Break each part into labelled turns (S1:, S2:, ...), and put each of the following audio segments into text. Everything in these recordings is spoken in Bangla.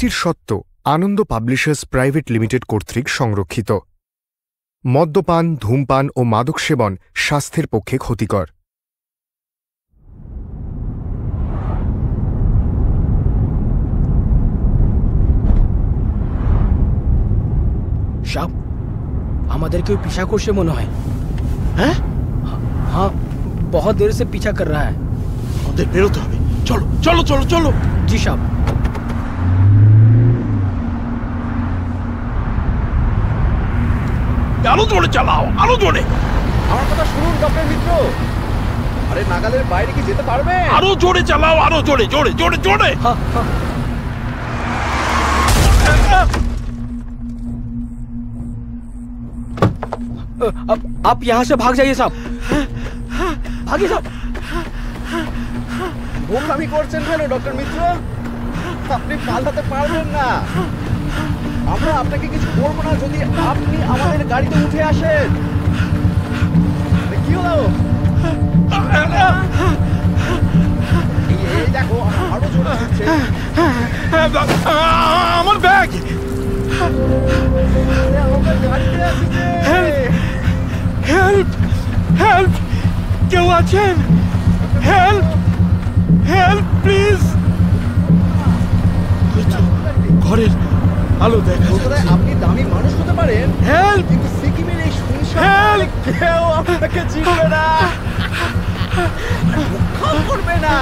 S1: এটির সত্ত্ব আনন্দ পাবলিশার্স প্রাইভেট লিমিটেড কর্তৃক সংরক্ষিত মদ্যপান ধূমপান ও মাদক সেবন স্বাস্থ্যের পক্ষে ক্ষতিকর
S2: সাপ আমাদেরকেও পিছা করছে মনে হয় হ্যাঁ হ্যাঁ বহু দেরি সে পিছা কর রা হ্যাঁ বেরোতে হবে চলো চলো চলো চলো জি সাপ
S3: আলো জোরে চালাও আরো জোরে
S4: আমার কথা শুনুন ডক্টর মিত্র
S5: আরে নাগালের বাইরে কি যেতে পারবে আরো
S3: জোরে চালাও আরো জোরে জোরে জোরে জোরে
S2: আপ ইহা সে ভাগ যাইয়ে जाइए ভাগি भागिए साहब
S5: আমি করছেন কেন ডক্টর মিত্র আপনি পাল্টাতে পারবেন না আমরা আপনাকে কিছু করবো না যদি আপনি আমাদের গাড়িতে উঠে আসেন কি হলো দেখো আরো জোরে হচ্ছে
S3: আমার ব্যাগ
S6: হেল্প হেল্প কেউ আছেন
S5: হেল্প হেল্প প্লিজ ঘরের আলো দেখা আপনি দামি মানুষ হতে পারেন হেল্প কিন্তু সিকিমের এই শুনশান কেউ আপনাকে চিনবে না করবে না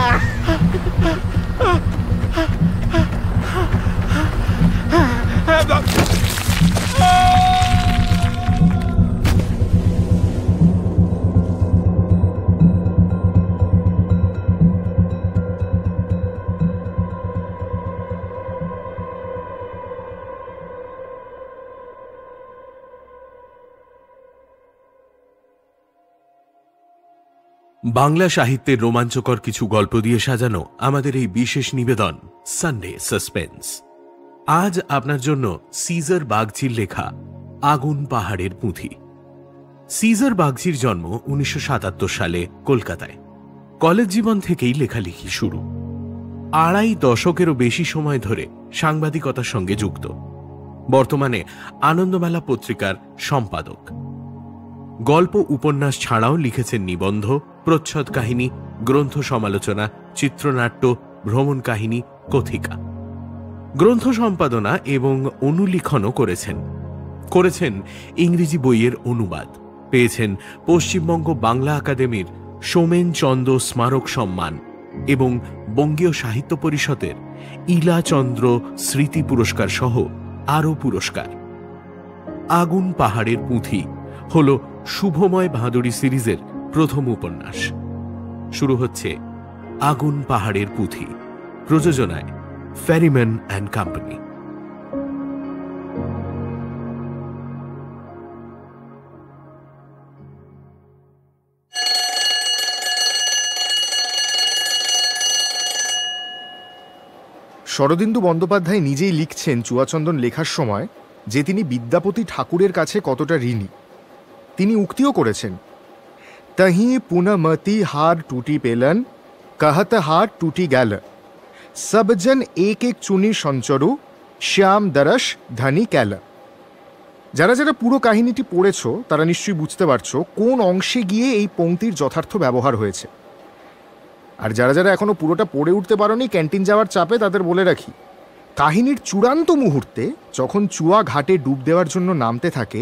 S6: হ্যাঁ
S7: বাংলা সাহিত্যের রোমাঞ্চকর কিছু গল্প দিয়ে সাজানো আমাদের এই বিশেষ নিবেদন সানডে সাসপেন্স আজ আপনার জন্য সিজার বাগচির লেখা আগুন পাহাড়ের পুঁথি সিজার বাগচির জন্ম উনিশশো সালে কলকাতায় কলেজ জীবন থেকেই লেখালেখি শুরু আড়াই দশকেরও বেশি সময় ধরে সাংবাদিকতার সঙ্গে যুক্ত বর্তমানে আনন্দমেলা পত্রিকার সম্পাদক গল্প উপন্যাস ছাড়াও লিখেছেন নিবন্ধ প্রচ্ছদ কাহিনী গ্রন্থ সমালোচনা চিত্রনাট্য ভ্রমণ কাহিনী কথিকা গ্রন্থ সম্পাদনা এবং অনুলিখনও করেছেন করেছেন ইংরেজি বইয়ের অনুবাদ পেয়েছেন পশ্চিমবঙ্গ বাংলা একাডেমির সোমেন চন্দ্র স্মারক সম্মান এবং বঙ্গীয় সাহিত্য পরিষদের ইলাচন্দ্র স্মৃতি পুরস্কার সহ আরও পুরস্কার আগুন পাহাড়ের পুঁথি হল শুভময় ভাদুরী সিরিজের প্রথম উপন্যাস শুরু হচ্ছে আগুন পাহাড়ের পুঁথি প্রযোজনায় ferryman and company
S1: Sharadindu Bandyopadhyay নিজেই লিখছেন চুয়াচন্দন লেখার সময় যে তিনি বিদ্যাপতি ঠাকুরের কাছে কতটা ঋণী তিনি উক্তিও করেছেন तहीं पुनमति हार टूटी पेलन कहत हार टूटी गल सब जन एक एक চুনি সঞ্চরু শ্যাম দরশ ধানি ক্যালা যারা যারা পুরো কাহিনীটি পড়েছ তারা নিশ্চয়ই বুঝতে পারছো কোন অংশে গিয়ে এই পংক্তির যথার্থ ব্যবহার হয়েছে আর যারা যারা এখনও পুরোটা পড়ে উঠতে পারোনি ক্যান্টিন যাওয়ার চাপে তাদের বলে রাখি কাহিনীর চূড়ান্ত মুহূর্তে যখন চুয়া ঘাটে ডুব দেওয়ার জন্য নামতে থাকে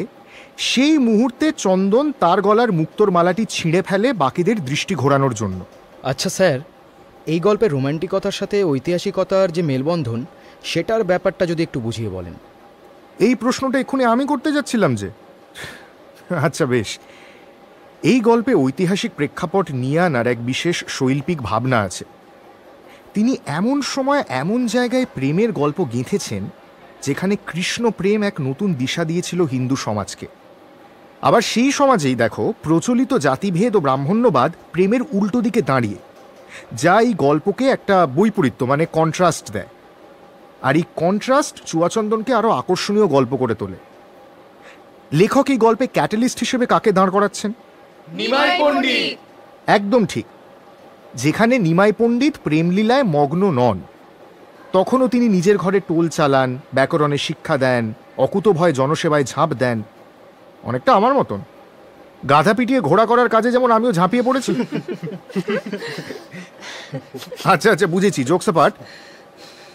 S1: সেই মুহূর্তে চন্দন তার গলার মুক্তোর মালাটি ছিঁড়ে ফেলে বাকিদের দৃষ্টি ঘোরানোর জন্য আচ্ছা স্যার এই গল্পের রোমান্টিকতার সাথে ঐতিহাসিকতার যে মেলবন্ধন সেটার ব্যাপারটা যদি একটু বুঝিয়ে বলেন এই প্রশ্নটা এক্ষুনি আমি করতে যাচ্ছিলাম যে আচ্ছা বেশ এই গল্পে ঐতিহাসিক প্রেক্ষাপট নিয়ে আনার এক বিশেষ শৈল্পিক ভাবনা আছে তিনি এমন সময় এমন জায়গায় প্রেমের গল্প গেঁথেছেন যেখানে কৃষ্ণ প্রেম এক নতুন দিশা দিয়েছিল হিন্দু সমাজকে আবার সেই সমাজেই দেখো প্রচলিত জাতিভেদ ও ব্রাহ্মণ্যবাদ প্রেমের উল্টো দিকে দাঁড়িয়ে যা এই গল্পকে একটা বৈপরীত্য মানে কন্ট্রাস্ট দেয় আর এই কন্ট্রাস্ট চুয়াচন্দনকে আরও আকর্ষণীয় গল্প করে তোলে লেখক এই গল্পে ক্যাটালিস্ট হিসেবে কাকে দাঁড় করাচ্ছেন একদম ঠিক যেখানে নিমাই পণ্ডিত প্রেমলীলায় মগ্ন নন তখনও তিনি নিজের ঘরে টোল চালান ব্যাকরণে শিক্ষা দেন অকুতভয় জনসেবায় ঝাঁপ দেন অনেকটা আমার মতন গাধা পিটিয়ে ঘোড়া করার কাজে যেমন আমিও ঝাঁপিয়ে পড়েছি আচ্ছা আচ্ছা বুঝেছি জোকসাপাট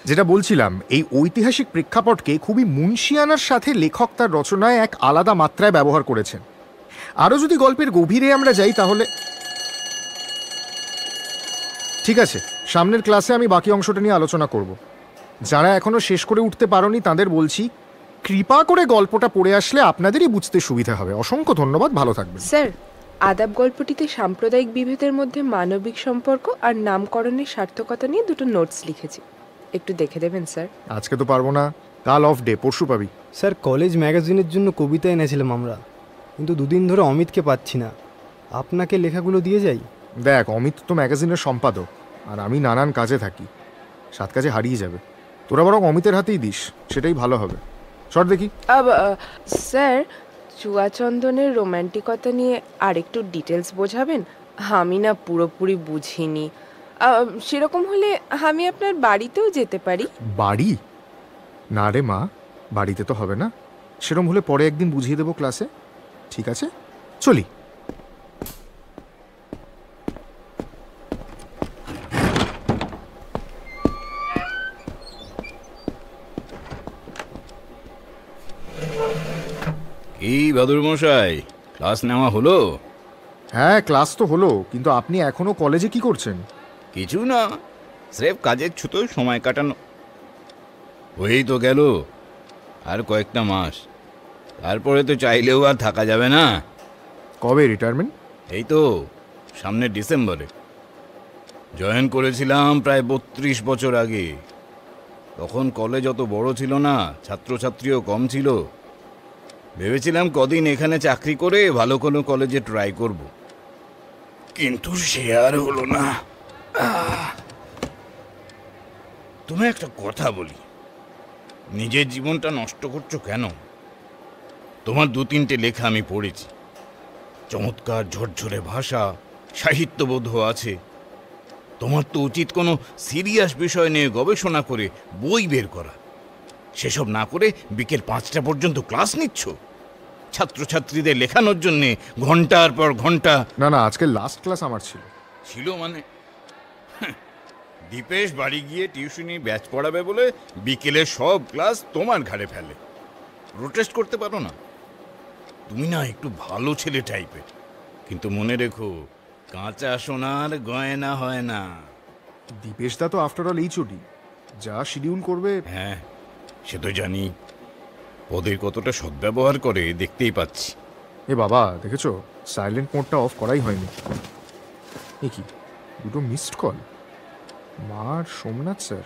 S1: যেটা বলছিলাম এই ঐতিহাসিক প্রেক্ষাপটকে খুবই মুন্সিয়ানার সাথে লেখক তার রচনায় এক আলাদা মাত্রায় ব্যবহার করেছেন আরও যদি গল্পের গভীরে আমরা যাই তাহলে ঠিক আছে সামনের ক্লাসে আমি বাকি অংশটা নিয়ে আলোচনা করব যারা এখনও শেষ করে উঠতে পারি তাদের বলছি কৃপা করে গল্পটা পড়ে আসলে আপনাদেরই বুঝতে সুবিধা হবে অসংখ্য ধন্যবাদ ভালো থাকবেন
S8: স্যার আদাব গল্পটিতে সাম্প্রদায়িক বিভেদের মধ্যে মানবিক সম্পর্ক আর নামকরণের সার্থকতা নিয়ে দুটো নোটস লিখেছি একটু দেখে দেবেন স্যার
S1: আজকে তো পারবো না কাল অফ ডে পরশু পাবি স্যার কলেজ ম্যাগাজিনের জন্য কবিতা এনেছিলাম আমরা কিন্তু দুদিন ধরে অমিতকে পাচ্ছি না আপনাকে লেখাগুলো দিয়ে যাই দেখ অমিত তো ম্যাগাজিনের সম্পাদক আর আমি নানান কাজে থাকি সাত কাজে হারিয়ে যাবে তোরা বরং অমিতের হাতেই দিস সেটাই ভালো হবে শর্ট দেখি
S8: স্যার চুয়াচন্দনের রোম্যান্টিকতা নিয়ে আরেকটু ডিটেলস বোঝাবেন আমি না পুরোপুরি বুঝিনি সেরকম হলে আমি আপনার বাড়িতেও যেতে পারি
S1: বাড়ি না রে মা বাড়িতে তো হবে না সেরকম হলে পরে একদিন বুঝিয়ে দেবো ক্লাসে ঠিক আছে চলি
S9: গদাধর মশাই ক্লাস নেওয়া হলো
S1: হ্যাঁ ক্লাস তো হলো কিন্তু আপনি এখনো কলেজে কি করছেন
S9: কিছু না স্রেফ কাজের ছুতো সময় কাটানো হয়েই তো গেল আর কয়েকটা মাস তারপরে তো চাইলেও আর থাকা যাবে না কবে রিটায়ারমেন্ট এই তো সামনে ডিসেম্বরে জয়েন করেছিলাম প্রায় বত্রিশ বছর আগে তখন কলেজ অত বড় ছিল না ছাত্রছাত্রীও কম ছিল ভেবেছিলাম কদিন এখানে চাকরি করে ভালো কোনো কলেজে ট্রাই করব কিন্তু সে আর হলো না তুমি একটা কথা বলি নিজের জীবনটা নষ্ট করছো কেন তোমার দু তিনটে লেখা আমি পড়েছি চমৎকার ঝরঝরে ভাষা সাহিত্যবোধ আছে তোমার তো উচিত কোনো সিরিয়াস বিষয় নিয়ে গবেষণা করে বই বের করা সেসব না করে বিকেল পাঁচটা পর্যন্ত ক্লাস নিচ্ছ ছাত্রছাত্রীদের লেখানোর জন্যে ঘন্টার পর ঘন্টা না না আজকে লাস্ট ক্লাস আমার ছিল ছিল মানে হ্যাঁ, দীপেশ বাড়ি গিয়ে টিউশনি ব্যাচ পড়াবে বলে বিকেলে সব ক্লাস তোমার ঘাড়ে ফেলে প্রোটেস্ট করতে পারো না তুমি না একটু ভালো ছেলে টাইপের কিন্তু মনে রেখো কাঁচা সোনার গয়না হয় না দীপেশদা তো আফটার অল এইচওডি যা শিডিউল করবে হ্যাঁ সে তো জানি ওদের কতটা সদ্ব্যবহার করে দেখতেই পাচ্ছি
S1: এ বাবা দেখেছো সাইলেন্ট মোডটা অফ করাই হয়নি এ কি দুটো মিসড কল মার সোমনাথ স্যার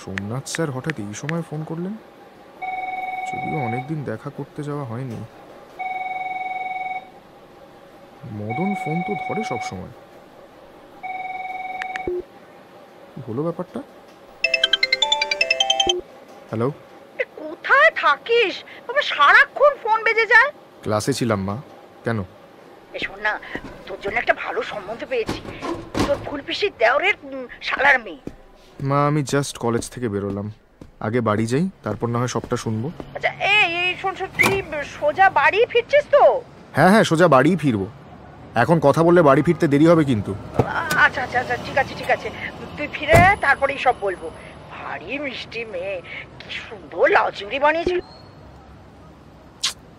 S1: সোমনাথ স্যার হঠাৎ এই সময় ফোন করলেন যদিও অনেকদিন দেখা করতে যাওয়া হয়নি মদন ফোন তো ধরে সব সময় হলো ব্যাপারটা হ্যালো
S10: কোথায় থাকিস বাবা সারাক্ষণ ফোন বেজে যায়
S1: ক্লাসে ছিলাম মা কেন
S10: শোন না তোর জন্য একটা ভালো সম্বন্ধ পেয়েছি তোর ফুলপিসি দেওরের শালার মেয়ে
S1: মা আমি জাস্ট কলেজ থেকে বেরোলাম আগে বাড়ি যাই তারপর না হয় সবটা শুনবো
S10: আচ্ছা এই এই শোন শোন তুই সোজা বাড়ি ফিরছিস তো
S1: হ্যাঁ হ্যাঁ সোজা বাড়িই ফিরবো এখন কথা বললে বাড়ি ফিরতে দেরি হবে কিন্তু
S10: আচ্ছা আচ্ছা আচ্ছা ঠিক আছে ঠিক আছে তুই ফিরে তারপরেই সব বলবো ভারী মিষ্টি মেয়ে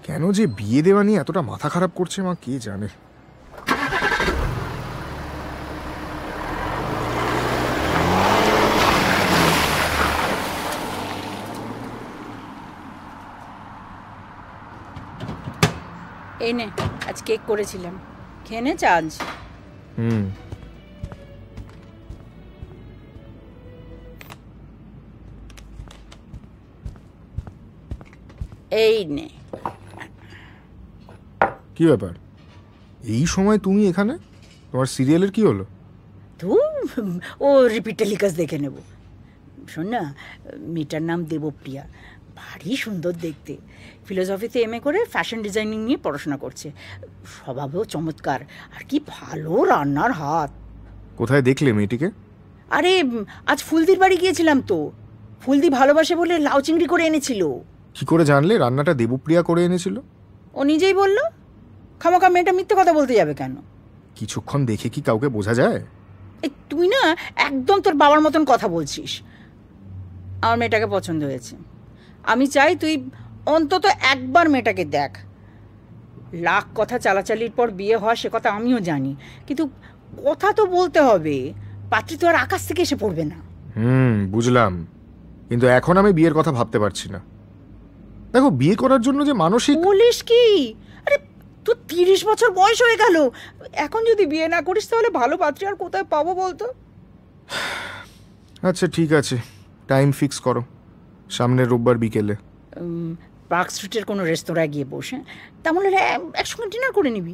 S1: কেন যে বিয়ে দেওয়া নিয়ে এতটা মাথা খারাপ করছে মা কে জানে
S10: এনে নে আজ কেক করেছিলাম খেয়ে নে চা আনছি হুম এই নে
S1: কি ব্যাপার এই সময় তুমি এখানে তোমার সিরিয়ালের কি হলো
S10: ধুম ও রিপিট টেলিকাস্ট দেখে নেব শোন না মেয়েটার নাম দেবপ্রিয়া ভারী সুন্দর দেখতে ফিলোসফিতে এম এ করে ফ্যাশন ডিজাইনিং নিয়ে পড়াশোনা করছে স্বভাবেও চমৎকার আর কি ভালো রান্নার হাত
S1: কোথায় দেখলে মেয়েটিকে
S10: আরে আজ ফুলদির বাড়ি গিয়েছিলাম তো ফুলদি ভালোবাসে বলে লাউ চিংড়ি করে এনেছিল
S1: কি করে জানলে রান্নাটা দেবপ্রিয়া করে এনেছিল
S10: ও নিজেই বলল খামাখা মেয়েটা মিথ্যে কথা বলতে যাবে কেন
S1: কিছুক্ষণ দেখে কি কাউকে বোঝা যায়
S10: এই তুই না একদম তোর বাবার মতন কথা বলছিস আমার মেয়েটাকে পছন্দ হয়েছে আমি চাই তুই অন্তত একবার মেয়েটাকে দেখ লাখ কথা চালাচালির পর বিয়ে হয় সে কথা আমিও জানি কিন্তু কথা তো বলতে হবে পাত্রী তো আর আকাশ থেকে এসে পড়বে না
S1: হুম বুঝলাম কিন্তু এখন আমি বিয়ের কথা ভাবতে পারছি না দেখো বিয়ে করার জন্য
S10: যে মানসিক বলিস কি আরে তোর তিরিশ বছর বয়স হয়ে গেল এখন যদি বিয়ে না করিস তাহলে ভালো পাত্রী আর কোথায় পাবো বলতো
S1: আচ্ছা ঠিক আছে টাইম ফিক্স করো সামনের রোববার বিকেলে
S10: পার্ক স্ট্রিটের কোনো রেস্তোরাঁয় গিয়ে বসে হ্যাঁ? তাহলে হ্যাঁ, একসঙ্গে ডিনার করে নিবি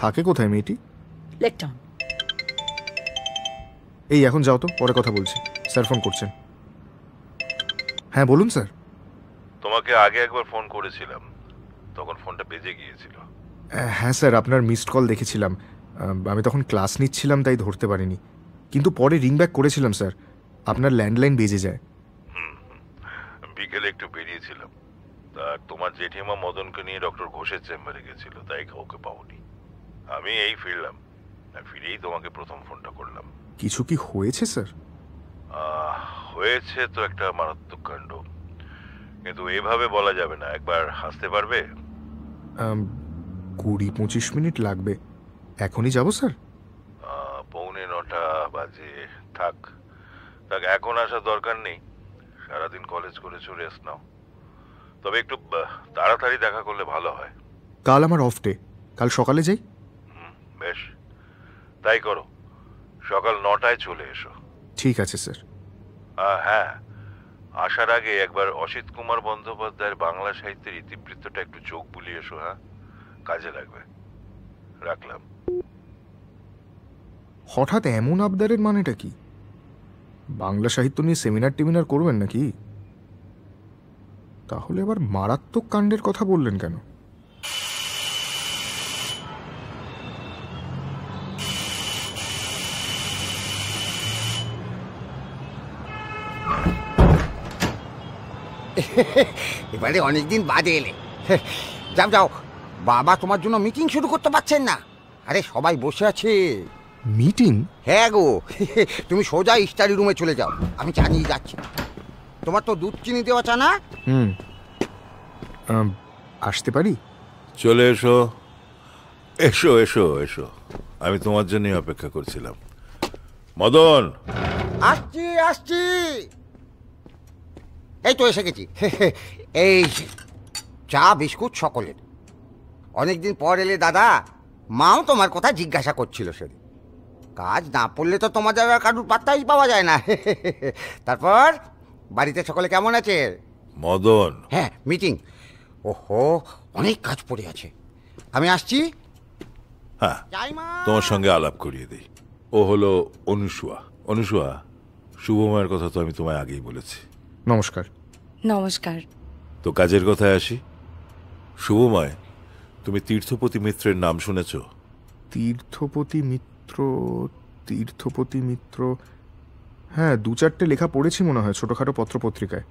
S1: থাকে কোথায় মেয়েটি লেকটাউন এই এখন যাও তো পরে কথা বলছি স্যার ফোন করছেন হ্যাঁ বলুন স্যার
S11: তোমাকে আগে একবার ফোন করেছিলাম তখন ফোনটা বেজে গিয়েছিল
S1: হ্যাঁ স্যার আপনার মিসড কল দেখেছিলাম আমি তখন ক্লাস নিচ্ছিলাম তাই ধরতে পারিনি কিন্তু পরে রিং ব্যাক করেছিলাম স্যার আপনার ল্যান্ডলাইন বেজে যায়
S11: বিকেলে একটু বেরিয়েছিলাম তা তোমার জেঠিমা মদনকে নিয়ে ডক্টর ঘোষের চেম্বারে গেছিল তাই কাউকে পাওনি আমি এই ফিরলাম ফিরেই তোমাকে প্রথম ফোনটা করলাম
S1: কিছু কি হয়েছে স্যার
S11: হয়েছে তো একটা মারাত্মক কাণ্ড কিন্তু এভাবে বলা যাবে না একবার হাসতে পারবে
S1: কুড়ি পঁচিশ মিনিট লাগবে এখনই যাব স্যার
S11: পৌনে নটা বাজে থাক থাক এখন আসার দরকার নেই সারাদিন কলেজ করেছো রেস্ট নাও তবে একটু তাড়াতাড়ি দেখা করলে ভালো হয়
S1: কাল আমার অফ ডে কাল সকালে যাই
S11: বেশ তাই করো সকাল নটায় চলে এসো ঠিক আছে স্যার হ্যাঁ আসার আগে একবার অসিত কুমার বন্দ্যোপাধ্যায়ের বাংলা সাহিত্যের ইতিবৃত্তটা একটু চোখ বুলিয়ে এসো হ্যাঁ কাজে লাগবে রাখলাম
S1: হঠাৎ এমন আবদারের মানেটা কি বাংলা সাহিত্য নিয়ে সেমিনার টেমিনার করবেন নাকি তাহলে আবার মারাত্মক কাণ্ডের কথা বললেন কেন
S4: এবারে অনেকদিন বাদে এলে যাও যাও বাবা তোমার জন্য মিটিং শুরু করতে পারছেন না আরে সবাই বসে আছে মিটিং হ্যাঁ গো তুমি সোজা স্টাডি রুমে চলে যাও আমি চা যাচ্ছি তোমার তো দুধ চিনি দেওয়া চা না
S11: হুম আসতে পারি চলে এসো এসো এসো এসো আমি তোমার জন্যই অপেক্ষা করছিলাম মদন
S4: আসছি আসছি এই তো এসে গেছি এই চা বিস্কুট সকলের অনেকদিন পর এলে দাদা মাও তোমার কথা জিজ্ঞাসা করছিল সেদিন কাজ না পড়লে তো তোমার আর কারুর পাত্তাই পাওয়া যায় না তারপর বাড়িতে সকলে কেমন আছে মদন হ্যাঁ মিটিং ওহো অনেক কাজ পড়ে আছে আমি আসছি হ্যাঁ
S11: তোমার সঙ্গে আলাপ করিয়ে দিই ও হলো অনুসুয়া অনুসুয়া শুভময়ের কথা তো আমি তোমায় আগেই বলেছি
S1: নমস্কার
S12: নমস্কার
S11: তো কাজের কথায় আসি শুভময় তুমি তীর্থপতি মিত্রের নাম শুনেছ
S1: তীর্থপতি মিত্র তীর্থপতি মিত্র হ্যাঁ দু চারটে লেখা পড়েছি মনে হয় ছোটোখাটো পত্রপত্রিকায়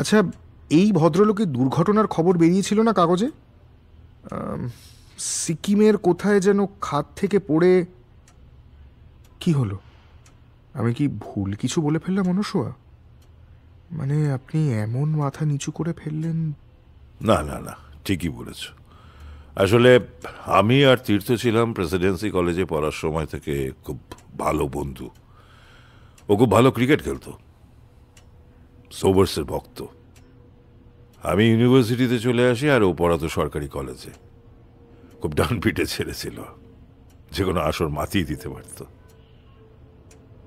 S1: আচ্ছা এই ভদ্রলোকে দুর্ঘটনার খবর বেরিয়েছিল না কাগজে সিকিমের কোথায় যেন খাত থেকে পড়ে কি হলো আমি কি ভুল কিছু বলে ফেললাম অনুসোয়া মানে আপনি এমন মাথা নিচু করে ফেললেন
S11: না না না ঠিকই বলেছ আসলে আমি আর তীর্থ ছিলাম প্রেসিডেন্সি কলেজে পড়ার সময় থেকে খুব ভালো বন্ধু ও খুব ভালো ক্রিকেট খেলত সোবার্সের ভক্ত আমি ইউনিভার্সিটিতে চলে আসি আর ও পড়াতো সরকারি কলেজে খুব ডান পিটে ছেড়েছিল যে কোনো আসর মাতিয়ে দিতে পারতো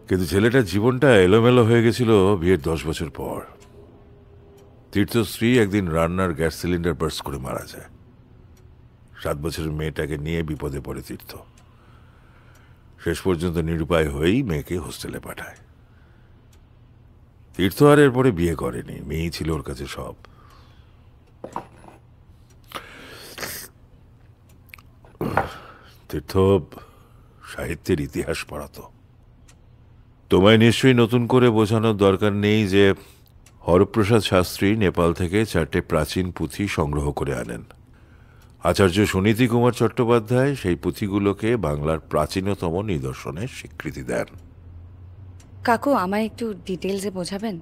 S11: কিন্তু ছেলেটার জীবনটা এলোমেলো হয়ে গেছিল বিয়ের দশ বছর পর তীর্থশ্রী একদিন রান্নার গ্যাস সিলিন্ডার বার্স করে মারা যায় সাত বছরের মেয়েটাকে নিয়ে বিপদে পড়ে তীর্থ শেষ পর্যন্ত নিরুপায় হয়েই মেয়েকে হোস্টেলে পাঠায় তীর্থ আর এরপরে বিয়ে করেনি মেয়েই ছিল ওর কাছে সব তীর্থ সাহিত্যের ইতিহাস পড়াতো তোমায় নিশ্চয়ই নতুন করে বোঝানোর দরকার নেই যে হরপ্রসাদ শাস্ত্রী নেপাল থেকে চারটে প্রাচীন পুঁথি সংগ্রহ করে আনেন আচার্য সুনীতি কুমার চট্টোপাধ্যায় সেই পুঁথিগুলোকে বাংলার প্রাচীনতম নিদর্শনের স্বীকৃতি দেন
S12: কাকু আমায় একটু ডিটেলসে বোঝাবেন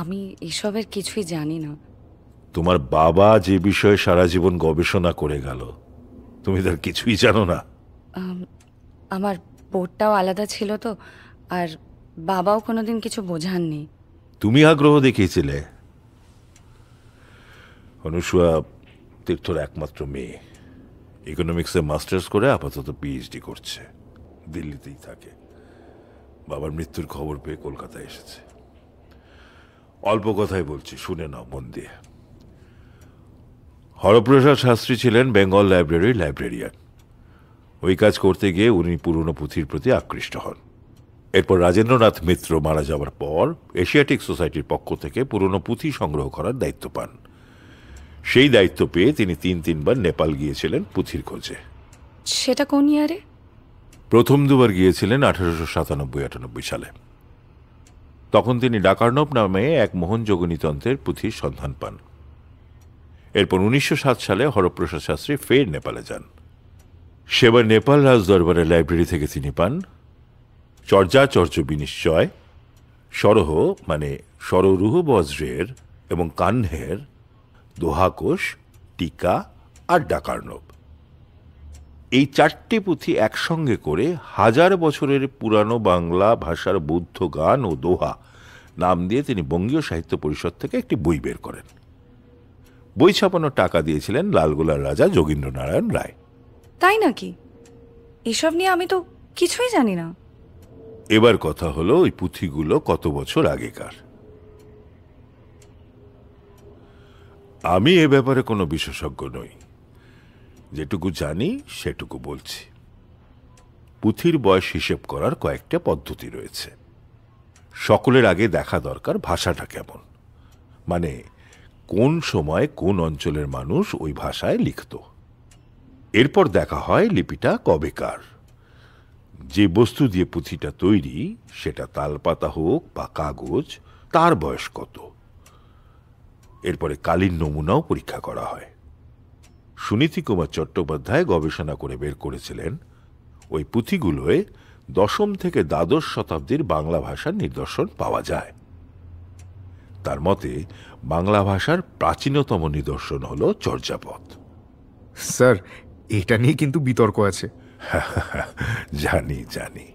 S12: আমি এসবের কিছুই জানি না
S11: তোমার বাবা যে বিষয়ে সারা জীবন গবেষণা করে গেল তুমি তার কিছুই জানো না
S12: আমার বোর্ডটাও আলাদা ছিল তো আর বাবাও কোনোদিন কিছু বোঝাননি
S11: তুমি আগ্রহ দেখিয়েছিলে অনুসুয়া তীর্থর একমাত্র মেয়ে ইকোনমিক্সে মাস্টার্স করে আপাতত পিএইচডি করছে দিল্লিতেই থাকে বাবার মৃত্যুর খবর পেয়ে কলকাতায় এসেছে অল্প কথাই বলছি শুনে নাও মন দিয়ে হরপ্রসাদ শাস্ত্রী ছিলেন বেঙ্গল লাইব্রেরির লাইব্রেরিয়ান ওই কাজ করতে গিয়ে উনি পুরনো পুঁথির প্রতি আকৃষ্ট হন এরপর রাজেন্দ্রনাথ মিত্র মারা যাওয়ার পর এশিয়াটিক সোসাইটির পক্ষ থেকে পুরনো পুঁথি সংগ্রহ করার দায়িত্ব পান সেই দায়িত্ব পেয়ে তিনি তিন তিনবার নেপাল গিয়েছিলেন পুঁথির খোঁজে
S12: সেটা কোন ইয়ারে
S11: প্রথম দুবার গিয়েছিলেন আঠারোশো সাতানব্বই আটানব্বই সালে তখন তিনি ডাকার্নব নামে এক মোহন যোগিনীতন্ত্রের পুঁথির সন্ধান পান এরপর উনিশশো সাত সালে হরপ্রসাদ শাস্ত্রী ফের নেপালে যান সেবার নেপাল রাজ দরবারের লাইব্রেরি থেকে তিনি পান চর্যাচর্য বিনিশ্চয় সরহ মানে সররুহ বজ্রের এবং কাহ্নের দোহাকোষ টিকা আর ডাকার্ণব এই চারটি পুঁথি একসঙ্গে করে হাজার বছরের পুরানো বাংলা ভাষার বৌদ্ধ গান ও দোহা নাম দিয়ে তিনি বঙ্গীয় সাহিত্য পরিষদ থেকে একটি বই বের করেন বই ছাপানোর টাকা দিয়েছিলেন লালগোলার রাজা যোগীন্দ্রনারায়ণ রায়
S12: তাই নাকি এসব নিয়ে আমি তো কিছুই জানি না
S11: এবার কথা হলো ওই পুঁথিগুলো কত বছর আগেকার আমি এ ব্যাপারে কোনো বিশেষজ্ঞ নই যেটুকু জানি সেটুকু বলছি পুঁথির বয়স হিসেব করার কয়েকটা পদ্ধতি রয়েছে সকলের আগে দেখা দরকার ভাষাটা কেমন মানে কোন সময় কোন অঞ্চলের মানুষ ওই ভাষায় লিখত এরপর দেখা হয় লিপিটা কবেকার যে বস্তু দিয়ে পুঁথিটা তৈরি সেটা তালপাতা হোক বা কাগজ তার বয়স কত এরপরে কালির নমুনাও পরীক্ষা করা হয় সুনীতি কুমার চট্টোপাধ্যায় গবেষণা করে বের করেছিলেন ওই পুঁথিগুলোয় দশম থেকে দ্বাদশ শতাব্দীর বাংলা ভাষার নিদর্শন পাওয়া যায় তার মতে বাংলা ভাষার প্রাচীনতম নিদর্শন হল চর্যাপদ স্যার এটা নিয়ে কিন্তু বিতর্ক আছে জানি জানি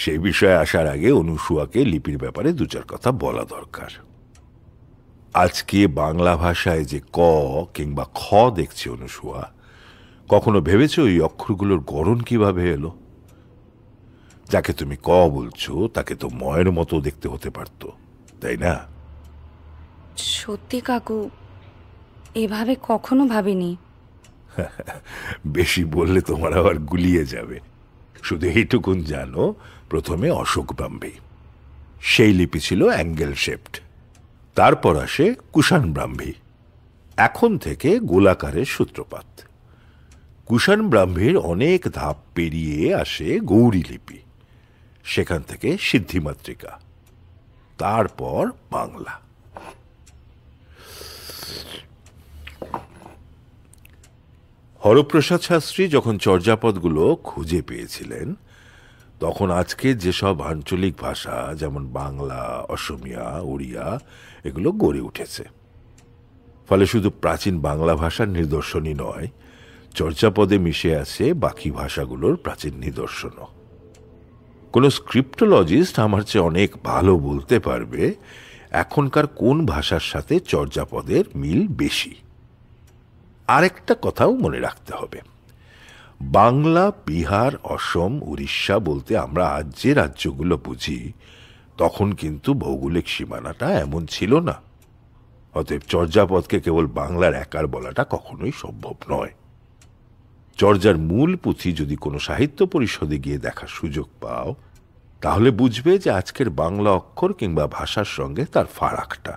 S11: সেই বিষয়ে আসার আগে অনুসুয়াকে লিপির ব্যাপারে দু চার কথা বলা দরকার আজকে বাংলা ভাষায় যে ক কিংবা খ দেখছে অনুসুয়া কখনো ভেবেছ ওই অক্ষরগুলোর গড়ন কিভাবে এলো যাকে তুমি ক বলছো তাকে তো ময়ের মতো দেখতে হতে পারত তাই না
S12: সত্যি কাকু এভাবে কখনো ভাবিনি
S11: বেশি বললে তোমার আবার গুলিয়ে যাবে শুধু এইটুকুন জানো প্রথমে অশোক ব্রাহ্মী সেই লিপি ছিল অ্যাঙ্গেল শেপড তারপর আসে কুষাণ ব্রাহ্মী এখন থেকে গোলাকারের সূত্রপাত কুষাণ ব্রাহ্মীর অনেক ধাপ পেরিয়ে আসে গৌরী লিপি সেখান থেকে সিদ্ধিমাতৃকা তারপর বাংলা হরপ্রসাদ শাস্ত্রী যখন চর্যাপদগুলো খুঁজে পেয়েছিলেন তখন আজকে যেসব আঞ্চলিক ভাষা যেমন বাংলা অসমিয়া উড়িয়া এগুলো গড়ে উঠেছে ফলে শুধু প্রাচীন বাংলা ভাষার নিদর্শনই নয় চর্যাপদে মিশে আছে বাকি ভাষাগুলোর প্রাচীন নিদর্শনও কোনো স্ক্রিপ্টোলজিস্ট আমার চেয়ে অনেক ভালো বলতে পারবে এখনকার কোন ভাষার সাথে চর্যাপদের মিল বেশি আরেকটা কথাও মনে রাখতে হবে বাংলা বিহার অসম উড়িষ্যা বলতে আমরা আজ যে রাজ্যগুলো বুঝি তখন কিন্তু ভৌগোলিক সীমানাটা এমন ছিল না অতএব চর্যাপদকে কেবল বাংলার একার বলাটা কখনোই সম্ভব নয় চর্যার মূল পুঁথি যদি কোনো সাহিত্য পরিষদে গিয়ে দেখার সুযোগ পাও তাহলে বুঝবে যে আজকের বাংলা অক্ষর কিংবা ভাষার সঙ্গে তার ফারাকটা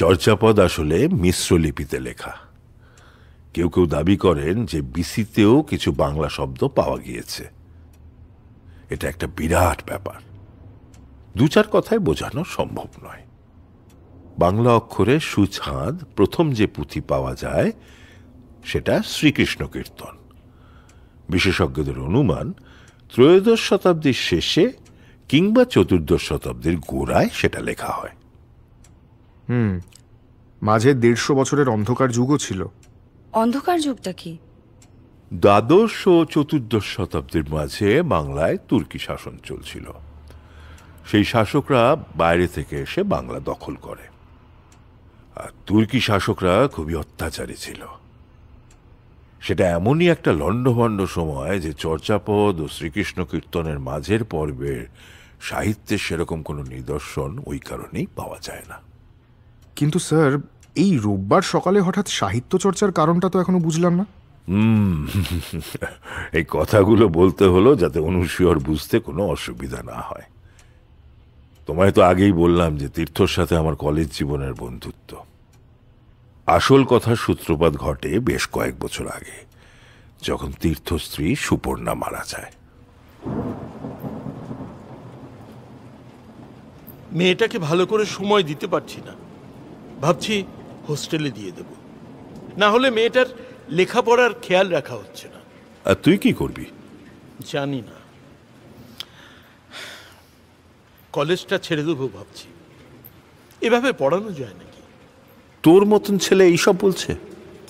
S11: চর্যাপদ আসলে মিশ্রলিপিতে লেখা কেউ কেউ দাবি করেন যে বিসিতেও কিছু বাংলা শব্দ পাওয়া গিয়েছে এটা একটা বিরাট ব্যাপার দু চার কথায় বোঝানো সম্ভব নয় বাংলা অক্ষরে সুছাঁদ প্রথম যে পুঁথি পাওয়া যায় সেটা শ্রীকৃষ্ণ কীর্তন বিশেষজ্ঞদের অনুমান ত্রয়োদশ শতাব্দীর শেষে কিংবা চতুর্দশ
S1: শতাব্দীর গোড়ায় সেটা লেখা হয় হুম মাঝে দেড়শো বছরের অন্ধকার যুগও ছিল
S12: অন্ধকার যুগটা কি
S1: দ্বাদশ
S11: ও চতুর্দশ শতাব্দীর মাঝে বাংলায় তুর্কি শাসন চলছিল সেই শাসকরা বাইরে থেকে এসে বাংলা দখল করে আর তুর্কি শাসকরা খুবই অত্যাচারী ছিল সেটা এমনই একটা লণ্ডভণ্ড সময় যে চর্চাপদ ও শ্রীকৃষ্ণ কীর্তনের মাঝের পর্বের সাহিত্যের
S1: সেরকম কোনো নিদর্শন ওই কারণেই পাওয়া যায় না কিন্তু স্যার এই রোববার সকালে হঠাৎ সাহিত্য চর্চার কারণটা তো এখনো বুঝলাম না
S11: এই কথাগুলো বলতে হলো যাতে অনুসর বুঝতে কোনো অসুবিধা না হয় তোমায় তো আগেই বললাম যে তীর্থর সাথে আমার কলেজ জীবনের বন্ধুত্ব আসল কথার সূত্রপাত ঘটে বেশ কয়েক বছর আগে যখন তীর্থ স্ত্রী সুপর্ণা মারা যায়
S3: মেয়েটাকে ভালো করে সময় দিতে পারছি না ভাবছি হোস্টেলে দিয়ে দেব না হলে মেয়েটার লেখাপড়ার খেয়াল রাখা হচ্ছে না
S11: আর তুই কি করবি
S3: জানি না কলেজটা ছেড়ে দেবো ভাবছি এভাবে পড়ানো যায় নাকি
S11: তোর মতন ছেলে এইসব বলছে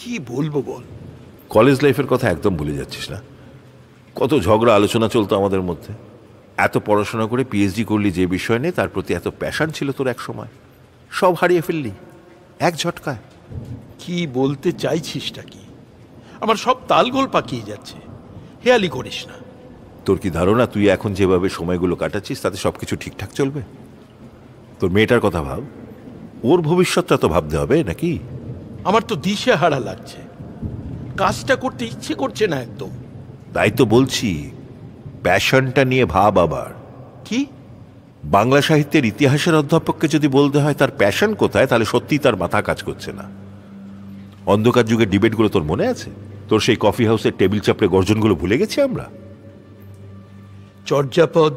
S3: কি বলবো বল
S11: কলেজ লাইফের কথা একদম ভুলে যাচ্ছিস না কত ঝগড়া আলোচনা চলতো আমাদের মধ্যে এত পড়াশোনা করে পিএইচডি করলি যে বিষয় নিয়ে তার প্রতি এত প্যাশান ছিল তোর এক সময়
S3: সব হারিয়ে ফেললি এক ঝটকায় কি বলতে চাইছিসটা কি আমার সব তালগোল পাকিয়ে যাচ্ছে হেয়ালি করিস না
S11: তোর কি ধারণা তুই এখন যেভাবে সময়গুলো কাটাচ্ছিস তাতে সব কিছু ঠিকঠাক চলবে তোর মেয়েটার কথা ভাব ওর ভবিষ্যৎটা তো ভাবতে হবে নাকি
S3: আমার তো দিশে হারা লাগছে কাজটা করতে ইচ্ছে করছে না একদম
S11: তাই তো বলছি প্যাশনটা নিয়ে ভাব আবার কি বাংলা সাহিত্যের ইতিহাসের অধ্যাপককে যদি বলতে হয় তার প্যাশন কোথায় তাহলে সত্যিই তার মাথা কাজ করছে না অন্ধকার যুগে ডিবেটগুলো তোর মনে আছে তোর সেই কফি হাউসের টেবিল চাপড়ে গর্জনগুলো ভুলে গেছি আমরা
S3: চর্যাপদ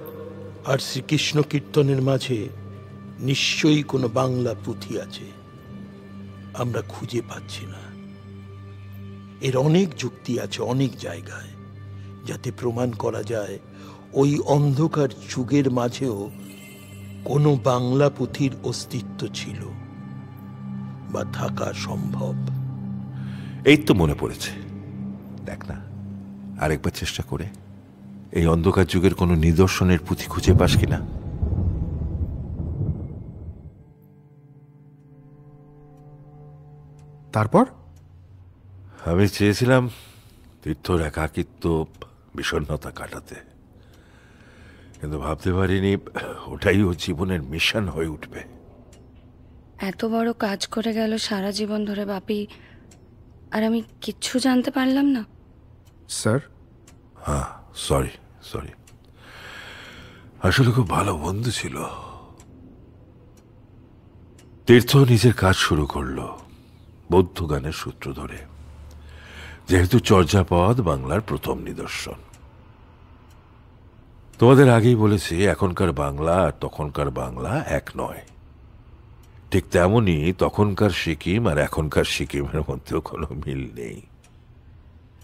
S3: আর শ্রীকৃষ্ণ কীর্তনের মাঝে নিশ্চয়ই কোনো বাংলা পুঁথি আছে আমরা খুঁজে পাচ্ছি না এর অনেক যুক্তি আছে অনেক জায়গায় যাতে প্রমাণ করা যায় ওই অন্ধকার যুগের মাঝেও কোনো বাংলা পুঁথির অস্তিত্ব ছিল বা থাকা
S11: সম্ভব এই তো মনে পড়েছে দেখ না আরেকবার চেষ্টা করে এই অন্ধকার যুগের কোনো নিদর্শনের পুঁথি খুঁজে পাস কিনা তারপর আমি চেয়েছিলাম তীর্থর একাকিত্ব বিষণ্ণতা কাটাতে কিন্তু ভাবতে পারিনি ওটাই ও জীবনের মিশন হয়ে উঠবে
S12: এত বড় কাজ করে গেল সারা জীবন ধরে বাপি আর আমি কিচ্ছু জানতে পারলাম না
S11: স্যার হ্যাঁ সরি সরি আসলে খুব ভালো বন্ধু ছিল তীর্থ নিজের কাজ শুরু করলো বৌদ্ধ গানের সূত্র ধরে যেহেতু চর্যাপদ বাংলার প্রথম নিদর্শন তোমাদের আগেই বলেছি এখনকার বাংলা আর তখনকার বাংলা এক নয় ঠিক তেমনই তখনকার সিকিম আর এখনকার সিকিমের মধ্যেও কোনো মিল নেই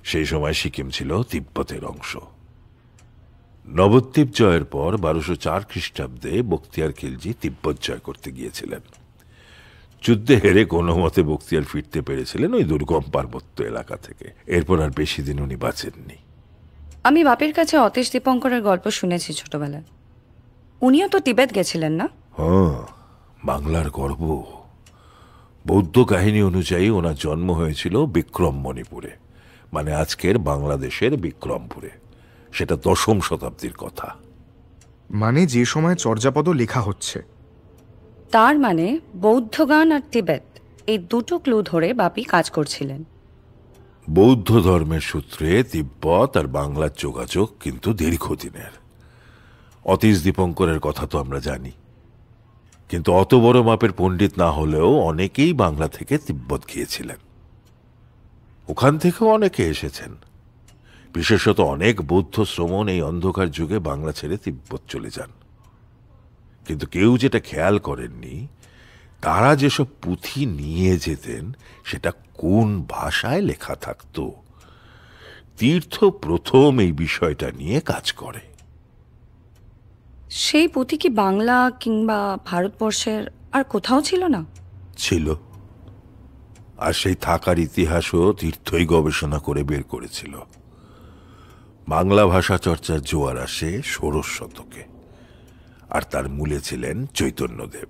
S11: সেই সময় সিকিম ছিল তিব্বতের অংশ নবদ্বীপ জয়ের পর বারোশো চার খ্রিস্টাব্দে বক্তিয়ার খিলজি তিব্বত জয় করতে গিয়েছিলেন যুদ্ধে হেরে কোনো মতে বক্তিয়ার ফিরতে পেরেছিলেন ওই দুর্গম পার্বত্য এলাকা থেকে এরপর আর বেশি দিন উনি বাঁচেননি
S12: আমি বাপের কাছে অতীশ দীপঙ্করের গল্প শুনেছি ছোটবেলায় উনিও তো তিবেত গেছিলেন না
S11: হ্যাঁ বাংলার গর্ব বৌদ্ধ কাহিনী অনুযায়ী ওনার জন্ম হয়েছিল বিক্রম মণিপুরে মানে আজকের বাংলাদেশের বিক্রমপুরে
S1: সেটা দশম শতাব্দীর কথা মানে যে সময় চর্যাপদ লেখা হচ্ছে
S12: তার মানে বৌদ্ধ গান আর তিবেত এই দুটো ক্লু ধরে বাপি কাজ করছিলেন
S11: বৌদ্ধ ধর্মের সূত্রে তিব্বত আর বাংলার যোগাযোগ কিন্তু দীর্ঘদিনের অতীশ দীপঙ্করের কথা তো আমরা জানি কিন্তু অত বড় মাপের পণ্ডিত না হলেও অনেকেই বাংলা থেকে তিব্বত গিয়েছিলেন ওখান থেকেও অনেকে এসেছেন বিশেষত অনেক বৌদ্ধ শ্রমণ এই অন্ধকার যুগে বাংলা ছেড়ে তিব্বত চলে যান কিন্তু কেউ যেটা খেয়াল করেননি তারা যেসব পুঁথি নিয়ে যেতেন সেটা কোন ভাষায় লেখা থাকত তীর্থ প্রথম এই বিষয়টা নিয়ে কাজ করে
S12: সেই পুঁথি কি বাংলা কিংবা ভারতবর্ষের আর কোথাও ছিল না
S11: ছিল আর সেই থাকার ইতিহাসও তীর্থই গবেষণা করে বের করেছিল বাংলা ভাষা চর্চার জোয়ার আসে ষোড়শ শতকে আর তার মূলে ছিলেন চৈতন্যদেব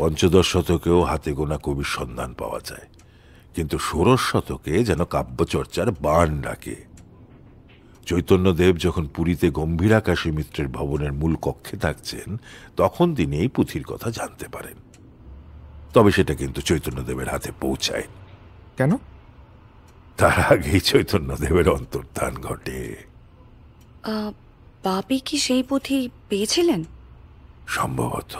S11: পঞ্চদশ শতকেও হাতে গোনা কবির সন্ধান পাওয়া যায় কিন্তু ষোড়শ শতকে যেন কাব্যচর্চার বান ডাকে চৈতন্যদেব যখন পুরীতে গম্ভীর আকাশী মিত্রের ভবনের মূল কক্ষে থাকছেন তখন তিনি এই পুঁথির কথা জানতে পারেন তবে সেটা কিন্তু চৈতন্যদেবের হাতে পৌঁছায় কেন তার আগেই চৈতন্যদেবের অন্তর্ধান ঘটে
S12: বাপি কি সেই পুঁথি পেয়েছিলেন সম্ভবত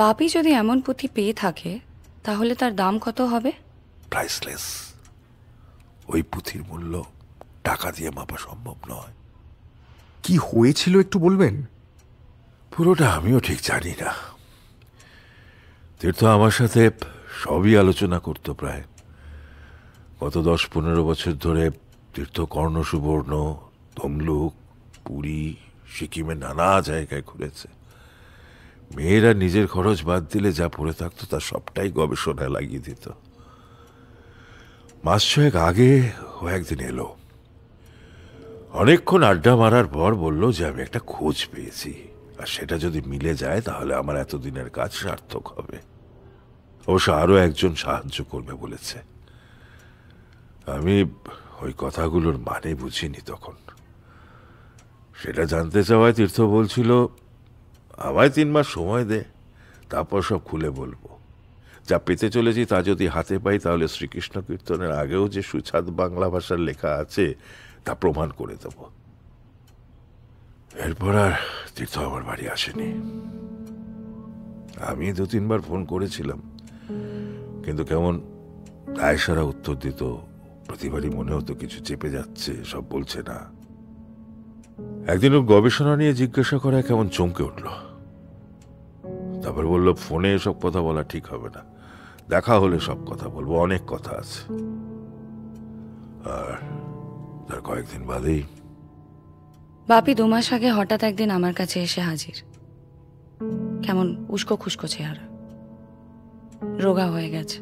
S12: পাপি যদি এমন পুঁথি পেয়ে থাকে তাহলে তার দাম কত হবে
S11: প্রাইসলেস ওই পুঁথির মূল্য টাকা দিয়ে মাপা সম্ভব নয়
S1: কি হয়েছিল একটু বলবেন
S11: পুরোটা আমিও ঠিক জানি না তীর্থ আমার সাথে সবই আলোচনা করতো প্রায় গত দশ পনেরো বছর ধরে তীর্থ কর্ণ সুবর্ণ তমলুক পুরী সিকিমে নানা জায়গায় ঘুরেছে মেয়েরা নিজের খরচ বাদ দিলে যা পড়ে থাকতো তা সবটাই গবেষণায় লাগিয়ে দিত মাস ছয়েক আগে ও একদিন এলো অনেকক্ষণ আড্ডা মারার পর বলল যে আমি একটা খোঁজ পেয়েছি আর সেটা যদি মিলে যায় তাহলে আমার এতদিনের কাজ সার্থক হবে অবশ্য আরও একজন সাহায্য করবে বলেছে আমি ওই কথাগুলোর মানে বুঝিনি তখন সেটা জানতে চাওয়ায় তীর্থ বলছিল আমায় তিন মাস সময় দে তারপর সব খুলে বলবো যা পেতে চলেছি তা যদি হাতে পাই তাহলে শ্রীকৃষ্ণ কীর্তনের আগেও যে সুছাদ বাংলা ভাষার লেখা আছে তা প্রমাণ করে দেব এরপর আর তীর্থ আমার বাড়ি আসেনি আমি দু তিনবার ফোন করেছিলাম কিন্তু কেমন দায়সারা উত্তর দিত প্রতিবারই মনে হতো কিছু চেপে যাচ্ছে সব বলছে না একদিন ওর গবেষণা নিয়ে জিজ্ঞাসা করা কেমন চমকে উঠলো তারপর বলল ফোনে এসব কথা বলা ঠিক হবে না দেখা হলে সব কথা বলবো অনেক কথা আছে আর তার কয়েকদিন বাদেই
S12: বাপি দু মাস আগে হঠাৎ একদিন আমার কাছে এসে হাজির কেমন উস্কো খুস্কো চেহারা রোগা হয়ে গেছে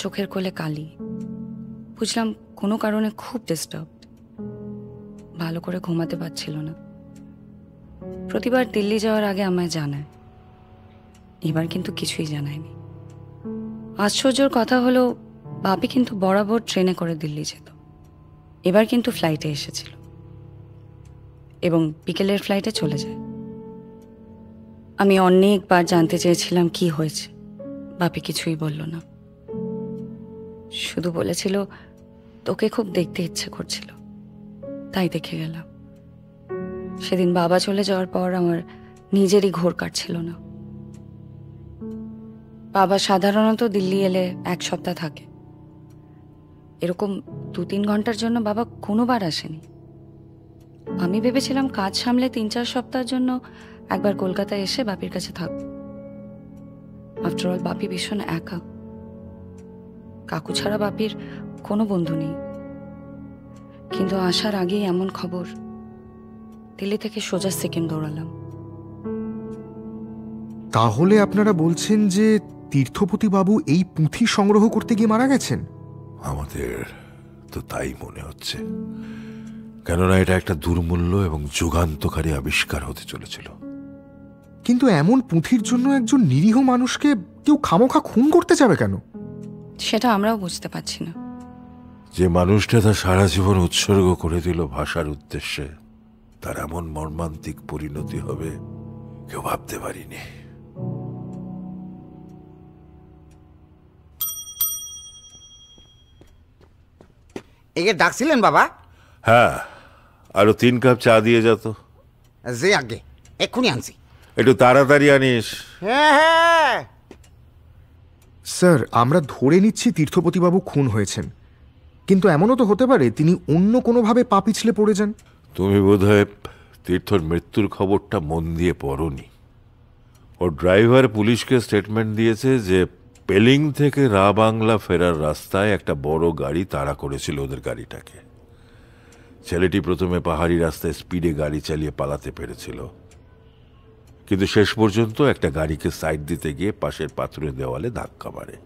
S12: চোখের কোলে কালি বুঝলাম কোনো কারণে খুব ডিস্টার্ব ভালো করে ঘুমাতে পারছিল না প্রতিবার দিল্লি যাওয়ার আগে আমায় জানায় এবার কিন্তু কিছুই জানায়নি আশ্চর্যর কথা হলো বাপি কিন্তু বরাবর ট্রেনে করে দিল্লি যেত এবার কিন্তু ফ্লাইটে এসেছিল এবং বিকেলের ফ্লাইটে চলে যায় আমি অনেকবার জানতে চেয়েছিলাম কি হয়েছে বাপি কিছুই বলল না শুধু বলেছিল তোকে খুব দেখতে ইচ্ছে করছিল তাই দেখে গেলাম সেদিন বাবা চলে যাওয়ার পর আমার নিজেরই ঘোর কাটছিল না বাবা সাধারণত দিল্লি এলে এক সপ্তাহ থাকে এরকম দু তিন ঘন্টার জন্য বাবা কোনোবার আসেনি আমি ভেবেছিলাম কাজ সামলে তিন চার সপ্তাহের জন্য একবার কলকাতায় এসে বাপির কাছে থাক আফটারঅল বাপি ভীষণ একা কাকু ছাড়া বাপির কোনো বন্ধু নেই কিন্তু আসার আগেই এমন খবর দিল্লি থেকে সোজা সিকিম দৌড়ালাম
S1: তাহলে আপনারা বলছেন যে তীর্থপতি বাবু এই পুঁথি সংগ্রহ করতে গিয়ে মারা গেছেন
S11: আমাদের তো তাই মনে হচ্ছে কেননা এটা একটা দুর্মূল্য এবং যুগান্তকারী আবিষ্কার হতে
S1: চলেছিল কিন্তু এমন পুঁথির জন্য একজন নিরীহ মানুষকে কেউ খামোখা খুন করতে যাবে কেন
S12: সেটা আমরাও বুঝতে পারছি না
S1: যে মানুষটা তার
S11: সারা জীবন উৎসর্গ করে দিল ভাষার উদ্দেশ্যে তার এমন মর্মান্তিক পরিণতি হবে কেউ ভাবতে পারিনি
S4: একে ডাকছিলেন বাবা
S11: হ্যাঁ আরো তিন কাপ চা দিয়ে যেত
S4: যে আগে এক্ষুনি আনছি
S11: একটু তাড়াতাড়ি
S1: আনিস
S4: হ্যাঁ হ্যাঁ
S1: স্যার আমরা ধরে নিচ্ছি তীর্থপতিবাবু খুন হয়েছেন কিন্তু এমনও তো হতে পারে তিনি অন্য কোনোভাবে পা পিছলে পড়ে যান
S11: তুমি বোধহয় তীর্থর মৃত্যুর খবরটা মন দিয়ে পড়নি ওর ড্রাইভার পুলিশকে স্টেটমেন্ট দিয়েছে যে পেলিং থেকে রা বাংলা ফেরার রাস্তায় একটা বড় গাড়ি তাড়া করেছিল ওদের গাড়িটাকে ছেলেটি প্রথমে পাহাড়ি রাস্তায় স্পিডে গাড়ি চালিয়ে পালাতে পেরেছিল কিন্তু শেষ পর্যন্ত একটা গাড়িকে সাইড দিতে গিয়ে পাশের পাথরের দেওয়ালে ধাক্কা মারে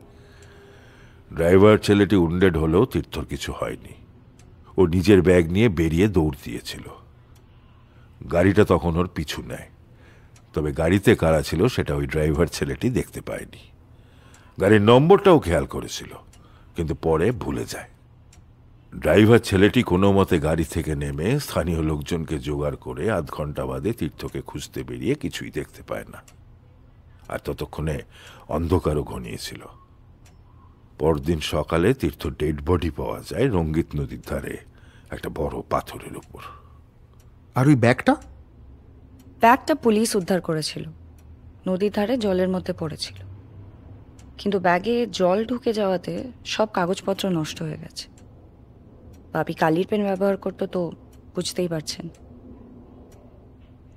S11: ড্রাইভার ছেলেটি উন্ডেড হলেও তীর্থর কিছু হয়নি ও নিজের ব্যাগ নিয়ে বেরিয়ে দৌড় দিয়েছিল গাড়িটা তখন ওর পিছু নেয় তবে গাড়িতে কারা ছিল সেটা ওই ড্রাইভার ছেলেটি দেখতে পায়নি গাড়ির নম্বরটাও খেয়াল করেছিল কিন্তু পরে ভুলে যায় ড্রাইভার ছেলেটি কোনো মতে গাড়ি থেকে নেমে স্থানীয় লোকজনকে জোগাড় করে আধ ঘন্টা বাদে তীর্থকে খুঁজতে বেরিয়ে কিছুই দেখতে পায় না আর ততক্ষণে অন্ধকারও ঘনিয়েছিল পরদিন সকালে তীর্থ ডেড বডি পাওয়া যায় রঙ্গিত নদীর ধারে একটা বড় পাথরের উপর
S4: আর ওই ব্যাগটা
S12: ব্যাগটা পুলিশ উদ্ধার করেছিল নদীর ধারে জলের মধ্যে পড়েছিল কিন্তু ব্যাগে জল ঢুকে যাওয়াতে সব কাগজপত্র নষ্ট হয়ে গেছে বাবি কালির পেন ব্যবহার করতো তো বুঝতেই পারছেন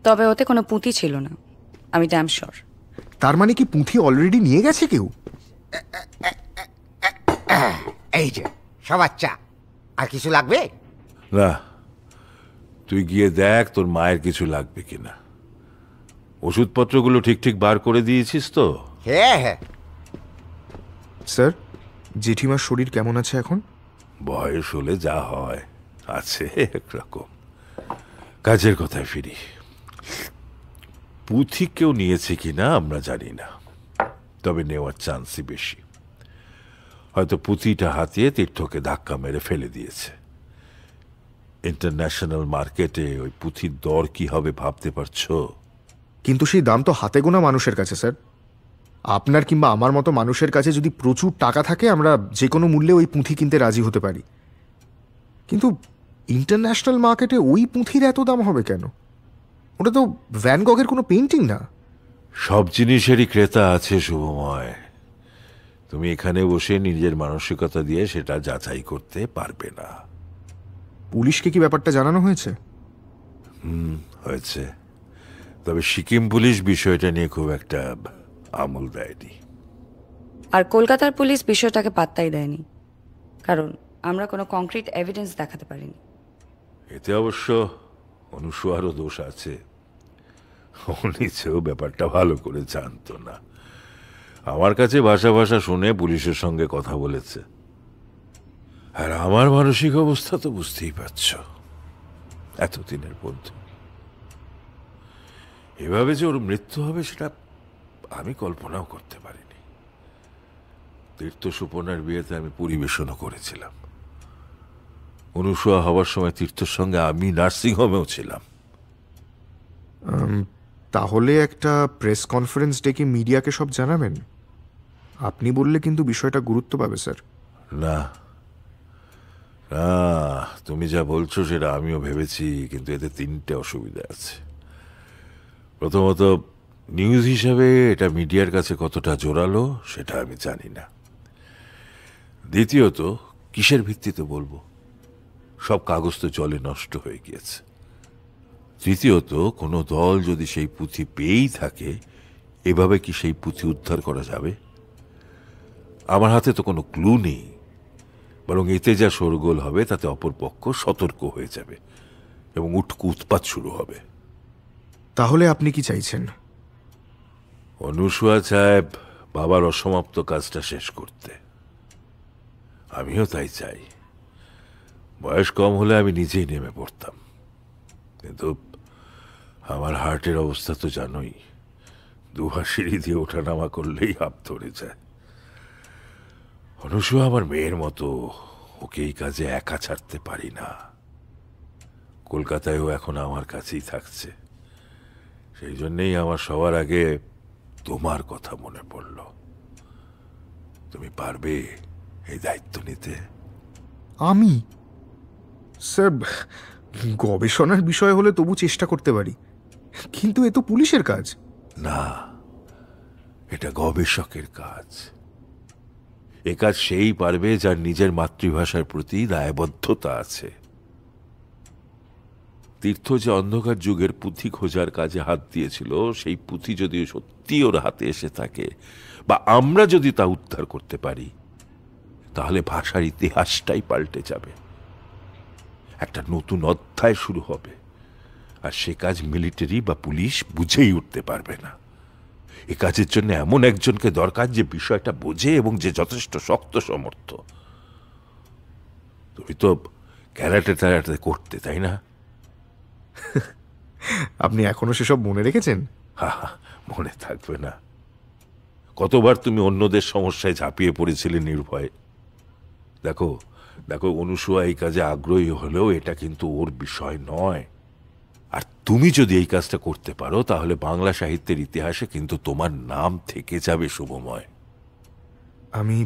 S12: তবে ওতে কোনো পুঁতি ছিল না আমি ড্যাম শর
S1: তার মানে কি পুঁথি অলরেডি নিয়ে গেছে কেউ
S4: এই যে সবার চা আচ্ছা। আর কিছু লাগবে
S11: না তুই গিয়ে দেখ তোর মায়ের কিছু লাগবে কিনা ওষুধপত্রগুলো ঠিক ঠিক বার করে দিয়েছিস তো
S1: হ্যাঁ হ্যাঁ স্যার জেঠিমার শরীর কেমন আছে এখন
S11: বয়স হলে যা হয় আছে একরকম কাজের কথায় ফিরি পুঁথি কেউ নিয়েছে কি না আমরা জানি না তবে নেওয়ার চান্সই বেশি হয়তো পুঁথিটা হাতিয়ে তীর্থকে ধাক্কা মেরে ফেলে দিয়েছে
S1: ইন্টারন্যাশনাল মার্কেটে ওই পুঁথির দর কি হবে ভাবতে পারছো কিন্তু সেই দাম তো হাতে গোনা মানুষের কাছে স্যার আপনার কিংবা আমার মতো মানুষের কাছে যদি প্রচুর টাকা থাকে আমরা যে কোনো মূল্যে ওই পুঁথি কিনতে রাজি হতে পারি কিন্তু ইন্টারন্যাশনাল মার্কেটে ওই পুঁথির এত দাম হবে কেন ওটা তো ভ্যানগগের কোনো পেন্টিং না
S11: সব জিনিসেরই ক্রেতা আছে শুভময় তুমি এখানে বসে নিজের মানসিকতা দিয়ে সেটা যাচাই করতে পারবে না
S1: পুলিশকে কি ব্যাপারটা জানানো হয়েছে হুম হয়েছে
S11: তবে সিকিম পুলিশ বিষয়টা নিয়ে খুব
S1: একটা আমল দেয়নি
S12: আর কলকাতার পুলিশ বিষয়টাকে পাত্তাই দেয়নি কারণ আমরা কোনো কংক্রিট এভিডেন্স দেখাতে পারিনি
S11: এতে অবশ্য অনুসারও দোষ আছে ও নিজেও ব্যাপারটা ভালো করে জানতো না আমার কাছে ভাষা ভাষা শুনে পুলিশের সঙ্গে কথা বলেছে আর আমার মানসিক অবস্থা তো বুঝতেই পারছ এতদিনের বন্ধু এভাবে যে ওর মৃত্যু হবে সেটা আমি কল্পনাও করতে পারিনি তীর্থ সুপর্ণার বিয়েতে আমি পরিবেশনও করেছিলাম
S1: অনুসোয়া হওয়ার সময় তীর্থর সঙ্গে আমি নার্সিংহোমেও ছিলাম তাহলে একটা প্রেস কনফারেন্স ডেকে মিডিয়াকে সব জানাবেন আপনি বললে কিন্তু বিষয়টা গুরুত্ব পাবে স্যার
S11: না তুমি যা বলছো সেটা আমিও ভেবেছি কিন্তু এতে তিনটে অসুবিধা আছে প্রথমত নিউজ হিসাবে এটা মিডিয়ার কাছে কতটা জোরালো সেটা আমি জানি না দ্বিতীয়ত কিসের ভিত্তিতে বলবো সব কাগজ তো জলে নষ্ট হয়ে গিয়েছে তৃতীয়ত কোনো দল যদি সেই পুঁথি পেয়েই থাকে এভাবে কি সেই পুঁথি উদ্ধার করা যাবে আমার হাতে তো কোনো ক্লু নেই বরং এতে যা শোরগোল হবে তাতে অপরপক্ষ সতর্ক হয়ে যাবে এবং উটকু উৎপাত শুরু হবে
S1: তাহলে আপনি কি চাইছেন
S11: অনুসুয়া সাহেব বাবার অসমাপ্ত কাজটা শেষ করতে আমিও তাই চাই বয়স কম হলে আমি নিজেই নেমে পড়তাম কিন্তু আমার হার্টের অবস্থা তো জানোই দুহা দিয়ে ওঠানামা করলেই হাত ধরে যায় অনসু আমার মেয়ের মতো ওকে এই কাজে একা ছাড়তে পারি না কলকাতায়ও এখন আমার কাছেই থাকছে সেই জন্যেই আমার সবার আগে তোমার কথা মনে পড়ল তুমি পারবে এই দায়িত্ব নিতে
S1: আমি স্যার গবেষণার বিষয় হলে তবু চেষ্টা করতে পারি কিন্তু এ তো পুলিশের কাজ না এটা গবেষকের কাজ
S11: একাজ সেই পারবে যার নিজের মাতৃভাষার প্রতি দায়বদ্ধতা আছে তীর্থ যে অন্ধকার যুগের পুঁথি খোঁজার কাজে হাত দিয়েছিল সেই পুঁথি যদি সত্যি ওর হাতে এসে থাকে বা আমরা যদি তা উদ্ধার করতে পারি তাহলে ভাষার ইতিহাসটাই পাল্টে যাবে একটা নতুন অধ্যায় শুরু হবে আর সে কাজ মিলিটারি বা পুলিশ বুঝেই উঠতে পারবে না এ কাজের জন্য এমন একজনকে দরকার যে বিষয়টা বোঝে এবং যে যথেষ্ট শক্ত সমর্থ তুমি তো ক্যারাটে ট্যারাটে করতে তাই না
S1: আপনি এখনো সেসব মনে রেখেছেন হা
S11: মনে থাকবে না কতবার তুমি অন্যদের সমস্যায় ঝাঁপিয়ে পড়েছিলে নির্ভয়ে দেখো দেখো অনুসুয়া এই কাজে আগ্রহী হলেও এটা কিন্তু ওর বিষয় নয় আর তুমি যদি এই কাজটা করতে পারো তাহলে বাংলা সাহিত্যের ইতিহাসে কিন্তু তোমার নাম থেকে যাবে শুভময়
S1: আমি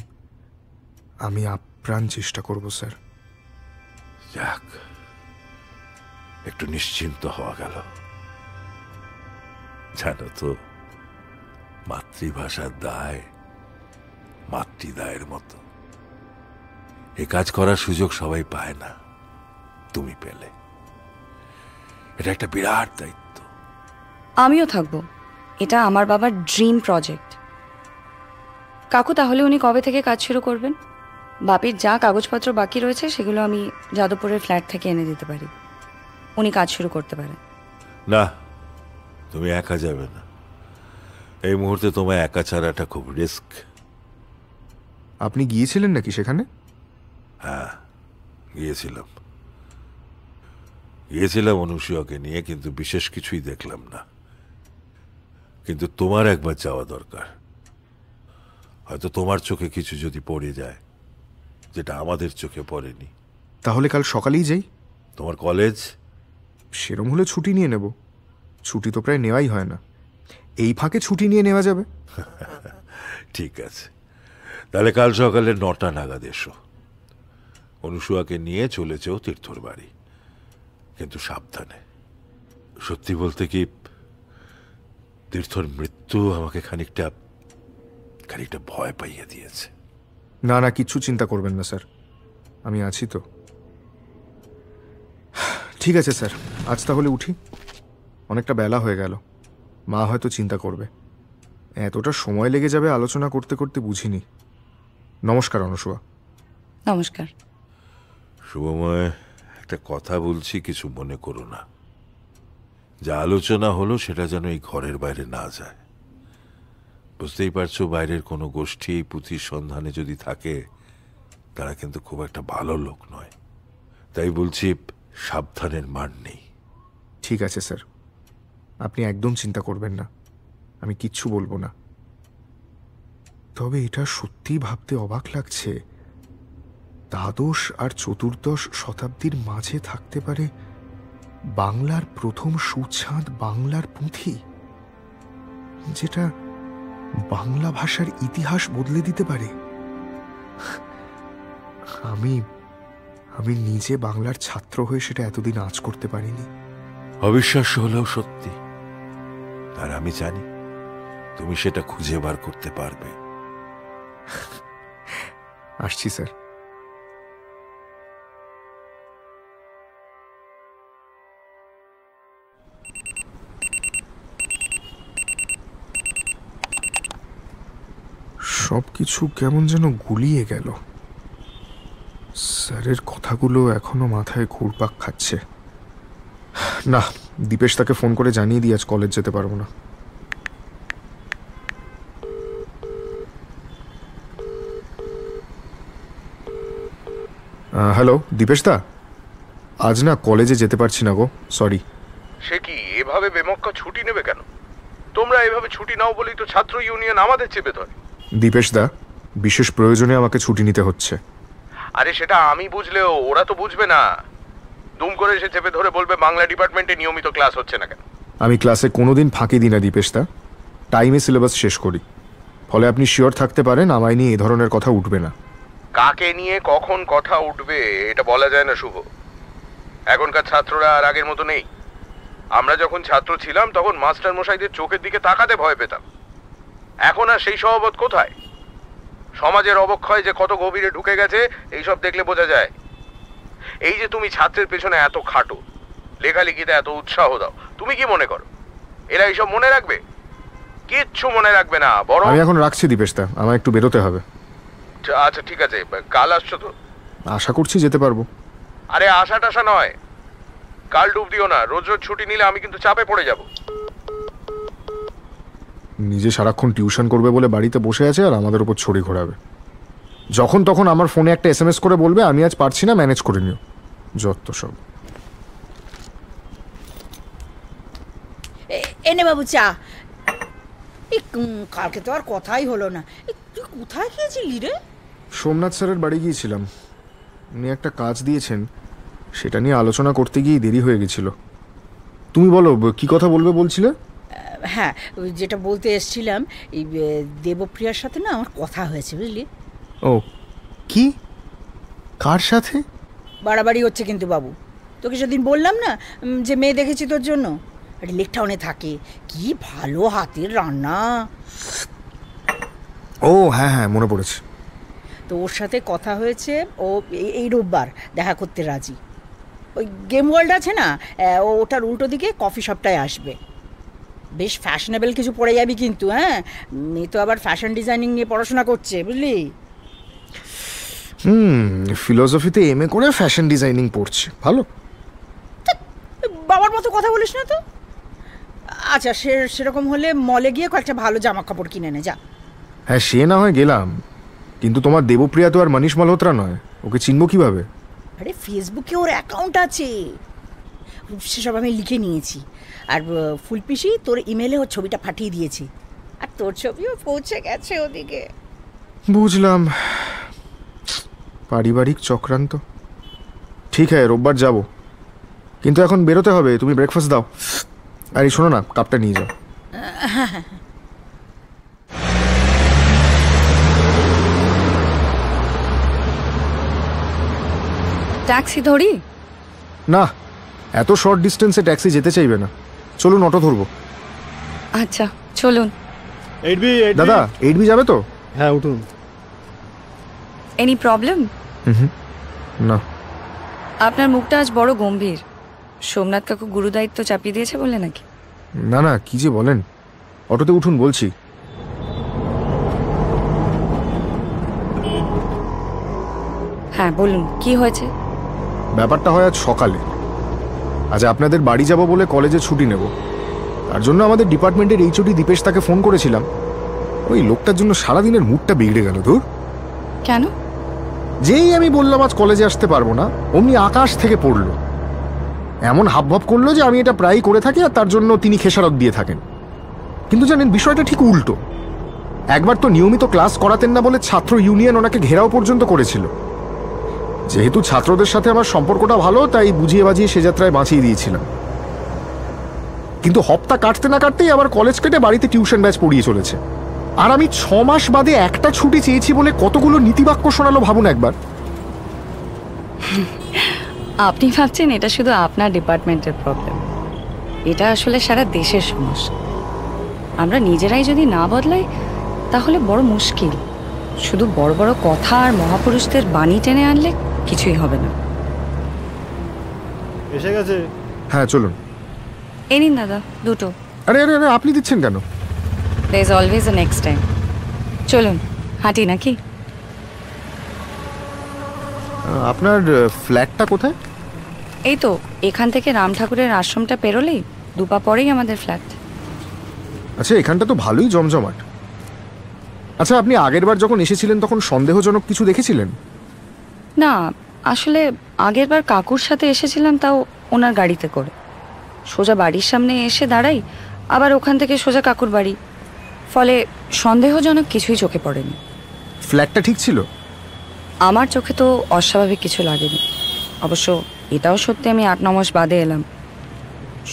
S1: আমি আপ্রাণ চেষ্টা করব স্যার যাক একটু নিশ্চিন্ত হওয়া গেল
S11: জানো তো মাতৃভাষার দায় মাতৃদায়ের মতো এ কাজ করার সুযোগ সবাই পায় না তুমি পেলে এটা একটা বিরাট দায়িত্ব
S12: আমিও থাকব এটা আমার বাবার ড্রিম প্রজেক্ট কাকু তাহলে উনি কবে থেকে কাজ শুরু করবেন বাপির যা কাগজপত্র বাকি রয়েছে সেগুলো আমি যাদবপুরের ফ্ল্যাট থেকে এনে দিতে পারি উনি কাজ শুরু করতে পারেন
S11: না তুমি একা যাবে না এই মুহূর্তে তোমায় একা ছাড়াটা খুব রিস্ক
S1: আপনি গিয়েছিলেন নাকি সেখানে
S11: হ্যাঁ গিয়েছিলাম গিয়েছিলাম অনুষীয়কে নিয়ে কিন্তু বিশেষ কিছুই দেখলাম না কিন্তু তোমার একবার যাওয়া দরকার হয়তো তোমার
S1: চোখে কিছু যদি পড়ে যায়
S11: যেটা আমাদের চোখে পড়েনি
S1: তাহলে কাল সকালেই যাই তোমার কলেজ সেরম হলে ছুটি নিয়ে নেব ছুটি তো প্রায় নেওয়াই হয় না এই ফাঁকে ছুটি নিয়ে নেওয়া যাবে ঠিক আছে
S11: তাহলে কাল সকালে নটা নাগাদ এসো অনুসুয়াকে নিয়ে চলেছেও তীর্থর বাড়ি কিন্তু সাবধানে সত্যি বলতে কি তীর্থর মৃত্যু আমাকে খানিকটা খানিকটা
S1: ভয় পাইয়ে দিয়েছে না না কিছু চিন্তা করবেন না স্যার আমি আছি তো ঠিক আছে স্যার আজ তাহলে উঠি অনেকটা বেলা হয়ে গেল মা হয়তো চিন্তা করবে এতটা সময় লেগে যাবে আলোচনা করতে করতে বুঝিনি নমস্কার অনুসুয়া নমস্কার শুভময়
S11: একটা কথা বলছি কিছু মনে করো না যা আলোচনা হলো সেটা যেন এই ঘরের বাইরে না যায় বুঝতেই পারছো বাইরের কোনো গোষ্ঠী এই পুঁথির সন্ধানে যদি থাকে তারা কিন্তু খুব একটা ভালো লোক নয় তাই বলছি সাবধানের মান নেই ঠিক আছে স্যার
S1: আপনি একদম চিন্তা করবেন না আমি কিচ্ছু বলবো না তবে এটা সত্যি ভাবতে অবাক লাগছে দ্বাদশ আর চতুর্দশ শতাব্দীর মাঝে থাকতে পারে বাংলার প্রথম সুছাঁদ বাংলার পুঁথি যেটা বাংলা ভাষার ইতিহাস বদলে দিতে পারে আমি আমি নিজে বাংলার ছাত্র হয়ে সেটা এতদিন আজ করতে পারিনি অবিশ্বাস্য হলেও সত্যি
S11: আর আমি জানি তুমি
S1: সেটা খুঁজে বার করতে পারবে আসছি স্যার সব কিছু কেমন যেন গুলিয়ে গেল স্যারের কথাগুলো এখনো মাথায় ঘুরপাক খাচ্ছে না দীপেশ তাকে ফোন করে জানিয়ে দিই আজ কলেজ যেতে পারবো না হ্যালো দীপেশ দা আজ না কলেজে যেতে পারছি না গো সরি
S13: সে কি এভাবে বেমক্কা ছুটি নেবে কেন তোমরা এভাবে ছুটি নাও বলেই তো ছাত্র ইউনিয়ন আমাদের চেপে ধরে
S1: দীপেশদা বিশেষ প্রয়োজনে আমাকে ছুটি নিতে হচ্ছে
S13: আরে সেটা আমি বুঝলেও ওরা তো বুঝবে না দুম করে এসে চেপে ধরে বলবে বাংলা ডিপার্টমেন্টে নিয়মিত ক্লাস হচ্ছে না কেন
S1: আমি ক্লাসে কোনোদিন ফাঁকি দিই না দীপেশদা টাইমে সিলেবাস শেষ করি ফলে আপনি শিওর থাকতে পারেন আমায় নিয়ে এ ধরনের কথা উঠবে না
S13: কাকে নিয়ে কখন কথা উঠবে এটা বলা যায় না শুভ এখনকার ছাত্ররা আর আগের মতো নেই আমরা যখন ছাত্র ছিলাম তখন মাস্টার মশাইদের চোখের দিকে তাকাতে ভয় পেতাম এখন আর সেই সহবত কোথায় সমাজের অবক্ষয় যে কত গভীরে ঢুকে গেছে এইসব দেখলে বোঝা যায় এই যে তুমি ছাত্রের পেছনে এত খাটো লেখালেখিতে এত উৎসাহ দাও তুমি কি মনে করো এরা এইসব মনে রাখবে কিচ্ছু মনে রাখবে না বড়
S1: আমি এখন রাখছি দীপেশদা আমার একটু বেরোতে হবে
S13: আচ্ছা, আচ্ছা ঠিক আছে কাল আসছো তো
S1: আশা করছি যেতে পারবো
S13: আরে আশা টাশা নয় কাল ডুব দিও না রোজ রোজ ছুটি নিলে আমি কিন্তু চাপে পড়ে যাবো
S1: নিজে সারাক্ষণ টিউশন করবে বলে বাড়িতে বসে আছে আর আমাদের ওপর ছড়ি ঘোরাবে যখন তখন আমার ফোনে একটা এস করে বলবে আমি আজ পারছি না ম্যানেজ করে নিও যত সব
S10: এনে বাবু চা কালকে তো আর কথাই হলো না তুই কোথায় গিয়েছিলি রে
S1: সোমনাথ স্যারের বাড়ি গিয়েছিলাম উনি একটা কাজ দিয়েছেন সেটা নিয়ে আলোচনা করতে গিয়ে দেরি হয়ে গেছিল তুমি বলো কি কথা বলবে বলছিলে
S10: হ্যাঁ যেটা বলতে এসছিলাম এই দেবপ্রিয়ার সাথে না আমার কথা হয়েছে বুঝলি
S1: ও কি কার সাথে
S10: বাড়াবাড়ি হচ্ছে কিন্তু বাবু তোকে সেদিন বললাম না যে মেয়ে দেখেছি তোর জন্য আর লেক থাকে কি ভালো হাতের রান্না
S1: ও হ্যাঁ হ্যাঁ মনে পড়েছে
S10: তো ওর সাথে কথা হয়েছে ও এই রোববার দেখা করতে রাজি ওই গেম ওয়ার্ল্ড আছে না ওটার উল্টো দিকে কফি শপটায় আসবে বেশ ফ্যাশনেবল কিছু পরে যাবি কিন্তু হ্যাঁ মেয়ে তো আবার ফ্যাশন ডিজাইনিং নিয়ে পড়াশোনা করছে বুঝলি
S1: হুম ফিলোসফিতে এম এ করে ফ্যাশন ডিজাইনিং পড়ছে ভালো
S10: বাবার মতো কথা বলিস না তো আচ্ছা সে সেরকম হলে মলে গিয়ে কয়েকটা ভালো জামা কাপড় কিনে নে যা
S1: হ্যাঁ সে না হয় গেলাম কিন্তু তোমার দেবপ্রিয়া তো আর মানিশ মালহোত্রা নয় ওকে চিনবো কিভাবে
S10: আরে ফেসবুকে ওর অ্যাকাউন্ট আছে সেসব আমি লিখে নিয়েছি আর ফুলপিসি তোর ইমেলেও ছবিটা পাঠিয়ে দিয়েছি আর তোর ছবিও পৌঁছে গেছে ওদিকে
S1: বুঝলাম পারিবারিক চক্রান্ত ঠিক হ্যাঁ রোববার যাব কিন্তু এখন বেরোতে হবে তুমি ব্রেকফাস্ট দাও আর এই শোনো না কাপটা নিয়ে যাও
S12: ট্যাক্সি ধরি
S1: না এত শর্ট ডিস্টেন্সে ট্যাক্সি যেতে চাইবে না চলুন অটো ধরবো
S12: আচ্ছা চলুন এইট
S1: দাদা এইট বি যাবে তো হ্যাঁ উঠুন এনি প্রবলেম না
S12: আপনার মুখটা আজ বড় গম্ভীর সোমনাথ কাকু গুরু দায়িত্ব চাপিয়ে দিয়েছে বলে নাকি
S1: না না কি যে বলেন অটোতে উঠুন বলছি
S12: হ্যাঁ বলুন কি হয়েছে
S1: ব্যাপারটা হয় আজ সকালে আজ আপনাদের বাড়ি যাব বলে কলেজে ছুটি নেব তার জন্য আমাদের ডিপার্টমেন্টের এইচওডি দীপেশ তাকে ফোন করেছিলাম ওই লোকটার জন্য সারাদিনের মুডটা বিগড়ে গেল ধুর কেন যেই আমি বললাম আজ কলেজে আসতে পারবো না অমনি আকাশ থেকে পড়ল এমন হাবভাব করলো যে আমি এটা প্রায়ই করে থাকি আর তার জন্য তিনি খেসারত দিয়ে থাকেন কিন্তু জানেন বিষয়টা ঠিক উল্টো একবার তো নিয়মিত ক্লাস করাতেন না বলে ছাত্র ইউনিয়ন ওনাকে ঘেরাও পর্যন্ত করেছিল যেহেতু ছাত্রদের সাথে আমার সম্পর্কটা ভালো তাই বুঝিয়ে বাজিয়ে সে যাত্রায় বাঁচিয়ে দিয়েছিলাম কিন্তু হপ্তা কাটতে না কাটতেই আমার কলেজ কেটে বাড়িতে টিউশন ব্যাচ পড়িয়ে চলেছে আর আমি ছ মাস বাদে একটা ছুটি চেয়েছি বলে কতগুলো নীতিবাক্য শোনালো ভাবুন একবার
S12: আপনি ভাবছেন এটা শুধু আপনার ডিপার্টমেন্টের প্রবলেম এটা আসলে সারা দেশের সমস্যা আমরা নিজেরাই যদি না বদলাই তাহলে বড় মুশকিল শুধু বড় বড় কথা আর মহাপুরুষদের বাণী টেনে আনলে কিছুই হবে না এসে
S1: গেছে হ্যাঁ চলুন
S12: এনি নিন দাদা দুটো আরে আরে আরে আপনি দিচ্ছেন কেন there is always a next time চলুন হাঁটি নাকি
S1: আপনার ফ্ল্যাটটা কোথায়
S12: এই তো এখান থেকে রাম ঠাকুরের আশ্রমটা পেরোলেই দুপা পরেই আমাদের ফ্ল্যাট
S1: আচ্ছা এখানটা তো ভালোই জমজমাট আচ্ছা আপনি আগেরবার যখন এসেছিলেন তখন সন্দেহজনক কিছু দেখেছিলেন
S12: না আসলে আগের বার কাকুর সাথে এসেছিলাম তাও ওনার গাড়িতে করে সোজা বাড়ির সামনে এসে দাঁড়াই আবার ওখান থেকে সোজা কাকুর বাড়ি ফলে সন্দেহজনক কিছুই চোখে পড়েনি
S4: ফ্ল্যাটটা
S1: ঠিক ছিল
S12: আমার চোখে তো অস্বাভাবিক কিছু লাগেনি অবশ্য এটাও সত্যি আমি আট নমাস বাদে এলাম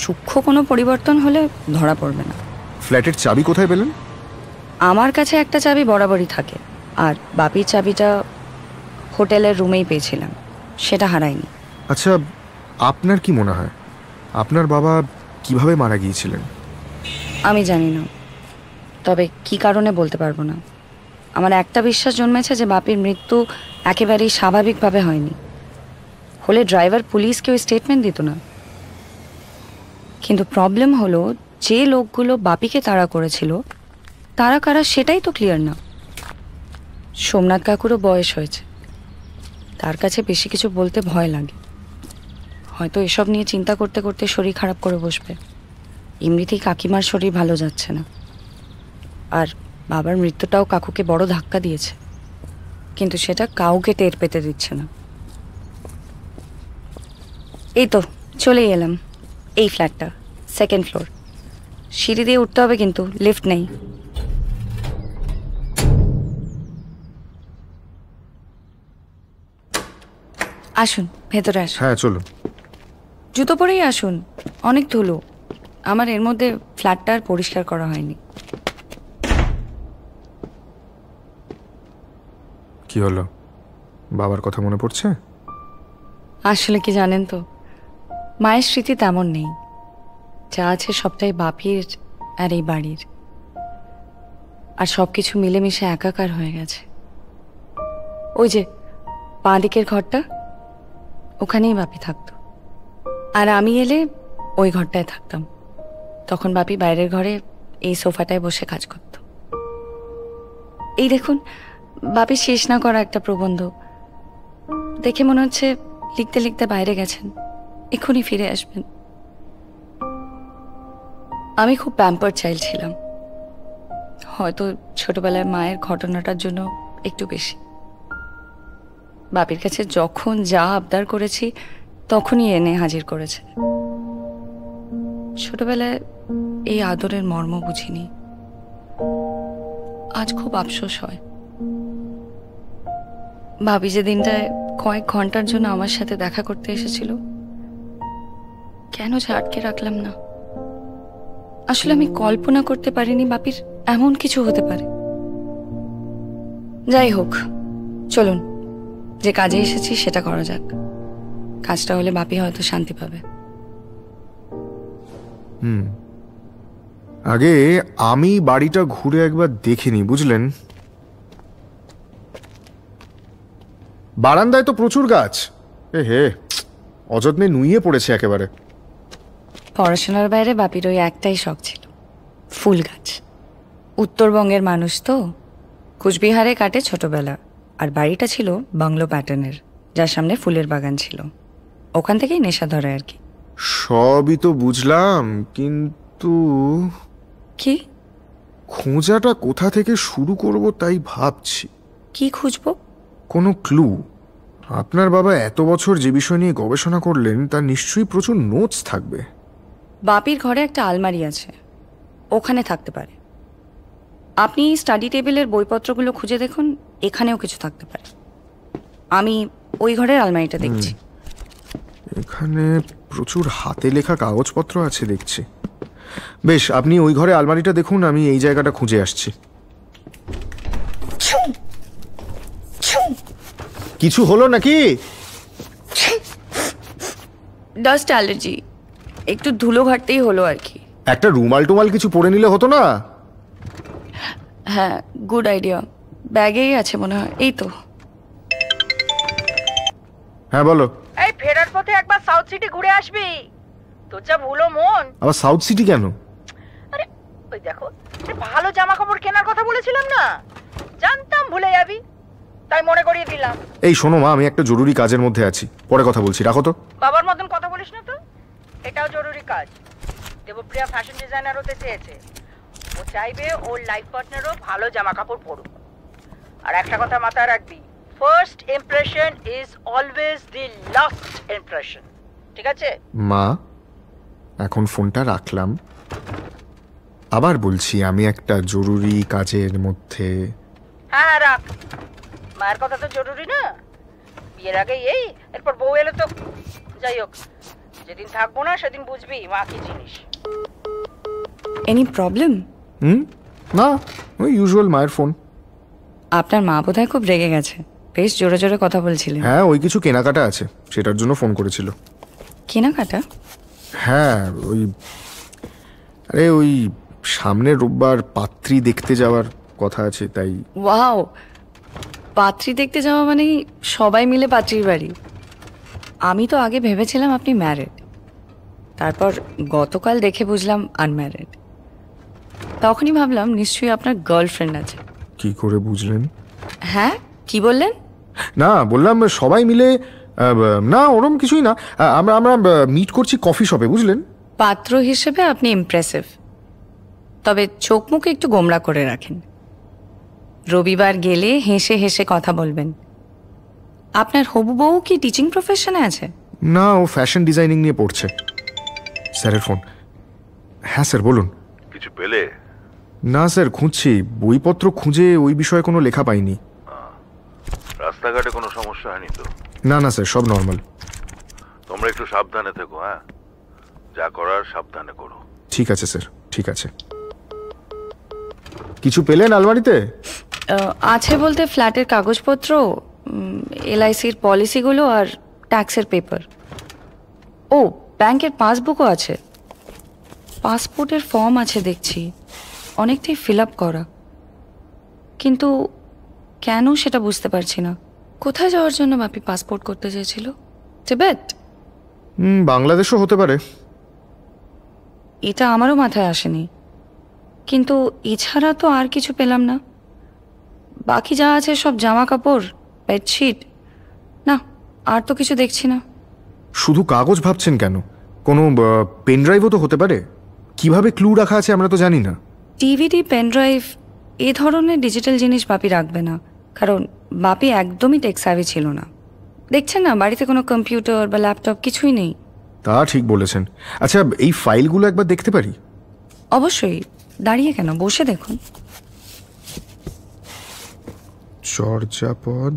S12: সূক্ষ্ম কোনো পরিবর্তন হলে ধরা পড়বে না
S1: ফ্ল্যাটের চাবি কোথায় পেলেন
S12: আমার কাছে একটা চাবি বরাবরই থাকে আর বাপির চাবিটা হোটেলের রুমেই পেয়েছিলাম সেটা হারায়নি
S1: আচ্ছা আপনার কি মনে হয় আপনার বাবা কিভাবে মারা গিয়েছিলেন
S12: আমি জানি না তবে কি কারণে বলতে পারবো না আমার একটা বিশ্বাস জন্মেছে যে বাপির মৃত্যু একেবারেই স্বাভাবিকভাবে হয়নি হলে ড্রাইভার পুলিশকে ওই স্টেটমেন্ট দিত না কিন্তু প্রবলেম হলো যে লোকগুলো বাপিকে তাড়া করেছিল তারা কারা সেটাই তো ক্লিয়ার না সোমনাথ কাকুরও বয়স হয়েছে তার কাছে বেশি কিছু বলতে ভয় লাগে হয়তো এসব নিয়ে চিন্তা করতে করতে শরীর খারাপ করে বসবে এমনিতেই কাকিমার শরীর ভালো যাচ্ছে না আর বাবার মৃত্যুটাও কাকুকে বড় ধাক্কা দিয়েছে কিন্তু সেটা কাউকে টের পেতে দিচ্ছে না এই তো চলে এলাম এই ফ্ল্যাটটা সেকেন্ড ফ্লোর সিঁড়ি দিয়ে উঠতে হবে কিন্তু লিফট নেই আসুন ভেতরে আসুন হ্যাঁ চলুন জুতো পরেই আসুন অনেক ধুলো আমার এর মধ্যে ফ্ল্যাটটা আর পরিষ্কার করা হয়নি
S1: কি হলো বাবার কথা মনে পড়ছে
S12: আসলে কি জানেন তো মায়ের স্মৃতি তেমন নেই যা আছে সবটাই বাপির আর এই বাড়ির আর সব কিছু মিলেমিশে একাকার হয়ে গেছে ওই যে বাঁ দিকের ঘরটা ওখানেই বাপি থাকতো আর আমি এলে ওই ঘরটায় থাকতাম তখন বাপি বাইরের ঘরে এই সোফাটায় বসে কাজ করত এই দেখুন বাপি শেষ না করা একটা প্রবন্ধ দেখে মনে হচ্ছে লিখতে লিখতে বাইরে গেছেন এক্ষুনি ফিরে আসবেন আমি খুব প্যাম্পার চাইল্ড ছিলাম হয়তো ছোটবেলায় মায়ের ঘটনাটার জন্য একটু বেশি বাপির কাছে যখন যা আবদার করেছি তখনই এনে হাজির করেছে ছোটবেলায় এই আদরের মর্ম বুঝিনি আজ খুব আফসোস হয় ভাবি যে দিনটায় কয়েক ঘন্টার জন্য আমার সাথে দেখা করতে এসেছিল কেন যে আটকে রাখলাম না আসলে আমি কল্পনা করতে পারিনি বাপির এমন কিছু হতে পারে যাই হোক চলুন যে কাজে এসেছি সেটা করা যাক কাজটা হলে বাপি হয়তো শান্তি পাবে
S1: হুম আগে আমি বাড়িটা ঘুরে একবার দেখিনি বুঝলেন বারান্দায় তো প্রচুর গাছ এ হে অযত্নে নুইয়ে পড়েছে একেবারে
S12: পড়াশোনার বাইরে বাপির ওই একটাই শখ ছিল ফুল গাছ উত্তরবঙ্গের মানুষ তো কুচবিহারে কাটে ছোটবেলা আর বাড়িটা ছিল বাংলো প্যাটার্নের যার সামনে ফুলের বাগান ছিল ওখান থেকেই নেশা ধরে আর কি
S1: সবই তো বুঝলাম কিন্তু কি খোঁজাটা কোথা থেকে শুরু করব তাই ভাবছি কি খুঁজব কোনো ক্লু আপনার বাবা এত বছর যে বিষয় নিয়ে গবেষণা করলেন তার নিশ্চয়ই প্রচুর নোটস থাকবে
S12: বাপির ঘরে একটা আলমারি আছে ওখানে থাকতে পারে আপনি স্টাডি টেবিলের বইপত্রগুলো খুঁজে দেখুন এখানেও কিছু থাকতে পারে আমি ওই ঘরের আলমারিটা দেখছি
S1: এখানে প্রচুর হাতে লেখা কাগজপত্র আছে দেখছি বেশ আপনি ওই ঘরে আলমারিটা দেখুন আমি এই জায়গাটা খুঁজে আসছি কিছু হলো নাকি
S12: ডাস্ট অ্যালার্জি একটু ধুলো ঘাটতেই হলো আর কি
S1: একটা রুমাল টুমাল কিছু পরে নিলে হতো না
S12: হ্যাঁ গুড আইডিয়া ব্যাগেই আছে মনে হয় এই তো
S1: হ্যাঁ বলো
S10: এই ফেরার পথে একবার সাউথ সিটি ঘুরে আসবি তোর যা ভুলো মন
S1: আবার সাউথ সিটি কেন
S10: আরে ওই দেখো ভালো জামা কাপড় কেনার কথা বলেছিলাম না জানতাম ভুলে যাবি তাই মনে করিয়ে দিলাম
S1: এই শোনো মা আমি একটা জরুরি কাজের মধ্যে আছি পরে কথা বলছি রাখো তো
S10: বাবার মতন কথা বলিস না তো এটাও জরুরি কাজ দেবপ্রিয়া ফ্যাশন ডিজাইনার হতে চেয়েছে ও চাইবে ওর লাইফ পার্টনারও ভালো জামা কাপড় পরুক আর একটা কথা মাথায় রাখবি first impression is always the last impression ঠিক আছে
S1: মা এখন ফোনটা রাখলাম আবার বলছি আমি একটা জরুরি কাজের মধ্যে
S10: হ্যাঁ হ্যাঁ রাখ মায়ের কথা তো জরুরি না বিয়ের আগে এই এরপর বউ এলো তো যাই হোক যেদিন থাকবো না সেদিন বুঝবি মা কি জিনিস
S12: এনি প্রবলেম হুম না ওই ইউজুয়াল মায়ের ফোন আপনার মা বোধহয় খুব রেগে গেছে বেশ জোরে জোরে কথা বলছিলেন
S1: হ্যাঁ ওই কিছু কেনাকাটা আছে সেটার জন্য ফোন করেছিল কেনাকাটা হ্যাঁ ওই আরে ওই সামনে রোববার পাত্রী দেখতে যাওয়ার কথা আছে তাই
S12: ওয়াও পাত্রী দেখতে যাওয়া মানে সবাই মিলে পাত্রীর বাড়ি আমি তো আগে ভেবেছিলাম আপনি ম্যারেড তারপর গতকাল দেখে বুঝলাম আনম্যারেড তখনই ভাবলাম নিশ্চয়ই আপনার গার্লফ্রেন্ড আছে
S1: কি করে বুঝলেন
S12: হ্যাঁ কি বললেন
S1: না বললাম সবাই মিলে না ওরম কিছুই না আমরা আমরা মিট করছি কফি শপে বুঝলেন
S12: পাত্র হিসেবে আপনি ইমপ্রেসিভ তবে চোখ মুখে একটু গোমরা করে রাখেন রবিবার গেলে হেসে হেসে কথা বলবেন আপনার হবু বউ কি টিচিং প্রফেশনে আছে
S1: না ও ফ্যাশন ডিজাইনিং নিয়ে পড়ছে স্যারের ফোন হ্যাঁ স্যার বলুন কিছু পেলে না স্যার খুঁজছি বইপত্র খুঁজে ওই বিষয়ে কোনো লেখা পাইনি
S11: রাস্তাঘাটে কোনো সমস্যা হয়নি তো
S1: না না স্যার সব নর্মাল
S11: তোমরা একটু সাবধানে থেকো হ্যাঁ যা করার সাবধানে করো
S1: ঠিক আছে স্যার ঠিক আছে কিছু পেলেন আলমারিতে
S12: আছে বলতে ফ্ল্যাটের কাগজপত্র এলআইসির পলিসিগুলো আর ট্যাক্সের পেপার ও ব্যাংকের পাসবুকও আছে পাসপোর্টের ফর্ম আছে দেখছি অনেকটাই ফিল আপ করা কিন্তু কেন সেটা বুঝতে পারছি না কোথায় যাওয়ার জন্য বাপি পাসপোর্ট করতে চেয়েছিল টিবেট
S1: বাংলাদেশও হতে পারে
S12: এটা আমারও মাথায় আসেনি কিন্তু এছাড়া তো আর কিছু পেলাম না বাকি যা আছে সব জামা কাপড় বেডশিট না আর তো কিছু দেখছি না
S1: শুধু কাগজ ভাবছেন কেন কোনো পেনড্রাইভও তো হতে পারে কিভাবে ক্লু রাখা আছে আমরা তো জানি না
S12: টিভিডি পেনড্রাইভ এ ধরনের ডিজিটাল জিনিস বাপি রাখবে না কারণ বাপি একদমই টেকসাভি ছিল না দেখছেন না বাড়িতে কোনো কম্পিউটার বা ল্যাপটপ কিছুই নেই
S1: তা ঠিক বলেছেন আচ্ছা এই ফাইলগুলো একবার দেখতে পারি
S12: অবশ্যই দাঁড়িয়ে কেন বসে দেখুন
S1: চর্যাপদ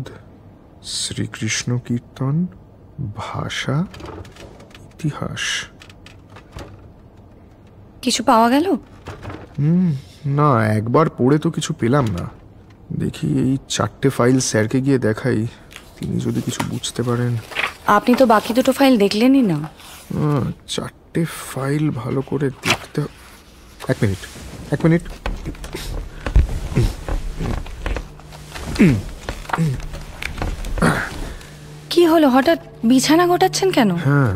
S1: শ্রীকৃষ্ণ কীর্তন ভাষা ইতিহাস
S12: কিছু পাওয়া গেল
S1: হুম না একবার পড়ে তো কিছু পেলাম না দেখি এই চারটে ফাইল স্যারকে গিয়ে দেখাই তিনি যদি কিছু বুঝতে পারেন
S12: আপনি তো বাকি দুটো ফাইল দেখলেনই না
S1: চারটে ফাইল ভালো করে দেখতে এক মিনিট এক মিনিট
S12: কি হলো হঠাৎ বিছানা গোটাচ্ছেন কেন
S1: হ্যাঁ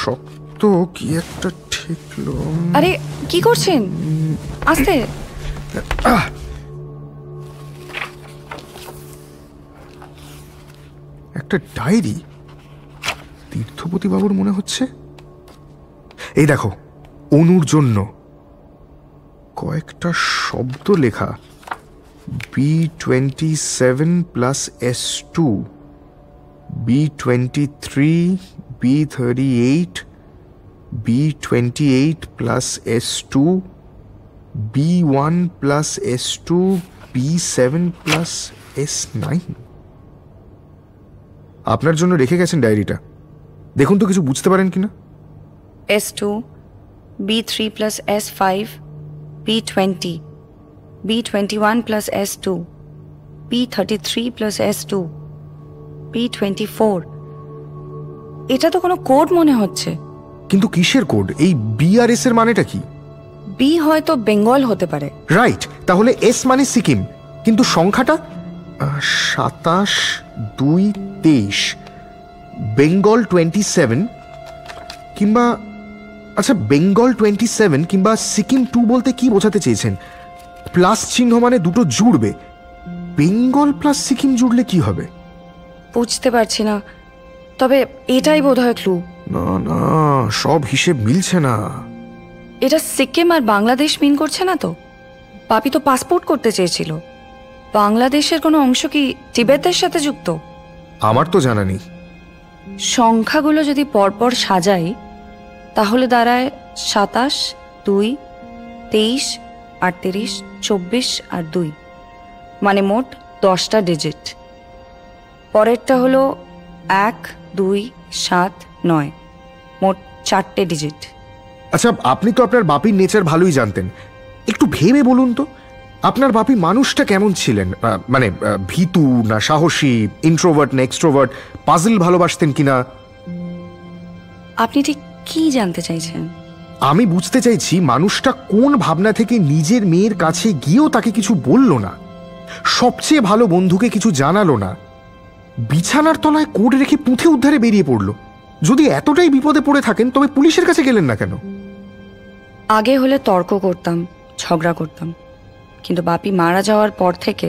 S1: শক্ত কি একটা আরে কি করছেন আস্তে একটা ডায়েরি তীর্থপতি বাবুর মনে হচ্ছে এই দেখো অনুর জন্য কয়েকটা শব্দ লেখা B twenty seven plus S two B twenty three B thirty eight B28 plus S2, B1 plus S2, B7 plus S9 আপনার জন্য রেখে গেছেন ডায়েরিটা দেখুন তো কিছু বুঝতে পারেন কিনা
S12: S two B three plus S five B twenty B twenty one plus S two B thirty three plus S two B twenty four এটা তো কোনো কোড মনে হচ্ছে
S1: কিন্তু কিসের কোড এই বিআরএস এর মানেটা কি
S12: বি হয়তো বেঙ্গল হতে পারে
S1: রাইট তাহলে এস মানে সিকিম কিন্তু সংখ্যাটা সাতাশ দুই তেইশ বেঙ্গল টোয়েন্টি সেভেন কিংবা আচ্ছা বেঙ্গল টোয়েন্টি সেভেন কিংবা সিকিম টু বলতে কি বোঝাতে চেয়েছেন প্লাস চিহ্ন মানে দুটো জুড়বে বেঙ্গল প্লাস সিকিম জুড়লে কি হবে
S12: বুঝতে পারছি না তবে এটাই বোধহয় ক্লু
S1: না না সব হিসেব মিলছে না
S12: এটা সিকিম আর বাংলাদেশ মিন করছে না তো পাপি তো পাসপোর্ট করতে চেয়েছিল বাংলাদেশের কোনো অংশ কি তিবেতের সাথে যুক্ত
S1: আমার তো জানা নেই
S12: সংখ্যাগুলো যদি পরপর সাজাই তাহলে দাঁড়ায় সাতাশ দুই তেইশ আটত্রিশ চব্বিশ আর দুই মানে মোট দশটা ডিজিট পরেরটা হলো এক দুই সাত নয় মোট চারটে ডিজিট
S1: আচ্ছা আপনি তো আপনার বাপির নেচার ভালোই জানতেন একটু ভেবে বলুন তো আপনার বাপি মানুষটা কেমন ছিলেন মানে ভীতু না সাহসী ইন্ট্রোভার্ট না এক্সট্রোভার্ট পাজল ভালোবাসতেন কিনা
S12: আপনি ঠিক কি জানতে চাইছেন
S1: আমি বুঝতে চাইছি মানুষটা কোন ভাবনা থেকে নিজের মেয়ের কাছে গিয়েও তাকে কিছু বলল না সবচেয়ে ভালো বন্ধুকে কিছু জানালো না বিছানার তলায় কোড রেখে পুঁথে উদ্ধারে বেরিয়ে পড়লো যদি এতটাই বিপদে পড়ে থাকেন তবে পুলিশের কাছে গেলেন না কেন
S12: আগে হলে তর্ক করতাম ঝগড়া করতাম কিন্তু বাপি মারা যাওয়ার পর থেকে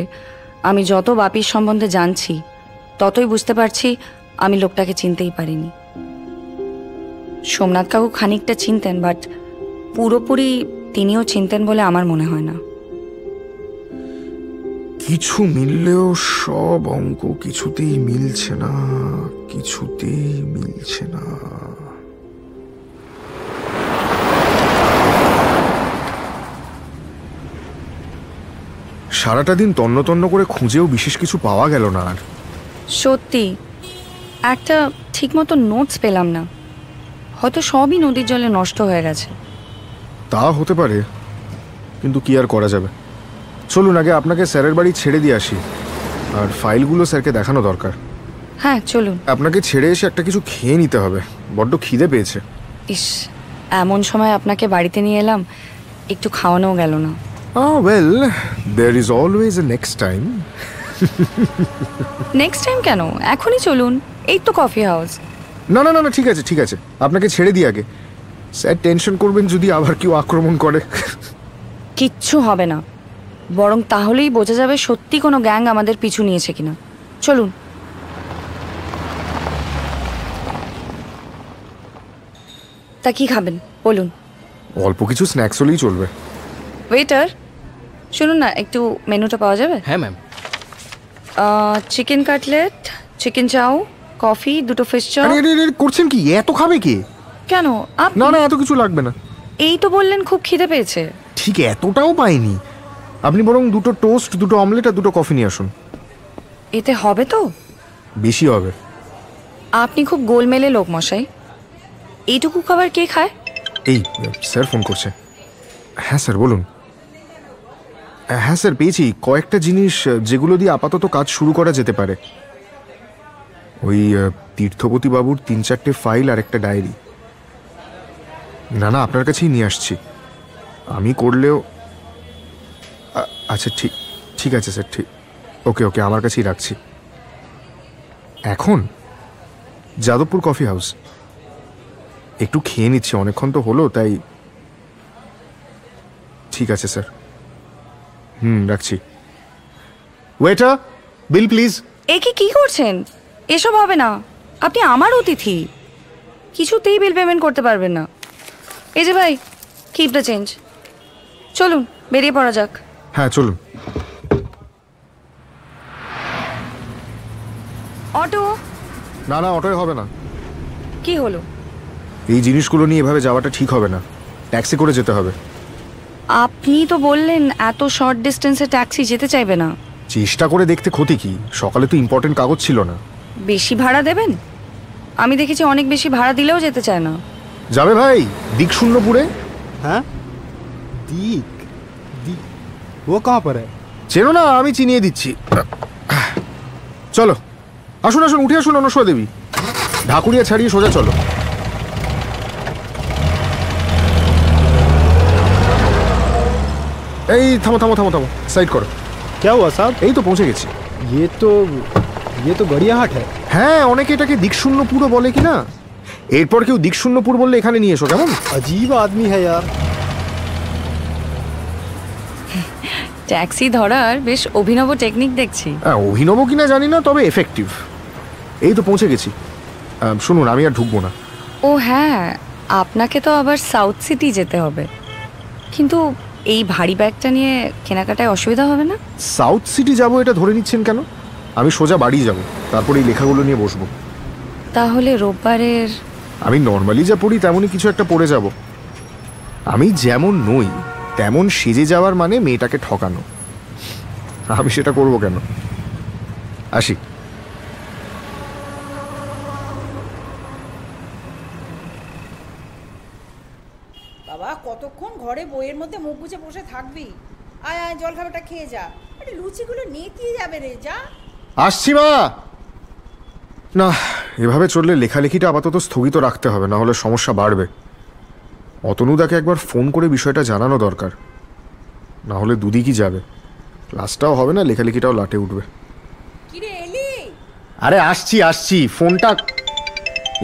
S12: আমি যত বাপির সম্বন্ধে জানছি ততই বুঝতে পারছি আমি লোকটাকে চিনতেই পারিনি সোমনাথ কাকু খানিকটা চিনতেন বাট পুরোপুরি তিনিও চিনতেন বলে আমার মনে হয় না
S1: কিছু মিললেও সব অঙ্ক কিছুতেই মিলছে না কিছুতেই মিলছে না সারাটা দিন তন্ন করে খুঁজেও বিশেষ কিছু পাওয়া গেল না আর
S12: সত্যি একটা ঠিকমতো নোটস পেলাম না হয়তো সবই নদীর জলে নষ্ট হয়ে গেছে
S1: তা হতে পারে কিন্তু কি আর করা যাবে চলুন আগে আপনাকে স্যারের বাড়ি ছেড়ে দিয়ে আসি আর ফাইলগুলো স্যারকে দেখানো দরকার হ্যাঁ চলুন আপনাকে ছেড়ে এসে একটা কিছু খেয়ে নিতে হবে বড্ড খিদে পেয়েছে
S12: ইস এমন সময় আপনাকে বাড়িতে নিয়ে এলাম একটু খাওয়ানো গেল না well
S1: there is always a next time
S12: next time কেন এখনই চলুন এই তো কফি হাউস
S1: না না না না ঠিক আছে ঠিক আছে আপনাকে ছেড়ে দিই আগে স্যার টেনশন করবেন যদি আবার কেউ আক্রমণ করে
S12: কিচ্ছু হবে না বরং তাহলেই বোঝা যাবে সত্যি কোনো গ্যাং আমাদের পিছু নিয়েছে কিনা চলুন তা কি খাবেন বলুন
S1: অল্প কিছু স্ন্যাক্স হলেই চলবে
S12: ওয়েটার শুনুন না একটু মেনুটা পাওয়া যাবে হ্যাঁ ma'am chicken cutlet chicken chow coffee দুটো ফিশ চাউ আরে
S1: আরে করছেন কি এত খাবে কি
S12: কেন আপনি না না এত কিছু লাগবে না এই তো বললেন খুব খিদে পেয়েছে ঠিক এতটাও
S1: পাইনি আপনি বরং দুটো টোস্ট দুটো অমলেট আর দুটো কফি নিয়ে আসুন
S12: এতে হবে তো বেশি হবে আপনি খুব গোলমেলে লোক মশাই এইটুকু খাবার কে খায়
S1: এই স্যার ফোন করছে হ্যাঁ স্যার বলুন হ্যাঁ স্যার পেয়েছি কয়েকটা জিনিস যেগুলো দিয়ে আপাতত কাজ শুরু করা যেতে পারে ওই তীর্থপতি বাবুর তিন চারটে ফাইল আর একটা ডায়েরি না না আপনার কাছেই নিয়ে আসছি আমি করলেও আচ্ছা ঠিক ঠিক আছে স্যার ঠিক ওকে ওকে আমার কাছেই রাখছি এখন যাদবপুর কফি হাউস একটু খেয়ে নিচ্ছি অনেকক্ষণ তো হলো তাই ঠিক আছে স্যার হুম রাখছি ওয়েটার বিল প্লিজ
S12: এ কি করছেন এসব হবে না আপনি আমার অতিথি কিছুতেই বিল পেমেন্ট করতে পারবেন না এই যে ভাই কিপ দ্য চেঞ্জ চলুন বেরিয়ে পড়া যাক হ্যাঁ চলুন অটো
S1: না না অটোয় হবে না কি হলো এই জিনিসগুলো নিয়ে এভাবে যাওয়াটা ঠিক হবে না ট্যাক্সি করে যেতে হবে
S12: আপনি তো বললেন এত শর্ট ডিস্টেন্সে ট্যাক্সি যেতে চাইবে না
S1: চেষ্টা করে দেখতে ক্ষতি কি সকালে তো ইম্পর্টেন্ট কাগজ ছিল না
S12: বেশি ভাড়া দেবেন আমি দেখেছি অনেক বেশি ভাড়া দিলেও যেতে চায় না
S1: যাবে ভাই দিক শূন্যপুরে হ্যাঁ দিক দিক ও কাহা পর চেনো না আমি চিনিয়ে দিচ্ছি চলো আসুন আসুন উঠে আসুন অনুসয়া দেবী ঢাকুরিয়া ছাড়িয়ে সোজা চলো এই থামো থামো থামো থামো সাইড করো क्या হুয়া साहब এই তো পৌঁছে গেছি ইয়ে তো ইয়ে তো গড়িয়াহাট है হ্যাঁ অনেকে এটাকে দিকশূন্যপুরও বলে কি না এরপর কেউ দিকশূন্যপুর বললে এখানে নিয়ে এসো কেমন অজীব আদমি হ্যায় ইয়ার
S12: ট্যাক্সি ধরার বেশ অভিনব টেকনিক দেখছি
S1: হ্যাঁ অভিনব না জানি না তবে এফেক্টিভ এই তো পৌঁছে গেছি শুনুন আমি আর ঢুকবো না
S12: ও হ্যাঁ আপনাকে তো আবার সাউথ সিটি যেতে হবে কিন্তু এই ভারী ব্যাগটা নিয়ে কেনাকাটায় অসুবিধা হবে না
S1: সাউথ সিটি যাব এটা ধরে নিচ্ছেন কেন আমি সোজা বাড়ি যাব তারপরে এই লেখাগুলো নিয়ে বসবো
S12: তাহলে রোববারের
S1: আমি নর্মালি যা পড়ি তেমনই কিছু একটা পড়ে যাব আমি যেমন নই তেমন সেজে যাওয়ার মানে মেয়েটাকে ঠকানো আমি সেটা করব কেন আসি
S10: ঘরে বইয়ের মধ্যে মুখ বুঝে বসে থাকবি আয় আয় জল খাবারটা খেয়ে যা লুচিগুলো নেতিয়ে যাবে রে যা
S1: আসছি মা না এভাবে চললে লেখালেখিটা আপাতত স্থগিত রাখতে হবে না হলে সমস্যা বাড়বে অতনুদাকে একবার ফোন করে বিষয়টা জানানো দরকার না হলে দুদিকই যাবে ক্লাসটাও হবে না লেখালেখিটাও লাটে উঠবে আরে আসছি আসছি ফোনটা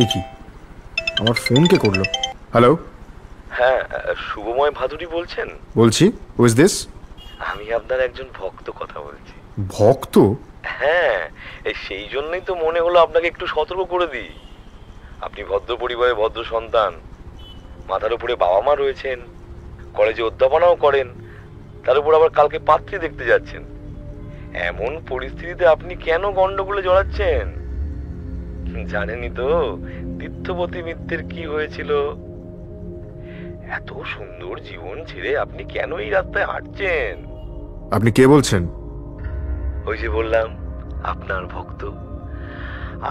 S1: এ কি আমার ফোন কে করলো হ্যালো
S14: হ্যাঁ শুভময় ভাদুরী বলছেন
S1: বলছি ওয়েজ দিস
S14: আমি আপনার একজন ভক্ত কথা বলছি ভক্ত হ্যাঁ সেই জন্যই তো মনে হলো আপনাকে একটু সতর্ক করে দিই আপনি ভদ্র পরিবারে ভদ্র সন্তান মাথার উপরে বাবা মা রয়েছেন কলেজে অধ্যাপনাও করেন তার উপর আবার কালকে পাত্রী দেখতে যাচ্ছেন এমন পরিস্থিতিতে আপনি কেন গন্ডগোলে জড়াচ্ছেন জানেনই তো তীর্থপতি মিত্রের কি হয়েছিল এত সুন্দর জীবন ছেড়ে আপনি কেন এই রাস্তায় হাঁটছেন
S1: আপনি কে বলছেন
S14: ওই যে বললাম আপনার ভক্ত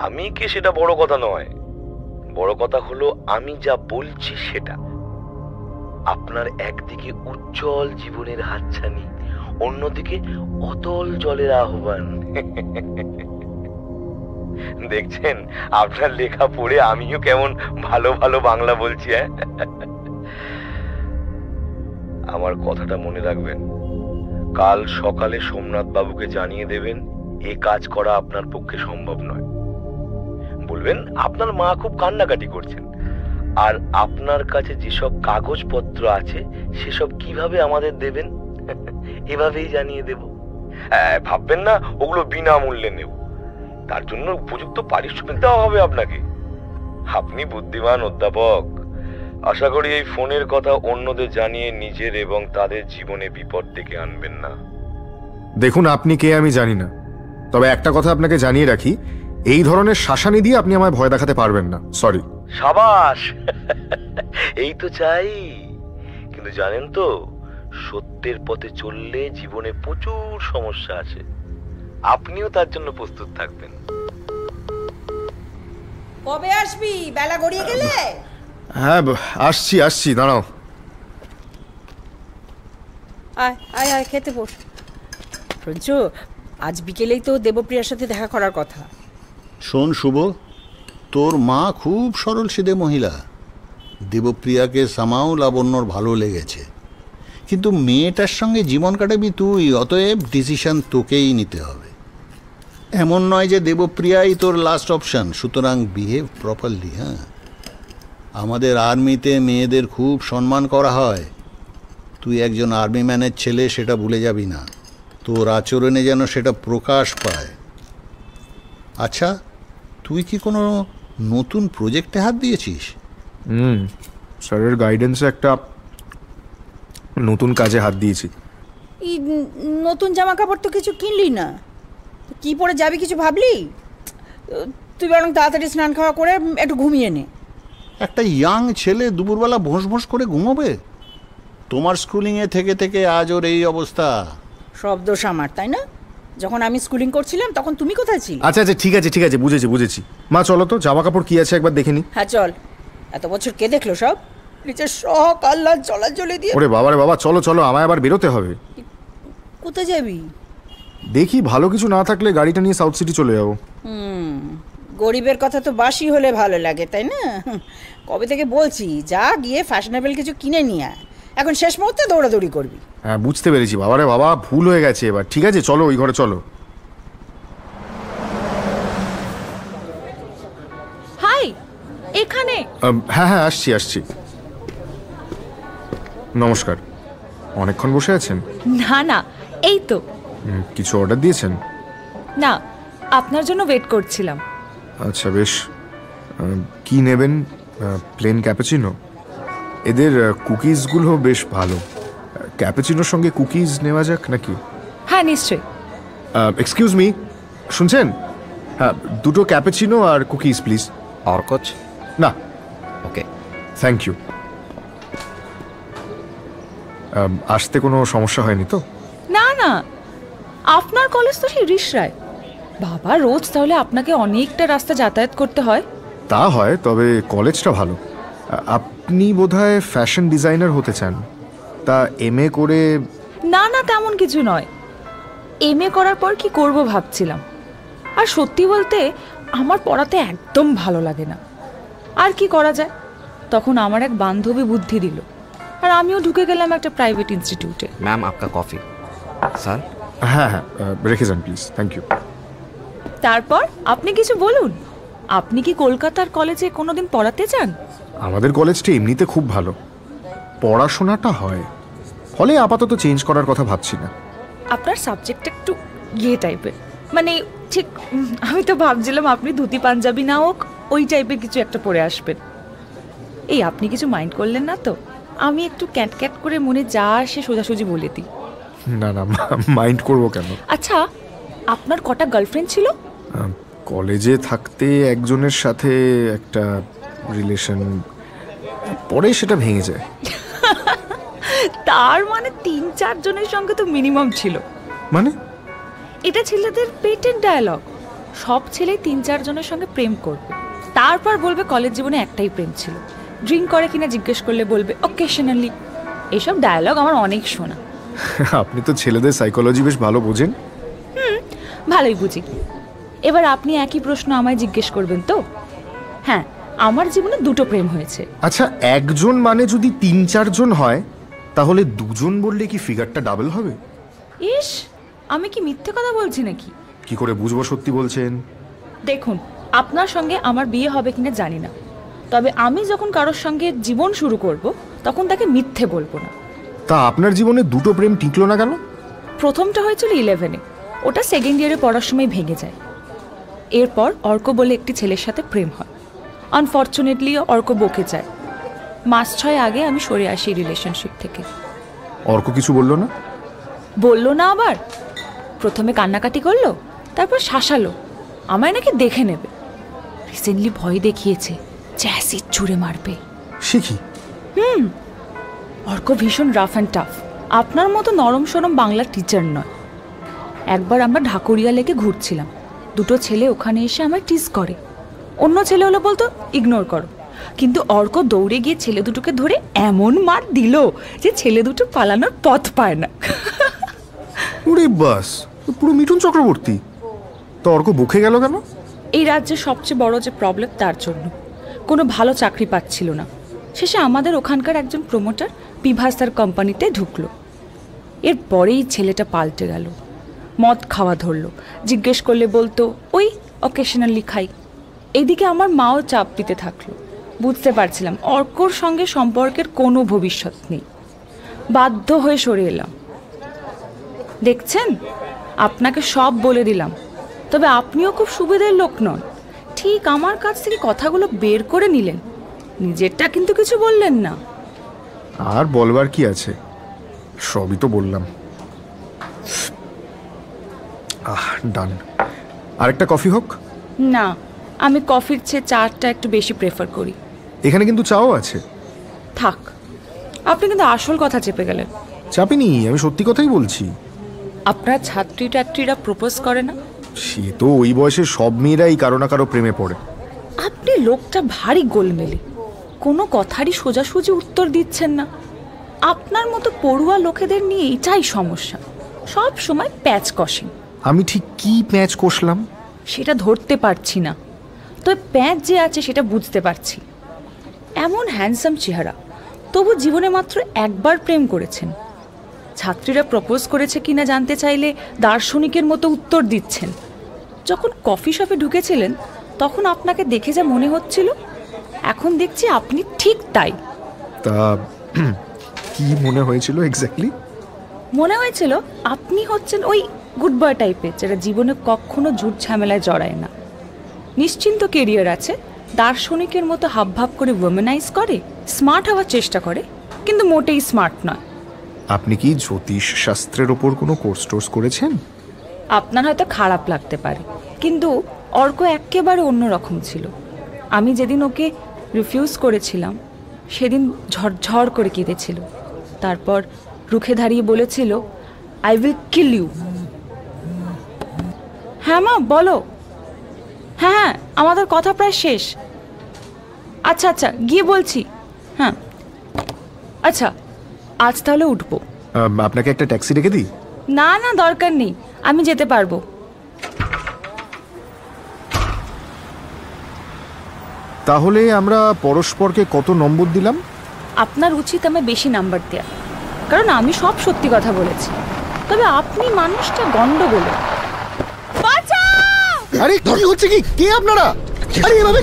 S14: আমি কে সেটা বড় কথা নয় বড় কথা হলো আমি যা বলছি সেটা আপনার একদিকে উজ্জ্বল জীবনের হাতছানি অন্যদিকে অতল জলের আহ্বান দেখছেন আপনার লেখা পড়ে আমিও কেমন ভালো ভালো বাংলা বলছি হ্যাঁ আমার কথাটা মনে রাখবেন কাল সকালে সোমনাথ বাবুকে জানিয়ে দেবেন এ কাজ করা আপনার পক্ষে সম্ভব নয় বলবেন আপনার মা খুব কান্নাকাটি করছেন আর আপনার কাছে যেসব কাগজপত্র আছে সেসব কিভাবে আমাদের দেবেন এভাবেই জানিয়ে দেব হ্যাঁ, ভাববেন না ওগুলো বিনামূল্যে নেব তার জন্য উপযুক্ত পারিশ্রমিক দেওয়া হবে আপনাকে আপনি বুদ্ধিমান অধ্যাপক আশা করি এই ফোনের কথা অন্যদের জানিয়ে নিজের এবং তাদের জীবনে বিপদ ডেকে আনবেন না
S1: দেখুন আপনি কে আমি জানি না তবে একটা কথা আপনাকে জানিয়ে রাখি এই ধরনের শাসানি দিয়ে আপনি আমায় ভয় দেখাতে পারবেন না সরি
S14: সাবাস এই তো চাই কিন্তু জানেন তো সত্যের পথে চললে জীবনে প্রচুর সমস্যা আছে আপনিও তার জন্য প্রস্তুত থাকবেন
S10: কবে আসবি বেলা গড়িয়ে গেলে
S1: হ্যাঁ আসছি আসছি দাঁড়াও
S10: আয় আয় আয় খেতে বস প্রঞ্চু আজ বিকেলেই তো দেবপ্রিয়ার সাথে দেখা করার কথা
S15: শোন শুভ তোর মা খুব সরল সিদে মহিলা দেবপ্রিয়াকে সামাও লাবণ্যর ভালো লেগেছে কিন্তু মেয়েটার সঙ্গে জীবন কাটাবি তুই অতএব ডিসিশন তোকেই নিতে হবে এমন নয় যে দেবপ্রিয়াই তোর লাস্ট অপশান সুতরাং বিহেভ প্রপারলি হ্যাঁ আমাদের আর্মিতে মেয়েদের খুব সম্মান করা হয় তুই একজন আর্মি ম্যানের ছেলে সেটা ভুলে যাবি না তোর আচরণে যেন সেটা প্রকাশ পায় আচ্ছা তুই কি কোনো নতুন প্রজেক্টে হাত দিয়েছিস
S6: হুম
S1: স্যারের গাইডেন্সে একটা নতুন কাজে হাত দিয়েছি
S10: নতুন জামা কাপড় তো কিছু কিনলি না কি পরে যাবি কিছু ভাবলি তুই বরং তাড়াতাড়ি স্নান খাওয়া করে একটু ঘুমিয়ে নে একটা ইয়াং
S15: ছেলে দুপুরবেলা ভোঁস ভোঁস করে ঘুমোবে তোমার স্কুলিংয়ে থেকে থেকে আজ ওর এই
S1: অবস্থা
S10: সব দোষ আমার তাই না যখন আমি স্কুলিং করছিলাম তখন তুমি কোথায় ছিলে আচ্ছা আচ্ছা
S1: ঠিক আছে ঠিক আছে বুঝেছি বুঝেছি মা চলো তো জামা কাপড় কি আছে একবার দেখে নি
S10: হ্যাঁ চল এত বছর কে দেখলো সব নিচে শখ জ্বলা জ্বলে দিয়ে ওরে
S1: বাবা রে বাবা চলো চলো আমায় আবার বেরোতে হবে কোথায় যাবি দেখি ভালো কিছু না থাকলে গাড়িটা নিয়ে সাউথ সিটি চলে যাবো
S10: হুম গরিবের কথা তো বাসি হলে ভালো লাগে তাই না কবে থেকে বলছি যা গিয়ে ফ্যাশনেবল কিছু কিনে নিয়ে আয় এখন শেষ মুহূর্তে দৌড়াদৌড়ি করবি
S1: হ্যাঁ বুঝতে পেরেছি বাবা রে বাবা ভুল হয়ে গেছে এবার ঠিক আছে চলো ওই ঘরে চলো
S8: হাই এখানে
S1: হ্যাঁ হ্যাঁ আসছি আসছি নমস্কার অনেকক্ষণ বসে আছেন
S8: না না এই তো
S1: কিছু অর্ডার দিয়েছেন
S8: না আপনার জন্য ওয়েট করছিলাম
S1: আচ্ছা বেশ কি নেবেন প্লেন ক্যাপেচিনো এদের কুকিজগুলো বেশ ভালো ক্যাপেচিনোর সঙ্গে কুকিজ নেওয়া যাক নাকি হ্যাঁ নিশ্চয়ই এক্সকিউজ মি শুনছেন হ্যাঁ দুটো ক্যাপেচিনো আর কুকিজ প্লিজ আর কচ না ওকে থ্যাংক ইউ আসতে কোনো সমস্যা হয়নি তো
S8: না না আপনার কলেজ তো সেই রিস রায় বাবা রোজ তাহলে আপনাকে অনেকটা রাস্তা যাতায়াত করতে হয়
S1: তা হয় তবে কলেজটা ভালো আপনি বোধহয় ফ্যাশন ডিজাইনার হতে চান তা এম করে
S8: না না তেমন কিছু নয় এম করার পর কি করব ভাবছিলাম আর সত্যি বলতে আমার পড়াতে একদম ভালো লাগে না আর কি করা যায় তখন আমার এক বান্ধবী বুদ্ধি দিল আর আমিও ঢুকে গেলাম একটা প্রাইভেট ইনস্টিটিউটে
S1: ম্যাম আপনার কফি স্যার হ্যাঁ হ্যাঁ রেখে যান প্লিজ থ্যাংক ইউ
S8: তারপর আপনি কিছু বলুন আপনি কি কলকাতার কলেজে কোনোদিন পড়াতে চান
S1: আমাদের কলেজটি এমনিতে খুব ভালো পড়াশোনাটা হয় ফলে আপাতত চেঞ্জ করার কথা ভাবছি না
S8: আপনার সাবজেক্টটা একটু ইয়ে টাইপের মানে ঠিক আমি তো ভাবছিলাম আপনি ধুতি পাঞ্জাবি না হোক ওই টাইপের কিছু একটা পরে আসবেন এই আপনি কিছু মাইন্ড করলেন না তো আমি একটু ক্যাট ক্যাট করে মনে যা সে সোজাসুজি বলে দিই
S1: না না মাইন্ড করবো কেন
S8: আচ্ছা আপনার কটা গার্লফ্রেন্ড ছিল
S1: কলেজে থাকতে একজনের সাথে একটা রিলেশন পরে সেটা ভেঙে যায়
S8: তার মানে তিন চারজনের সঙ্গে তো মিনিমাম ছিল মানে এটা ছেলেদের পেটেন্ট ডায়ালগ সব ছেলে তিন চারজনের সঙ্গে প্রেম করবে তারপর বলবে কলেজ জীবনে একটাই প্রেম ছিল ড্রিঙ্ক করে কিনা জিজ্ঞেস করলে বলবে অকেশনালি এসব ডায়ালগ আমার অনেক শোনা
S1: আপনি তো ছেলেদের সাইকোলজি বেশ ভালো বোঝেন
S8: হুম ভালোই বুঝি এবার আপনি একই প্রশ্ন আমায় জিজ্ঞেস করবেন তো হ্যাঁ আমার জীবনে দুটো প্রেম হয়েছে
S1: আচ্ছা একজন মানে যদি তিন চারজন হয় তাহলে দুজন বললে কি ফিগারটা ডাবল হবে
S8: ইস আমি কি মিথ্যে কথা বলছি নাকি
S1: কি করে বুঝবো সত্যি বলছেন
S8: দেখুন আপনার সঙ্গে আমার বিয়ে হবে কিনা জানি না তবে আমি যখন কারোর সঙ্গে জীবন শুরু করব তখন তাকে মিথ্যে বলবো না
S1: তা আপনার জীবনে দুটো প্রেম টিকলো না কেন
S8: প্রথমটা হয়েছিল ইলেভেনে ওটা সেকেন্ড ইয়ারে পড়ার সময় ভেঙে যায় এরপর অর্ক বলে একটি ছেলের সাথে প্রেম হয় আনফর্চুনেটলি অর্ক বকে যায় মাস ছয় আগে আমি সরে আসি রিলেশনশিপ থেকে
S1: অর্ক কিছু বলল না
S8: বলল না আবার প্রথমে কান্নাকাটি করলো তারপর শাসালো আমায় নাকি দেখে নেবে রিসেন্টলি ভয় দেখিয়েছে চ্যাসিড চুরে মারবে শিখি হুম অর্ক ভীষণ রাফ অ্যান্ড টাফ আপনার মতো নরম সরম বাংলা টিচার নয় একবার আমরা ঢাকুরিয়া লেকে ঘুরছিলাম দুটো ছেলে ওখানে এসে আমায় টিস করে অন্য ছেলে হলো বলতো ইগনোর করো কিন্তু অর্ক দৌড়ে গিয়ে ছেলে দুটোকে ধরে এমন মার দিল যে ছেলে দুটো পালানোর পথ পায় না
S1: উড়ে বাস পুরো মিঠুন চক্রবর্তী তো অর্ক বুকে গেল কেন
S8: এই রাজ্যে সবচেয়ে বড় যে প্রবলেম তার জন্য কোনো ভালো চাকরি পাচ্ছিল না শেষে আমাদের ওখানকার একজন প্রমোটার বিভাস তার কোম্পানিতে ঢুকলো এরপরেই ছেলেটা পাল্টে গেল মদ খাওয়া ধরলো জিজ্ঞেস করলে বলতো ওই অকেশনালি খাই এদিকে আমার মাও চাপ দিতে থাকলো বুঝতে পারছিলাম অর্কর সঙ্গে সম্পর্কের কোনো ভবিষ্যৎ নেই বাধ্য হয়ে সরে এলাম দেখছেন আপনাকে সব বলে দিলাম তবে আপনিও খুব সুবিধের লোক নন ঠিক আমার কাছ থেকে কথাগুলো বের করে নিলেন নিজেরটা কিন্তু কিছু বললেন না
S1: আর বলবার কি আছে সবই তো বললাম আহ ডান আরেকটা কফি হোক
S8: না আমি কফির চেয়ে চাটা একটু বেশি প্রেফার করি
S1: এখানে কিন্তু চাও আছে
S8: থাক আপনি কিন্তু আসল কথা চেপে গেলেন
S1: চাপিনি আমি সত্যি কথাই বলছি
S8: আপনার ছাত্রী টাত্রীরা প্রপোজ করে না
S1: সে তো ওই বয়সে সব মেয়েরাই কারো না কারো প্রেমে পড়ে
S8: আপনি লোকটা ভারী গোলমেলে কোনো কথারই সোজাসুজি উত্তর দিচ্ছেন না আপনার মতো পড়ুয়া লোকেদের নিয়ে এটাই সমস্যা সব সময় প্যাচ কষেন আমি ঠিক কি প্যাঁচ কষলাম সেটা ধরতে পারছি না তবে প্যাঁচ যে আছে সেটা বুঝতে পারছি এমন হ্যান্ডসাম চেহারা তবু জীবনে মাত্র একবার প্রেম করেছেন ছাত্রীরা প্রপোজ করেছে কিনা জানতে চাইলে দার্শনিকের মতো উত্তর দিচ্ছেন যখন কফি শপে ঢুকেছিলেন তখন আপনাকে দেখে যা মনে হচ্ছিল এখন দেখছি আপনি ঠিক তাই
S1: তা কি মনে হয়েছিল এক্স্যাক্টলি
S8: মনে হয়েছিল আপনি হচ্ছেন ওই গুড বয় টাইপের যারা জীবনে কখনো ঝুট ঝামেলায় জড়ায় না নিশ্চিন্ত কেরিয়ার আছে দার্শনিকের মতো হাবভাব করে ওমেনাইজ করে স্মার্ট হওয়ার চেষ্টা করে কিন্তু মোটেই স্মার্ট নয়
S1: আপনি কি জ্যোতিষ শাস্ত্রের ওপর কোনো কোর্স টোর্স করেছেন
S8: আপনার হয়তো খারাপ লাগতে পারে কিন্তু অর্ক একেবারে অন্যরকম ছিল আমি যেদিন ওকে রিফিউজ করেছিলাম সেদিন ঝরঝর করে কেঁদেছিল তারপর রুখে দাঁড়িয়ে বলেছিল আই উইল কিল ইউ হ্যাঁ মা বলো হ্যাঁ হ্যাঁ আমাদের কথা প্রায় শেষ আচ্ছা আচ্ছা গিয়ে বলছি হ্যাঁ আচ্ছা আজ তাহলে উঠবো
S1: আপনাকে একটা ট্যাক্সি রেখে দিই
S8: না না দরকার নেই আমি যেতে পারবো
S1: তাহলে আমরা পরস্পরকে কত নম্বর দিলাম
S8: আপনার উচিত আমি বেশি নাম্বার দেওয়া কারণ আমি সব সত্যি কথা বলেছি তবে আপনি মানুষটা বলে আরে কি হচ্ছে
S1: কি কে আপনারা আরে এভাবে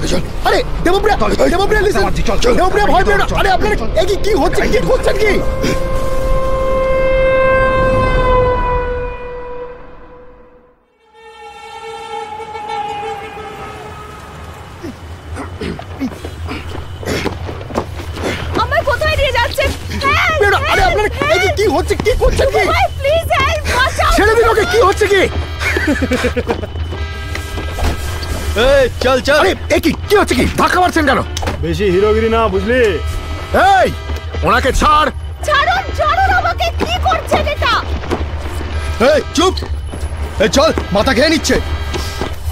S1: আরে দেবপ্রিয়া দেবপ্রিয়া লিসেন দেবপ্রিয়া ভয় পেও না আরে আপনারা কি কি হচ্ছে কি হচ্ছে কি চল চল আরে একি কি হচ্ছে কি ধাক্কা মারছেন কেন বেশি হিরোগিরি না বুঝলি এই ওনাকে ছাড়
S8: ছাড়ুন ছাড়ুন আমাকে কি করছেন এটা
S5: এই চুপ এই চল মাথা খেয়ে নিচ্ছে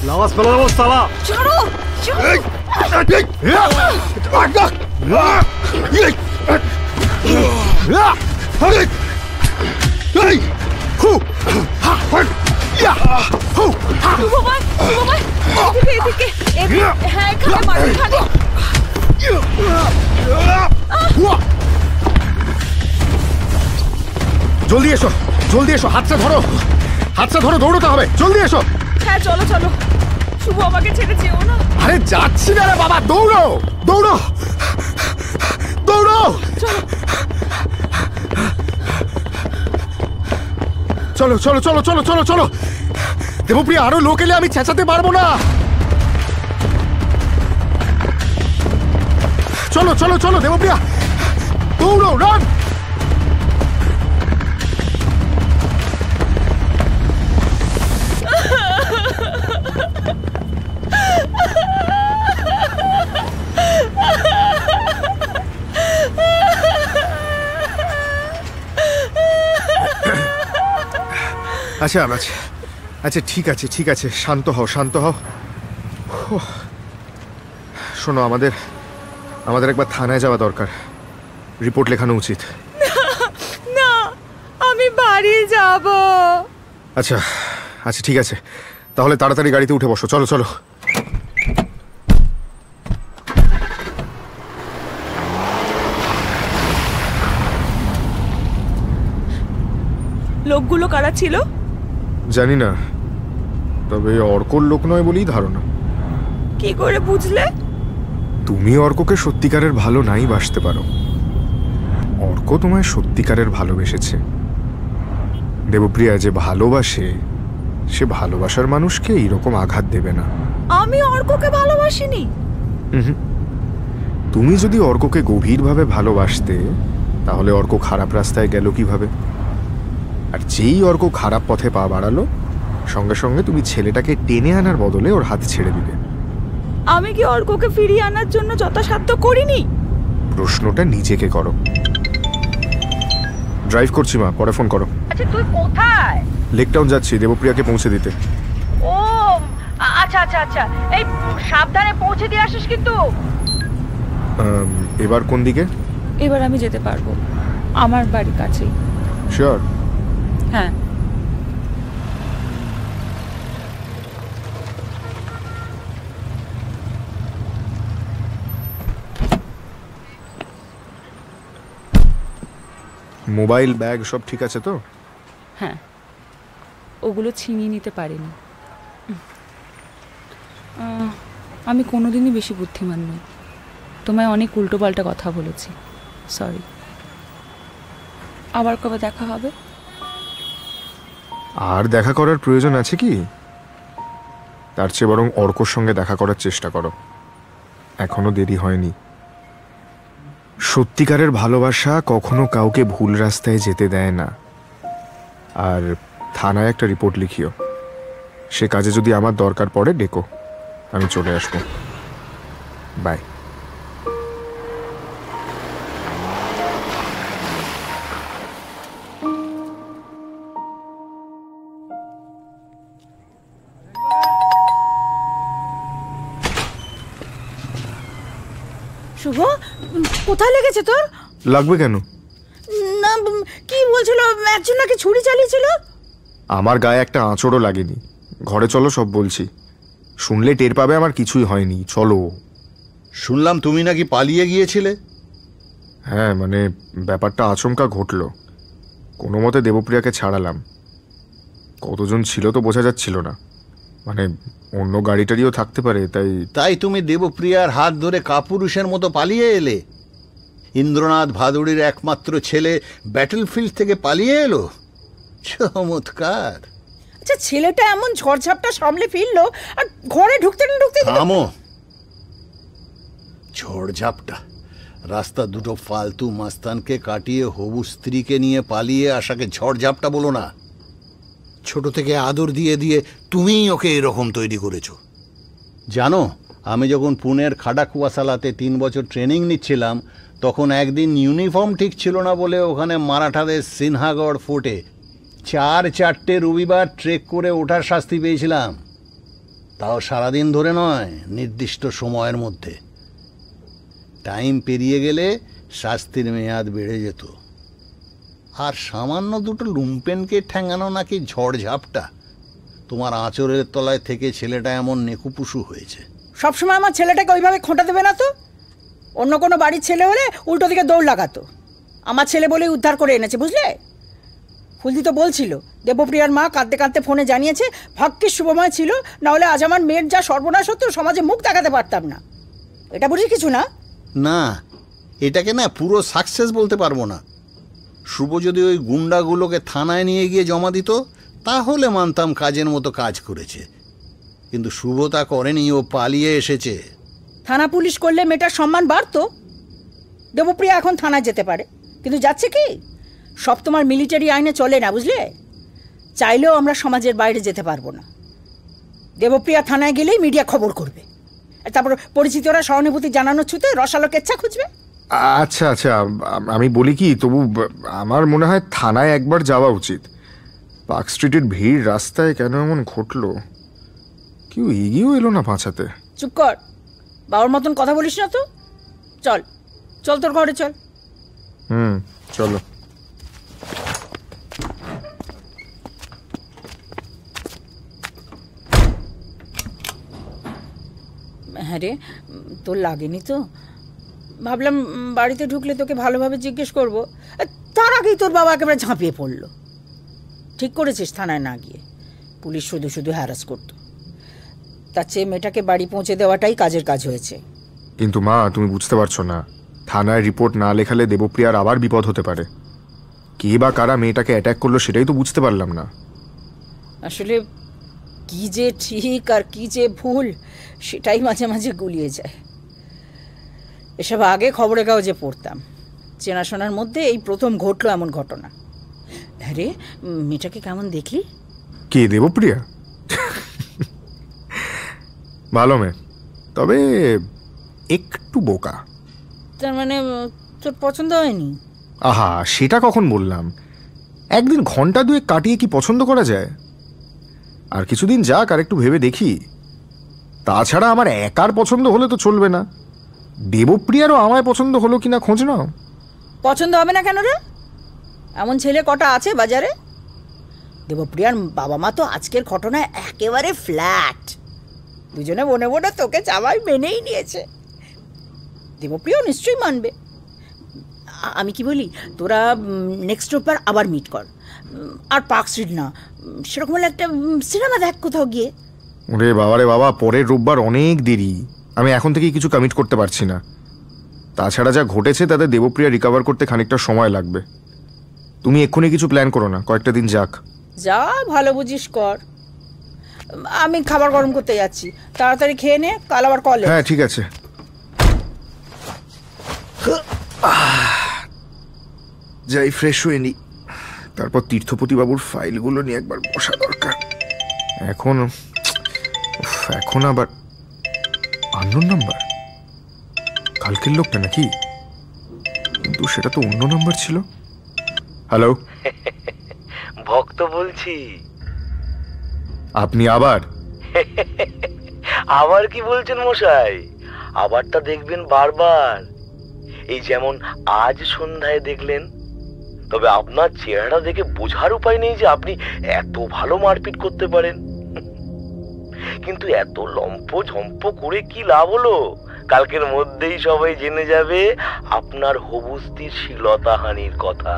S5: লাওয়াজ ফেলাবো সালা ছাড়ো
S6: ছাড়ো হ্যাঁ
S1: জলদি এসো জলদি এসো হাতটা ধরো হাতটা ধরো দৌড়তে হবে জলদি এসো
S8: হ্যাঁ চলো চলো শুভ আমাকে ছেড়ে যেও না
S1: আরে যাচ্ছি না রে বাবা দৌড়ো দৌড়ো দৌড়ো চলো চলো চলো চলো চলো চলো চলো দেবপ্রিয়া আরো লোক এলে আমি চেঁচাতে পারবো না চলো চলো চলো দেবপ্রিয়া দৌড়ো রান আচ্ছা আচ্ছা আচ্ছা ঠিক আছে ঠিক আছে শান্ত হও শান্ত হও শোনো আমাদের আমাদের একবার থানায় যাওয়া দরকার রিপোর্ট লেখানো উচিত
S8: না আমি বাড়ি যাব
S1: আচ্ছা আচ্ছা ঠিক আছে তাহলে তাড়াতাড়ি গাড়িতে উঠে বসো চলো চলো
S8: লোকগুলো কারা ছিল
S1: জানি না তবে অর্কর লোক নয় বলেই ধারণা
S8: কি করে বুঝলে
S1: তুমি অর্ককে সত্যিকারের ভালো নাই বাসতে পারো অর্ক তোমায় সত্যিকারের ভালোবেসেছে দেবপ্রিয়া যে ভালোবাসে সে ভালোবাসার মানুষকে এইরকম আঘাত দেবে না
S8: আমি অর্ককে ভালোবাসিনি
S1: তুমি যদি অর্ককে গভীরভাবে ভালোবাসতে তাহলে অর্ক খারাপ রাস্তায় গেল কিভাবে আর যেই অর্ক খারাপ পথে পা বাড়ালো সঙ্গে সঙ্গে তুমি ছেলেটাকে টেনে আনার বদলে ওর হাত ছেড়ে দিলে
S8: আমি কি অর্ককে ফিরিয়ে আনার জন্য যথাসাধ্য করিনি
S1: প্রশ্নটা নিজেকে করো ড্রাইভ করছি মা পরে ফোন করো
S8: আচ্ছা তুই কোথায়
S1: লেকটাউন যাচ্ছি দেবপ্রিয়াকে পৌঁছে দিতে
S8: ও আচ্ছা আচ্ছা আচ্ছা এই সাবধানে পৌঁছে দিয়ে আসিস কিন্তু এবার কোন দিকে এবার আমি যেতে পারবো আমার বাড়ির কাছেই শিওর হ্যাঁ
S1: মোবাইল ব্যাগ সব ঠিক আছে তো
S8: হ্যাঁ ওগুলো ছিনিয়ে নিতে পারিনি আমি কোনোদিনই বেশি বুদ্ধিমান নই তোমায় অনেক উল্টো পাল্টা কথা বলেছি সরি আবার কবে দেখা হবে
S1: আর দেখা করার প্রয়োজন আছে কি তার চেয়ে বরং অর্কর সঙ্গে দেখা করার চেষ্টা করো এখনো দেরি হয়নি সত্যিকারের ভালোবাসা কখনো কাউকে ভুল রাস্তায় যেতে দেয় না আর থানায় একটা রিপোর্ট লিখিও সে কাজে যদি আমার দরকার পড়ে ডেকো আমি চলে আসবো বাই
S10: গো কোথায় লেগেছে তোর লাগবে কেন না কি বলছিল একজন নাকি ছুরি চালিয়েছিল
S1: আমার গায়ে একটা আঁচড়ও লাগেনি ঘরে চলো সব বলছি শুনলে টের পাবে আমার কিছুই হয়নি চলো শুনলাম তুমি নাকি পালিয়ে গিয়েছিলে হ্যাঁ মানে ব্যাপারটা আচমকা ঘটল কোনো মতে দেবপ্রিয়াকে ছাড়ালাম কতজন ছিল তো বোঝা যাচ্ছিল না মানে অন্য গাড়িটারিও থাকতে পারে তাই তাই তুমি দেবপ্রিয়ার হাত ধরে কাপুরুষের মতো পালিয়ে এলে
S15: ইন্দ্রনাথ ভাদুড়ির একমাত্র ছেলে ব্যাটলফিল্ড থেকে পালিয়ে এলো চমৎকার
S10: আচ্ছা ছেলেটা এমন ঝড়ঝাপটা সামলে ফিরলো আর ঘরে ঢুকতে না ঢুকতে
S15: থামো ঝড়ঝাপটা রাস্তা দুটো ফালতু মাস্তানকে কাটিয়ে হবু স্ত্রীকে নিয়ে পালিয়ে আসাকে ঝড়ঝাপটা বলো না ছোট থেকে আদর দিয়ে দিয়ে তুমিই ওকে এরকম তৈরি করেছ জানো আমি যখন পুনের খাডাকুয়াশালাতে তিন বছর ট্রেনিং নিচ্ছিলাম তখন একদিন ইউনিফর্ম ঠিক ছিল না বলে ওখানে মারাঠাদের সিনহাগড় ফোর্টে চার চারটে রবিবার ট্রেক করে ওঠার শাস্তি পেয়েছিলাম তাও সারাদিন ধরে নয় নির্দিষ্ট সময়ের মধ্যে টাইম পেরিয়ে গেলে শাস্তির মেয়াদ বেড়ে যেত আর সামান্য দুটো লুম্পেনকে ঠ্যাঙানো নাকি ঝড়ঝাপটা তোমার আঁচরের তলায় থেকে ছেলেটা এমন নেকুপুসু হয়েছে
S10: সবসময় আমার ছেলেটাকে ওইভাবে খোঁটা দেবে না তো অন্য কোনো বাড়ির ছেলে হলে উল্টো দিকে দৌড় লাগাতো আমার ছেলে বলেই উদ্ধার করে এনেছে বুঝলে ফুলদি তো বলছিল দেবপ্রিয়ার মা কাঁদতে কাঁদতে ফোনে জানিয়েছে ভাগ্যের শুভময় ছিল নাহলে আজ আমার মেয়ের যা সর্বনাশ হতো সমাজে মুখ দেখাতে পারতাম না এটা বুঝি কিছু না
S15: না এটাকে না পুরো সাকসেস বলতে পারবো না শুভ যদি ওই গুন্ডাগুলোকে থানায় নিয়ে গিয়ে জমা দিত তাহলে মানতাম কাজের মতো কাজ করেছে কিন্তু শুভ তা করেনি ও পালিয়ে এসেছে
S10: থানা পুলিশ করলে মেয়েটার সম্মান বাড়তো দেবপ্রিয়া এখন থানা যেতে পারে কিন্তু যাচ্ছে কি সব তোমার মিলিটারি আইনে চলে না বুঝলে চাইলেও আমরা সমাজের বাইরে যেতে পারবো না দেবপ্রিয়া থানায় গেলেই মিডিয়া খবর করবে তারপর পরিচিতরা সহানুভূতি জানানোর ছুতে রসালো কেচ্ছা খুঁজবে
S1: আচ্ছা আচ্ছা আমি বলি কি তবু আমার মনে হয় থানায় একবার যাওয়া উচিত পার্ক স্ট্রিটের ভিড় রাস্তায় কেন এমন ঘটলো কেউ এগিয়েও এলো না বাঁচাতে
S10: চুপ কর বাবার মতন কথা বলিস না তো চল চল তোর ঘরে চল
S1: হুম চলো
S10: হ্যাঁ রে তোর লাগেনি তো ভাবলাম বাড়িতে ঢুকলে তোকে ভালোভাবে জিজ্ঞেস করবো তার আগেই তোর বাবা একেবারে ঝাঁপিয়ে পড়লো ঠিক করেছিস থানায় না গিয়ে পুলিশ শুধু শুধু হ্যারাস করত তার চেয়ে মেয়েটাকে বাড়ি পৌঁছে দেওয়াটাই কাজের কাজ হয়েছে
S1: কিন্তু মা তুমি বুঝতে পারছো না থানায় রিপোর্ট না লেখালে দেবপ্রিয়ার আবার বিপদ হতে পারে কে বা কারা মেয়েটাকে অ্যাট্যাক করলো সেটাই তো বুঝতে পারলাম না
S10: আসলে কি যে ঠিক আর কি যে ভুল সেটাই মাঝে মাঝে গুলিয়ে যায় এসব আগে খবরের কাগজে পড়তাম চেনাশোনার মধ্যে এই প্রথম ঘটলো এমন ঘটনা রে মেয়েটাকে কেমন দেখলি
S1: কে প্রিয়া ভালো মেয়ে তবে একটু বোকা
S10: তার মানে তোর পছন্দ হয়নি
S1: আহা সেটা কখন বললাম একদিন ঘন্টা দুয়েক কাটিয়ে কি পছন্দ করা যায় আর কিছুদিন যাক আর একটু ভেবে দেখি তাছাড়া আমার একার পছন্দ হলে তো চলবে না দেবপ্রিয়ারও আমায় পছন্দ হলো কিনা খোঁজ নাও
S10: পছন্দ হবে না কেন রে এমন ছেলে কটা আছে বাজারে দেবপ্রিয়ার বাবা মা তো আজকের ঘটনায় একেবারে ফ্ল্যাট দুজনে মনে মনে তোকে চাবাই মেনেই নিয়েছে দেবপ্রিয় নিশ্চয়ই মানবে আমি কি বলি তোরা নেক্সট রোববার আবার মিট কর আর পার্ক স্ট্রিট না সেরকম একটা সিনেমা দেখ কোথাও গিয়ে
S1: ওরে বাবা রে বাবা পরের রোববার অনেক দেরি আমি এখন থেকেই কিছু কমিট করতে পারছি না তাছাড়া যা ঘটেছে তাতে দেবপ্রিয়া রিকভার করতে খানিকটা সময় লাগবে তুমি এক্ষুনি কিছু প্ল্যান করো না কয়েকটা দিন যাক
S10: যা ভালো বুঝিস কর আমি খাবার গরম করতে যাচ্ছি তাড়াতাড়ি খেয়ে নে কাল আবার কল হ্যাঁ
S1: ঠিক আছে যাই ফ্রেশ হয়ে নি তারপর তীর্থপতিবাবুর ফাইলগুলো নিয়ে একবার বসা দরকার এখন এখন আবার আননোন নাম্বার কালকের লোকটা নাকি কিন্তু সেটা তো অন্য নাম্বার ছিল হ্যালো
S14: ভক্ত বলছি আপনি আবার আবার কি বলছেন মশাই আবারটা দেখবেন বারবার এই যেমন আজ সন্ধ্যায় দেখলেন তবে আপনার চেহারা দেখে বোঝার উপায় নেই যে আপনি এত ভালো মারপিট করতে পারেন কিন্তু এত লম্প ঝম্প করে কি লাভ হলো কালকের মধ্যেই সবাই জেনে যাবে আপনার হবুস্তির শীলতাহানির কথা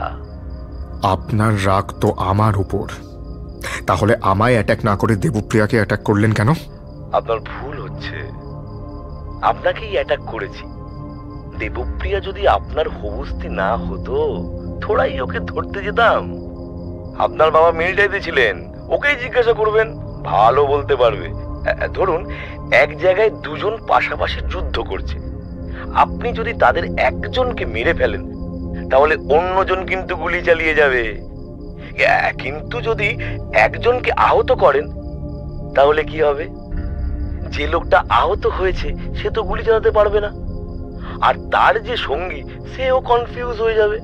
S1: আপনার রাগ তো আমার উপর তাহলে আমায় অ্যাটাক না করে দেবপ্রিয়াকে অ্যাটাক করলেন কেন
S14: আপনার ভুল হচ্ছে আপনাকেই অ্যাটাক করেছি দেবপ্রিয়া যদি আপনার হবুস্তি না হতো থোড়াই ওকে ধরতে যেতাম আপনার বাবা মিল চাইতেছিলেন ওকেই জিজ্ঞাসা করবেন ভালো বলতে পারবে ধরুন এক জায়গায় দুজন পাশাপাশি যুদ্ধ করছে আপনি যদি তাদের একজনকে মেরে ফেলেন তাহলে অন্যজন কিন্তু গুলি চালিয়ে যাবে কিন্তু যদি একজনকে আহত করেন তাহলে কি হবে যে লোকটা আহত হয়েছে সে তো গুলি চালাতে পারবে না আর তার যে সঙ্গী সেও কনফিউজ হয়ে যাবে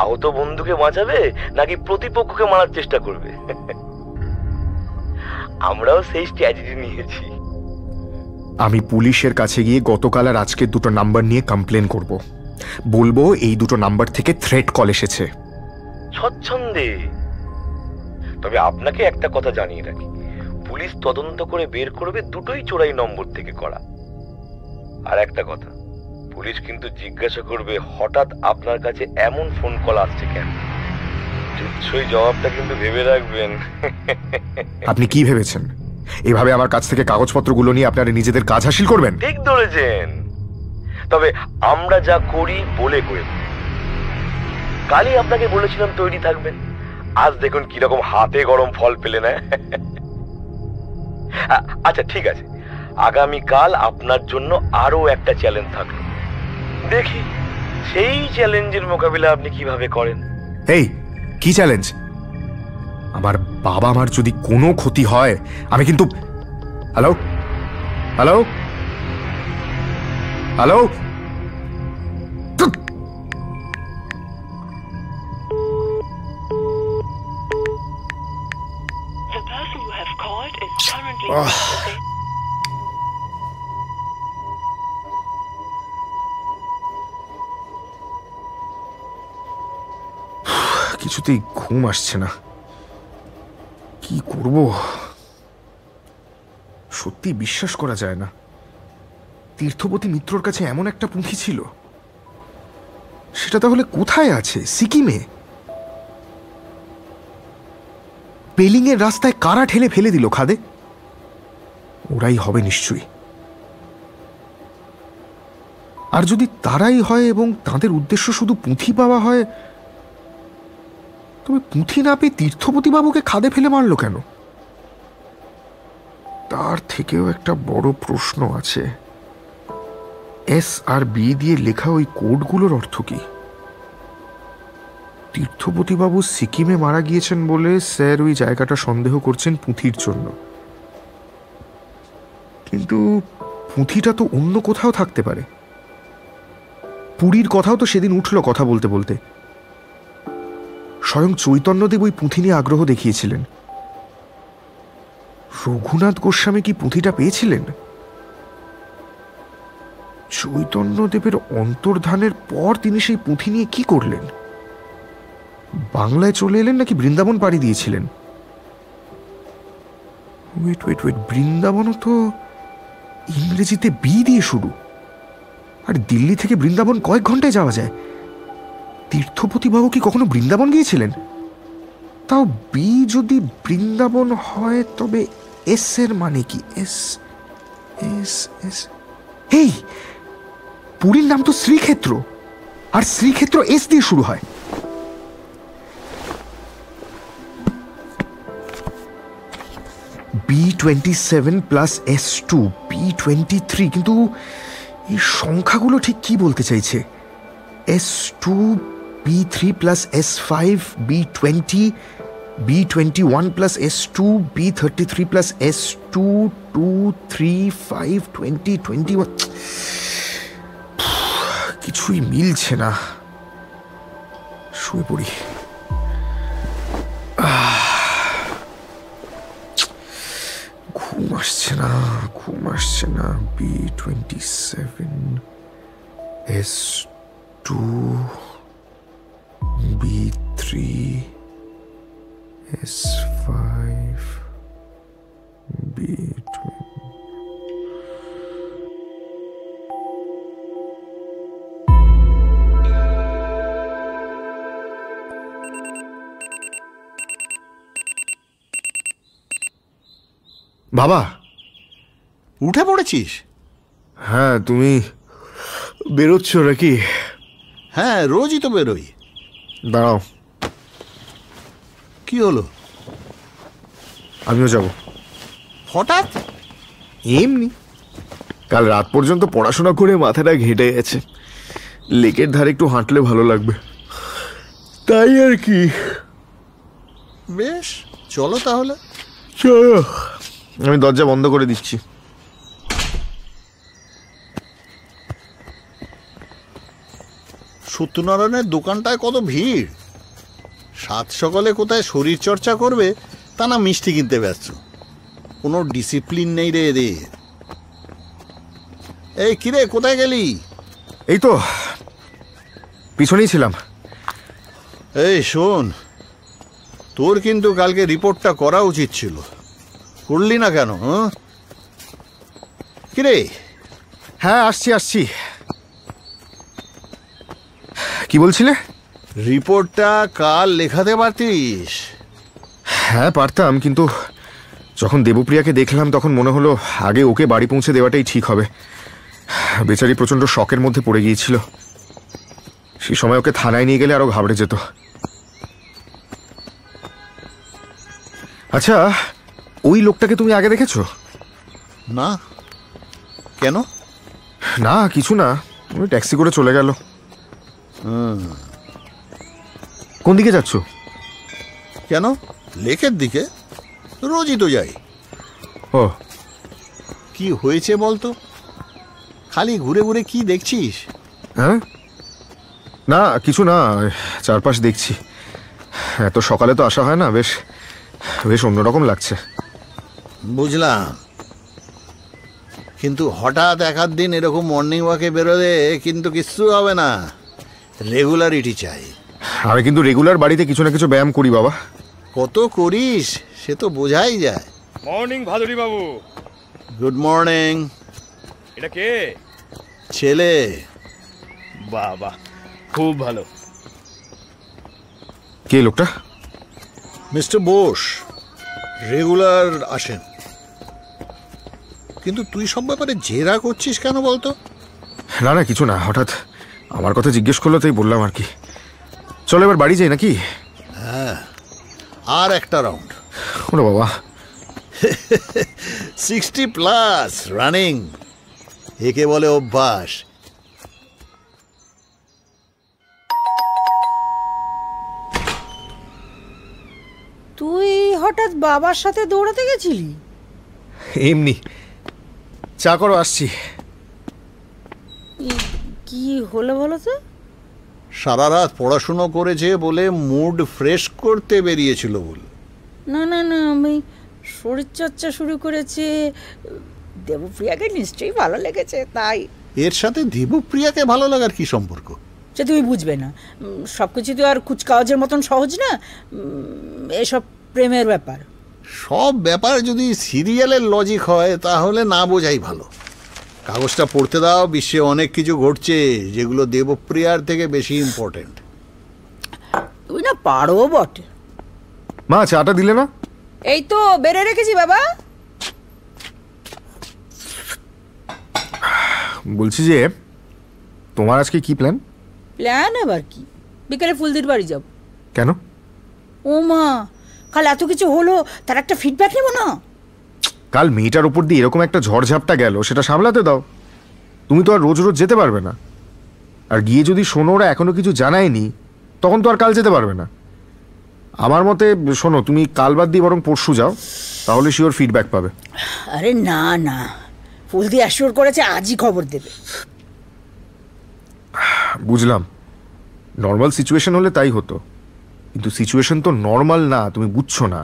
S14: আহত বন্ধুকে বাঁচাবে নাকি প্রতিপক্ষকে মারার চেষ্টা করবে আমরাও সেই স্ট্র্যাটেজি নিয়েছি
S1: আমি পুলিশের কাছে গিয়ে গতকাল আর আজকের দুটো নাম্বার নিয়ে কমপ্লেন করব বলবো এই দুটো নাম্বার থেকে থ্রেট কল এসেছে
S14: স্বচ্ছন্দে তবে আপনাকে একটা কথা জানিয়ে রাখি পুলিশ তদন্ত করে বের করবে দুটোই চোরাই নম্বর থেকে করা আর একটা কথা পুলিশ কিন্তু জিজ্ঞাসা করবে হঠাৎ আপনার কাছে এমন ফোন কল আসছে কেন নিশ্চয়ই জবাবটা কিন্তু ভেবে রাখবেন আপনি
S1: কি ভেবেছেন এভাবে আমার কাছ থেকে কাগজপত্রগুলো নিয়ে আপনারা নিজেদের কাজ হাসিল করবেন
S14: ঠিক ধরেছেন তবে আমরা যা করি বলে করি কালই আপনাকে বলেছিলাম তৈরি থাকবেন আজ দেখুন কিরকম হাতে গরম ফল পেলে না হ্যাঁ? আচ্ছা ঠিক আছে আগামীকাল আপনার জন্য আরো একটা চ্যালেঞ্জ থাকলো দেখি সেই চ্যালেঞ্জের মোকাবিলা আপনি কিভাবে করেন
S1: এই কি চ্যালেঞ্জ আমার বাবা আমার যদি কোনো ক্ষতি হয় আমি কিন্তু হ্যালো হ্যালো হ্যালো Oh. কিছুতেই ঘুম আসছে না কি করব সত্যি বিশ্বাস করা যায় না তীর্থপতি মিত্রর কাছে এমন একটা পুঁথি ছিল সেটা তাহলে কোথায় আছে সিকিমে পেলিংয়ের রাস্তায় কারা ঠেলে ফেলে দিল খাদে ওরাই হবে নিশ্চয়ই আর যদি তারাই হয় এবং তাদের উদ্দেশ্য শুধু পুঁথি পাওয়া হয় তবে পুঁথি না পেয়ে তীর্থপতিবাবুকে খাদে ফেলে মারল কেন তার থেকেও একটা বড় প্রশ্ন আছে এস আর বি দিয়ে লেখা ওই কোডগুলোর অর্থ কি তীর্থপতিবাবু সিকিমে মারা গিয়েছেন বলে স্যার ওই জায়গাটা সন্দেহ করছেন পুঁথির জন্য কিন্তু পুঁথিটা তো অন্য কোথাও থাকতে পারে পুরীর কথাও তো সেদিন উঠল কথা বলতে বলতে স্বয়ং চৈতন্যদেব ওই পুঁথি নিয়ে আগ্রহ দেখিয়েছিলেন রঘুনাথ গোস্বামী কি পুঁথিটা পেয়েছিলেন চৈতন্যদেবের অন্তর্ধানের পর তিনি সেই পুঁথি নিয়ে কি করলেন বাংলায় চলে এলেন নাকি বৃন্দাবন পাড়ি দিয়েছিলেন ওয়েট ওয়েট ওয়েট বৃন্দাবনও তো ইংরেজিতে বি দিয়ে শুরু আর দিল্লি থেকে বৃন্দাবন কয়েক ঘন্টায় যাওয়া যায় তীর্থপতিবাবু কি কখনো বৃন্দাবন গিয়েছিলেন তাও বি যদি বৃন্দাবন হয় তবে এস এর মানে কি এস এস এস এই পুরীর নাম তো শ্রীক্ষেত্র আর শ্রীক্ষেত্র এস দিয়ে শুরু হয় B twenty seven plus S two B twenty থ্রি কিন্তু এই সংখ্যাগুলো ঠিক কি বলতে চাইছে S two B3 plus S5, B20, B21 plus S2, B33 plus S2, 2, 3, 5, 20, 21. কিছুই মিলছে না শুয়ে পড়ি ঘুম আসছে না ঘুম আসছে না B twenty seven S two B3
S6: S5 B2
S1: বাবা উঠে পড়েছিস হ্যাঁ তুমি বেরোচ্ছ নাকি
S15: হ্যাঁ রোজই তো বেরোই দাঁড়াও কি হলো
S1: আমিও যাব হঠাৎ এমনি কাল রাত পর্যন্ত পড়াশোনা করে মাথাটা ঘেটে গেছে লেকের ধারে একটু হাঁটলে ভালো লাগবে তাই আর কি
S15: বেশ চলো তাহলে
S1: চলো আমি দরজা বন্ধ করে দিচ্ছি
S15: সত্যনারায়ণের দোকানটায় কত ভিড় সাত সকালে কোথায় শরীর চর্চা করবে তা না মিষ্টি কিনতে ব্যস্ত কোনো ডিসিপ্লিন নেই রে এদের এই কিরে কোথায় গেলি এই তো পিছনেই ছিলাম এই শোন তোর কিন্তু কালকে রিপোর্টটা করা উচিত ছিল করলি না কেন হ্যাঁ কিরে হ্যাঁ আসছি আসছি
S1: কি বলছিলে রিপোর্টটা কাল লেখাতে পারতিস হ্যাঁ পারতাম কিন্তু যখন দেবপ্রিয়াকে দেখলাম তখন মনে হলো আগে ওকে বাড়ি পৌঁছে দেওয়াটাই ঠিক হবে বেচারি প্রচণ্ড শখের মধ্যে পড়ে গিয়েছিল সেই সময় ওকে থানায় নিয়ে গেলে আরও ঘাবড়ে যেত আচ্ছা ওই লোকটাকে তুমি আগে দেখেছ না কেন না কিছু না ট্যাক্সি করে চলে গেল কোন দিকে যাচ্ছ কেন লেকের
S15: দিকে রোজই তো যাই ও কি হয়েছে বলতো খালি ঘুরে ঘুরে কি দেখছিস
S1: হ্যাঁ না কিছু না চারপাশ দেখছি এত সকালে তো আসা হয় না বেশ বেশ অন্যরকম লাগছে বুঝলাম
S15: কিন্তু হঠাৎ একাধ দিন এরকম মর্নিং ওয়াকে বেরোলে কিন্তু কিছু হবে না
S1: রেগুলারিটি চাই আমি কিন্তু রেগুলার বাড়িতে কিছু না কিছু ব্যায়াম করি বাবা
S15: কত করিস সে তো বোঝাই যায়
S14: মর্নিং ভাদুরি বাবু
S15: গুড মর্নিং এটা কে ছেলে বাবা খুব
S1: ভালো কে লোকটা
S15: মিস্টার বোস রেগুলার আসেন কিন্তু তুই সব ব্যাপারে জেরা করছিস কেন বলতো
S1: না না কিছু না হঠাৎ আমার কথা জিজ্ঞেস করলো তাই বললাম আর কি চলো এবার বাড়ি যাই নাকি
S15: হ্যাঁ আর একটা রাউন্ড ওরে বাবা সিক্সটি প্লাস রানিং একে বলে অভ্যাস
S10: তুই হঠাৎ বাবার সাথে দৌড়াতে গেছিলি
S1: এমনি চা করো আসছি
S10: কি হলো বলো তো
S15: সারা রাত পড়াশুনো করেছে বলে মুড ফ্রেশ করতে বেরিয়েছিল বলে
S10: না না না আমি শরীরচর্চা শুরু করেছে দেবপ্রিয়াকে নিশ্চয়ই ভালো লেগেছে তাই এর সাথে
S15: দেবপ্রিয়াকে ভালো লাগার কি সম্পর্ক
S10: সে তুমি বুঝবে না সব কিছু তো আর কুচকাওয়াজের মতন সহজ না এসব প্রেমের ব্যাপার সব ব্যাপার যদি সিরিয়ালের লজিক হয় তাহলে না বোঝাই ভালো
S15: কাগজটা পড়তে দাও বিশ্বে অনেক কিছু ঘটছে যেগুলো দেবপ্রিয়ার থেকে বেশি
S1: ইম্পর্টেন্ট তুমি না পারো বটে মা চাটা দিলে না
S10: এই তো বেড়ে রেখেছি বাবা
S1: বলছি যে তোমার আজকে কি প্ল্যান
S10: প্ল্যান আবার কি বিকেলে ফুলদির বাড়ি যাব কেন ও মা কাল এত কিছু হলো তার একটা ফিডব্যাক নেব না
S1: কাল মেয়েটার উপর দিয়ে এরকম একটা ঝড়ঝাপটা গেল সেটা সামলাতে দাও তুমি তো আর রোজ রোজ যেতে পারবে না আর গিয়ে যদি শোনো ওরা এখনও কিছু জানায়নি তখন তো আর কাল যেতে পারবে না আমার মতে শোনো তুমি কাল বাদ দিয়ে বরং পরশু যাও তাহলে শিওর ফিডব্যাক পাবে
S10: আরে না না ফুল দিয়ে অ্যাসিওর করেছে আজই খবর দেবে
S1: বুঝলাম নর্মাল সিচুয়েশন হলে তাই হতো কিন্তু সিচুয়েশন তো নর্মাল না তুমি বুঝছো না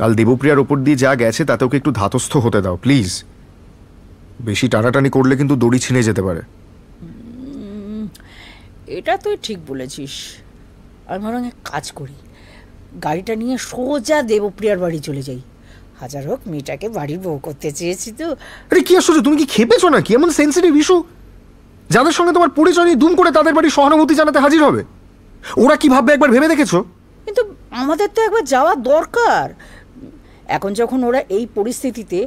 S1: কাল দেবপ্রিয়ার ওপর দিয়ে যা গেছে তাতে ওকে একটু ধাতস্থ হতে দাও প্লিজ বেশি টানাটানি করলে কিন্তু দড়ি ছিঁড়ে যেতে পারে
S10: এটা তুই ঠিক বলেছিস আমি বরং এক কাজ করি গাড়িটা নিয়ে সোজা দেবপ্রিয়ার বাড়ি চলে যাই হাজার হোক মেয়েটাকে বাড়ির বউ করতে চেয়েছি তো আরে কি আশ্চর্য তুমি কি খেপেছো নাকি এমন সেন্সিটিভ ইস্যু যাদের সঙ্গে তোমার পরিচয় নিয়ে দুম করে তাদের বাড়ি সহানুভূতি
S1: জানাতে হাজির হবে ওরা কি ভাববে একবার ভেবে দেখেছো
S10: কিন্তু আমাদের তো একবার যাওয়া দরকার এখন যখন ওরা এই পরিস্থিতিতে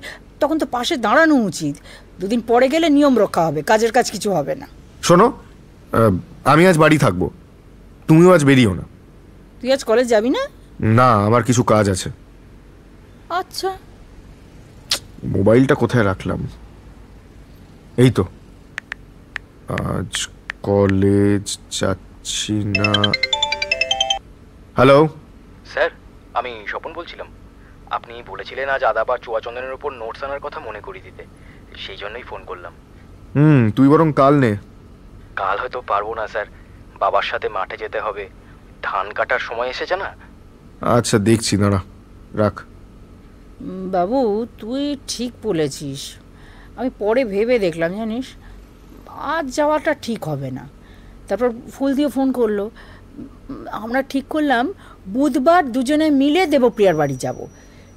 S10: তখন তো পাশে দাঁড়ানো উচিত দুদিন পরে গেলে নিয়ম রক্ষা হবে কাজের কাজ কিছু হবে না
S1: শোনো আমি আজ বাড়ি থাকবো তুমিও আজ বেরিও না
S10: তুই আজ কলেজ যাবি না
S1: না আমার কিছু কাজ আছে আচ্ছা মোবাইলটা কোথায় রাখলাম এই তো আজ কলেজ যাচ্ছি না হ্যালো
S2: স্যার আমি স্বপন বলছিলাম আপনি বলেছিলেন আজ আদা বা চুয়া চন্দনের উপর নোটস আনার কথা মনে করিয়ে দিতে সেই জন্যই ফোন করলাম
S1: হুম তুই বরং কাল নে
S2: কাল হয়তো পারবো না স্যার বাবার সাথে মাঠে যেতে হবে ধান কাটার সময় এসেছে না
S1: আচ্ছা দেখছি দাঁড়া রাখ
S10: বাবু তুই ঠিক বলেছিস আমি পরে ভেবে দেখলাম জানিস আজ যাওয়াটা ঠিক হবে না তারপর ফুল দিয়ে ফোন করলো আমরা ঠিক করলাম বুধবার দুজনে মিলে দেবপ্রিয়ার বাড়ি যাব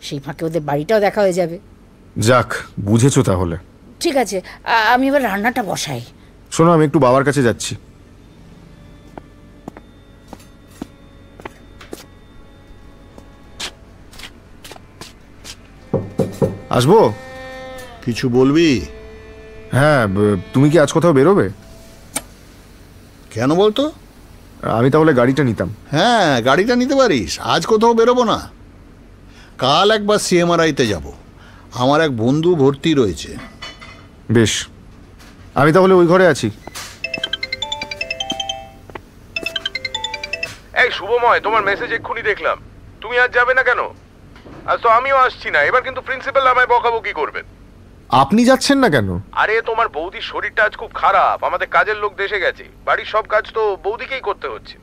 S10: সেই ফাঁকে ওদের বাড়িটাও দেখা হয়ে যাবে
S1: যাক বুঝেছো তাহলে
S10: ঠিক আছে আমি এবার রান্নাটা বসাই
S1: শোনো আমি একটু বাবার কাছে যাচ্ছি আসবো কিছু বলবি হ্যাঁ তুমি কি আজ কোথাও বেরোবে কেন বলতো আমি তাহলে গাড়িটা নিতাম হ্যাঁ গাড়িটা নিতে পারিস আজ কোথাও বেরোবো না
S15: কাল একবার সিএমআরআইতে যাব আমার এক বন্ধু ভর্তি রয়েছে
S1: বেশ আমি তাহলে ওই ঘরে আছি
S13: এই শুভময় তোমার মেসেজ এক্ষুনি দেখলাম তুমি আজ যাবে না কেন আজ তো আমিও আসছি না এবার কিন্তু প্রিন্সিপাল আমায় বকাবকি করবেন
S1: আপনি যাচ্ছেন না কেন
S13: আরে তোমার বৌদির শরীরটা আজ খুব খারাপ আমাদের কাজের লোক দেশে গেছে বাড়ির সব কাজ তো বৌদিকেই করতে হচ্ছে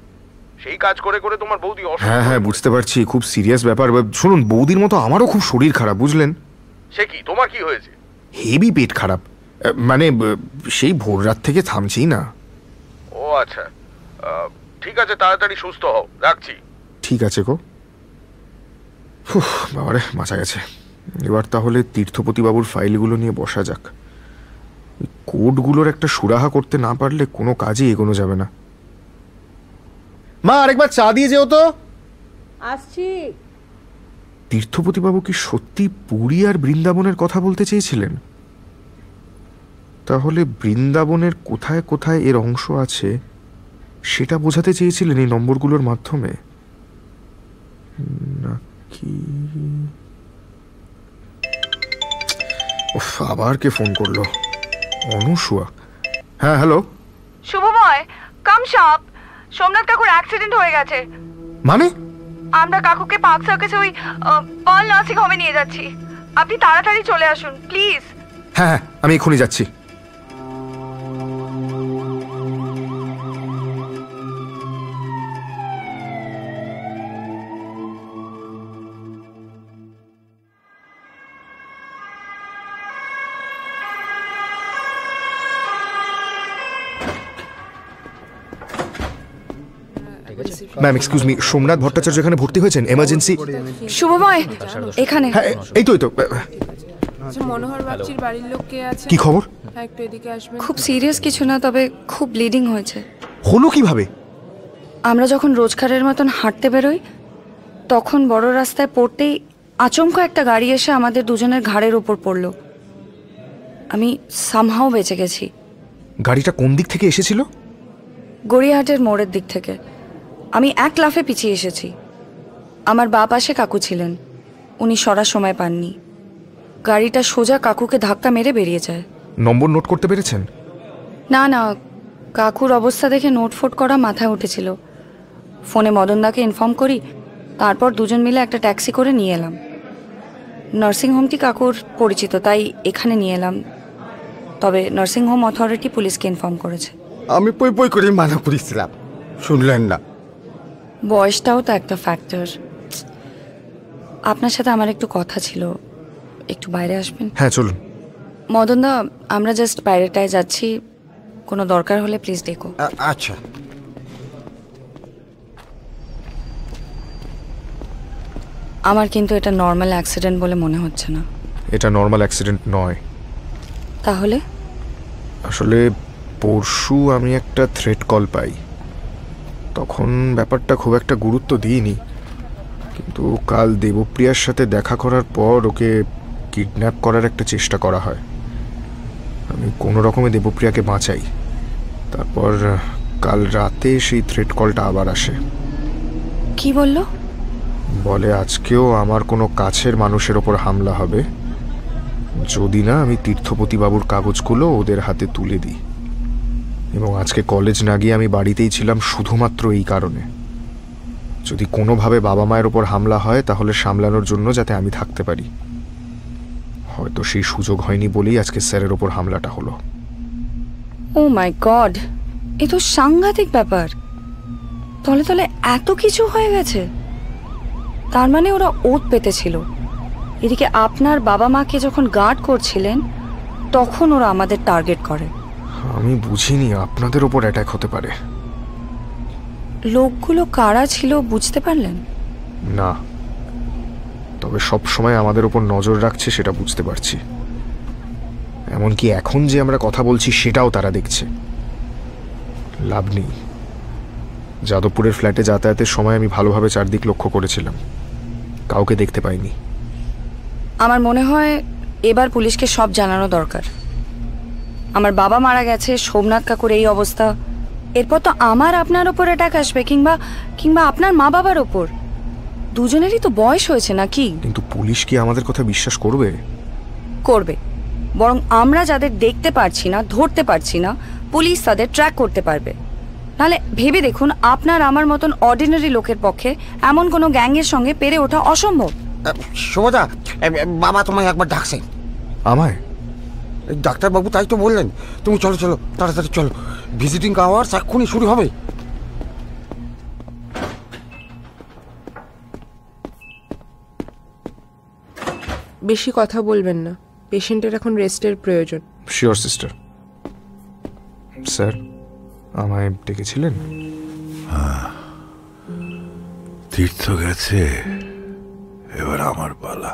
S1: সেই কাজ করে করে তোমার বৌদি হ্যাঁ হ্যাঁ বুঝতে পারছি খুব সিরিয়াস ব্যাপার শুনুন বৌদির মতো আমারও খুব শরীর খারাপ বুঝলেন
S13: সে কি তোমার কি হয়েছে
S1: হেভি পেট খারাপ মানে সেই ভোর রাত থেকে থামছেই না
S13: ও আচ্ছা ঠিক আছে তাড়াতাড়ি সুস্থ হও রাখছি
S1: ঠিক আছে গো বাবারে মাছা গেছে এবার তাহলে তীর্থপতিবাবুর ফাইলগুলো নিয়ে বসা যাক কোডগুলোর একটা সুরাহা করতে না পারলে কোনো কাজই এগোনো যাবে না মা আরেকবার চা দিয়ে যেও তো আসছি তীর্থপতিবাবু কি সত্যি পুরী আর বৃন্দাবনের কথা বলতে চেয়েছিলেন তাহলে বৃন্দাবনের কোথায় কোথায় এর অংশ আছে সেটা বোঝাতে চেয়েছিলেন এই নম্বরগুলোর মাধ্যমে নাকি আবার কে ফোন করলো অনুসুয়া হ্যাঁ হ্যালো
S12: শুভময় কাম সাপ সোমনাথ কাকুর অ্যাক্সিডেন্ট হয়ে গেছে মানে আমরা কাকুকে পার্ক সার্কাসে ওই পল নার্সিং হোমে নিয়ে যাচ্ছি আপনি তাড়াতাড়ি চলে আসুন প্লিজ
S4: হ্যাঁ হ্যাঁ
S1: আমি এখনই যাচ্ছি ma'am excuse me Somnath Bhattacharya এখানে ভর্তি হয়েছেন এমার্জেন্সি
S8: শুভময় এখানে হ্যাঁ এই তো এই তো আচ্ছা, মনোহর বাগচির বাড়ির লোক কে আছে কি খবর হ্যাঁ, একটু এদিকে আসবেন খুব সিরিয়াস
S12: কিছু না তবে খুব ব্লিডিং হয়েছে হলো কিভাবে আমরা যখন রোজকারের মতন হাঁটতে বেরোই তখন বড় রাস্তায় পড়তেই আচমকা একটা গাড়ি এসে আমাদের দুজনের ঘাড়ের ওপর পড়ল আমি সামহাও বেঁচে গেছি
S1: গাড়িটা কোন দিক থেকে এসেছিল
S12: গড়িয়াহাটের মোড়ের দিক থেকে আমি এক লাফে পিছিয়ে এসেছি আমার বা পাশে কাকু ছিলেন উনি সরা সময় পাননি গাড়িটা সোজা কাকুকে ধাক্কা মেরে বেরিয়ে যায়
S1: নম্বর নোট করতে পেরেছেন
S12: না না কাকুর অবস্থা দেখে নোট ফোট করা মাথায় উঠেছিল ফোনে মদনদাকে ইনফর্ম করি তারপর দুজন মিলে একটা ট্যাক্সি করে নিয়ে এলাম নার্সিংহোমটি কাকুর পরিচিত তাই এখানে নিয়ে এলাম তবে নার্সিংহোম অথরিটি পুলিশকে ইনফর্ম করেছে
S4: আমি পই পই করে মানা করেছিলাম শুনলেন না
S12: বয়সটাও তো একটা ফ্যাক্টর আপনার সাথে আমার একটু কথা ছিল একটু বাইরে আসবেন হ্যাঁ চলুন মদনদা আমরা জাস্ট বাইরেটায় যাচ্ছি কোনো দরকার হলে প্লিজ দেখো আচ্ছা আমার কিন্তু এটা নর্মাল অ্যাক্সিডেন্ট বলে মনে হচ্ছে না
S1: এটা নর্মাল অ্যাক্সিডেন্ট নয় তাহলে আসলে পরশু আমি একটা থ্রেট কল পাই তখন ব্যাপারটা খুব একটা গুরুত্ব দিইনি কিন্তু কাল দেবপ্রিয়ার সাথে দেখা করার পর ওকে কিডন্যাপ করার একটা চেষ্টা করা হয় আমি কোনো রকমে দেবপ্রিয়াকে বাঁচাই তারপর কাল রাতে সেই থ্রেড কলটা আবার আসে কি বলল বলে আজকেও আমার কোনো কাছের মানুষের ওপর হামলা হবে যদি না আমি তীর্থপতিবাবুর কাগজগুলো ওদের হাতে তুলে দিই এবং আজকে কলেজ না গিয়ে আমি বাড়িতেই ছিলাম শুধুমাত্র এই কারণে যদি কোনোভাবে বাবা মায়ের ওপর হামলা হয় তাহলে সামলানোর জন্য যাতে আমি থাকতে পারি হয়তো সেই সুযোগ হয়নি বলেই আজকে স্যারের ওপর হামলাটা হলো
S12: ও মাই গড এ তো সাংঘাতিক ব্যাপার তলে তলে এত কিছু হয়ে গেছে তার মানে ওরা ওত পেতেছিল এদিকে আপনার বাবা মাকে যখন গার্ড করছিলেন তখন ওরা আমাদের টার্গেট করে
S1: আমি বুঝিনি আপনাদের ওপর অ্যাটাক হতে পারে
S12: লোকগুলো কারা ছিল বুঝতে পারলেন
S1: না তবে সব সময় আমাদের ওপর নজর রাখছে সেটা বুঝতে পারছি এমনকি এখন যে আমরা কথা বলছি সেটাও তারা দেখছে লাভ নেই যাদবপুরের ফ্ল্যাটে যাতায়াতের সময় আমি ভালোভাবে চারদিক লক্ষ্য করেছিলাম কাউকে দেখতে পাইনি
S12: আমার মনে হয় এবার পুলিশকে সব জানানো দরকার আমার বাবা মারা গেছে সোমনাথ কাকুর এই অবস্থা এরপর তো আমার আপনার ওপর অ্যাটাক আসবে কিংবা কিংবা আপনার মা বাবার ওপর দুজনেরই তো বয়স হয়েছে নাকি কিন্তু
S1: পুলিশ কি আমাদের কথা বিশ্বাস করবে
S12: করবে বরং আমরা যাদের দেখতে পারছি না ধরতে পারছি না পুলিশ তাদের ট্র্যাক করতে পারবে নাহলে ভেবে দেখুন আপনার আমার মতন অর্ডিনারি লোকের পক্ষে এমন কোনো গ্যাংয়ের সঙ্গে পেরে ওঠা অসম্ভব
S4: শোভদা বাবা তোমায় একবার ডাকছে আমায় ডাক্তারবাবু তাই তো বললেন তুমি চলো চলো তাড়াতাড়ি চলো ভিজিটিং আওয়ার্স এক্ষুনি শুরু হবে
S8: বেশি কথা বলবেন না পেশেন্টের এখন রেস্টের প্রয়োজন
S1: শিওর সিস্টার স্যার আমায় ডেকেছিলেন হ্যাঁ। তীর্থ গেছে এবার আমার পালা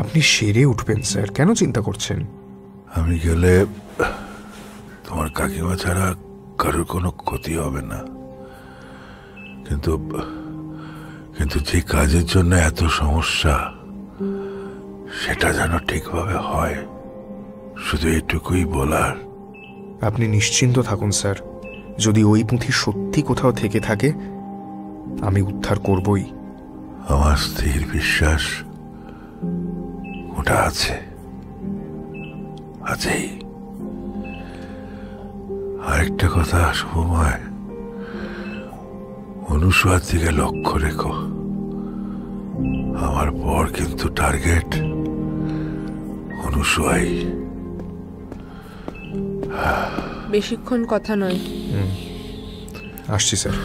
S1: আপনি সেরে উঠবেন স্যার কেন চিন্তা করছেন
S11: আমি গেলে তোমার কাকিমা ছাড়া কারোর কোনো ক্ষতি হবে না কিন্তু কিন্তু যে কাজের জন্য এত সমস্যা সেটা যেন ঠিকভাবে হয় শুধু এটুকুই বলার
S1: আপনি নিশ্চিন্ত থাকুন স্যার যদি ওই পুঁথি সত্যি কোথাও থেকে থাকে আমি উদ্ধার করবই আমার স্থির বিশ্বাস ওটা আছে
S11: আছেই আরেকটা কথা শুভময় অনুসার দিকে লক্ষ্য রেখো আমার পর কিন্তু টার্গেট অনুসয়াই
S8: বেশিক্ষণ কথা নয়
S1: আসছি স্যার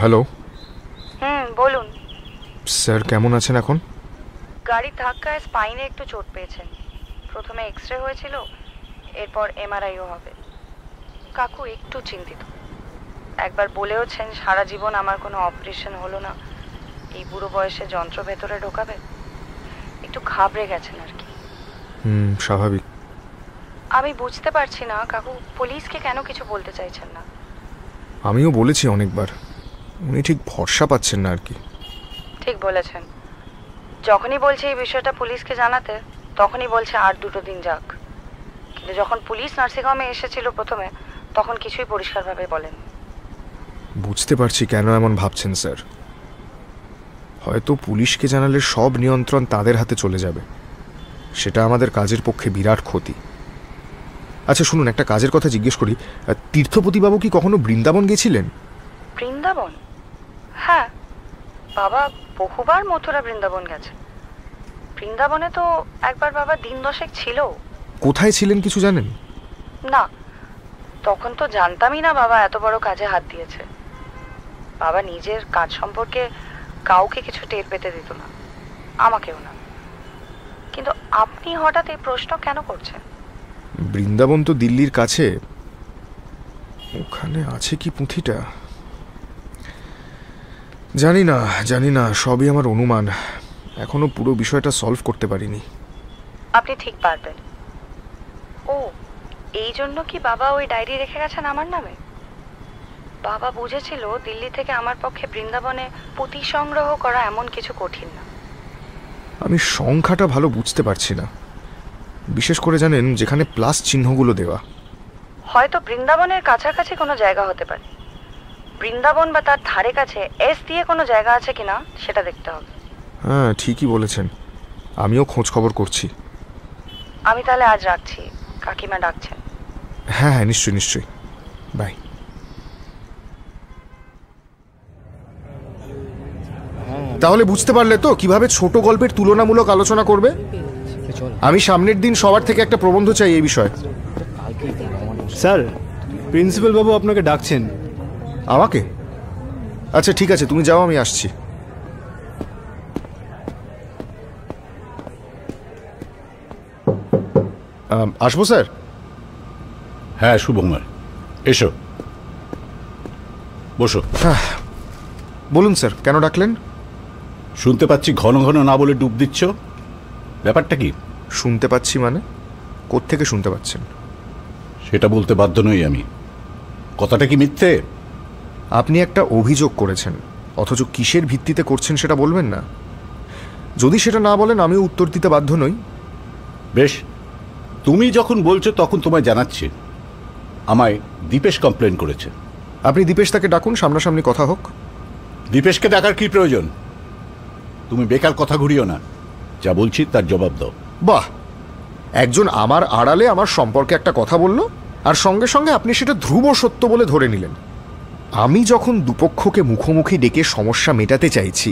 S1: হ্যালো um,
S4: হুম বলুন
S1: স্যার কেমন আছেন এখন
S12: গাড়ির ধাক্কায় স্পাইনে একটু চোট পেয়েছেন প্রথমে এক্স রে হয়েছিল এরপর এমআরআইও হবে কাকু একটু চিন্তিত একবার বলেওছেন সারা জীবন আমার কোনো অপারেশন হলো না এই বুড়ো বয়সে যন্ত্র ভেতরে ঢোকাবে একটু ঘাবড়ে গেছেন আর কি
S1: হুম স্বাভাবিক
S12: আমি বুঝতে পারছি না কাকু পুলিশকে কেন কিছু বলতে চাইছেন না
S1: আমিও বলেছি অনেকবার উনি ঠিক ভরসা পাচ্ছেন না আর কি
S12: ঠিক বলেছেন যখনই বলছে এই বিষয়টা পুলিশকে জানাতে তখনই বলছে আর দুটো দিন যাক কিন্তু যখন পুলিশ নার্সিংহোমে এসেছিল প্রথমে তখন কিছুই পরিষ্কারভাবে বলেন
S1: বুঝতে পারছি কেন এমন ভাবছেন স্যার হয়তো পুলিশকে জানালে সব নিয়ন্ত্রণ তাদের হাতে চলে যাবে সেটা আমাদের কাজের পক্ষে বিরাট ক্ষতি আচ্ছা শুনুন একটা কাজের কথা জিজ্ঞেস করি তীর্থপতিবাবু কি কখনো বৃন্দাবন গেছিলেন
S12: বৃন্দাবন হ্যাঁ বাবা বহুবার মথুরা বৃন্দাবন গেছে বৃন্দাবনে তো একবার বাবা দিন দশেক ছিল
S1: কোথায় ছিলেন কিছু জানেন
S12: না তখন তো জানতামই না বাবা এত বড় কাজে হাত দিয়েছে বাবা নিজের কাজ সম্পর্কে কাউকে কিছু টের পেতে দিত না আমাকেও না কিন্তু আপনি হঠাৎ এই প্রশ্ন কেন করছেন
S1: বৃন্দাবন তো দিল্লির কাছে ওখানে আছে কি পুঁথিটা জানি না জানি না সবই আমার অনুমান এখনো পুরো বিষয়টা সলভ করতে পারিনি আপনি ঠিক
S12: পারবেন ও এই জন্য কি বাবা ওই ডায়েরি রেখে গেছেন আমার নামে বাবা বুঝেছিল দিল্লি থেকে আমার পক্ষে বৃন্দাবনে পুঁতি সংগ্রহ করা এমন কিছু কঠিন না
S1: আমি সংখ্যাটা ভালো বুঝতে পারছি না বিশেষ করে জানেন যেখানে প্লাস চিহ্নগুলো দেওয়া
S12: হয়তো বৃন্দাবনের কাছাকাছি কোনো জায়গা হতে পারে বৃন্দাবন বা তার ধারে কাছে এস দিয়ে কোনো জায়গা আছে কিনা সেটা দেখতে হবে
S1: হ্যাঁ ঠিকই বলেছেন আমিও খোঁজ খবর করছি
S12: আমি তাহলে আজ রাখছি কাকিমা ডাকছেন
S1: হ্যাঁ হ্যাঁ নিশ্চয়ই নিশ্চয়ই বাই তাহলে বুঝতে পারলে তো কিভাবে ছোট গল্পের তুলনামূলক আলোচনা করবে আমি সামনের দিন সবার থেকে একটা প্রবন্ধ চাই এই বিষয়ে স্যার প্রিন্সিপাল বাবু আপনাকে ডাকছেন আমাকে আচ্ছা ঠিক আছে তুমি যাও আমি আসছি আসবো স্যার হ্যাঁ শুভমার এসো বসো হ্যাঁ। বলুন স্যার কেন ডাকলেন শুনতে পাচ্ছি ঘন ঘন না বলে ডুব দিচ্ছ ব্যাপারটা কি শুনতে পাচ্ছি মানে থেকে শুনতে পাচ্ছেন সেটা বলতে বাধ্য নই আমি কথাটা কি মিথ্যে আপনি একটা অভিযোগ করেছেন অথচ কিসের ভিত্তিতে করছেন সেটা বলবেন না যদি সেটা না বলেন আমিও উত্তর দিতে বাধ্য নই বেশ তুমি যখন বলছো তখন তোমায় জানাচ্ছি আমায় দীপেশ কমপ্লেন করেছে আপনি দীপেশ তাকে ডাকুন সামনাসামনি কথা হোক দীপেশকে ডাকার কি প্রয়োজন তুমি বেকার কথা ঘুরিও না যা বলছি তার জবাব দাও বাহ একজন আমার আড়ালে আমার সম্পর্কে একটা কথা বলল আর সঙ্গে সঙ্গে আপনি সেটা ধ্রুব সত্য বলে ধরে নিলেন আমি যখন দুপক্ষকে মুখোমুখি ডেকে সমস্যা মেটাতে চাইছি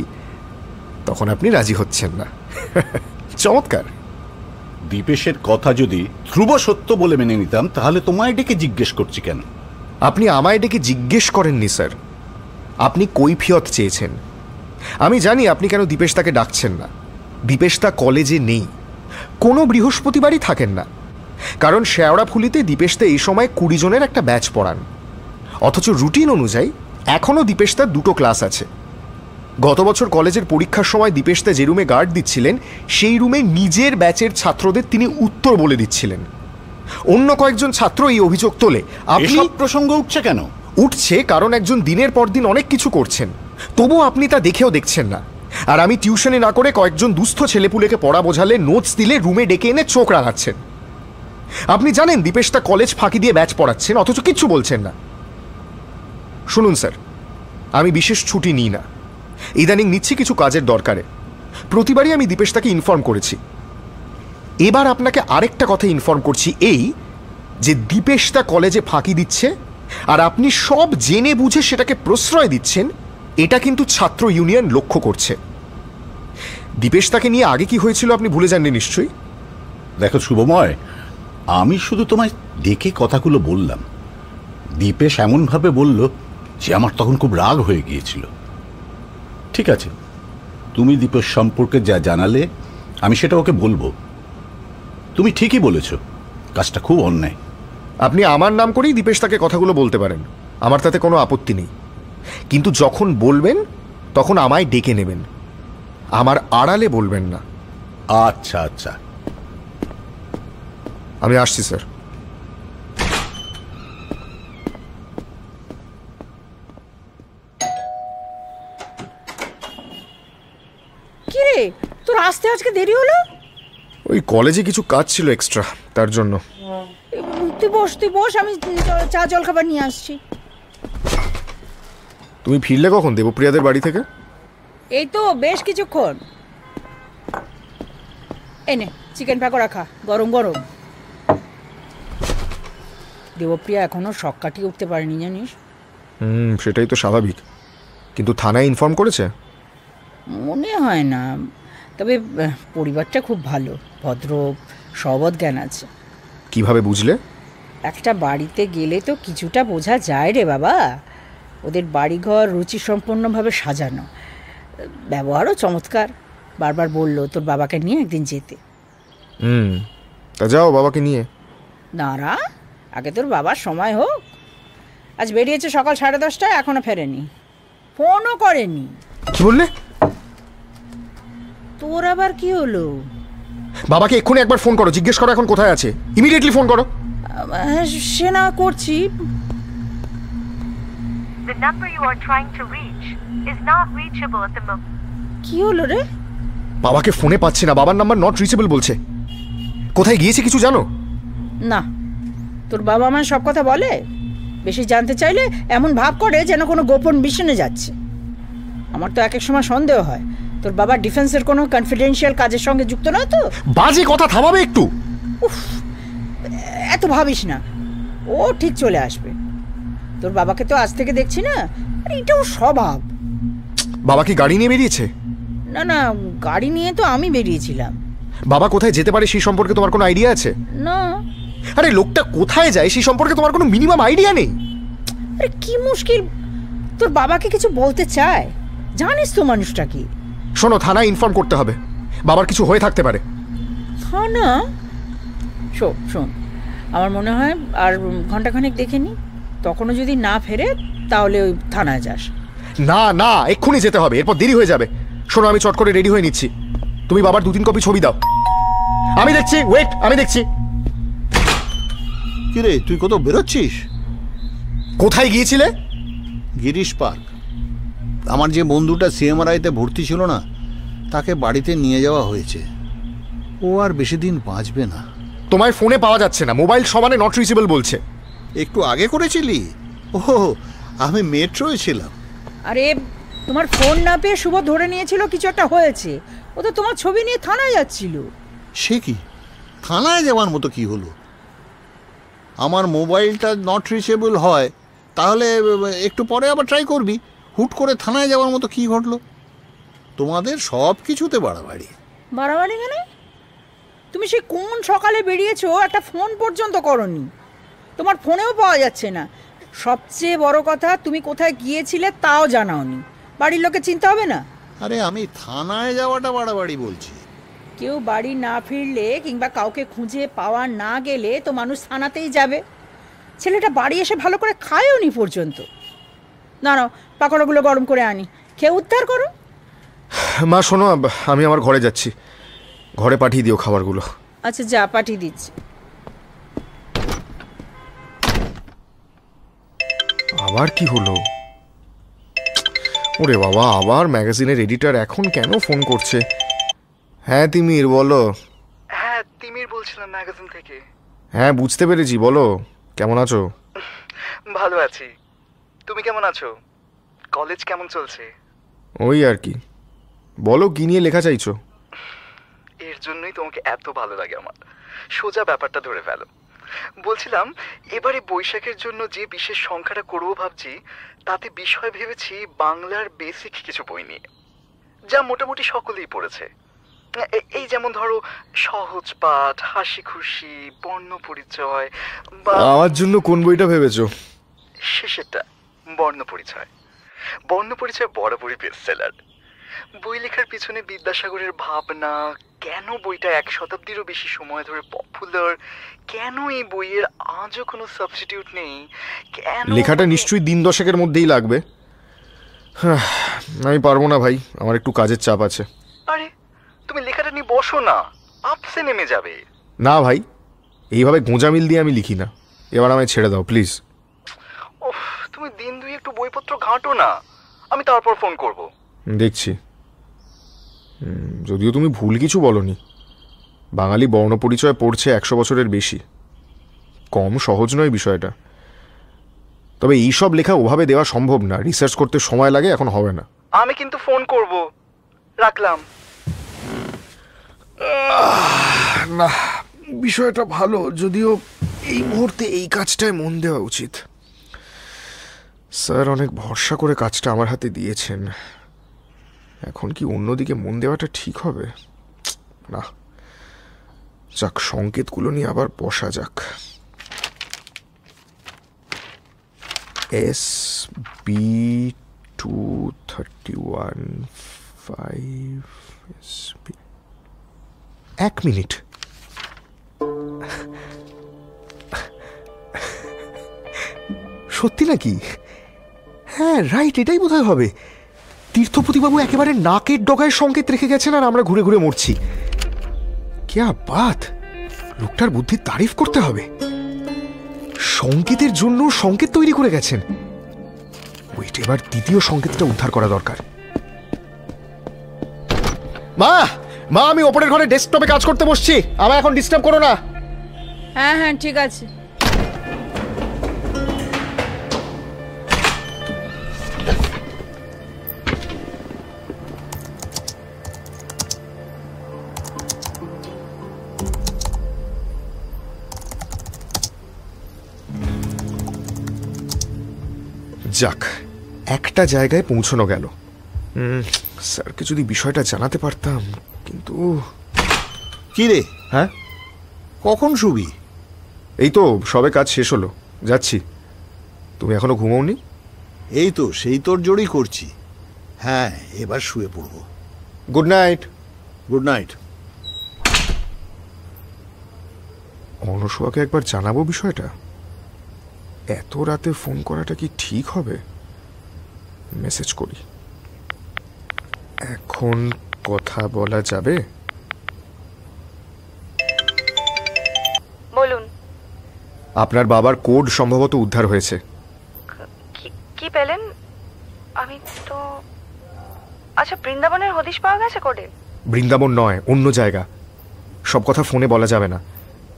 S1: তখন আপনি রাজি হচ্ছেন না চমৎকার দীপেশের কথা যদি ধ্রুব সত্য বলে মেনে নিতাম তাহলে তোমায় ডেকে জিজ্ঞেস করছি কেন আপনি আমায় ডেকে জিজ্ঞেস করেননি স্যার আপনি কৈফিয়ত চেয়েছেন আমি জানি আপনি কেন দীপেশ তাকে ডাকছেন না দীপেশ তা কলেজে নেই কোনো বৃহস্পতিবারই থাকেন না কারণ শেওড়াফুলিতে দীপেশদা এই সময় কুড়ি জনের একটা ব্যাচ পড়ান অথচ রুটিন অনুযায়ী এখনও দীপেশদার দুটো ক্লাস আছে গত বছর কলেজের পরীক্ষার সময় দীপেশদা যে রুমে গার্ড দিচ্ছিলেন সেই রুমে নিজের ব্যাচের ছাত্রদের তিনি উত্তর বলে দিচ্ছিলেন অন্য কয়েকজন ছাত্র এই অভিযোগ তোলে আপনি প্রসঙ্গ উঠছে কেন উঠছে কারণ একজন দিনের পর দিন অনেক কিছু করছেন তবুও আপনি তা দেখেও দেখছেন না আর আমি টিউশনে না করে কয়েকজন দুস্থ ছেলেপুলেকে পড়া বোঝালে নোটস দিলে রুমে ডেকে এনে চোখ রাগাচ্ছেন আপনি জানেন দীপেশটা কলেজ ফাঁকি দিয়ে ব্যাচ পড়াচ্ছেন অথচ কিচ্ছু বলছেন না শুনুন স্যার আমি বিশেষ ছুটি নিই না ইদানিং নিচ্ছি কিছু কাজের দরকারে প্রতিবারই আমি দীপেশ তাকে ইনফর্ম করেছি এবার আপনাকে আরেকটা কথা ইনফর্ম করছি এই যে দীপেশটা কলেজে ফাঁকি দিচ্ছে আর আপনি সব জেনে বুঝে সেটাকে প্রশ্রয় দিচ্ছেন এটা কিন্তু ছাত্র ইউনিয়ন লক্ষ্য করছে দীপেশ তাকে নিয়ে আগে কি হয়েছিল আপনি ভুলে যাননি নিশ্চয়ই দেখো শুভময় আমি শুধু তোমায় দেখে কথাগুলো বললাম দীপেশ এমনভাবে বলল
S7: যে আমার তখন খুব রাগ হয়ে গিয়েছিল ঠিক আছে তুমি দীপেশ
S1: সম্পর্কে যা জানালে আমি সেটা ওকে বলবো তুমি ঠিকই বলেছ কাজটা খুব অন্যায় আপনি আমার নাম করেই দীপেশ তাকে কথাগুলো বলতে পারেন আমার তাতে কোনো আপত্তি নেই কিন্তু যখন বলবেন তখন আমায় ডেকে নেবেন আমার আড়ালে বলবেন না আচ্ছা আচ্ছা আমি আসছি স্যার
S10: কিরে তোর আসতে আজকে দেরি হলো
S1: ওই কলেজে কিছু কাজ ছিল এক্সট্রা তার জন্য
S10: তুই বস তুই বস আমি চা জল খাবার নিয়ে আসছি
S1: তুমি ফিরলে কখন দেবপ্রিয়াদের বাড়ি থেকে
S10: এই তো বেশ কিছুক্ষণ এনে চিকেন পাকোড়া খা গরম গরম দেবপ্রিয়া এখনো শক কাটিয়ে উঠতে পারেনি জানিস
S1: হুম সেটাই তো স্বাভাবিক কিন্তু থানায় ইনফর্ম করেছে
S10: মনে হয় না তবে পরিবারটা খুব ভালো ভদ্র সবদ জ্ঞান আছে
S1: কিভাবে বুঝলে
S10: একটা বাড়িতে গেলে তো কিছুটা বোঝা যায় রে বাবা ওদের বাড়িঘর রুচিসম্পন্নভাবে সাজানো ব্যবহারও চমৎকার বারবার বলল তোর বাবাকে নিয়ে একদিন যেতে
S1: হুম তা যাও বাবাকে নিয়ে
S10: দাঁড়া আগে তোর বাবার সময় হোক আজ বেরিয়েছে সকাল সাড়ে দশটায় এখনো ফেরেনি ফোনও করেনি কি বললে তোর আবার কি হলো
S1: বাবাকে এক্ষুনি একবার ফোন করো জিজ্ঞেস করো এখন কোথায় আছে
S10: ইমিডিয়েটলি ফোন করো সে না করছি
S8: The number you are trying to reach is not reachable at the moment.
S10: কি হলো রে
S1: বাবাকে ফোনে পাচ্ছি না বাবার নাম্বার নট রিচেবল বলছে কোথায় গিয়েছে কিছু জানো
S10: না তোর বাবা আমার সব কথা বলে বেশি জানতে চাইলে এমন ভাব করে যেন কোনো গোপন মিশনে যাচ্ছে আমার তো এক এক সময় সন্দেহ হয় তোর বাবা ডিফেন্সের কোনো কনফিডেন্সিয়াল কাজের সঙ্গে যুক্ত নয় তো বাজে কথা থামাবে একটু উফ এত ভাবিস না ও ঠিক চলে আসবে তোর বাবাকে তো আজ থেকে দেখছি না আর এটাও স্বভাব
S1: বাবা কি গাড়ি নিয়ে বেরিয়েছে
S10: না না গাড়ি নিয়ে তো আমি বেরিয়েছিলাম
S1: বাবা কোথায় যেতে পারে সেই সম্পর্কে তোমার কোনো আইডিয়া আছে না আরে লোকটা কোথায় যায় সেই সম্পর্কে তোমার কোনো মিনিমাম আইডিয়া নেই
S10: আরে কি মুশকিল তোর বাবাকে কিছু বলতে চায় জানিস তো মানুষটা কি
S1: শোনো থানায় ইনফর্ম করতে হবে বাবার কিছু হয়ে থাকতে পারে
S10: থানা শোন শোন আমার মনে হয় আর ঘন্টাখানেক দেখে নিই তখনও যদি না ফেরে তাহলে ওই থানায় যাস
S1: না না এক্ষুনি যেতে হবে এরপর দেরি হয়ে যাবে শোনো আমি চট করে রেডি হয়ে নিচ্ছি তুমি বাবার দু তিন কপি ছবি দাও আমি দেখছি ওয়েট আমি দেখছি কিরে তুই কত বেরোচ্ছিস কোথায় গিয়েছিলে
S15: গিরিশ পার্ক আমার যে বন্ধুটা সিএমআরআইতে ভর্তি ছিল না তাকে বাড়িতে নিয়ে যাওয়া হয়েছে ও আর বেশি দিন বাঁচবে না তোমার ফোনে পাওয়া যাচ্ছে না মোবাইল সমানে নট রিচেবল বলছে একটু আগে করেছিলি ও আমি মেট্রোয় ছিলাম
S10: আরে তোমার ফোন না পেয়ে শুভ ধরে নিয়েছিল কিছু একটা হয়েছে ও তো তোমার ছবি নিয়ে থানায় যাচ্ছিল
S15: সে কি থানায় যাওয়ার মতো কি হলো আমার মোবাইলটা নট রিচেবল হয় তাহলে একটু পরে আবার ট্রাই করবি হুট করে থানায় যাওয়ার মতো কি ঘটলো তোমাদের সব কিছুতে বাড়াবাড়ি
S10: বাড়াবাড়ি কেন মানে? তুমি সে কোন সকালে বেরিয়েছো একটা ফোন পর্যন্ত করনি তোমার ফোনেও পাওয়া যাচ্ছে না সবচেয়ে বড় কথা তুমি কোথায় গিয়েছিলে তাও জানাওনি বাড়ির লোকে চিন্তা হবে না আরে আমি থানায় যাওয়াটা বাড়াবাড়ি বলছি কেউ বাড়ি না ফিরলে কিংবা কাউকে খুঁজে পাওয়া না গেলে তো মানুষ থানাতেই যাবে ছেলেটা বাড়ি এসে ভালো করে খায়ও নি পর্যন্ত না না পাকোড়াগুলো গরম করে আনি খেয়ে উদ্ধার করো
S1: মা শোনো আমি আমার ঘরে যাচ্ছি ঘরে পাঠিয়ে দিও খাবারগুলো
S10: আচ্ছা যা পাঠিয়ে দিচ্ছি
S1: আবার কি হলো ওরে বাবা আবার ম্যাগাজিনের এডিটর এখন কেন ফোন করছে হ্যাঁ তিমির বলো
S5: হ্যাঁ তিমির বলছিলাম ম্যাগাজিন থেকে
S1: হ্যাঁ বুঝতে পেরেছি বলো কেমন আছো
S5: ভালো আছি তুমি কেমন আছো কলেজ কেমন চলছে
S1: ওই আর কি বলো কি নিয়ে লেখা চাইছো
S5: এর জন্যই তোমাকে এত ভালো লাগে আমার সোজা ব্যাপারটা ধরে ফেলো বলছিলাম এবারে বৈশাখের জন্য যে বিশেষ সংখ্যাটা করবো ভাবছি তাতে বিষয় ভেবেছি বাংলার বেসিক কিছু বই নিয়ে যা মোটামুটি সকলেই পড়েছে এই যেমন ধরো সহজ পাঠ হাসি খুশি বর্ণ পরিচয়
S1: বা আমার জন্য কোন বইটা ভেবেছো
S5: শেষেরটা বর্ণ পরিচয় বর্ণ পরিচয় বরাবরই বেস্ট সেলার বই লেখার পিছনে বিদ্যাসাগরের ভাবনা কেন বইটা এক শতাব্দীরও বেশি সময় ধরে পপুলার কেন এই বইয়ের আজও কোনো সাবস্টিটিউট নেই কেন লেখাটা মানে-
S1: নিশ্চয়ই দিন দশকের মধ্যেই লাগবে আমি পারবো না ভাই আমার একটু কাজের চাপ আছে
S5: আরে তুমি লেখাটা নিয়ে বসো না আপসে নেমে যাবে
S1: না ভাই এইভাবে গোঁজামিল দিয়ে আমি লিখি না এবার আমায় ছেড়ে দাও প্লিজ
S5: তুমি দিন দুই একটু বইপত্র ঘাঁটো না
S1: আমি তারপর ফোন করব দেখছি যদিও তুমি ভুল কিছু বলনি বাঙালি বর্ণ পরিচয় পড়ছে একশো বছরের বেশি কম সহজ নয় বিষয়টা তবে এইসব লেখা ওভাবে দেওয়া সম্ভব না রিসার্চ করতে সময় লাগে এখন হবে না
S5: আমি কিন্তু ফোন করব রাখলাম
S1: না বিষয়টা ভালো যদিও এই মুহূর্তে এই কাজটায় মন দেওয়া উচিত স্যার অনেক ভরসা করে কাজটা আমার হাতে দিয়েছেন এখন কি অন্যদিকে মন দেওয়াটা ঠিক হবে না যাক সংকেতগুলো নিয়ে আবার বসা যাক S B two thirty one five S B এক মিনিট সত্যি নাকি হ্যাঁ রাইট এটাই বোধহয় হবে তীর্থপতিবাবু একেবারে নাকের ডগায় সংকেত রেখে গেছেন আর আমরা ঘুরে ঘুরে মরছি ক্যা বাত লোকটার বুদ্ধি তারিফ করতে হবে সংকেতের জন্য সংকেত তৈরি করে গেছেন ওইটা এবার দ্বিতীয় সংকেতটা উদ্ধার করা দরকার মা মা আমি ওপরের ঘরে ডেস্কটপে কাজ করতে বসছি আমার এখন ডিস্টার্ব করো না
S10: হ্যাঁ হ্যাঁ ঠিক আছে
S1: যাক একটা জায়গায় পৌঁছানো গেল স্যারকে যদি বিষয়টা জানাতে পারতাম কিন্তু কি রে হ্যাঁ কখন শুবি এই তো সবে কাজ শেষ হলো যাচ্ছি তুমি এখনো ঘুমোওনি এই তো সেই তোর জোরই করছি হ্যাঁ এবার শুয়ে পড়ব গুড নাইট গুড নাইট অনসুয়াকে একবার জানাবো বিষয়টা এত রাতে ফোন করাটা কি ঠিক হবে মেসেজ করি এখন কথা বলা যাবে বলুন আপনার বাবার কোড সম্ভবত উদ্ধার হয়েছে
S12: কি পেলেন আমি তো আচ্ছা বৃন্দাবনের হদিশ পাওয়া গেছে কোডে
S1: বৃন্দাবন নয় অন্য জায়গা সব কথা ফোনে বলা যাবে না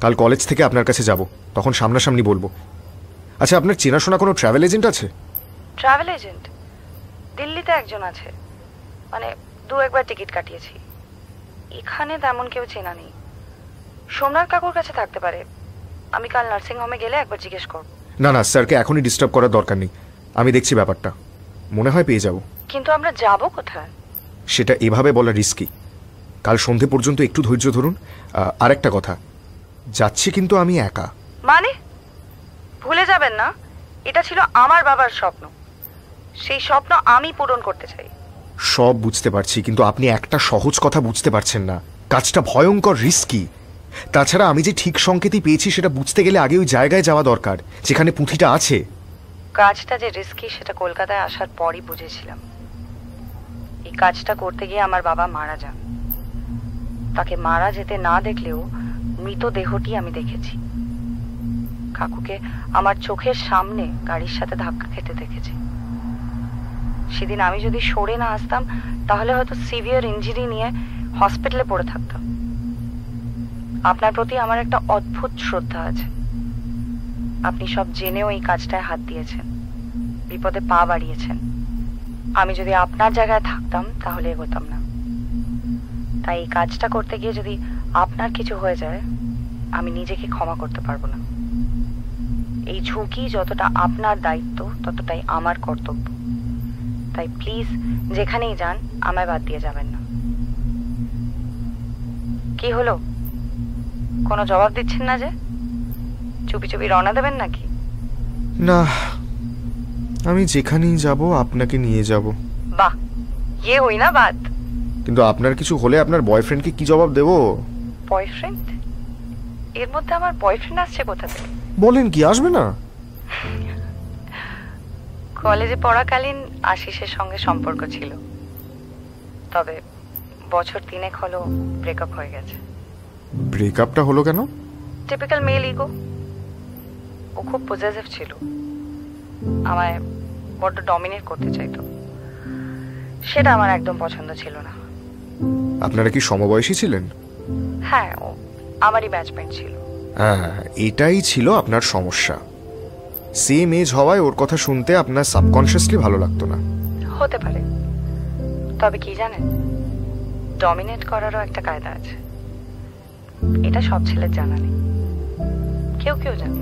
S1: কাল কলেজ থেকে আপনার কাছে যাব তখন সামনাসামনি বলবো আচ্ছা আপনার চেনাশোনা কোনো ট্রাভেল এজেন্ট আছে
S12: ট্রাভেল এজেন্ট দিল্লিতে একজন আছে মানে দু একবার টিকিট কাটিয়েছি এখানে তেমন কেউ চেনা নেই সোমনাথ কাকুর কাছে থাকতে পারে আমি কাল নার্সিং হোমে গেলে একবার জিজ্ঞেস করব
S1: না না স্যারকে এখনই ডিস্টার্ব করার দরকার নেই আমি দেখছি ব্যাপারটা মনে হয় পেয়ে যাব
S12: কিন্তু আমরা যাব কোথায়
S1: সেটা এভাবে বলা রিস্কি কাল সন্ধে পর্যন্ত একটু ধৈর্য ধরুন আরেকটা কথা যাচ্ছি কিন্তু আমি একা
S12: মানে ভুলে যাবেন না এটা ছিল আমার বাবার স্বপ্ন
S10: সেই স্বপ্ন আমি পূরণ করতে চাই
S1: সব বুঝতে পারছি কিন্তু আপনি একটা সহজ কথা বুঝতে পারছেন না কাজটা ভয়ঙ্কর রিস্কি তাছাড়া আমি যে ঠিক সংকেতই পেয়েছি সেটা বুঝতে গেলে আগে ওই জায়গায় যাওয়া দরকার যেখানে পুঁথিটা আছে
S12: কাজটা যে রিস্কি সেটা কলকাতায় আসার পরই বুঝেছিলাম এই কাজটা করতে গিয়ে আমার বাবা মারা যান তাকে মারা যেতে না দেখলেও মৃতদেহটি আমি দেখেছি কাকুকে আমার চোখের সামনে গাড়ির সাথে ধাক্কা খেতে দেখেছি সেদিন আমি যদি সরে না আসতাম তাহলে হয়তো সিভিয়ার ইঞ্জুরি নিয়ে হসপিটালে পড়ে থাকতাম আপনার প্রতি আমার একটা অদ্ভুত শ্রদ্ধা আছে আপনি সব জেনেও এই কাজটায় হাত দিয়েছেন বিপদে পা বাড়িয়েছেন আমি যদি আপনার জায়গায় থাকতাম তাহলে এগোতাম না তাই এই কাজটা করতে গিয়ে যদি আপনার কিছু হয়ে যায় আমি নিজেকে ক্ষমা করতে পারবো না এই ঝুঁকি যতটা আপনার দায়িত্ব ততটাই আমার কর্তব্য তাই প্লিজ যেখানেই যান আমায় বাদ দিয়ে যাবেন না কি হলো কোনো জবাব দিচ্ছেন না যে চুপি চুপি রওনা দেবেন নাকি
S1: না আমি যেখানেই যাব আপনাকে নিয়ে যাব
S12: বাহ ইয়ে হই না বাদ
S1: কিন্তু আপনার কিছু হলে আপনার বয়ফ্রেন্ডকে কি জবাব দেব
S12: বয়ফ্রেন্ড এর মধ্যে আমার বয়ফ্রেন্ড আসছে কোথা থেকে
S1: বলেন কি আসবে না
S12: কলেজে পড়াকালীন আশিসের সঙ্গে সম্পর্ক ছিল তবে বছর তিনেক হলো ব্রেকআপ হয়ে গেছে
S1: ব্রেকআপটা হলো কেন
S12: টিপিক্যাল মেল ইগো ও খুব পজেসিভ ছিল আমায় বড্ড ডমিনেট করতে চাইতো সেটা আমার একদম পছন্দ ছিল না
S1: আপনারা কি সমবয়সী ছিলেন
S12: হ্যাঁ ও আমারই ব্যাচমেট ছিল
S1: হ্যাঁ এটাই ছিল আপনার সমস্যা সেম এজ হওয়ায় ওর কথা শুনতে আপনার সাবকনশিয়াসলি ভালো লাগতো না
S12: হতে পারে তবে কি জানেন ডমিনেট করারও একটা কায়দা আছে এটা সব ছেলের জানা নেই কেউ কেউ জানে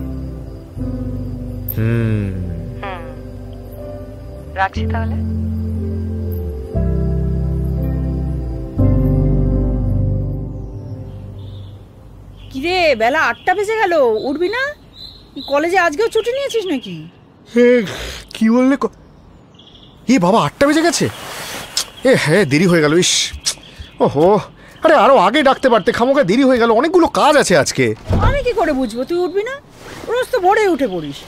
S10: রাখছি তাহলে কিরে বেলা আটটা বেজে গেল উঠবি না কলেজে আজকেও ছুটি নিয়েছিস নাকি
S1: কি বললে এ বাবা আটটা বেজে গেছে এ হ্যাঁ দেরি হয়ে গেল ইস ওহো আরে আরো আগে ডাকতে পারতে খামোকা দেরি হয়ে গেল অনেকগুলো কাজ আছে আজকে
S10: আমি কি করে বুঝবো তুই উঠবি না রোজ তো ভোরে উঠে পড়িস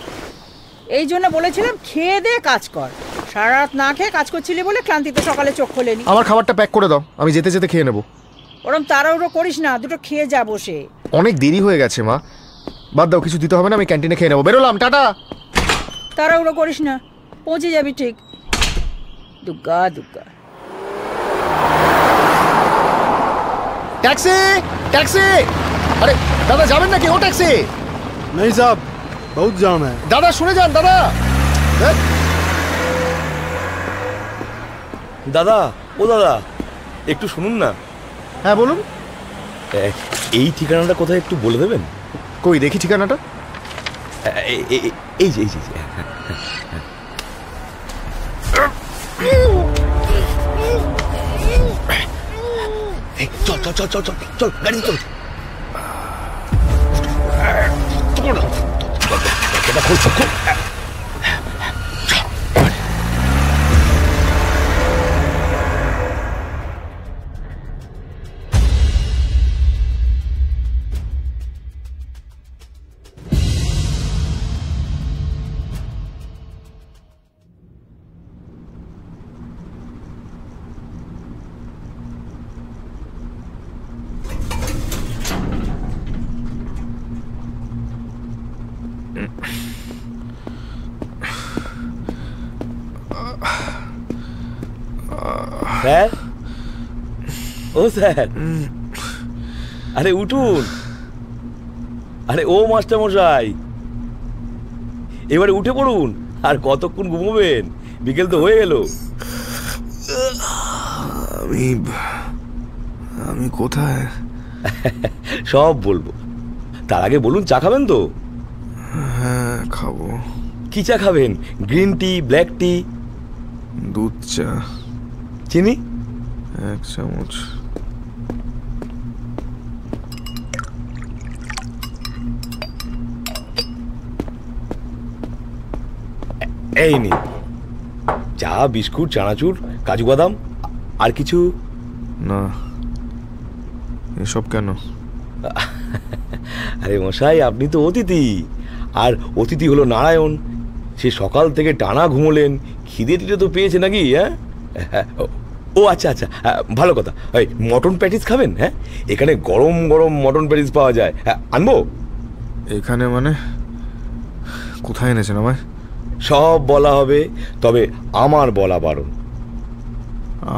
S10: এই জন্য বলেছিলাম খেয়ে দে কাজ কর সারা রাত না খেয়ে কাজ করছিলি বলে ক্লান্তিতে সকালে চোখ খোলেনি আমার
S1: খাবারটা প্যাক করে দাও আমি যেতে যেতে খেয়ে নেবো
S10: ওরম তাড়াহুড়ো করিস না দুটো খেয়ে যা বসে
S1: অনেক দেরি হয়ে গেছে মা বাদ দাও কিছু দিতে হবে না আমি ক্যান্টিনে খেয়ে নেবো বেরোলাম টাটা
S10: তারা ওরা করিস না পৌঁছে যাবি ঠিক দুগা দুগ্গা
S1: ট্যাক্সি ট্যাক্সি আরে দাদা যাবেন নাকি ও ট্যাক্সি নেই साहब বহুত জাম है দাদা শুনে যান দাদা
S14: দাদা ও দাদা একটু শুনুন না
S16: হ্যাঁ বলুন এই ঠিকানাটা কোথায় একটু বলে দেবেন কই দেখি ঠিকানাটা
S14: এই যে এই
S3: যে চল চল চল চল চল চল গাড়ি চল খোল
S14: ও স্যার আরে উঠুন আরে ও মাস্টার মশাই এবারে উঠে পড়ুন আর কতক্ষণ ঘুমোবেন বিকেল তো হয়ে গেল আমি আমি কোথায় সব বলবো তার আগে বলুন চা খাবেন তো হ্যাঁ খাবো কি চা খাবেন গ্রিন টি ব্ল্যাক টি
S1: দুধ চা চিনি এক চামচ
S14: এই নিন চা বিস্কুট চানাচুর কাজু বাদাম আর কিছু না এসব কেন আরে মশাই আপনি তো অতিথি আর অতিথি হলো নারায়ণ সে সকাল থেকে টানা ঘুমোলেন খিদে টিটে তো পেয়েছে নাকি হ্যাঁ ও আচ্ছা আচ্ছা হ্যাঁ, ভালো কথা ওই মটন প্যাটিস খাবেন হ্যাঁ এখানে গরম গরম মটন প্যাটিস পাওয়া যায় হ্যাঁ আনবো এখানে মানে
S1: কোথায় এনেছেন আমায়
S14: সব বলা হবে তবে আমার বলা বারণ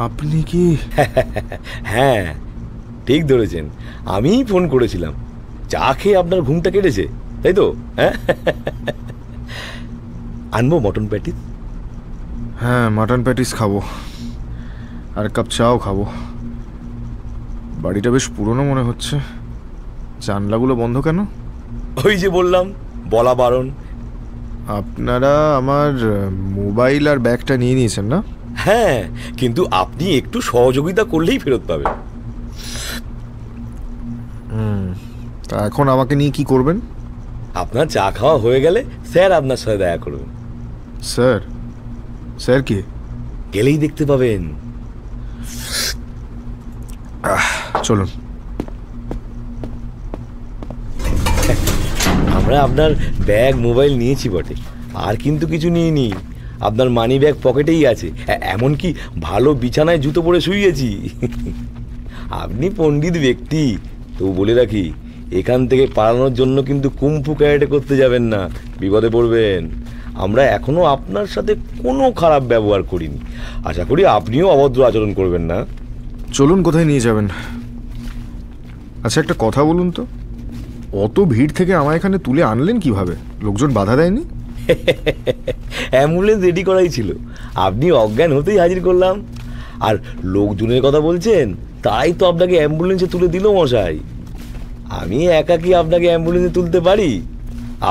S1: আপনি কি
S14: হ্যাঁ ঠিক ধরেছেন আমিই ফোন করেছিলাম চা খেয়ে আপনার ঘুমটা কেটেছে তাই তো হ্যাঁ
S1: আনবো মটন প্যাটিস হ্যাঁ মটন প্যাটিস খাবো আর কাপ চাও খাবো বাড়িটা বেশ পুরনো মনে হচ্ছে জানলাগুলো বন্ধ কেন ওই যে বললাম বলা বারণ আপনারা আমার মোবাইল আর ব্যাগটা নিয়ে নিয়েছেন না
S14: হ্যাঁ কিন্তু আপনি একটু সহযোগিতা করলেই ফেরত পাবেন
S1: তা এখন আমাকে নিয়ে কি করবেন
S14: আপনার চা খাওয়া হয়ে গেলে স্যার আপনার সাথে দেখা করবেন
S1: স্যার স্যার কি গেলেই দেখতে পাবেন চলুন
S14: আমরা আপনার ব্যাগ মোবাইল নিয়েছি বটে আর কিন্তু কিছু নিইনি আপনার মানি ব্যাগ পকেটেই আছে এমনকি ভালো বিছানায় জুতো পরে শুয়েছি আপনি পণ্ডিত ব্যক্তি তো বলে রাখি এখান থেকে পালানোর জন্য কিন্তু কুম্ফু ক্যারেটে করতে যাবেন না বিপদে পড়বেন আমরা এখনও আপনার সাথে কোনো খারাপ ব্যবহার
S1: করিনি আশা করি আপনিও অভদ্র আচরণ করবেন না চলুন কোথায় নিয়ে যাবেন আচ্ছা একটা কথা বলুন তো অত ভিড় থেকে আমার এখানে তুলে আনলেন কিভাবে লোকজন বাধা দেয়নি অ্যাম্বুলেন্স রেডি করাই ছিল
S14: আপনি অজ্ঞান হতেই হাজির করলাম আর লোকজনের কথা বলছেন তাই তো আপনাকে অ্যাম্বুলেন্সে তুলে দিল মশাই আমি একা কি আপনাকে অ্যাম্বুলেন্সে তুলতে পারি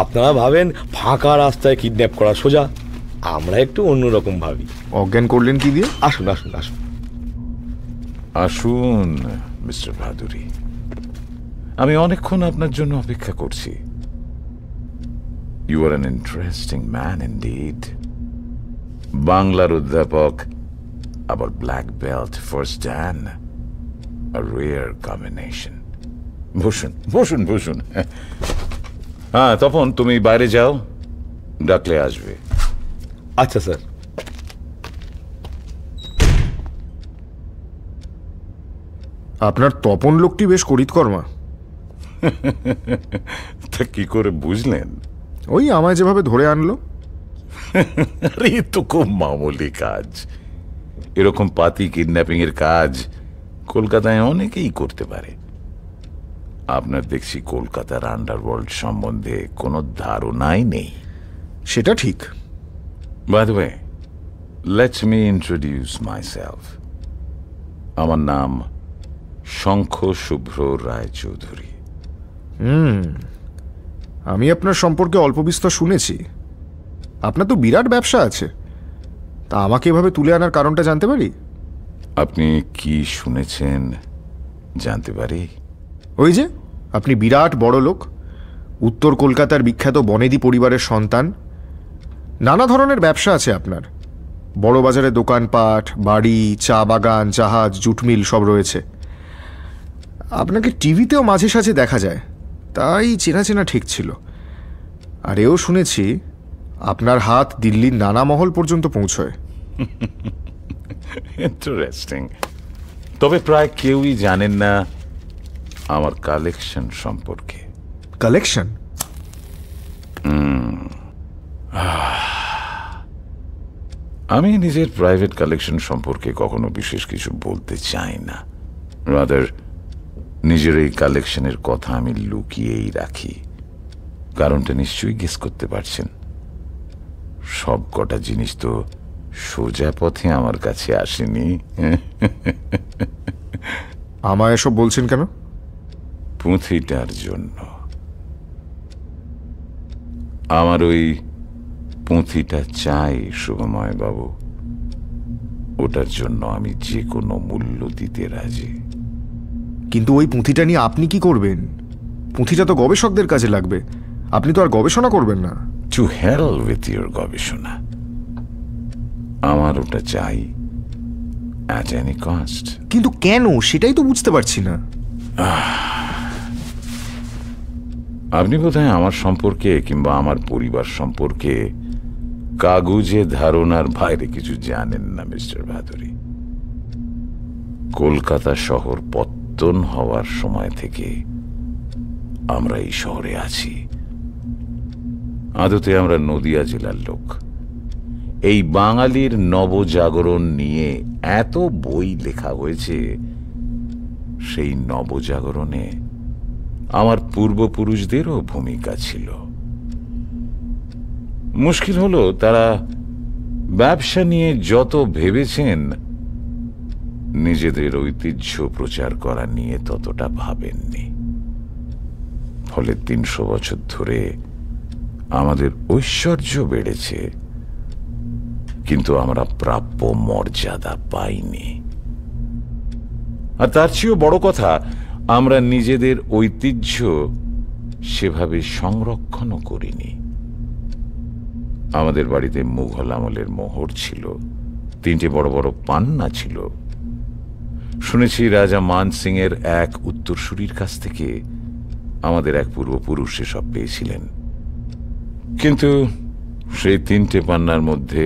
S14: আপনারা ভাবেন ফাঁকা রাস্তায় কিডন্যাপ করা সোজা আমরা একটু অন্যরকম ভাবি অজ্ঞান করলেন কি দিয়ে আসুন আসুন আসুন
S17: আসুন মিস্টার ভাদুরী আমি অনেকক্ষণ আপনার জন্য অপেক্ষা করছি you are an interesting man indeed বাংলার অধ্যাপক আবার black belt first dan rare combination Bhushan Bhushan Bhushan হ্যাঁ তখন তুমি বাইরে যাও ডাকলে আসবে আচ্ছা স্যার
S1: আপনার তপন লোকটি বেশ করিতকর্মা তা কি করে বুঝলেন ওই আমায় যেভাবে ধরে আনলো আরে তো খুব মামুলি
S17: কাজ এরকম পাতি কিডন্যাপিং এর কাজ কলকাতায় অনেকেই করতে পারে আপনার দেখছি কলকাতার আন্ডারওয়ার্ল্ড সম্বন্ধে কোনো ধারণাই নেই সেটা ঠিক by the way let's me introduce myself আমার নাম
S1: শঙ্খ শুভ্র রায়চৌধুরী হুম আমি আপনার সম্পর্কে অল্প বিস্তর শুনেছি আপনার তো বিরাট ব্যবসা আছে তা আমাকে এভাবে তুলে আনার কারণটা জানতে পারি আপনি কি শুনেছেন জানতে পারি ওই যে আপনি বিরাট বড় লোক উত্তর কলকাতার বিখ্যাত বনেদি পরিবারের সন্তান নানা ধরনের ব্যবসা আছে আপনার বড় বাজারে দোকানপাট বাড়ি চা বাগান জাহাজ জুটমিল সব রয়েছে আপনাকে টিভিতেও মাঝে সাঝে দেখা যায় তাই চেনা চেনা ছিল আর এও শুনেছি আপনার হাত দিল্লির নানা মহল পর্যন্ত পৌঁছয় ইন্টারেস্টিং
S17: তবে প্রায় কেউই জানেন না আমার কালেকশন সম্পর্কে কালেকশন আমি নিজের প্রাইভেট কালেকশন সম্পর্কে কখনো বিশেষ কিছু বলতে চাই না রাদার নিজের এই কালেকশনের কথা আমি লুকিয়েই রাখি কারণটা নিশ্চয়ই গেস করতে পারছেন সব কটা জিনিস তো সোজা পথে আমার কাছে আসেনি আমায় এসব বলছেন কেন পুঁথিটার জন্য আমার ওই পুঁথিটা চাই শুভময় বাবু
S1: ওটার জন্য আমি যে কোনো মূল্য দিতে রাজি কিন্তু ওই পুঁথিটা নিয়ে আপনি কি করবেন পুঁথিটা তো গবেষকদের কাজে লাগবে আপনি তো আর গবেষণা করবেন না টু হেল উইথ ইউর গবেষণা আমার
S17: ওটা চাই অ্যাট এনি কস্ট কিন্তু কেন সেটাই তো বুঝতে পারছি না আপনি বোধহয় আমার সম্পর্কে কিংবা আমার পরিবার সম্পর্কে কাগজে ধারণার বাইরে কিছু জানেন না মিস্টার ভাদুরী কলকাতা শহর পত্র পরিবর্তন হওয়ার সময় থেকে আমরা এই শহরে আছি আদতে আমরা নদিয়া জেলার লোক এই বাঙালির নবজাগরণ নিয়ে এত বই লেখা হয়েছে সেই নবজাগরণে আমার পূর্বপুরুষদেরও ভূমিকা ছিল মুশকিল হলো তারা ব্যবসা নিয়ে যত ভেবেছেন নিজেদের ঐতিহ্য প্রচার করা নিয়ে ততটা ভাবেননি ফলে তিনশো বছর ধরে আমাদের ঐশ্বর্য বেড়েছে কিন্তু আমরা প্রাপ্য মর্যাদা পাইনি আর তার চেয়েও বড় কথা আমরা নিজেদের ঐতিহ্য সেভাবে সংরক্ষণও করিনি আমাদের বাড়িতে মুঘল আমলের মোহর ছিল তিনটে বড় বড় পান্না ছিল শুনেছি রাজা মান এর এক উত্তরসূরির কাছ থেকে আমাদের এক পূর্বপুরুষ সব পেয়েছিলেন কিন্তু সেই তিনটে পান্নার মধ্যে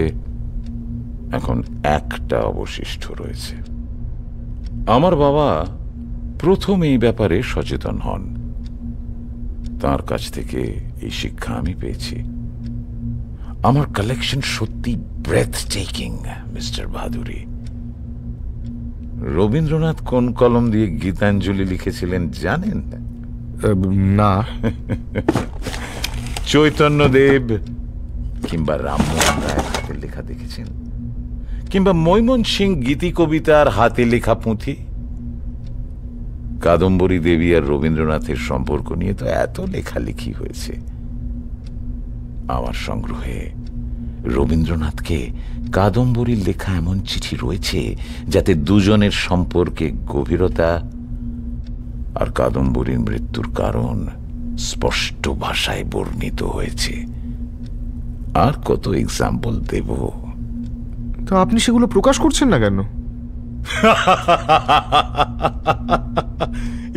S17: এখন একটা অবশিষ্ট রয়েছে আমার বাবা প্রথম এই ব্যাপারে সচেতন হন তার কাছ থেকে এই শিক্ষা আমি পেয়েছি আমার কালেকশন সত্যি breath taking mister Bahaduri Rabindranath কোন কলম দিয়ে গীতাঞ্জলি লিখেছিলেন জানেন না চৈতন্যদেব কিংবা রামমোহন রায়ের হাতে লেখা দেখেছেন কিংবা মৈমন সিং গীতি কবিতার হাতে লেখা পুঁথি কাদম্বরী দেবী আর রবীন্দ্রনাথের সম্পর্ক নিয়ে তো এত লেখালেখি হয়েছে আমার সংগ্রহে রবীন্দ্রনাথকে কাদম্বরীর লেখা এমন চিঠি রয়েছে যাতে দুজনের সম্পর্কে গভীরতা আর কাদম্বরীর মৃত্যুর কারণ স্পষ্ট ভাষায় বর্ণিত হয়েছে আর কত এক্সাম্পল দেব তো
S1: আপনি সেগুলো প্রকাশ করছেন না কেন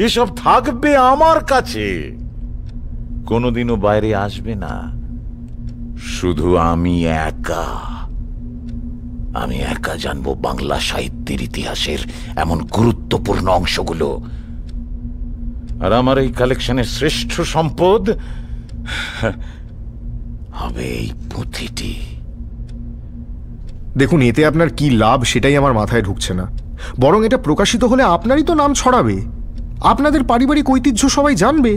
S17: এসব থাকবে আমার কাছে কোনোদিনও বাইরে আসবে না শুধু আমি একা আমি একা জানব বাংলা সাহিত্যের ইতিহাসের এমন গুরুত্বপূর্ণ অংশগুলো আর আমার এই কালেকশনের শ্রেষ্ঠ সম্পদ
S1: হবে এই পুঁথিটি দেখুন এতে আপনার কি লাভ সেটাই আমার মাথায় ঢুকছে না বরং এটা প্রকাশিত হলে আপনারই তো নাম ছড়াবে আপনাদের পারিবারিক ঐতিহ্য সবাই জানবে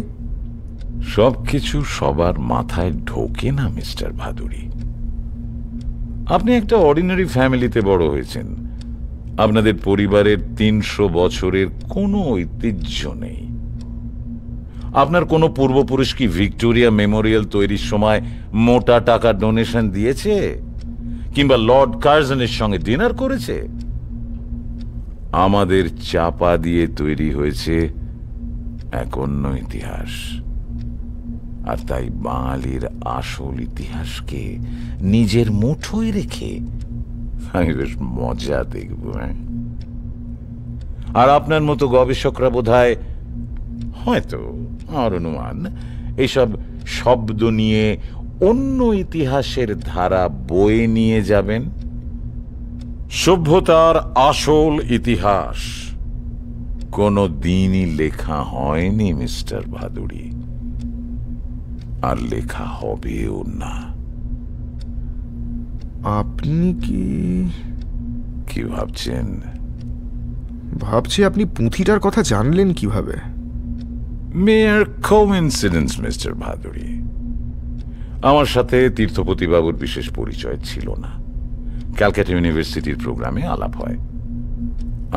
S1: সবকিছু সবার
S17: মাথায় ঢোকে না মিস্টার ভাদুরি আপনি একটা অর্ডিনারি ফ্যামিলিতে বড় হয়েছেন আপনাদের পরিবারের তিনশো বছরের কোনো ঐতিহ্য নেই আপনার কোনো পূর্বপুরুষ কি ভিক্টোরিয়া মেমোরিয়াল তৈরির সময় মোটা টাকা ডোনেশন দিয়েছে কিংবা লর্ড কার্জনের সঙ্গে ডিনার করেছে আমাদের চাপা দিয়ে তৈরি হয়েছে এক অন্য ইতিহাস আর তাই বাঙালির আসল ইতিহাসকে নিজের মুঠোয় রেখে আমি বেশ মজা দেখব হ্যাঁ আর আপনার মতো গবেষকরা বোধ হয়তো আমার অনুমান এইসব শব্দ নিয়ে অন্য ইতিহাসের ধারা বয়ে নিয়ে যাবেন সভ্যতার আসল ইতিহাস কোনো দিনই লেখা হয়নি মিস্টার ভাদুড়ি আর লেখা
S1: হবেও না আপনি কি কি ভাবছেন ভাবছি আপনি পুঁথিটার কথা জানলেন
S17: কিভাবে মেয়ার ইনসিডেন্স মিস্টার ভাদুরী আমার সাথে তীর্থপতিবাবুর বিশেষ পরিচয় ছিল না ক্যালকাটা ইউনিভার্সিটির প্রোগ্রামে আলাপ হয়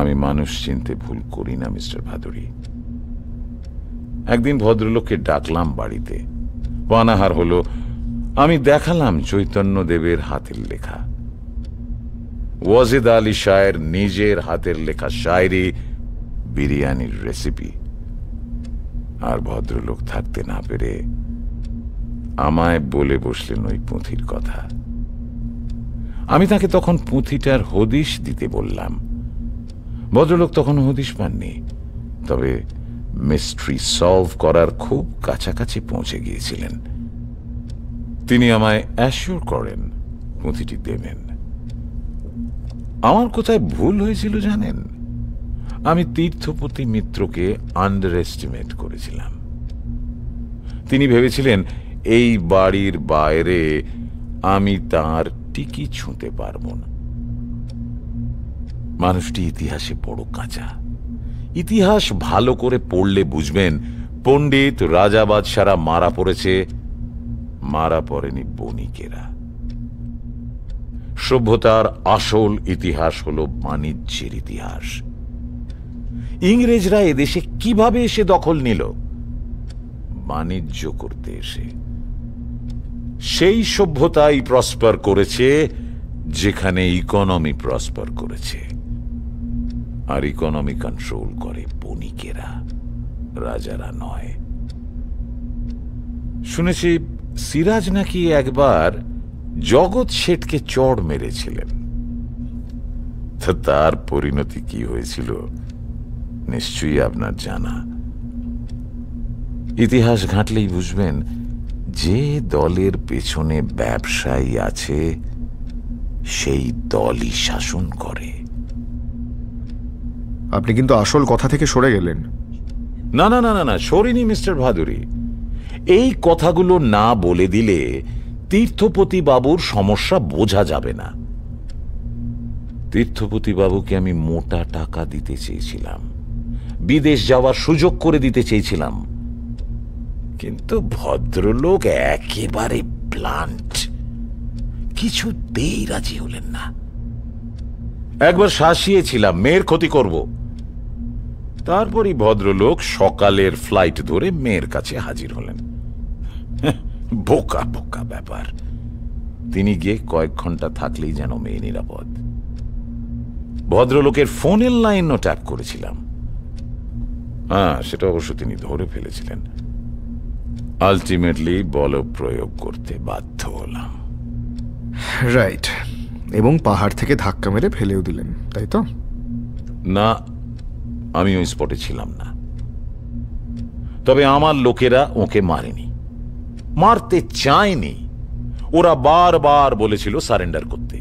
S17: আমি মানুষ চিনতে ভুল করি না মিস্টার ভাদুরী একদিন ভদ্রলোককে ডাকলাম বাড়িতে পানাহার হল আমি দেখালাম চৈতন্যদেবের হাতের লেখা ওয়াজেদ আলী শায়ের নিজের হাতের লেখা শায়রি বিরিয়ানির রেসিপি আর ভদ্রলোক থাকতে না পেরে আমায় বলে বসলেন ওই পুঁথির কথা আমি তাকে তখন পুঁথিটার হদিশ দিতে বললাম ভদ্রলোক তখন হদিশ পাননি তবে মিস্ট্রি সলভ করার খুব কাছাকাছি পৌঁছে গিয়েছিলেন তিনি আমায় অ্যাসিওর করেন পুঁথিটি দেবেন আমার কোথায় ভুল হয়েছিল জানেন আমি তীর্থপতি মিত্রকে আন্ডার এস্টিমেট করেছিলাম তিনি ভেবেছিলেন এই বাড়ির বাইরে আমি তার টিকি ছুঁতে পারব না মানুষটি ইতিহাসে বড় কাঁচা ইতিহাস ভালো করে পড়লে বুঝবেন পণ্ডিত রাজা বাদশারা মারা পড়েছে মারা পড়েনি বণিকেরা সভ্যতার আসল ইতিহাস হল বাণিজ্যের ইতিহাস
S14: ইংরেজরা এদেশে
S17: কিভাবে এসে দখল নিল বাণিজ্য করতে এসে সেই সভ্যতাই প্রসপার করেছে যেখানে ইকোনমি প্রসপার করেছে আর ইকোনমি কন্ট্রোল করে বণিকেরা রাজারা নয় শুনেছি সিরাজ নাকি একবার জগৎ শেঠকে চড় মেরেছিলেন তার পরিণতি কি হয়েছিল নিশ্চয়ই আপনার জানা ইতিহাস ঘাঁটলেই বুঝবেন যে দলের পেছনে ব্যবসায়ী আছে সেই দলই শাসন করে আপনি কিন্তু আসল কথা থেকে সরে গেলেন না না না না না সরিনি মিস্টার ভাদুরি এই কথাগুলো না বলে দিলে তীর্থপতি বাবুর সমস্যা বোঝা যাবে না তীর্থপতি বাবুকে আমি মোটা টাকা দিতে চেয়েছিলাম বিদেশ যাওয়ার সুযোগ করে দিতে চেয়েছিলাম কিন্তু ভদ্রলোক একেবারে প্লান্ট কিছুতেই রাজি হলেন না একবার শাসিয়েছিলাম মেয়ের ক্ষতি করবো তারপরই ভদ্রলোক সকালের ফ্লাইট ধরে মেয়ের কাছে হাজির হলেন হ্যাঁ, বোকা বোকা ব্যাপার তিনি গিয়ে কয়েক ঘন্টা থাকলেই যেন মেয়ে নিরাপদ ভদ্রলোকের ফোনের লাইনও ট্যাপ করেছিলাম হ্যাঁ সেটা অবশ্য তিনি ধরে ফেলেছিলেন আলটিমেটলি বল প্রয়োগ
S1: করতে বাধ্য হলাম রাইট এবং পাহাড় থেকে ধাক্কা মেরে ফেলেও দিলেন তাই তো
S17: না আমি ওই স্পটে ছিলাম না তবে আমার লোকেরা ওকে মারেনি মারতে চায়নি ওরা বারবার বলেছিল সারেন্ডার করতে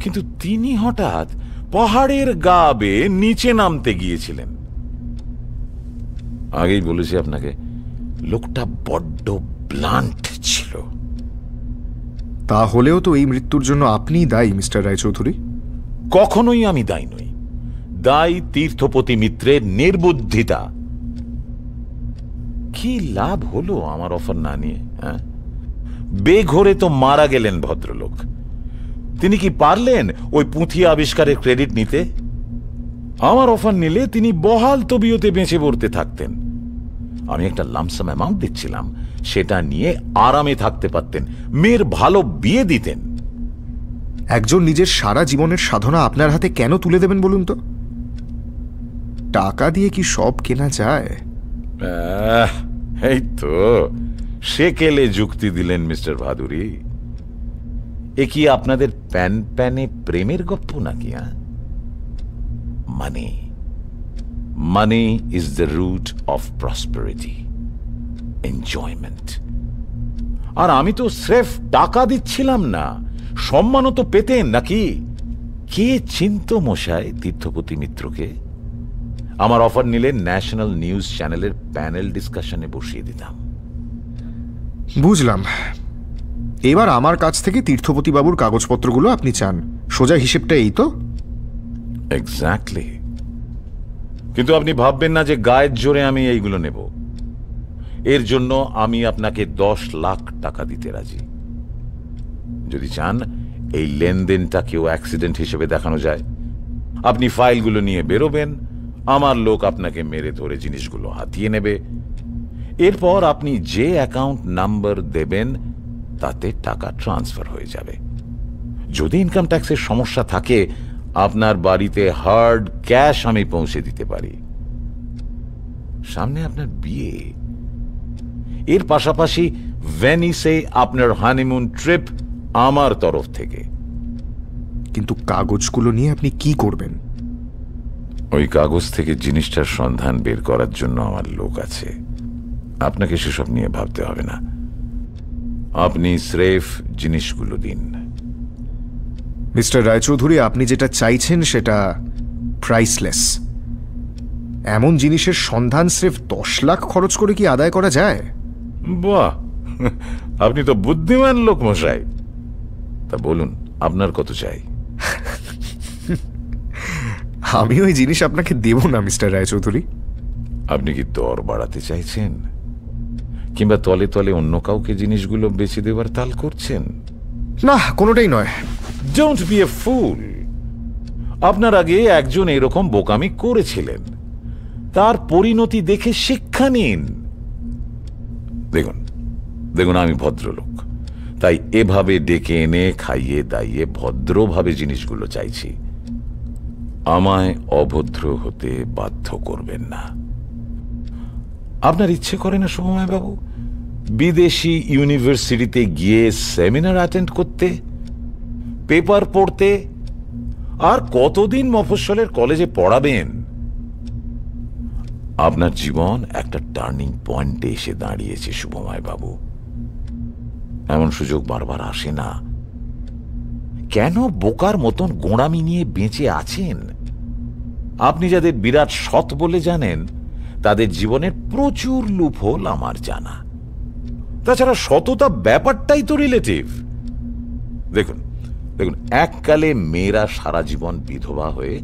S17: কিন্তু তিনি হঠাৎ পাহাড়ের গা বেয়ে নিচে নামতে গিয়েছিলেন
S1: আগেই বলেছি আপনাকে লোকটা বড্ড ব্লান্ট ছিল তাহলেও তো এই মৃত্যুর জন্য আপনিই দায়ী মিস্টার রায়চৌধুরী কখনোই আমি দায়ী নই দায়ী তীর্থপতি মিত্রের
S17: নির্বুদ্ধিতা কি লাভ হলো আমার অফার না নিয়ে হ্যাঁ বেঘরে তো মারা গেলেন ভদ্রলোক তিনি কি পারলেন ওই পুঁথি আবিষ্কারের ক্রেডিট নিতে আমার অফার নিলে তিনি বহাল তবিয়তে বেঁচে পড়তে থাকতেন আমি একটা লামসাম অ্যামাউন্ট দিচ্ছিলাম সেটা নিয়ে
S1: আরামে থাকতে পারতেন মেয়ের ভালো বিয়ে দিতেন একজন নিজের সারা জীবনের সাধনা আপনার হাতে কেন তুলে দেবেন বলুন তো টাকা দিয়ে কি সব কেনা যায়
S17: এই তো সেকেলে যুক্তি দিলেন মিস্টার ভাদুরি এ কি আপনাদের প্যান প্যানে প্রেমের গপ্প নাকি money money is the root of prosperity enjoyment আর আমি তো স্রেফ টাকা দিচ্ছিলাম না সম্মানও তো পেতেন নাকি কে চিন্ত মশায় তীর্থপতি মিত্রকে আমার অফার নিলে ন্যাশনাল নিউজ চ্যানেলের প্যানেল ডিসকাশনে বসিয়ে দিতাম
S1: বুঝলাম এবার আমার কাছ থেকে তীর্থপতিবাবুর কাগজপত্রগুলো আপনি চান সোজা হিসেবটা এই তো এক্স্যাক্টলি কিন্তু আপনি ভাববেন
S17: না যে গায়ের জোরে আমি এইগুলো নেব এর জন্য আমি আপনাকে দশ লাখ টাকা দিতে রাজি যদি চান এই লেনদেনটাকেও অ্যাক্সিডেন্ট হিসেবে দেখানো যায় আপনি ফাইলগুলো নিয়ে বেরোবেন আমার লোক আপনাকে মেরে ধরে জিনিসগুলো হাতিয়ে নেবে এরপর আপনি যে অ্যাকাউন্ট নাম্বার দেবেন তাতে টাকা ট্রান্সফার হয়ে যাবে যদি ইনকাম ট্যাক্সের সমস্যা থাকে আপনার বাড়িতে হার্ড ক্যাশ আমি পৌঁছে দিতে পারি সামনে আপনার বিয়ে এর পাশাপাশি ভেনিসে আপনার হানিমুন ট্রিপ আমার তরফ থেকে কিন্তু কাগজগুলো নিয়ে আপনি কি করবেন ওই কাগজ থেকে জিনিসটার সন্ধান বের করার জন্য আমার লোক আছে আপনাকে সেসব নিয়ে ভাবতে হবে না আপনি স্রেফ জিনিসগুলো দিন
S1: মিস্টার রায়চৌধুরী আপনি যেটা চাইছেন সেটা প্রাইসলেস এমন জিনিসের সন্ধান স্রেফ দশ লাখ খরচ করে কি আদায় করা যায় বাহ
S17: আপনি তো বুদ্ধিমান লোক মশাই তা বলুন আপনার কত চাই আমি ওই জিনিস আপনাকে দেব না মিস্টার রায়চৌধুরী আপনি কি দর বাড়াতে চাইছেন কিংবা তলে তলে অন্য কাউকে জিনিসগুলো বেছে দেওয়ার তাল করছেন না কোনোটাই নয় ডোন্ট বি এ ফুল আপনার আগে একজন এরকম বোকামি করেছিলেন তার পরিণতি দেখে শিক্ষা নিন দেখুন দেখুন আমি ভদ্রলোক তাই এভাবে ডেকে এনে খাইয়ে দাইয়ে ভদ্রভাবে জিনিসগুলো চাইছি আমায় অভদ্র হতে বাধ্য করবেন না আপনার ইচ্ছে করে না বাবু বিদেশি ইউনিভার্সিটিতে গিয়ে সেমিনার অ্যাটেন্ড করতে পেপার পড়তে আর কতদিন মফস্বলের কলেজে পড়াবেন আপনার জীবন একটা টার্নিং পয়েন্টে এসে দাঁড়িয়েছে শুভময় বাবু এমন সুযোগ বারবার আসে না কেন বোকার মতন গোড়ামি নিয়ে বেঁচে আছেন আপনি যাদের বিরাট সৎ বলে জানেন তাদের জীবনের প্রচুর লুফল আমার জানা তাছাড়া সততা ব্যাপারটাই তো রিলেটিভ দেখুন দেখুন এককালে মেয়েরা সারা জীবন বিধবা হয়ে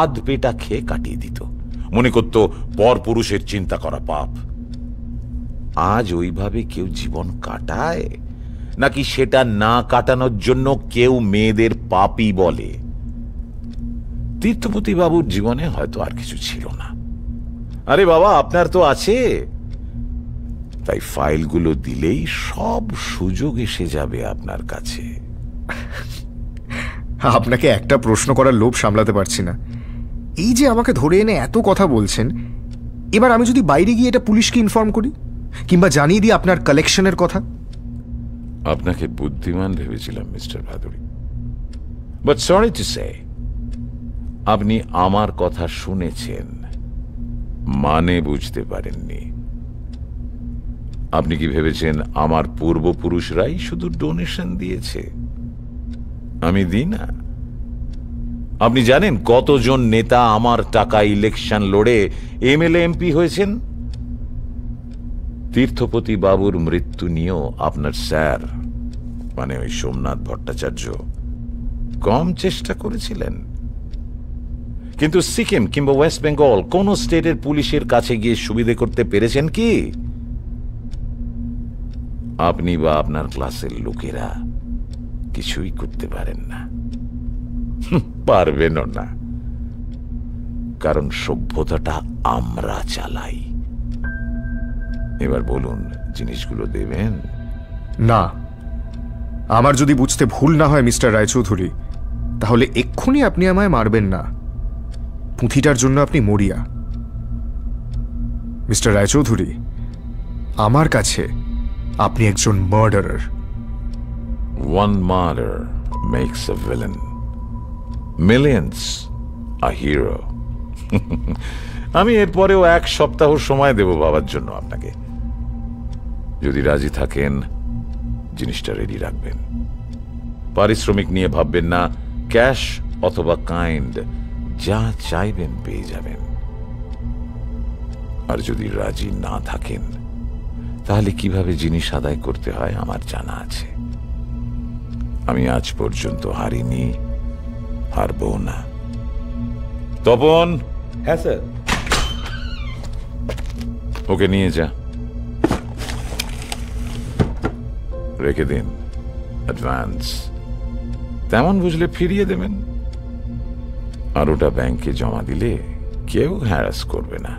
S17: আধ পেটা খেয়ে কাটিয়ে দিত মনে করত পর পুরুষের চিন্তা করা পাপ আজ ওইভাবে কেউ জীবন কাটায় নাকি সেটা না কাটানোর জন্য কেউ মেয়েদের পাপই বলে বাবুর জীবনে হয়তো আর কিছু ছিল না আরে বাবা আপনার তো আছে তাই ফাইলগুলো দিলেই সব
S1: সুযোগ এসে যাবে আপনার কাছে আপনাকে একটা প্রশ্ন করার লোভ সামলাতে পারছি না এই যে আমাকে ধরে এনে এত কথা বলছেন এবার আমি যদি বাইরে গিয়ে এটা পুলিশকে ইনফর্ম করি কিংবা জানিয়ে দিই আপনার কালেকশনের কথা
S17: আপনাকে বুদ্ধিমান ভেবেছিলাম mister Bhaduri but sorry to say আপনি আমার কথা শুনেছেন মানে বুঝতে পারেননি আপনি কি ভেবেছেন আমার পূর্বপুরুষরাই শুধু ডোনেশন দিয়েছে আমি দিই না আপনি জানেন কতজন নেতা আমার টাকা ইলেকশন লড়ে এমএলএ এমপি হয়েছেন তীর্থপতি বাবুর মৃত্যু নিয়েও আপনার স্যার মানে ওই সোমনাথ ভট্টাচার্য কম চেষ্টা করেছিলেন কিন্তু সিকিম কিংবা ওয়েস্ট বেঙ্গল কোন স্টেটের পুলিশের কাছে গিয়ে সুবিধে করতে পেরেছেন কি আপনি বা আপনার ক্লাসের লোকেরা কিছুই করতে পারেন না পারবেনও না কারণ সভ্যতাটা আমরা চালাই
S1: এবার বলুন জিনিসগুলো দেবেন না আমার যদি বুঝতে ভুল না হয় মিস্টার রায়চৌধুরী তাহলে এক্ষুনি আপনি আমায় মারবেন না পুঁথিটার জন্য আপনি মরিয়া মিস্টার রায়চৌধুরী আমার কাছে আপনি একজন murderer one murder makes a villain
S17: millions a hero আমি এরপরেও এক সপ্তাহ সময় দেব বাবার জন্য আপনাকে যদি রাজি থাকেন জিনিসটা রেডি রাখবেন পারিশ্রমিক নিয়ে ভাববেন না ক্যাশ অথবা কাইন্ড যা চাইবেন পেয়ে যাবেন আর যদি রাজি না থাকেন তাহলে কিভাবে জিনিস আদায় করতে হয় আমার জানা আছে আমি আজ পর্যন্ত হারিনি হারব না তপন হ্যাঁ স্যার ওকে নিয়ে যা রেখে দিন অ্যাডভান্স তেমন বুঝলে ফিরিয়ে দেবেন আর ওটা ব্যাংকে জমা দিলে কেউ হ্যারাস করবে না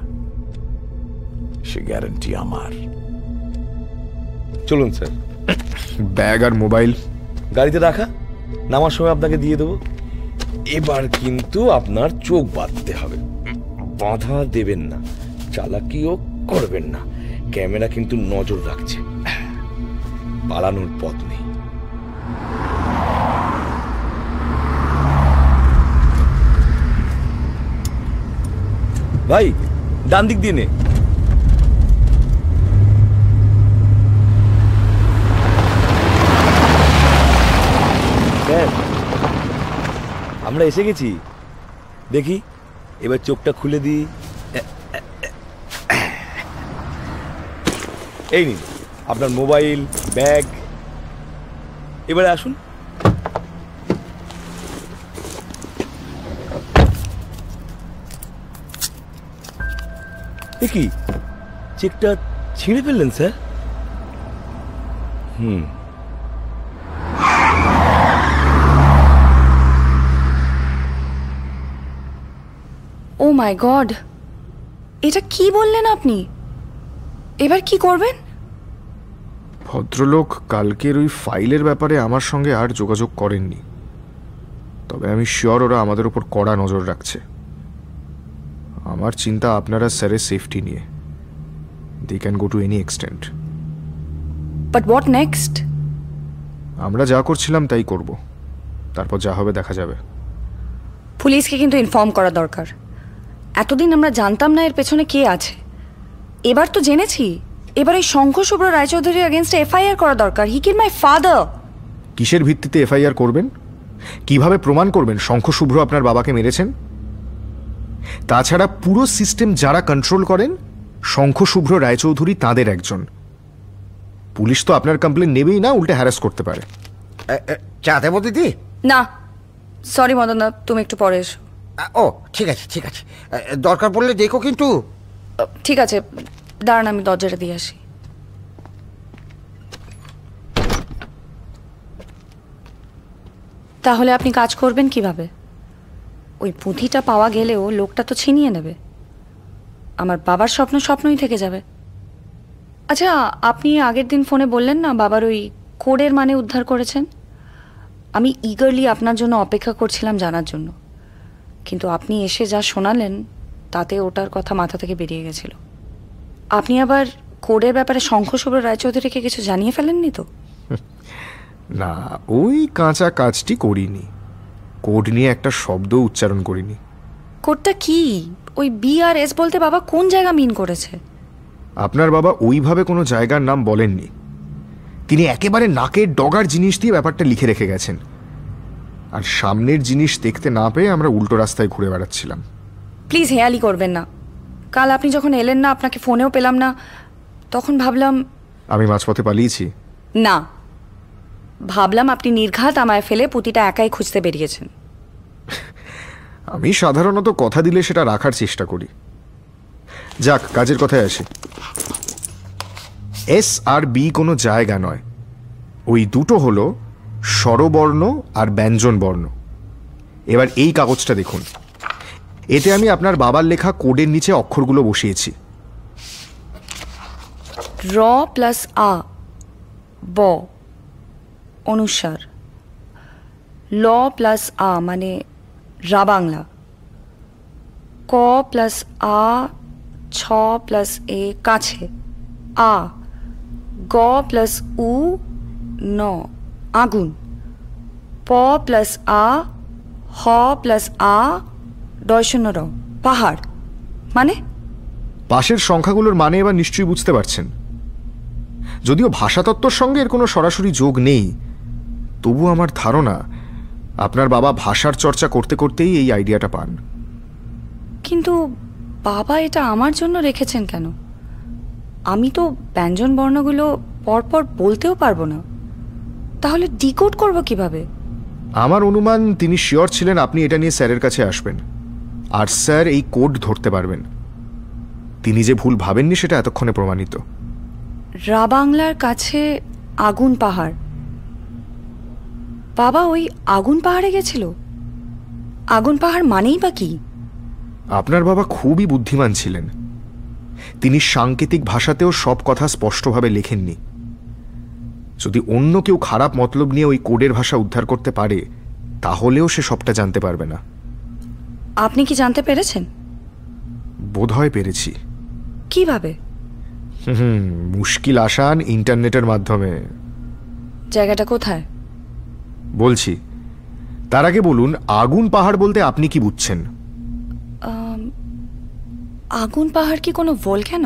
S14: সে গ্যারান্টি আমার চলুন স্যার ব্যাগ আর মোবাইল গাড়িতে রাখা নামার সময় আপনাকে দিয়ে দেবো এবার কিন্তু আপনার চোখ বাঁধতে হবে বাধা দেবেন না চালাকিও করবেন না ক্যামেরা কিন্তু নজর রাখছে পালানোর পথ নেই ভাই ডান দিক দিয়ে নে আমরা এসে গেছি দেখি এবার চোখটা খুলে দিই এই নিন আপনার মোবাইল ব্যাগ এবারে আসুন এ কি চেকটা ছিঁড়ে ফেললেন স্যার
S12: হুম ও মাই গড এটা কি বললেন আপনি এবার কি করবেন
S1: ভদ্রলোক কালকের ওই ফাইলের ব্যাপারে আমার সঙ্গে আর যোগাযোগ করেননি তবে আমি শিওর ওরা আমাদের উপর কড়া নজর রাখছে আমার চিন্তা আপনারা স্যারের সেফটি নিয়ে they can go to any extent
S12: but what next
S1: আমরা যা করছিলাম তাই করব তারপর যা হবে দেখা যাবে
S12: পুলিশকে কিন্তু ইনফর্ম করা দরকার এতদিন আমরা জানতাম না এর পেছনে কে আছে এবার তো জেনেছি এবার এই শঙ্খ শুভ্র রায়চৌধুরীর এগেনস্টে এফআইআর করা দরকার হি কিন মাই ফাদার
S1: কিসের ভিত্তিতে এফআইআর করবেন কিভাবে প্রমাণ করবেন শঙ্খ শুভ্র আপনার বাবাকে মেরেছেন তাছাড়া পুরো সিস্টেম যারা কন্ট্রোল করেন শঙ্খশুভ্র রায়চৌধুরী তাদের একজন পুলিশ তো আপনার কমপ্লেন
S4: নেবেই না উল্টে হ্যারাস করতে পারে চা দেবো দিদি
S12: না সরি মদনা তুমি একটু পরে এসো
S4: ও ঠিক আছে ঠিক আছে দরকার পড়লে দেখো কিন্তু
S12: ঠিক আছে দাঁড়ান আমি দরজাটা দিয়ে আসি তাহলে আপনি কাজ করবেন কিভাবে ওই পুঁথিটা পাওয়া গেলেও লোকটা তো ছিনিয়ে নেবে আমার বাবার স্বপ্ন স্বপ্নই থেকে যাবে আচ্ছা আপনি আগের দিন ফোনে বললেন না বাবার ওই কোডের মানে উদ্ধার করেছেন আমি ইগারলি আপনার জন্য অপেক্ষা করছিলাম জানার জন্য কিন্তু আপনি এসে যা শোনালেন তাতে ওটার কথা মাথা থেকে বেরিয়ে গেছিল আপনি আবার কোডের ব্যাপারে শঙ্খশুভ্র রায়চৌধুরীকে কিছু জানিয়ে ফেলেননি তো
S1: না ওই কাঁচা কাজটি করিনি কোড নিয়ে একটা শব্দ উচ্চারণ করিনি
S12: কোডটা কি ওই বি আর এস বলতে বাবা কোন জায়গা মিন করেছে
S1: আপনার বাবা ওইভাবে কোনো জায়গার নাম বলেননি তিনি একেবারে নাকের ডগার জিনিস দিয়ে ব্যাপারটা লিখে রেখে গেছেন আর সামনের জিনিস দেখতে না পেয়ে আমরা উল্টো রাস্তায় ঘুরে বেড়াচ্ছিলাম
S12: প্লিজ হেয়ালি করবেন না কাল আপনি যখন এলেন না আপনাকে ফোনেও পেলাম না তখন ভাবলাম
S1: আমি মাঝপথে পালিয়েছি
S12: না ভাবলাম আপনি নির্ঘাত আমায় ফেলে পুঁতিটা একাই খুঁজতে বেরিয়েছেন
S1: আমি সাধারণত কথা দিলে সেটা রাখার চেষ্টা করি যাক কাজের কথায় আসি এস আর বি কোনো জায়গা নয় ওই দুটো হলো স্বরবর্ণ আর ব্যঞ্জন বর্ণ এবার এই কাগজটা দেখুন এতে আমি আপনার বাবার লেখা কোডের নিচে অক্ষরগুলো বসিয়েছি
S12: র প্লাস আ ব অনুসার ল প্লাস আ মানে রাবাংলা ক প্লাস আ ছ প্লাস এ কাছে আ গ প্লাস উ ন আগুন প প্লাস আ হ প্লাস আ দর্শন্য র পাহাড় মানে
S1: পাশের সংখ্যাগুলোর মানে এবার নিশ্চয়ই বুঝতে পারছেন যদিও ভাষাতত্ত্বর সঙ্গে এর কোনো সরাসরি যোগ নেই তবু আমার ধারণা আপনার বাবা ভাষার চর্চা করতে করতেই এই আইডিয়াটা পান
S12: কিন্তু বাবা এটা আমার জন্য রেখেছেন কেন আমি তো ব্যঞ্জন বর্ণগুলো পরপর বলতেও পারবো না তাহলে ডিকোড করব কিভাবে
S1: আমার অনুমান তিনি শিওর ছিলেন আপনি এটা নিয়ে স্যারের কাছে আসবেন আর স্যার এই কোড ধরতে পারবেন তিনি যে ভুল ভাবেননি সেটা এতক্ষণে প্রমাণিত
S12: রাবাংলার কাছে আগুন পাহাড় বাবা ওই আগুন পাহাড়ে গেছিল আগুন পাহাড় মানেই বা কি
S1: আপনার বাবা খুবই বুদ্ধিমান ছিলেন তিনি সাংকেতিক ভাষাতেও সব কথা স্পষ্টভাবে লেখেননি যদি অন্য কেউ খারাপ মতলব নিয়ে ওই কোডের ভাষা উদ্ধার করতে পারে তাহলেও সে সবটা জানতে পারবে না
S12: আপনি কি জানতে পেরেছেন
S1: বোধহয় পেরেছি কিভাবে হুম মুশকিল আসান ইন্টারনেটের মাধ্যমে
S12: জায়গাটা কোথায়
S1: বলছি তার আগে বলুন আগুন পাহাড় বলতে আপনি কি বুঝছেন
S12: আগুন পাহাড় কি কোনো কেন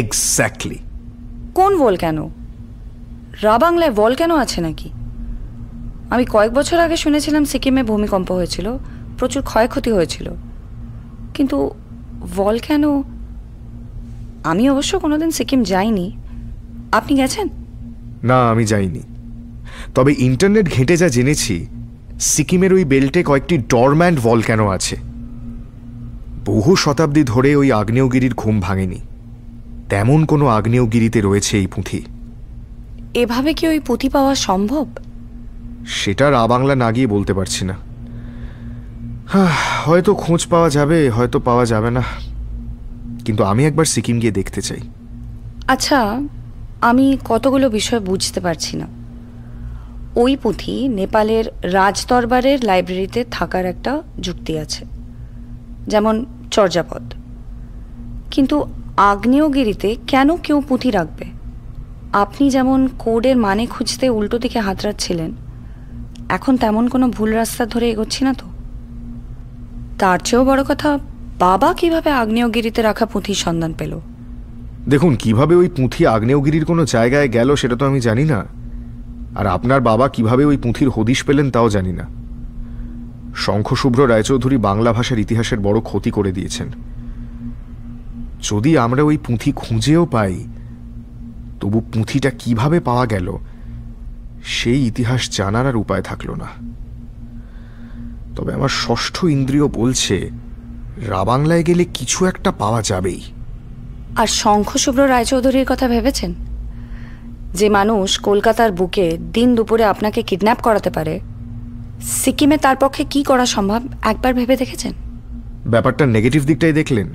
S1: এক্স্যাক্টলি
S12: কোন কেন রাবাংলায় কেন আছে নাকি আমি কয়েক বছর আগে শুনেছিলাম সিকিমে ভূমিকম্প হয়েছিল প্রচুর ক্ষয়ক্ষতি হয়েছিল কিন্তু কেন আমি অবশ্য কোনোদিন সিকিম যাইনি আপনি গেছেন
S1: না আমি যাইনি তবে ইন্টারনেট ঘেঁটে যা জেনেছি সিকিমের ওই বেল্টে কয়েকটি ডরম্যান্ট কেন আছে বহু শতাব্দী ধরে ওই আগ্নেয়গিরির ঘুম ভাঙেনি তেমন কোনো আগ্নেয়গিরিতে রয়েছে এই পুঁথি
S12: এভাবে কি ওই পুঁথি পাওয়া সম্ভব
S1: সেটা রা বাংলা না গিয়ে বলতে পারছি না হয়তো খোঁজ পাওয়া যাবে হয়তো পাওয়া যাবে না কিন্তু আমি একবার সিকিম গিয়ে দেখতে চাই
S12: আচ্ছা আমি কতগুলো বিষয় বুঝতে পারছি না ওই পুঁথি নেপালের রাজদরবারের লাইব্রেরিতে থাকার একটা যুক্তি আছে যেমন চর্যাপদ কিন্তু আগ্নেয়গিরিতে কেন কেউ পুঁথি রাখবে আপনি যেমন কোডের মানে খুঁজতে উল্টো দিকে হাতড়াচ্ছিলেন এখন তেমন কোনো ভুল রাস্তা ধরে এগোচ্ছি না তো তার চেয়েও বড় কথা বাবা কিভাবে আগ্নেয়গিরিতে রাখা পুঁথির সন্ধান পেল
S1: দেখুন কিভাবে ওই পুঁথি আগ্নেয়গিরির কোনো জায়গায় গেল সেটা তো আমি জানি না আর আপনার বাবা কিভাবে ওই পুঁথির হদিশ পেলেন তাও জানি না শঙ্খশুভ্র রায়চৌধুরী বাংলা ভাষার ইতিহাসের বড় ক্ষতি করে দিয়েছেন যদি আমরা ওই পুঁথি খুঁজেও পাই তবু পুঁথিটা কিভাবে পাওয়া গেল সেই ইতিহাস জানার আর উপায় থাকল না তবে আমার ষষ্ঠ ইন্দ্রিয় বলছে রাবাংলায় গেলে কিছু একটা পাওয়া যাবেই
S12: আর শঙ্খশুভ্র রায়চৌধুরীর কথা ভেবেছেন যে মানুষ কলকাতার বুকে দিন দুপুরে আপনাকে কিডন্যাপ করাতে পারে সিকিমে তার পক্ষে কি করা সম্ভব একবার ভেবে দেখেছেন
S1: ব্যাপারটা নেগেটিভ দিকটাই দেখলেন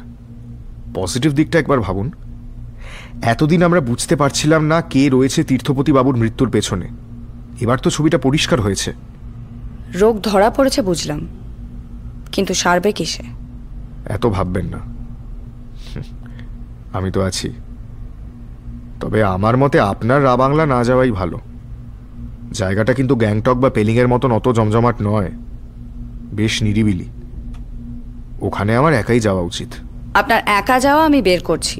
S1: পজিটিভ দিকটা একবার ভাবুন এতদিন আমরা বুঝতে পারছিলাম না কে রয়েছে তীর্থপতি বাবুর মৃত্যুর পেছনে এবার তো ছবিটা পরিষ্কার হয়েছে
S12: রোগ ধরা পড়েছে বুঝলাম কিন্তু সারবে কিসে
S1: এত ভাববেন না আমি তো আছি তবে আমার মতে আপনার রাবাংলা না যাওয়াই ভালো জায়গাটা কিন্তু গ্যাংটক বা পেলিংয়ের মতন অত জমজমাট নয় বেশ নিরিবিলি ওখানে আমার একাই যাওয়া উচিত
S12: আপনার একা যাওয়া আমি বের করছি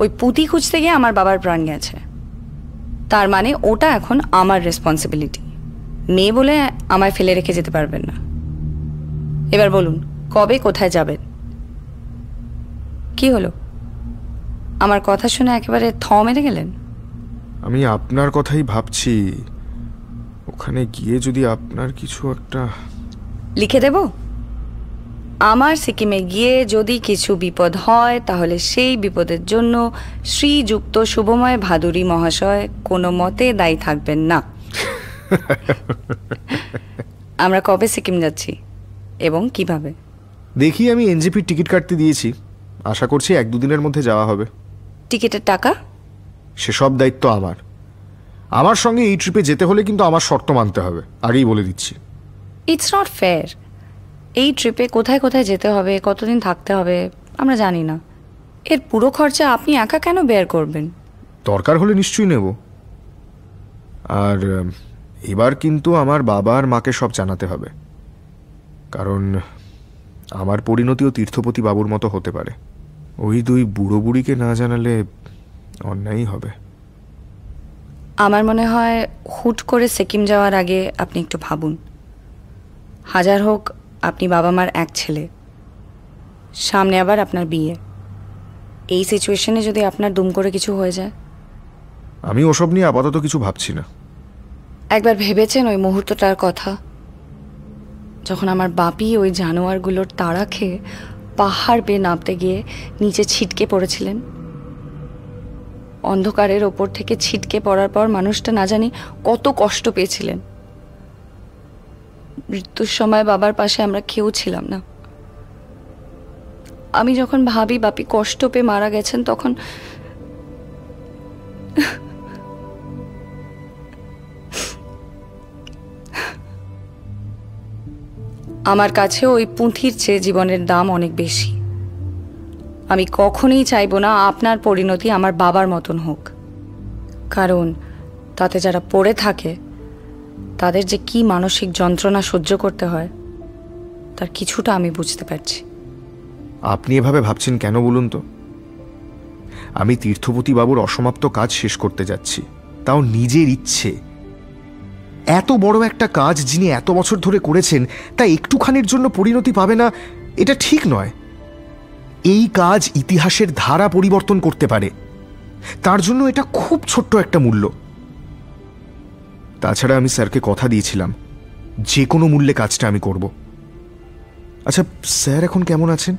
S12: ওই পুঁতি খুঁজতে গিয়ে আমার বাবার প্রাণ গেছে তার মানে ওটা এখন আমার রেসপন্সিবিলিটি মেয়ে বলে আমায় ফেলে রেখে যেতে পারবেন না এবার বলুন কবে কোথায় যাবেন কি হলো আমার কথা শুনে একেবারে থ মেরে গেলেন
S1: আমি আপনার কথাই ভাবছি ওখানে গিয়ে যদি আপনার কিছু একটা
S12: লিখে দেব আমার সিকিমে গিয়ে যদি কিছু বিপদ হয় তাহলে সেই বিপদের জন্য শ্রীযুক্ত শুভময় ভাদুরী মহাশয় কোনো মতে দায়ী থাকবেন না আমরা কবে সিকিম যাচ্ছি এবং কিভাবে
S1: দেখি আমি এনজিপির টিকিট কাটতে দিয়েছি আশা করছি এক দুদিনের মধ্যে যাওয়া হবে
S12: টিকিটের টাকা
S1: সেসব দায়িত্ব আমার আমার সঙ্গে এই ট্রিপে যেতে হলে কিন্তু আমার শর্ত মানতে হবে আগেই বলে দিচ্ছি
S12: ইটস নট ফেয়ার এই ট্রিপে কোথায় কোথায় যেতে হবে কতদিন থাকতে হবে আমরা জানি না এর পুরো খরচা আপনি একা কেন বেয়ার করবেন
S1: দরকার হলে নিশ্চয়ই নেব আর এবার কিন্তু আমার বাবা আর মাকে সব জানাতে হবে কারণ আমার পরিণতিও তীর্থপতি বাবুর মতো হতে পারে ওই দুই বুড়ো বুড়িকে না জানালে অন্যায়ই হবে
S12: আমার মনে হয় হুট করে সিকিম যাওয়ার আগে আপনি একটু ভাবুন হাজার হোক আপনি বাবা মার এক ছেলে সামনে আবার আপনার বিয়ে এই সিচুয়েশনে যদি আপনার দুম করে কিছু হয়ে যায়
S1: আমি ওসব নিয়ে আপাতত কিছু ভাবছি
S12: না একবার ভেবেছেন ওই মুহূর্তটার কথা যখন আমার বাপি ওই জানোয়ারগুলোর তাড়া খেয়ে পাহাড় বেয়ে নামতে গিয়ে নিচে ছিটকে পড়েছিলেন অন্ধকারের ওপর থেকে ছিটকে পড়ার পর মানুষটা না জানি কত কষ্ট পেয়েছিলেন মৃত্যুর সময় বাবার পাশে আমরা কেউ ছিলাম না আমি যখন ভাবি বাপি কষ্ট পেয়ে মারা গেছেন তখন আমার কাছে ওই পুঁথির চেয়ে জীবনের দাম অনেক বেশি আমি কখনোই চাইব না আপনার পরিণতি আমার বাবার মতন হোক কারণ তাতে যারা পড়ে থাকে তাদের যে কি মানসিক যন্ত্রণা সহ্য করতে হয় তার কিছুটা আমি বুঝতে পারছি
S1: আপনি এভাবে ভাবছেন কেন বলুন তো আমি তীর্থপতি বাবুর অসমাপ্ত কাজ শেষ করতে যাচ্ছি তাও নিজের ইচ্ছে এত বড় একটা কাজ যিনি এত বছর ধরে করেছেন তা একটুখানির জন্য পরিণতি পাবে না এটা ঠিক নয় এই কাজ ইতিহাসের ধারা পরিবর্তন করতে পারে তার জন্য এটা খুব ছোট্ট একটা মূল্য তাছাড়া আমি স্যারকে কথা দিয়েছিলাম যে কোনো মূল্যে কাজটা আমি করব আচ্ছা স্যার এখন কেমন আছেন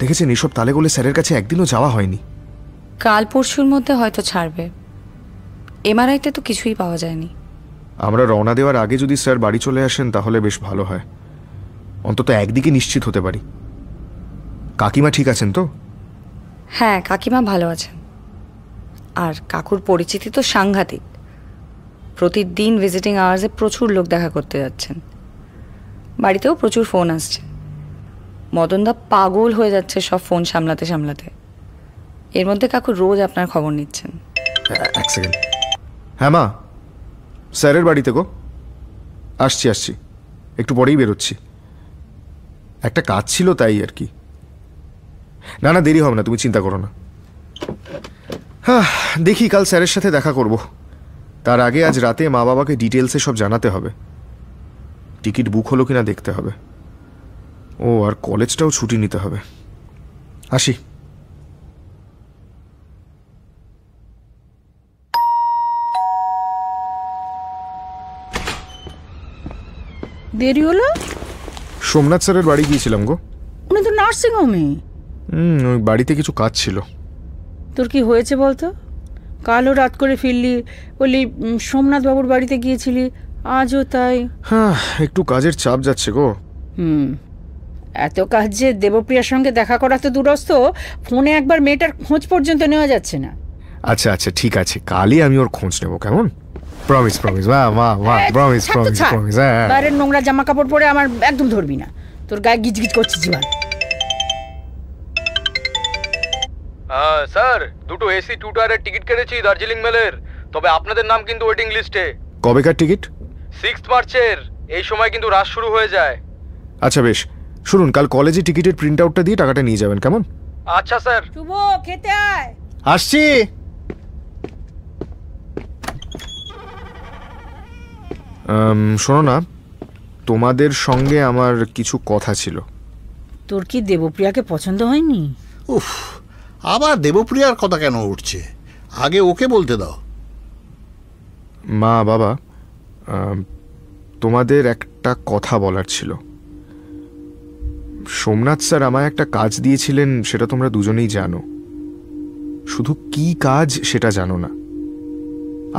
S1: দেখেছেন এসব তালে গলে স্যারের কাছে একদিনও যাওয়া হয়নি
S12: কাল পরশুর মধ্যে হয়তো ছাড়বে এমআরআইতে তো কিছুই পাওয়া যায়নি
S1: আমরা রওনা দেওয়ার আগে যদি স্যার বাড়ি চলে আসেন তাহলে বেশ ভালো হয় অন্তত একদিকে নিশ্চিত হতে পারি কাকিমা ঠিক আছেন তো
S12: হ্যাঁ কাকিমা ভালো আছেন আর কাকুর পরিচিতি তো সাংঘাতিক প্রতিদিন ভিজিটিং আওয়ার্সে প্রচুর লোক দেখা করতে যাচ্ছেন বাড়িতেও প্রচুর ফোন আসছে মদনদা পাগল হয়ে যাচ্ছে সব ফোন সামলাতে সামলাতে এর মধ্যে কাকু রোজ আপনার খবর নিচ্ছেন
S1: হ্যাঁ, এক সেকেন্ড হ্যাঁ মা স্যারের বাড়িতে গো আসছি আসছি একটু পরেই বেরোচ্ছি একটা কাজ ছিল তাই আর কি না না দেরি হবে না তুমি চিন্তা করো না হ্যাঁ দেখি কাল স্যারের সাথে দেখা করব তার আগে আজ রাতে মা বাবাকে ডিটেলসে সব জানাতে হবে টিকিট বুক হলো কিনা দেখতে হবে ও আর কলেজটাও ছুটি নিতে হবে আসি দেরি হলো সোমনাথ স্যারের বাড়ি গিয়েছিলাম গো
S10: উনি তো নার্সিং হোমে
S1: ওই বাড়িতে কিছু কাজ ছিল
S10: তোর কি হয়েছে বলতো কালও রাত করে ফিরলি বললি সোমনাথ বাবুর বাড়িতে গিয়েছিলি আজও তাই
S1: হ্যাঁ একটু কাজের চাপ যাচ্ছে গো
S10: হুম এত কাজ যে দেবপ্রিয়ার সঙ্গে দেখা করা তো দুরস্ত ফোনে একবার মেয়েটার খোঁজ পর্যন্ত নেওয়া যাচ্ছে না
S1: আচ্ছা আচ্ছা ঠিক আছে কালই আমি ওর খোঁজ নেব কেমন প্রমিস প্রমিস বাহ বাহ বা প্রমিস প্রমিস প্রমিস হ্যাঁ বাইরের
S10: নোংরা জামা কাপড় পরে আমার একদম ধরবি না তোর গায়ে গিজগিজ করছে জীবন
S13: স্যার দুটো এসি টু টায়ারের টিকিট কেটেছি দার্জিলিং মেলের তবে আপনাদের নাম কিন্তু ওয়েটিং লিস্টে কবেকার টিকিট সিক্স মার্চের এই সময় কিন্তু রাশ শুরু হয়ে যায়
S1: আচ্ছা বেশ শুনুন কাল কলেজে টিকিটের প্রিন্ট আউটটা দিয়ে টাকাটা নিয়ে যাবেন কেমন
S10: আচ্ছা স্যার শুভ খেতে আয়
S1: আসছি শোনো না তোমাদের সঙ্গে আমার কিছু কথা ছিল
S10: তোর কি দেবপ্রিয়াকে পছন্দ হয়নি উফ
S1: আবার দেবপ্রিয়ার কথা
S15: কেন উঠছে আগে ওকে বলতে দাও
S1: মা বাবা তোমাদের একটা কথা বলার ছিল সোমনাথ স্যার আমায় একটা কাজ দিয়েছিলেন সেটা তোমরা দুজনেই জানো শুধু কি কাজ সেটা জানো না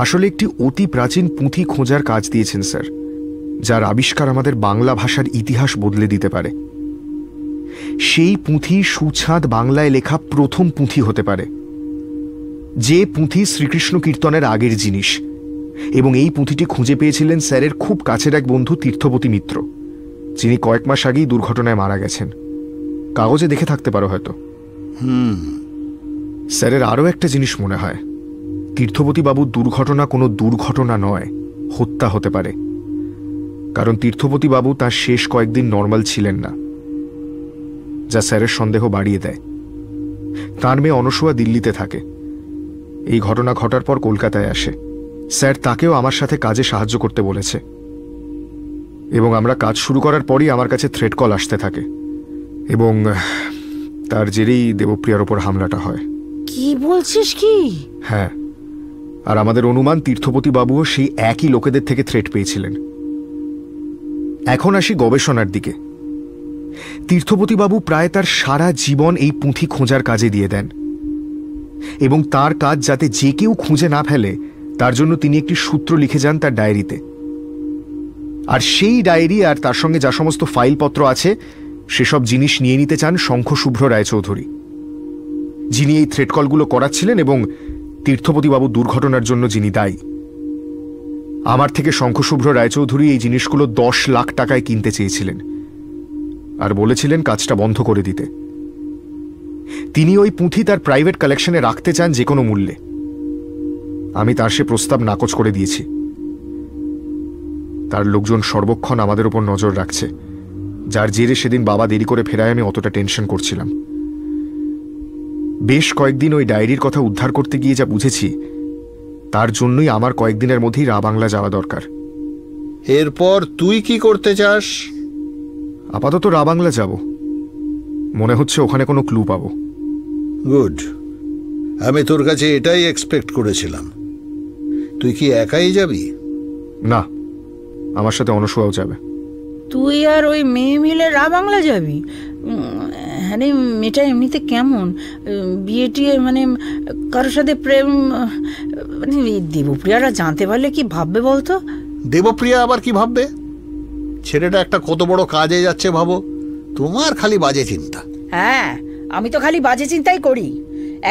S1: আসলে একটি অতি প্রাচীন পুঁথি খোঁজার কাজ দিয়েছেন স্যার যার আবিষ্কার আমাদের বাংলা ভাষার ইতিহাস বদলে দিতে পারে সেই পুঁথি সুছাঁদ বাংলায় লেখা প্রথম পুঁথি হতে পারে যে পুঁথি শ্রীকৃষ্ণ কীর্তনের আগের জিনিস এবং এই পুঁথিটি খুঁজে পেয়েছিলেন স্যারের খুব কাছের এক বন্ধু তীর্থপতি মিত্র যিনি কয়েক মাস আগেই দুর্ঘটনায় মারা গেছেন কাগজে দেখে থাকতে পারো হয়তো হুম স্যারের আরও একটা জিনিস মনে হয় তীর্থপতিবাবুর দুর্ঘটনা কোনো দুর্ঘটনা নয় হত্যা হতে পারে কারণ তীর্থপতিবাবু তার শেষ কয়েকদিন নর্মাল ছিলেন না যা স্যারের সন্দেহ বাড়িয়ে দেয় তার মেয়ে অনসোয়া দিল্লিতে থাকে এই ঘটনা ঘটার পর কলকাতায় আসে স্যার তাকেও আমার সাথে কাজে সাহায্য করতে বলেছে এবং আমরা কাজ শুরু করার পরই আমার কাছে থ্রেড কল আসতে থাকে এবং তার জেরেই দেবপ্রিয়ার ওপর হামলাটা হয়
S10: কি বলছিস কি
S1: হ্যাঁ আর আমাদের অনুমান তীর্থপতিবাবুও সেই একই লোকেদের থেকে থ্রেট পেয়েছিলেন এখন আসি গবেষণার দিকে তীর্থপতিবাবু প্রায় তার সারা জীবন এই পুঁথি খোঁজার কাজে দিয়ে দেন এবং তার কাজ যাতে যে কেউ খুঁজে না ফেলে তার জন্য তিনি একটি সূত্র লিখে যান তার ডায়েরিতে আর সেই ডায়েরি আর তার সঙ্গে যা সমস্ত ফাইলপত্র আছে সেসব জিনিস নিয়ে নিতে চান শঙ্খশুভ্র রায়চৌধুরী যিনি এই থ্রেটকলগুলো করাচ্ছিলেন এবং তীর্থপতিবাবু দুর্ঘটনার জন্য যিনি দায়ী আমার থেকে শঙ্খশুভ্র রায়চৌধুরী এই জিনিসগুলো দশ লাখ টাকায় কিনতে চেয়েছিলেন আর বলেছিলেন কাজটা বন্ধ করে দিতে তিনি ওই পুঁথি তার প্রাইভেট কালেকশনে রাখতে চান যে কোনো মূল্যে আমি তার সে প্রস্তাব নাকচ করে দিয়েছি তার লোকজন সর্বক্ষণ আমাদের উপর নজর রাখছে যার জেরে সেদিন বাবা দেরি করে ফেরায় আমি অতটা টেনশন করছিলাম বেশ কয়েকদিন ওই ডায়েরির কথা উদ্ধার করতে গিয়ে যা বুঝেছি তার জন্যই আমার কয়েকদিনের মধ্যেই রা বাংলা যাওয়া দরকার এরপর তুই কি করতে চাস আপাতত রা বাংলা যাব মনে হচ্ছে ওখানে কোনো ক্লু পাবো
S15: গুড আমি তোর কাছে এটাই এক্সপেক্ট করেছিলাম তুই কি
S1: একাই যাবি না আমার সাথে অনসুয়াও যাবে
S10: তুই আর ওই মেয়ে মিলে রা বাংলা যাবি হ্যাঁ রে মেয়েটা এমনিতে কেমন বিয়ে টিয়ে মানে কারোর সাথে প্রেম মানে দেবপ্রিয়ারা জানতে পারলে কি ভাববে বলতো
S15: দেবপ্রিয়া আবার কি ভাববে ছেলেটা একটা
S10: কত বড় কাজে যাচ্ছে ভাবো
S15: তোমার খালি বাজে চিন্তা
S10: হ্যাঁ আমি তো খালি বাজে চিন্তাই করি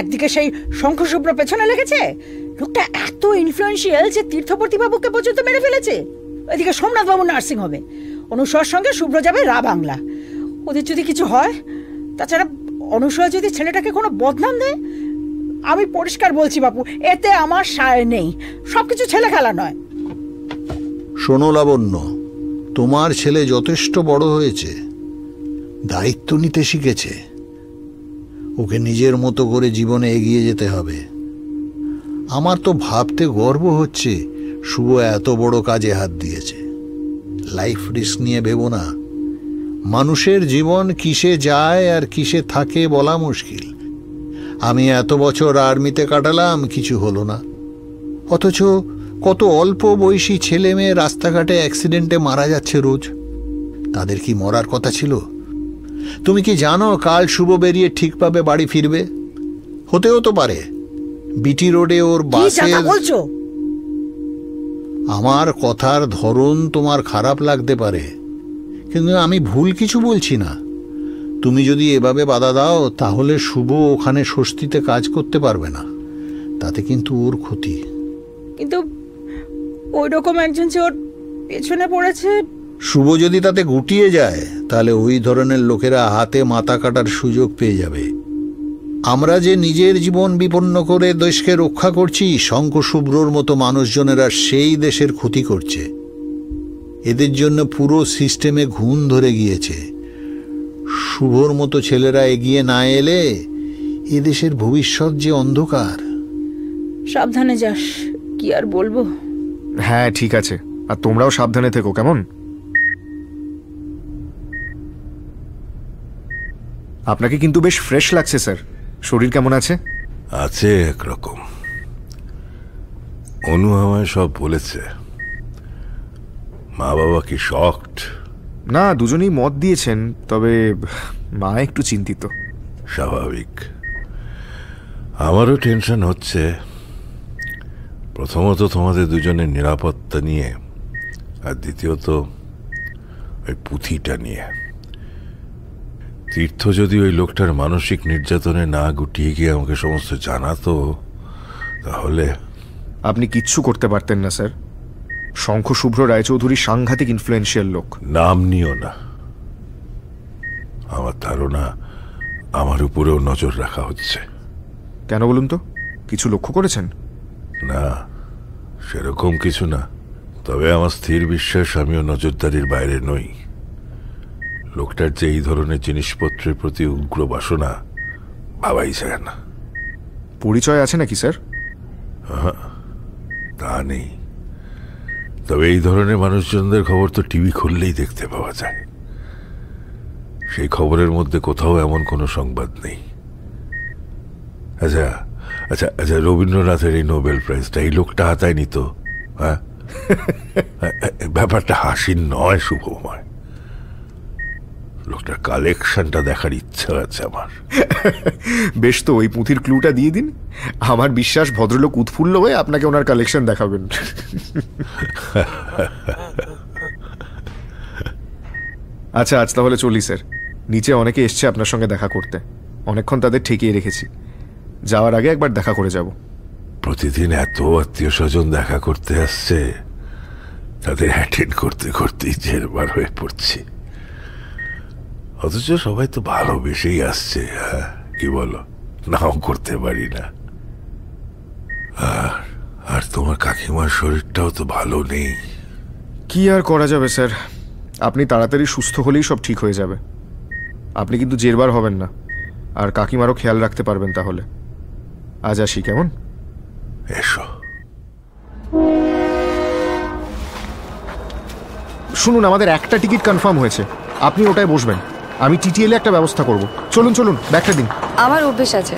S10: একদিকে সেই শঙ্খশুভ্র পেছনে লেগেছে লোকটা এত ইনফ্লুয়েন্সিয়াল যে তীর্থবর্তী বাবুকে পর্যন্ত মেরে ফেলেছে এদিকে সোমনাথ বাবু নার্সিং হবে অনুসয়ের সঙ্গে শুভ্র যাবে রা বাংলা ওদের যদি কিছু হয় তাছাড়া অনুসয়া যদি ছেলেটাকে কোনো বদনাম দেয় আমি পরিষ্কার বলছি বাপু এতে আমার সায় নেই সব কিছু ছেলে খেলা নয়
S15: শোনো লাবণ্য তোমার ছেলে যথেষ্ট বড় হয়েছে দায়িত্ব নিতে শিখেছে ওকে নিজের মতো করে জীবনে এগিয়ে যেতে হবে আমার তো ভাবতে গর্ব হচ্ছে শুভ এত বড় কাজে হাত দিয়েছে লাইফ রিস্ক নিয়ে ভেবো না মানুষের জীবন কিসে যায় আর কিসে থাকে বলা মুশকিল আমি এত বছর আর্মিতে কাটালাম কিছু হলো না অথচ কত অল্প বয়সী ছেলে মেয়ে রাস্তাঘাটে অ্যাক্সিডেন্টে মারা যাচ্ছে রোজ তাদের কি মরার কথা ছিল তুমি কি জানো কাল শুভ বেরিয়ে ঠিকভাবে বাড়ি ফিরবে হতেও তো পারে বিটি রোডে ওর বাসে বলছো আমার কথার ধরন তোমার খারাপ লাগতে পারে কিন্তু আমি ভুল কিছু বলছি না তুমি যদি এভাবে বাধা দাও তাহলে শুভ ওখানে স্বস্তিতে কাজ করতে পারবে না তাতে কিন্তু ওর ক্ষতি
S10: কিন্তু ওই রকম একজন যে ওর পেছনে পড়েছে
S15: শুভ যদি তাতে গুটিয়ে যায় তাহলে ওই ধরনের লোকেরা হাতে মাথা কাটার সুযোগ পেয়ে যাবে আমরা যে নিজের জীবন বিপন্ন করে দেশকে রক্ষা করছি শঙ্কশুভ্রর মতো মানুষজনেরা সেই দেশের ক্ষতি করছে এদের জন্য পুরো সিস্টেমে ঘুম ধরে গিয়েছে শুভর মতো ছেলেরা এগিয়ে না এলে এদেশের
S1: ভবিষ্যৎ যে অন্ধকার
S10: সাবধানে যাস কি আর বলবো
S1: হ্যাঁ ঠিক আছে আর তোমরাও সাবধানে থেকো কেমন আপনাকে কিন্তু বেশ ফ্রেশ লাগছে স্যার শরীর কেমন আছে আছে একরকম অনু আমায় সব বলেছে
S11: মা বাবা কি শক্ট
S1: না দুজনেই মত দিয়েছেন তবে মা একটু চিন্তিত
S11: স্বাভাবিক আমারও টেনশন হচ্ছে প্রথমত তোমাদের দুজনের নিরাপত্তা নিয়ে আর দ্বিতীয়ত ওই পুঁথিটা নিয়ে তীর্থ যদি ওই লোকটার মানসিক নির্যাতনে না গুটিয়ে
S1: গিয়ে আমাকে সমস্ত জানাতো তাহলে আপনি কিচ্ছু করতে পারতেন না স্যার শঙ্খ শুভ্র রায়চৌধুরী সাংঘাতিক ইনফ্লুয়েন্সিয়াল লোক নাম নিও না
S11: আমার ধারণা আমার উপরেও নজর রাখা হচ্ছে কেন বলুন তো কিছু লক্ষ্য করেছেন না সেরকম কিছু না তবে আমার স্থির বিশ্বাস আমিও নজরদারির বাইরে নই লোকটার যে এই ধরনের জিনিসপত্রের প্রতি উগ্র বাসনা ভাবাই যায় না পরিচয় আছে নাকি স্যার তা নেই তবে এই ধরনের মানুষজনদের খবর তো টিভি খুললেই দেখতে পাওয়া যায় সেই খবরের মধ্যে কোথাও এমন কোনো সংবাদ নেই আচ্ছা আচ্ছা আচ্ছা রবীন্দ্রনাথের এই নোবেল প্রাইজটা এই লোকটা হাতায় নিত হ্যাঁ ব্যাপারটা হাসির নয় শুভময়
S1: লোকটার কালেকশনটা দেখার ইচ্ছা আছে আমার বেশ তো ওই পুঁথির ক্লুটা দিয়ে দিন আমার বিশ্বাস ভদ্রলোক উৎফুল্ল হয়ে আপনাকে ওনার কালেকশন দেখাবেন আচ্ছা আজ তাহলে চলি স্যার নিচে অনেকে এসছে আপনার সঙ্গে দেখা করতে অনেকক্ষণ তাদের ঠেকিয়ে রেখেছি যাওয়ার আগে একবার দেখা করে যাব প্রতিদিন এত আত্মীয় স্বজন দেখা করতে
S11: আসছে তাদের অ্যাটেন্ড করতে করতেই জেরবার হয়ে পড়ছি অথচ সবাই তো ভালোবেসেই আসছে হ্যাঁ কি বলো নাও করতে পারি না
S1: আর আর তোমার কাকিমার শরীরটাও তো ভালো নেই কি আর করা যাবে স্যার আপনি তাড়াতাড়ি সুস্থ হলেই সব ঠিক হয়ে যাবে আপনি কিন্তু জেরবার হবেন না আর কাকিমারও খেয়াল রাখতে পারবেন তাহলে আজ আসি কেমন এসো শুনুন আমাদের একটা টিকিট কনফার্ম হয়েছে আপনি ওটায় বসবেন আমি টিটিএলে একটা ব্যবস্থা করব চলুন চলুন ব্যাগটা দিন
S12: আমার অভ্যেস আছে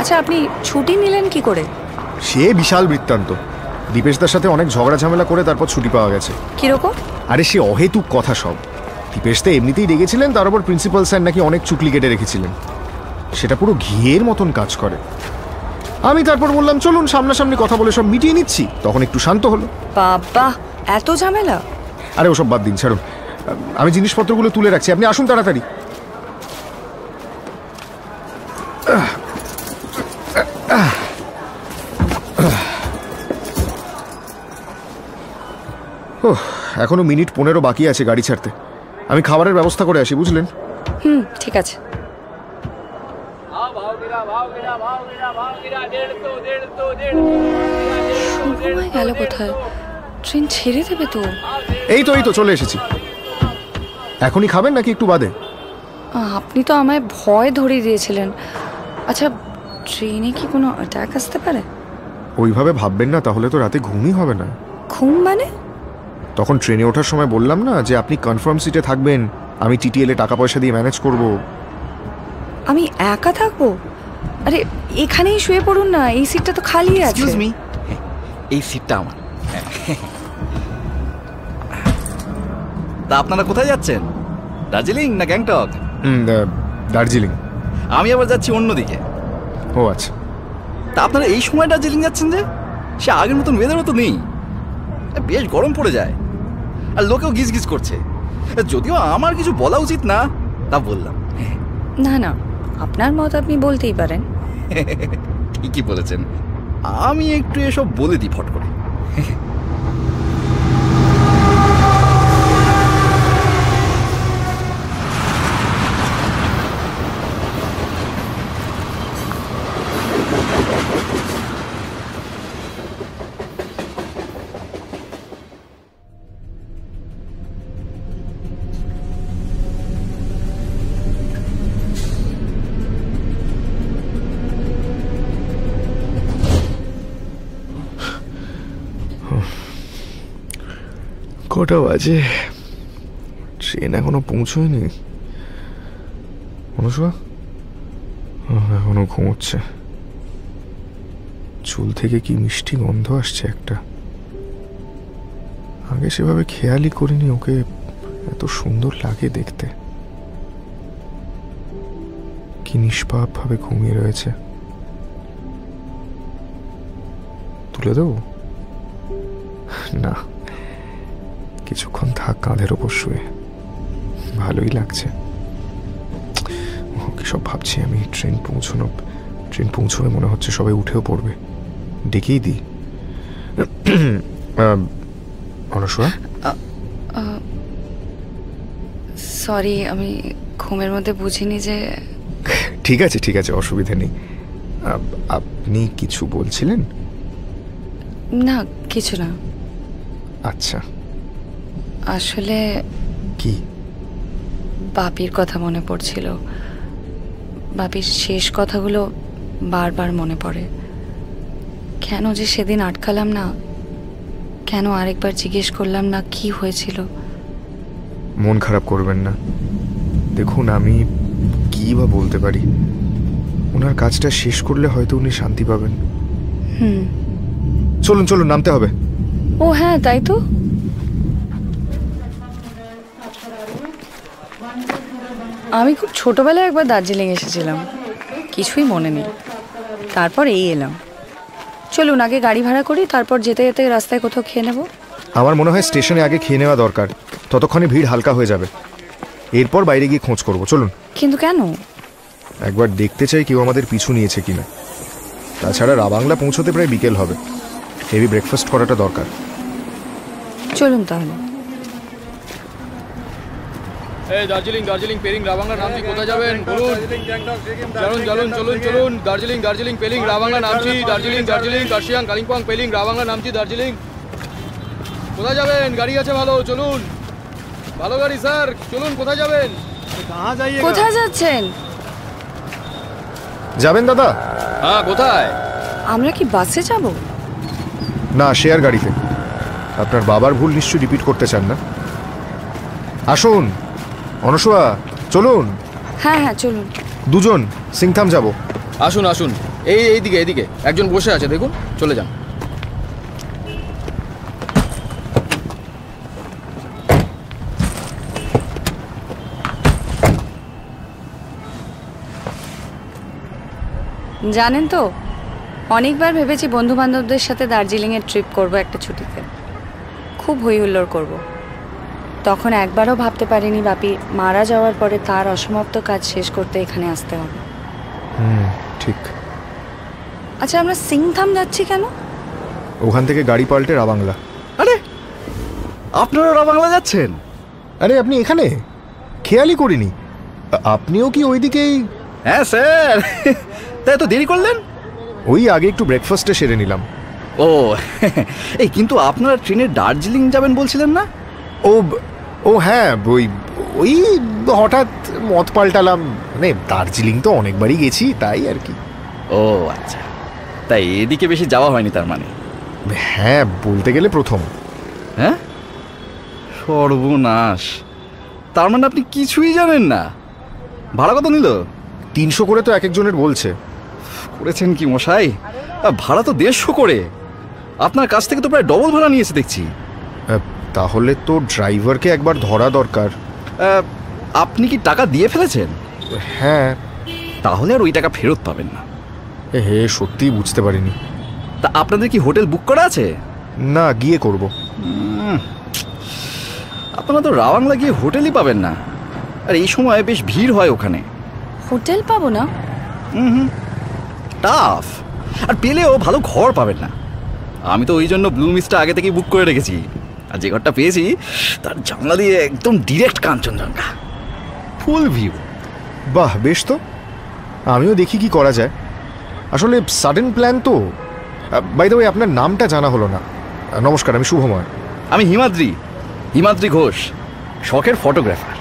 S12: আচ্ছা আপনি ছুটি নিলেন কি করে
S1: সে বিশাল বৃত্তান্ত দীপেশদার সাথে অনেক ঝগড়া ঝামেলা করে তারপর ছুটি পাওয়া গেছে কিরকম আরে সে অহেতুক কথা সব দীপেশ তো এমনিতেই রেগেছিলেন তার উপর প্রিন্সিপাল স্যার নাকি অনেক চুকলি কেটে রেখেছিলেন সেটা পুরো ঘিয়ের মতন কাজ করে আমি তারপর বললাম চলুন সামনাসামনি কথা বলে সব মিটিয়ে নিচ্ছি তখন একটু শান্ত
S12: হলো বাবা এত ঝামেলা
S1: আরে ওসব বাদ দিন ছাড়ুন আমি জিনিসপত্রগুলো তুলে রাখছি আপনি আসুন তাড়াতাড়ি এখনো মিনিট পনেরো বাকি আছে গাড়ি ছাড়তে আমি খাবারের ব্যবস্থা করে আসি বুঝলেন
S12: হুম ঠিক আছে কোথায় ট্রেন ছেড়ে দেবে তো
S1: এই তো এই তো চলে এসেছি এখনই খাবেন নাকি একটু বাদে
S12: আপনি তো আমায় ভয় ধরিয়ে দিয়েছিলেন আচ্ছা ট্রেনে কি কোনো অ্যাটাক আসতে পারে
S1: ওইভাবে ভাববেন না তাহলে তো রাতে ঘুমই হবে না ঘুম মানে তখন ট্রেনে ওঠার সময় বললাম না যে আপনি কনফার্ম সিটে থাকবেন আমি টিটিএলে টাকা পয়সা দিয়ে ম্যানেজ করব
S12: আমি একা থাকবো আরে এখানেই শুয়ে পড়ুন না এই সিটটা তো খালি আছে
S1: এই সিটটা আমার
S5: তা আপনারা কোথায় যাচ্ছেন দার্জিলিং না গ্যাংটক দার্জিলিং আমি আবার যাচ্ছি অন্যদিকে ও আচ্ছা তা আপনারা এই সময় দার্জিলিং যাচ্ছেন যে সে আগের মতন ওয়েদারও তো নেই বেশ গরম পড়ে যায় আর লোকেও গিজ গিজ করছে যদিও আমার কিছু বলা উচিত না তা বললাম
S12: না না আপনার মত আপনি বলতেই পারেন
S5: ঠিকই বলেছেন আমি একটু এসব বলে দিই ফট করে
S1: কটা বাজে ট্রেন এখনো পৌঁছয়নি অনুসভা এখনো ঘুমোচ্ছে চুল থেকে কি মিষ্টি গন্ধ আসছে একটা আগে সেভাবে খেয়ালই করিনি ওকে এত সুন্দর লাগে দেখতে কি নিষ্পাপ ভাবে ঘুমিয়ে রয়েছে তুলে দেব না কিছুক্ষণ থাক কাঁধের ওপর শুয়ে ভালোই লাগছে সব ভাবছি আমি ট্রেন পৌঁছানো ট্রেন পৌঁছবে মনে হচ্ছে সবাই উঠেও পড়বে ডেকেই দিই অনসরা
S12: সরি আমি ঘুমের মধ্যে বুঝিনি যে
S1: ঠিক আছে ঠিক আছে অসুবিধা নেই আপনি কিছু বলছিলেন
S12: না কিছু না আচ্ছা আসলে কি বাপির কথা মনে পড়ছিল বাপির শেষ কথাগুলো বারবার মনে পড়ে কেন যে সেদিন আটকালাম না কেন আরেকবার জিজ্ঞেস করলাম না কি হয়েছিল
S1: মন খারাপ করবেন না দেখুন আমি কি বা বলতে পারি ওনার কাজটা শেষ করলে হয়তো উনি শান্তি পাবেন হুম চলুন চলুন নামতে হবে
S12: ও হ্যাঁ তাই তো আমি খুব ছোটবেলায় একবার দার্জিলিং এসেছিলাম কিছুই মনে নেই তারপর এই এলাম চলুন আগে গাড়ি ভাড়া করি তারপর যেতে যেতে রাস্তায় কোথাও খেয়ে নেব
S1: আমার মনে হয় স্টেশনে আগে খেয়ে নেওয়া দরকার ততক্ষণে ভিড় হালকা হয়ে যাবে এরপর বাইরে গিয়ে খোঁজ করব চলুন কিন্তু কেন একবার দেখতে চাই কেউ আমাদের পিছু নিয়েছে কিনা তাছাড়া রাবাংলা পৌঁছতে প্রায় বিকেল হবে হেভি ব্রেকফাস্ট করাটা দরকার
S12: চলুন তাহলে
S16: এই দার্জিলিং দার্জিলিং পেরিং রাবাংলা নামছি হ্যাঁ, কোথায় যাবেন বলুন চলুন চলুন চলুন চলুন দার্জিলিং দার্জিলিং পেলিং নাম নামছি দার্জিলিং দার্জিলিং কার্শিয়াং কালিম্পং পেলিং রাবাংলা নামছি দার্জিলিং কোথায় যাবেন গাড়ি আছে ভালো চলুন ভালো গাড়ি স্যার চলুন কোথায়
S12: যাবেন কোথায় যাচ্ছেন
S1: যাবেন দাদা হ্যাঁ
S9: কোথায়
S12: আমরা কি বাসে যাব
S1: না শেয়ার গাড়িতে আপনার বাবার ভুল নিশ্চয়ই রিপিট করতে চান না আসুন অনসুয়া চলুন
S12: হ্যাঁ হ্যাঁ চলুন
S1: দুজন সিংথাম যাব
S5: আসুন আসুন এই এইদিকে এইদিকে একজন বসে আছে দেখুন চলে যান
S12: জানেন তো অনেকবার ভেবেছি বন্ধু বান্ধবদের সাথে এর ট্রিপ করব একটা ছুটিতে খুব হইহুল্লোর করব করবো তখন একবারও ভাবতে পারিনি বাপি মারা যাওয়ার পরে তার অসমাপ্ত কাজ শেষ করতে এখানে আসতে হবে
S1: হুম ঠিক
S12: আচ্ছা আমরা সিংথাম যাচ্ছি কেন
S1: ওখান থেকে গাড়ি পাল্টে রাবাংলা আরে আপনারা রাবাংলা যাচ্ছেন আরে আপনি এখানে খেয়ালই করিনি আপনিও কি ওইদিকেই হ্যাঁ স্যার তাই তো দেরি করলেন ওই আগে একটু ব্রেকফাস্টে সেরে নিলাম ও এই কিন্তু আপনারা ট্রেনে দার্জিলিং যাবেন বলছিলেন না ও ও হ্যাঁ ওই ওই হঠাৎ মত পাল্টালাম মানে দার্জিলিং তো অনেকবারই গেছি তাই আর কি ও আচ্ছা তাই এদিকে বেশি যাওয়া হয়নি তার মানে হ্যাঁ বলতে গেলে
S5: প্রথম হ্যাঁ সর্বনাশ তার মানে আপনি কিছুই জানেন না ভাড়া কত নিল তিনশো করে তো এক একজনের বলছে করেছেন কি মশাই ভাড়া তো দেড়শো করে আপনার কাছ থেকে তো প্রায় ডবল ভাড়া নিয়েছে দেখছি তাহলে তো ড্রাইভারকে একবার ধরা দরকার আপনি কি টাকা দিয়ে ফেলেছেন হ্যাঁ তাহলে আর ওই টাকা ফেরত পাবেন না হে সত্যি বুঝতে পারিনি তা আপনাদের কি হোটেল বুক করা আছে না গিয়ে করব আপনারা তো রাওয়াংলা গিয়ে হোটেলই পাবেন না আর এই সময় বেশ ভিড় হয় ওখানে
S12: হোটেল পাবো না হুম
S5: টাফ আর পেলেও ভালো ঘর পাবেন না আমি তো ওই জন্য ব্লু মিসটা আগে থেকেই বুক করে রেখেছি আর যে ঘরটা পেয়েছি তার জানলা দিয়ে একদম ডিরেক্ট কাঞ্চনজঙ্ঘা
S1: ফুল ভিউ বাহ বেশ তো আমিও দেখি কি করা যায় আসলে সাডেন প্ল্যান তো বাই দ্য আপনার নামটা জানা হলো না নমস্কার আমি শুভময় আমি হিমাদ্রি হিমাদ্রি ঘোষ শখের ফটোগ্রাফার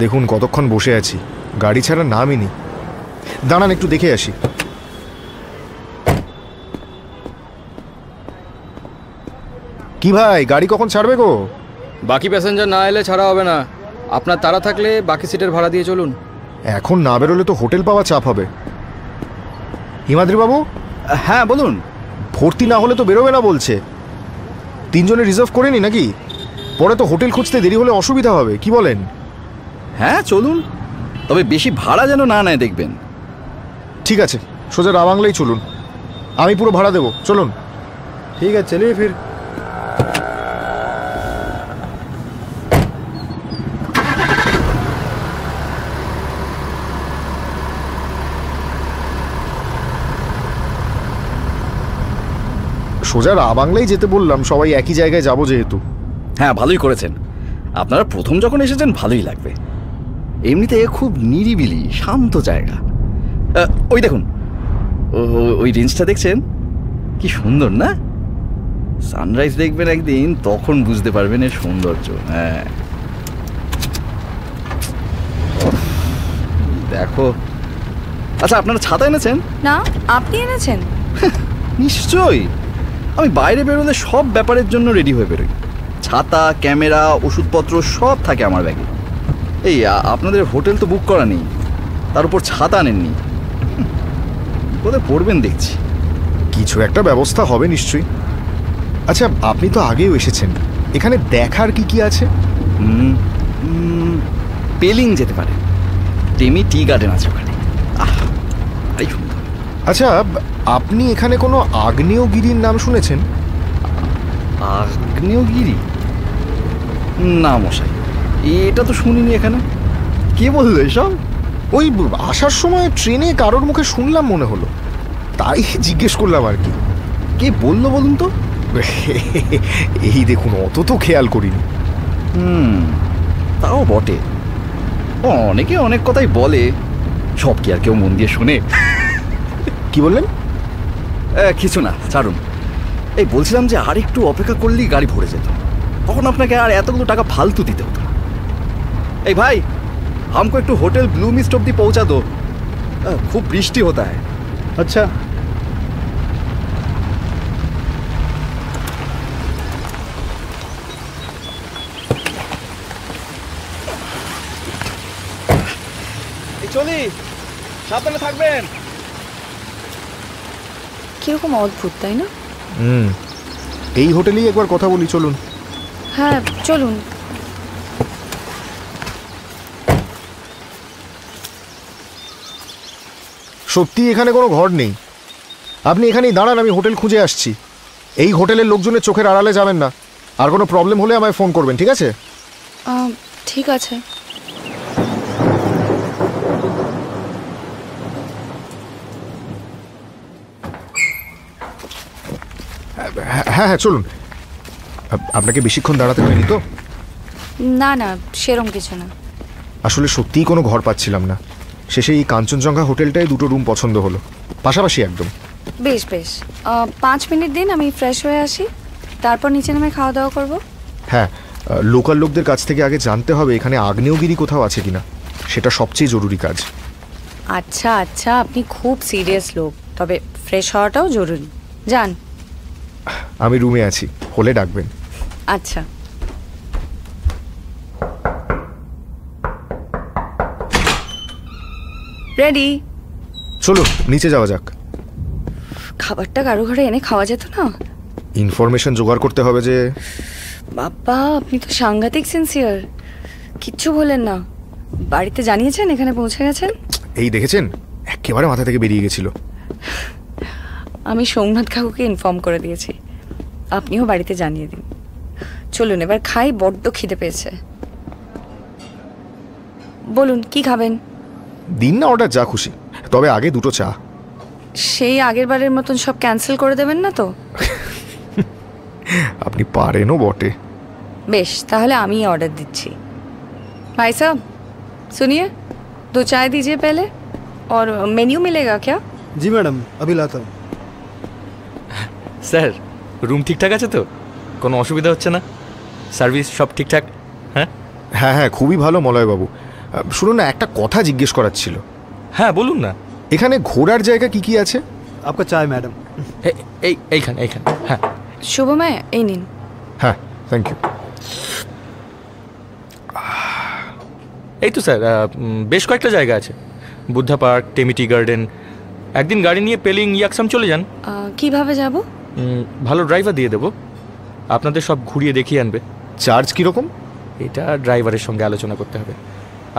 S1: দেখুন কতক্ষণ বসে আছি গাড়ি ছাড়া নামিনি দাঁড়ান একটু দেখে আসি কি ভাই গাড়ি কখন ছাড়বে গো বাকি
S2: প্যাসেঞ্জার না এলে ছাড়া হবে না আপনার তাড়া থাকলে বাকি সিটের ভাড়া দিয়ে চলুন
S1: এখন না বেরোলে তো হোটেল পাওয়া চাপ হবে হিমাদ্রিবাবু হ্যাঁ বলুন ভর্তি না হলে তো বেরোবে না বলছে তিনজনে রিজার্ভ করে নি নাকি পরে তো হোটেল খুঁজতে দেরি হলে অসুবিধা হবে কি বলেন
S5: হ্যাঁ চলুন তবে বেশি ভাড়া যেন না নেয় দেখবেন ঠিক আছে
S1: সোজা রাবাংলাই চলুন আমি পুরো ভাড়া দেবো চলুন ঠিক আছে চলিয়ে ফির সোজা রাবাংলাই যেতে বললাম সবাই
S5: একই জায়গায় যাব যেহেতু হ্যাঁ ভালোই করেছেন আপনারা প্রথম যখন এসেছেন ভালোই লাগবে এমনিতে খুব নিরিবিলি শান্ত জায়গা ওই দেখুন ওই রেঞ্জটা দেখছেন কি সুন্দর না সানরাইজ দেখবেন একদিন তখন বুঝতে পারবেন এর সৌন্দর্য হ্যাঁ দেখো আচ্ছা আপনারা ছাতা এনেছেন
S12: না আপনি এনেছেন হ্যাঁ,
S5: নিশ্চয়ই আমি বাইরে বেরোলে সব ব্যাপারের জন্য রেডি হয়ে বেরোই ছাতা ক্যামেরা ওষুধপত্র সব থাকে আমার ব্যাগে এই আপনাদের হোটেল তো বুক করা নেই তার উপর ছাতা আনেননি
S1: কোথায় পড়বেন দেখছি কিছু একটা ব্যবস্থা হবে নিশ্চয়ই আচ্ছা আপনি তো আগেও এসেছেন এখানে দেখার কি কি আছে পেলিং যেতে পারে টেমি টি গার্ডেন আছে ওখানে আহ আচ্ছা আপনি এখানে কোনো আগ্নেয়গিরির নাম শুনেছেন
S5: আগ্নেয়গিরি না মশাই এটা তো শুনিনি এখানে
S1: কে বললো এসব ওই আসার সময় ট্রেনে কারোর মুখে শুনলাম মনে হলো তাই জিজ্ঞেস করলাম আর কি কে বললো বলুন তো এই দেখুন অত তো খেয়াল করিনি হুম তাও বটে
S5: অনেকে অনেক কথাই বলে সব কি আর কেউ মন দিয়ে শুনে কি বললেন কিছু না ছাড়ুন এই বলছিলাম যে আর একটু অপেক্ষা করলেই গাড়ি ভরে যেত তখন আপনাকে আর এতগুলো টাকা ফালতু দিতে হতো এই ভাই আমাকে একটু হোটেল ব্লু মিস্ট অব্দি পৌঁছাতো খুব বৃষ্টি হতা হ্যাঁ আচ্ছা চলি সাবধানে থাকবেন
S12: কিরকম অদ্ভুত তাই না
S1: হুম এই হোটেলেই একবার কথা বলি চলুন
S12: হ্যাঁ চলুন
S1: সত্যি এখানে কোনো ঘর নেই আপনি এখানেই দাঁড়ান আমি হোটেল খুঁজে আসছি এই হোটেলের লোকজনের চোখের আড়ালে যাবেন না আর কোনো প্রবলেম হলে আমায় ফোন করবেন ঠিক আছে ঠিক আছে হ্যাঁ হ্যাঁ চলুন আপনাকে বেশিক্ষণ দাঁড়াতে হয়নি তো
S12: না না সেরম কিছু না
S1: আসলে সত্যিই কোনো ঘর পাচ্ছিলাম না শেষে এই কাঞ্চনজঙ্ঘা হোটেলটায় দুটো রুম পছন্দ হলো পাশাপাশি একদম
S12: বেশ বেশ পাঁচ মিনিট দিন আমি ফ্রেশ হয়ে আসি তারপর নিচে নামে খাওয়া দাওয়া করব
S1: হ্যাঁ লোকাল লোকদের কাছ থেকে আগে জানতে হবে এখানে আগ্নেয়গিরি কোথাও আছে কিনা সেটা সবচেয়ে জরুরি কাজ
S12: আচ্ছা আচ্ছা আপনি খুব সিরিয়াস লোক তবে ফ্রেশ হওয়াটাও জরুরি যান
S1: আমি রুমে আছি হলে ডাকবেন
S12: আচ্ছা রেডি
S1: চলো নিচে যাওয়া যাক
S12: খাবারটা কারো ঘরে এনে খাওয়া যেত না
S1: ইনফরমেশন জোগাড় করতে হবে যে
S12: বাবা আপনি তো সাংঘাতিক সিনসিয়ার কিচ্ছু বলেন না বাড়িতে জানিয়েছেন এখানে পৌঁছে গেছেন
S1: এই দেখেছেন একেবারে মাথা থেকে বেরিয়ে গেছিল
S12: আমি সোমনাথ কাকুকে ইনফর্ম করে দিয়েছি আপনিও বাড়িতে জানিয়ে দিন চলুন এবার খাই বড্ড খিদে পেয়েছে বলুন কি খাবেন
S1: দিন না অর্ডার যা খুশি তবে আগে দুটো চা
S12: সেই আগের বারের মতন সব ক্যান্সেল করে দেবেন না তো
S1: আপনি পারেনও বটে
S12: বেশ তাহলে আমি অর্ডার দিচ্ছি ভাই সাহ सुनिए दो चाय दीजिए पहले और मेन्यू मिलेगा क्या
S1: जी मैडम अभी लाता हूँ
S16: স্যার রুম ঠিকঠাক আছে তো কোনো
S1: অসুবিধা হচ্ছে না সার্ভিস সব ঠিকঠাক হ্যাঁ হ্যাঁ হ্যাঁ খুবই ভালো মলয়বাবু শুনুন না একটা কথা জিজ্ঞেস করার ছিল হ্যাঁ বলুন না এখানে ঘোরার জায়গা কি কি আছে আপনার চায় ম্যাডাম এই এইখানে এইখানে হ্যাঁ
S12: শুভময় এই নিন
S1: হ্যাঁ থ্যাংক ইউ
S12: এই
S16: তো স্যার বেশ কয়েকটা জায়গা আছে বুদ্ধা পার্ক টেমিটি গার্ডেন একদিন গাড়ি নিয়ে পেলিং ইয়াকসাম চলে যান কিভাবে যাবো ভালো ড্রাইভার দিয়ে দেবো আপনাদের সব ঘুরিয়ে দেখিয়ে আনবে চার্জ কীরকম এটা ড্রাইভারের সঙ্গে আলোচনা করতে হবে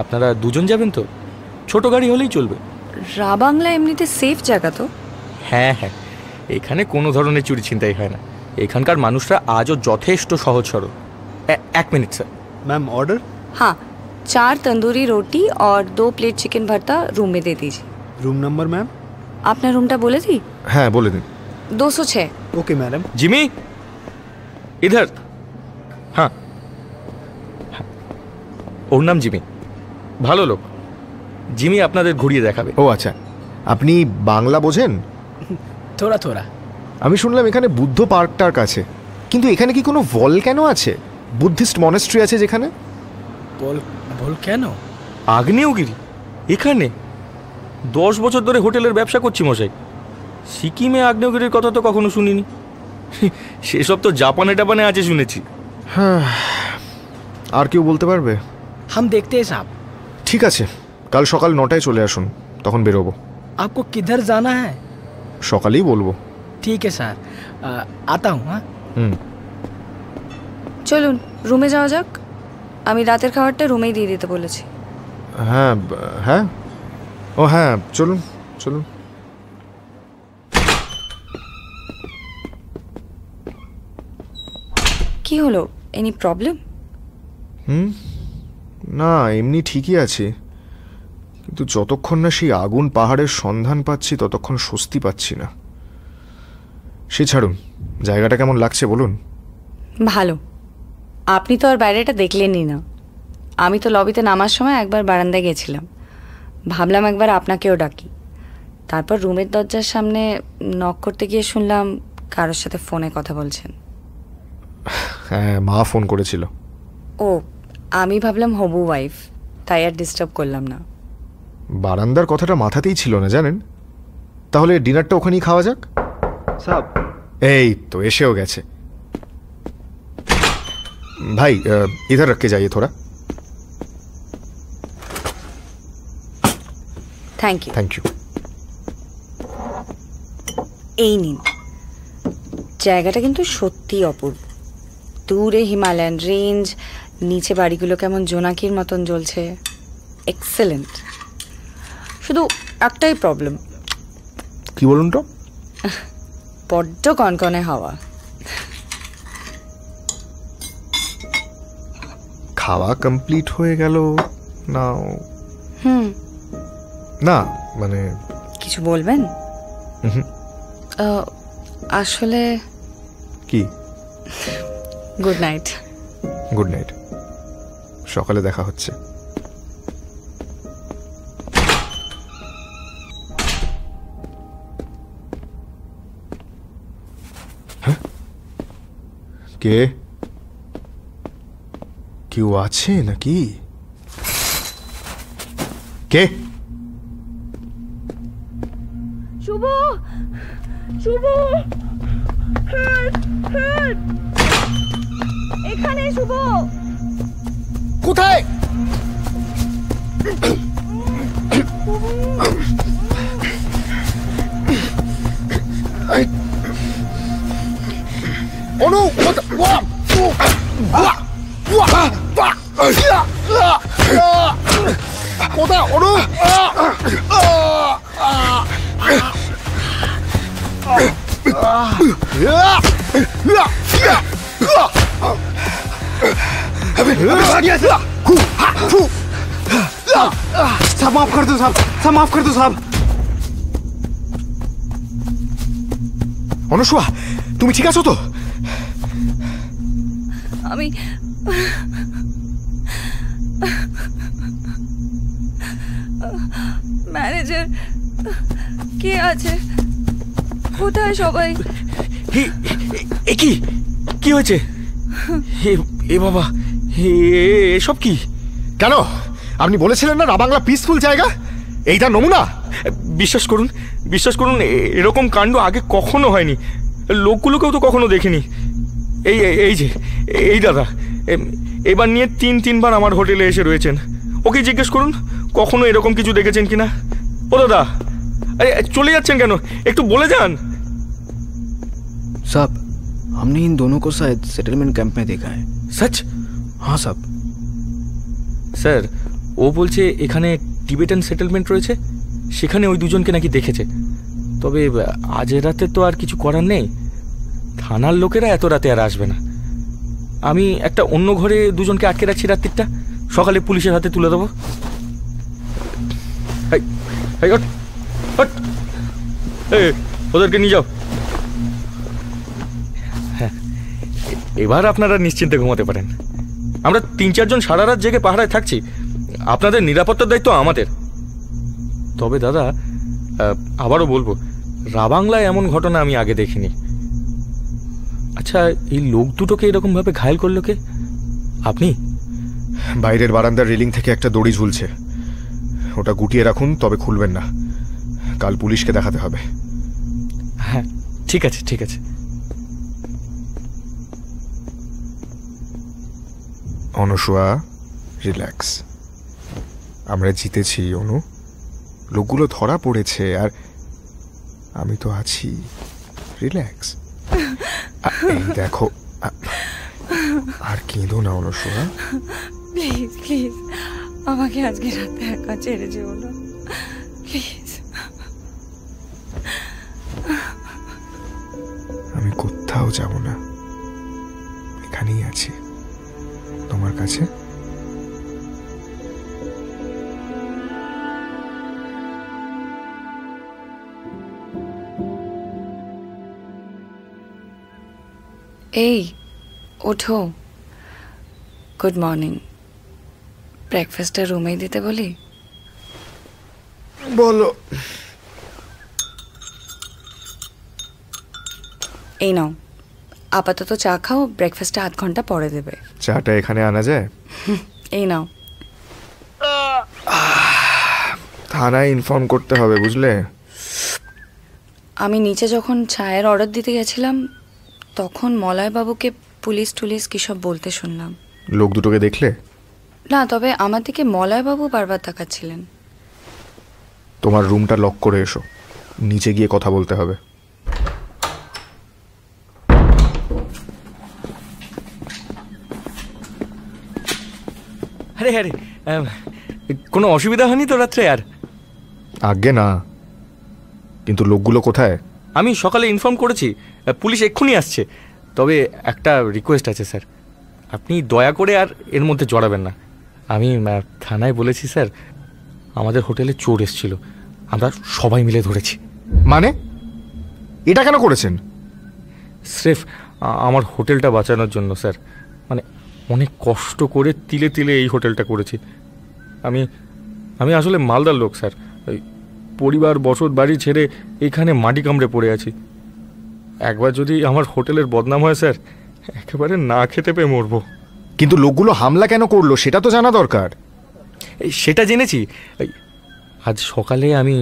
S16: আপনারা দুজন যাবেন তো ছোট গাড়ি হলেই চলবে
S12: রাবাংলা এমনিতে সেফ জায়গা তো
S16: হ্যাঁ হ্যাঁ এখানে কোনো ধরনের চুরি চিন্তাই হয় না এখানকার মানুষরা আজও যথেষ্ট সহজ সরল এক মিনিট স্যার ম্যাম অর্ডার
S12: হ্যাঁ চার তন্দুরি রুটি আর দু প্লেট চিকেন ভর্তা রুমে দিয়ে दे রুম নাম্বার ম্যাম আপনার রুমটা বলে দিই হ্যাঁ বলে দিন दो सौ छः ओके मैडम
S16: जिमी इधर हाँ ওর নাম জিমি
S1: ভালো লোক জিমি আপনাদের ঘুরিয়ে দেখাবে ও আচ্ছা আপনি বাংলা বোঝেন থোড়া থোড়া আমি শুনলাম এখানে বুদ্ধ পার্কটার কাছে কিন্তু এখানে কি কোনো ভল কেন আছে বুদ্ধিস্ট মনেস্ট্রি আছে যেখানে ভল কেন
S16: আগ্নেয়গিরি এখানে দশ বছর ধরে হোটেলের ব্যবসা করছি মশাই সিকিমে আগ্নেয়গিরির কথা তো কখনো শুনিনি সেসব তো জাপানে টাপানে আছে
S1: শুনেছি হ্যাঁ আর কেউ বলতে পারবে
S2: হাম দেখতে সাপ
S1: ঠিক আছে কাল সকাল নটায় চলে আসুন তখন বেরোবো
S2: আপকো কিধার জানা হ্যাঁ সকালেই বলবো ঠিক আছে স্যার আতা হুম হ্যাঁ?
S1: হুম
S12: চলুন রুমে যাওয়া যাক আমি রাতের খাবারটা রুমেই দিয়ে দিতে বলেছি
S1: হ্যাঁ হ্যাঁ ও হ্যাঁ চলুন চলুন
S12: কি হলো এনি প্রবলেম
S1: হুম না এমনি ঠিকই আছে কিন্তু যতক্ষণ না সেই আগুন পাহাড়ের সন্ধান পাচ্ছি ততক্ষণ স্বস্তি পাচ্ছি না সে ছাড়ুন জায়গাটা কেমন লাগছে বলুন
S12: ভালো আপনি তো আর বাইরেটা দেখলেনই না আমি তো লবিতে নামার সময় একবার বারান্দায় গেছিলাম ভাবলাম একবার আপনাকেও ডাকি তারপর রুমের দরজার সামনে নক করতে গিয়ে শুনলাম কারোর সাথে ফোনে কথা বলছেন
S1: হ্যাঁ মা ফোন করেছিল
S12: ও আমি ভাবলাম হবু ওয়াইফ তাই আর ডিস্টার্ব করলাম না
S1: বারান্দার কথাটা মাথাতেই ছিল না জানেন তাহলে ডিনারটা ওখানেই খাওয়া যাক সব এই তো এসেও গেছে ভাই ইধার রাখকে যাইয়ে থোড়া
S12: থ্যাংক ইউ থ্যাংক ইউ এই নিন জায়গাটা কিন্তু সত্যিই অপূর্ব দূরে হিমালয়ান রেঞ্জ নিচে বাড়িগুলো কেমন জোনাকির মতন জ্বলছে এক্সেলেন্ট শুধু একটাই প্রবলেম কি বলুন তো বড্ড কনকনে হাওয়া
S1: খাওয়া কমপ্লিট হয়ে গেল না হুম না মানে
S12: কিছু বলবেন আসলে কি গুড নাইট
S1: গুড নাইট সকালে দেখা হচ্ছে হ্যাঁ? কে কেউ আছে নাকি কে
S12: শুভ শুভ হেড হ্যাঁ, হেড হ্যাঁ। এখানে শুভ কোথায়
S1: অনু
S6: কোথায় অনু Ah!
S13: साहब माफ कर दो साहब साहब माफ कर दो साहब
S1: অনুসুয়া তুমি ঠিক আছো তো
S12: আমি ম্যানেজার কে আছে কোথায় সবাই
S16: কি কি হয়েছে হে এ বাবা হে এসব কি কেন আপনি বলেছিলেন না রাবাংলা পিসফুল জায়গা এইটা নমুনা বিশ্বাস করুন বিশ্বাস করুন এরকম কাণ্ড আগে কখনো হয়নি লোকগুলোকেও তো কখনো দেখিনি এই এই যে এই দাদা এবার নিয়ে তিন তিনবার আমার হোটেলে এসে রয়েছেন ওকে জিজ্ঞেস করুন কখনো এরকম কিছু দেখেছেন কি না ও দাদা আরে চলে যাচ্ছেন কেন একটু বলে যান
S2: সব हमने इन दोनों को शायद सेटलमेंट
S16: ক্যাম্প में देखा है सच हाँ साहब স্যার ও বলছে এখানে টিবেটান সেটেলমেন্ট রয়েছে সেখানে ওই দুজনকে নাকি দেখেছে তবে আজ রাতে তো আর কিছু করার নেই থানার লোকেরা এত রাতে আর আসবে না আমি একটা অন্য ঘরে দুজনকে আটকে রাখছি রাত্রিটা সকালে পুলিশের হাতে তুলে দেবো ওদেরকে নিয়ে যাও এবার আপনারা নিশ্চিন্তে ঘুমাতে পারেন আমরা তিন চারজন সারা রাত জেগে পাহাড়ায় থাকছি আপনাদের নিরাপত্তার দায়িত্ব আমাদের তবে দাদা আবারও বলবো রাবাংলায় এমন ঘটনা আমি আগে দেখিনি আচ্ছা এই লোক দুটোকে এরকমভাবে ঘায়ল করলো কে
S1: আপনি বাইরের বারান্দার রেলিং থেকে একটা দড়ি ঝুলছে ওটা গুটিয়ে রাখুন তবে খুলবেন না কাল পুলিশকে দেখাতে হবে হ্যাঁ ঠিক আছে ঠিক আছে অনসোয়া রিল্যাক্স আমরা জিতেছি অনু লোকগুলো ধরা পড়েছে আর আমি তো আছি রিল্যাক্স দেখো আর কেঁদো না অনুসোয়া
S12: প্লিজ প্লিজ আমাকে আজকে রাতে একা ছেড়ে যেও না প্লিজ
S1: আমি কোথাও যাব না এখানেই আছি আমার কাছে
S12: এই ওঠো গুড মর্নিং ব্রেকফাস্টটা রুমেই দিতে বলি বলো এই নাও আপাতত চা খাও ব্রেকফাস্টটা আধ ঘন্টা পরে দেবে
S1: চাটা এখানে আনা যায়
S12: এই নাও
S1: থানায় ইনফর্ম করতে হবে বুঝলে
S12: আমি নিচে যখন চায়ের অর্ডার দিতে গেছিলাম তখন মলয়বাবুকে পুলিশ টুলিশ কিসব বলতে শুনলাম
S1: লোক দুটোকে দেখলে
S12: না তবে আমার দিকে মলয়বাবু বারবার তাকাচ্ছিলেন
S1: তোমার রুমটা লক করে এসো নিচে গিয়ে কথা বলতে হবে
S16: আরে আরে কোনো অসুবিধা হয়নি তো রাত্রে আর
S1: আগে না কিন্তু লোকগুলো কোথায়
S16: আমি সকালে ইনফর্ম করেছি পুলিশ এক্ষুনি আসছে তবে একটা রিকোয়েস্ট আছে স্যার আপনি দয়া করে আর এর মধ্যে জড়াবেন না আমি থানায় বলেছি স্যার আমাদের হোটেলে চোর এসেছিল আমরা সবাই মিলে ধরেছি মানে এটা কেন করেছেন স্রেফ আমার হোটেলটা বাঁচানোর জন্য স্যার মানে অনেক কষ্ট করে তিলে তিলে এই হোটেলটা করেছি আমি আমি আসলে মালদার লোক স্যার পরিবার বসত বাড়ি ছেড়ে এখানে মাটি কামড়ে পড়ে আছি একবার যদি আমার হোটেলের বদনাম হয় স্যার একেবারে না খেতে পেয়ে মরব কিন্তু লোকগুলো হামলা কেন করলো সেটা তো জানা দরকার সেটা জেনেছি আজ সকালে আমি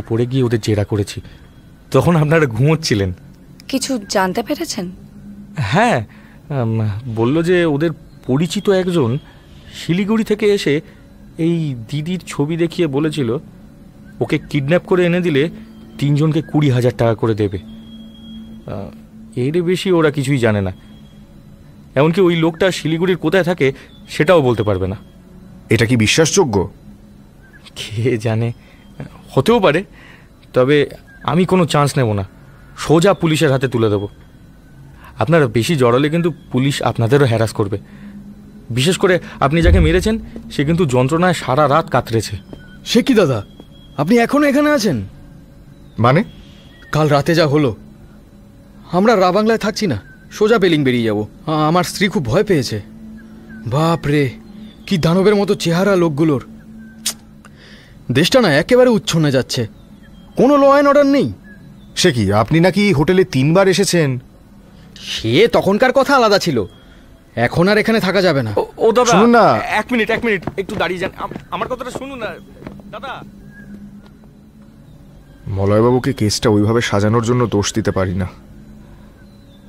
S16: উপরে গিয়ে ওদের জেরা করেছি তখন আপনারা ঘুমোচ্ছিলেন
S12: কিছু জানতে পেরেছেন
S16: হ্যাঁ বলল যে ওদের পরিচিত একজন শিলিগুড়ি থেকে এসে এই দিদির ছবি দেখিয়ে বলেছিল ওকে কিডন্যাপ করে এনে দিলে তিনজনকে কুড়ি হাজার টাকা করে দেবে এর বেশি ওরা কিছুই জানে না এমনকি ওই লোকটা শিলিগুড়ির কোথায় থাকে সেটাও বলতে পারবে না এটা কি বিশ্বাসযোগ্য কে জানে হতেও পারে তবে আমি কোনো চান্স নেব না সোজা পুলিশের হাতে তুলে দেব আপনারা বেশি জড়ালে কিন্তু পুলিশ আপনাদেরও হ্যারাস করবে বিশেষ করে আপনি যাকে মেরেছেন সে কিন্তু যন্ত্রণায় সারা রাত
S5: কাতরেছে সে কি দাদা আপনি এখনও এখানে আছেন মানে কাল রাতে যা হলো আমরা রাবাংলায় থাকছি না সোজা বেলিং বেরিয়ে যাব আমার স্ত্রী
S2: খুব ভয় পেয়েছে বাপ রে কি দানবের মতো চেহারা লোকগুলোর
S1: দেশটা না একেবারে উচ্ছন্নে যাচ্ছে কোনো ল অ্যান্ড অর্ডার নেই সে কি আপনি নাকি হোটেলে তিনবার এসেছেন সে তখনকার কথা আলাদা ছিল এখন আর এখানে থাকা যাবে না ও দাদা শুনুন না
S16: এক মিনিট এক মিনিট একটু দাঁড়িয়ে যান আমার কথাটা শুনুন না দাদা
S1: মলয়বাবুকে কেসটা ওইভাবে সাজানোর জন্য দোষ দিতে পারি না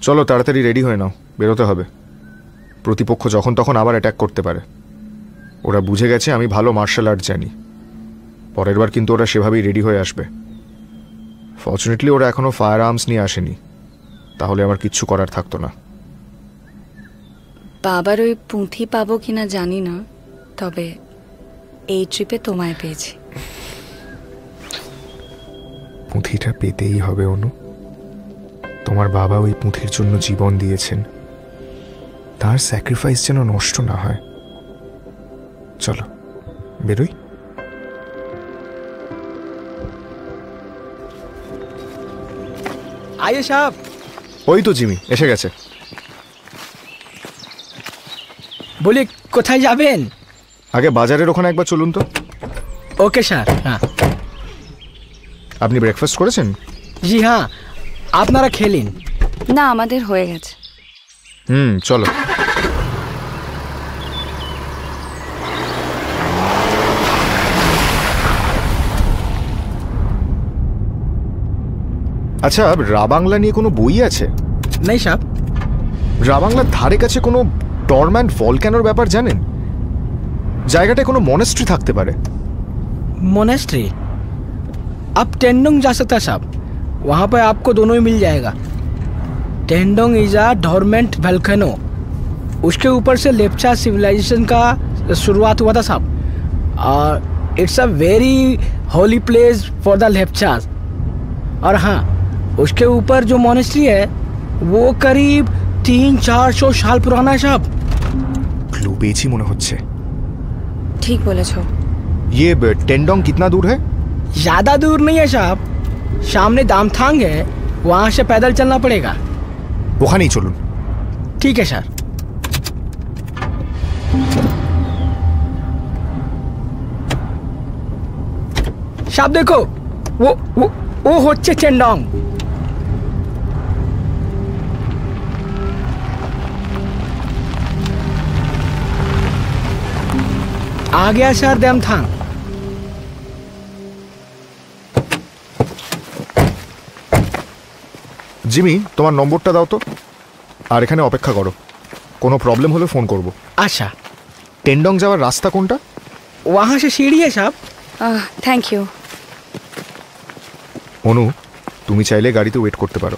S1: চলো তাড়াতাড়ি রেডি হয়ে নাও বেরোতে হবে প্রতিপক্ষ যখন তখন আবার অ্যাটাক করতে পারে ওরা বুঝে গেছে আমি ভালো মার্শাল আর্ট জানি পরের বার কিন্তু ওরা সেভাবেই রেডি হয়ে আসবে ফর্চুনেটলি ওরা এখনও ফায়ার আর্মস নিয়ে আসেনি তাহলে আমার কিচ্ছু করার থাকতো না
S12: বাবার ওই পুঁথি পাবো কিনা জানি না তবে এই ট্রিপে তোমায় পেয়েছি
S1: পুঁথিটা পেতেই হবে অনু তোমার বাবা ওই পুঁথির জন্য জীবন দিয়েছেন তার স্যাক্রিফাইস যেন নষ্ট না হয় চলো বেরোই আয়ে সাহ ওই তো জিমি এসে গেছে বলি কোথায় যাবেন আগে বাজারের ওখানে একবার চলুন তো ওকে স্যার হ্যাঁ আপনি ব্রেকফাস্ট করেছেন জি
S2: হ্যাঁ আপনারা খেলেন
S12: না আমাদের হয়ে গেছে
S1: হুম চলো আচ্ছা রাবাংলা নিয়ে কোনো বই আছে নেই সাহ রাবাংলার ধারে কাছে কোনো ডরম্যান্ট ভলক্যানোর ব্যাপার জানেন জায়গাটায় কোনো মনেস্ট্রি থাকতে मोनेस्ट्री
S2: आप टेंडोंग जा सकता साहब वहाँ पर आपको दोनों ही मिल जाएगा टेंडोंग इज आ डॉर्मेंट वेल्कनो उसके ऊपर से लेपचा सिविलाइजेशन का शुरुआत हुआ था साहब और it's a very holy place for the Lepchas और हाँ उसके ऊपर जो मोनेस्ट्री है वो करीब तीन चार सौ साल पुराना है साहब
S1: ডুবেছি মনে হচ্ছে ঠিক বলেছো ये टेंडोंग कितना दूर है
S2: ज्यादा दूर नहीं है साहब सामने दामथांग है वहां से पैदल चलना पड़ेगा वहां नहीं चलू ठीक है सर साहब देखो वो वो वो हो चेंडोंग आ আর দেম থান
S1: জিমি তোমার নম্বরটা দাও তো আর এখানে অপেক্ষা করো কোনো প্রবলেম হলে ফোন করব আচ্ছা টেন্ডং যাওয়ার রাস্তা কোনটা ওয়াহাঁ সে সিঁড়ি है থ্যাংক ইউ অনু তুমি চাইলে গাড়িতে ওয়েট করতে পারো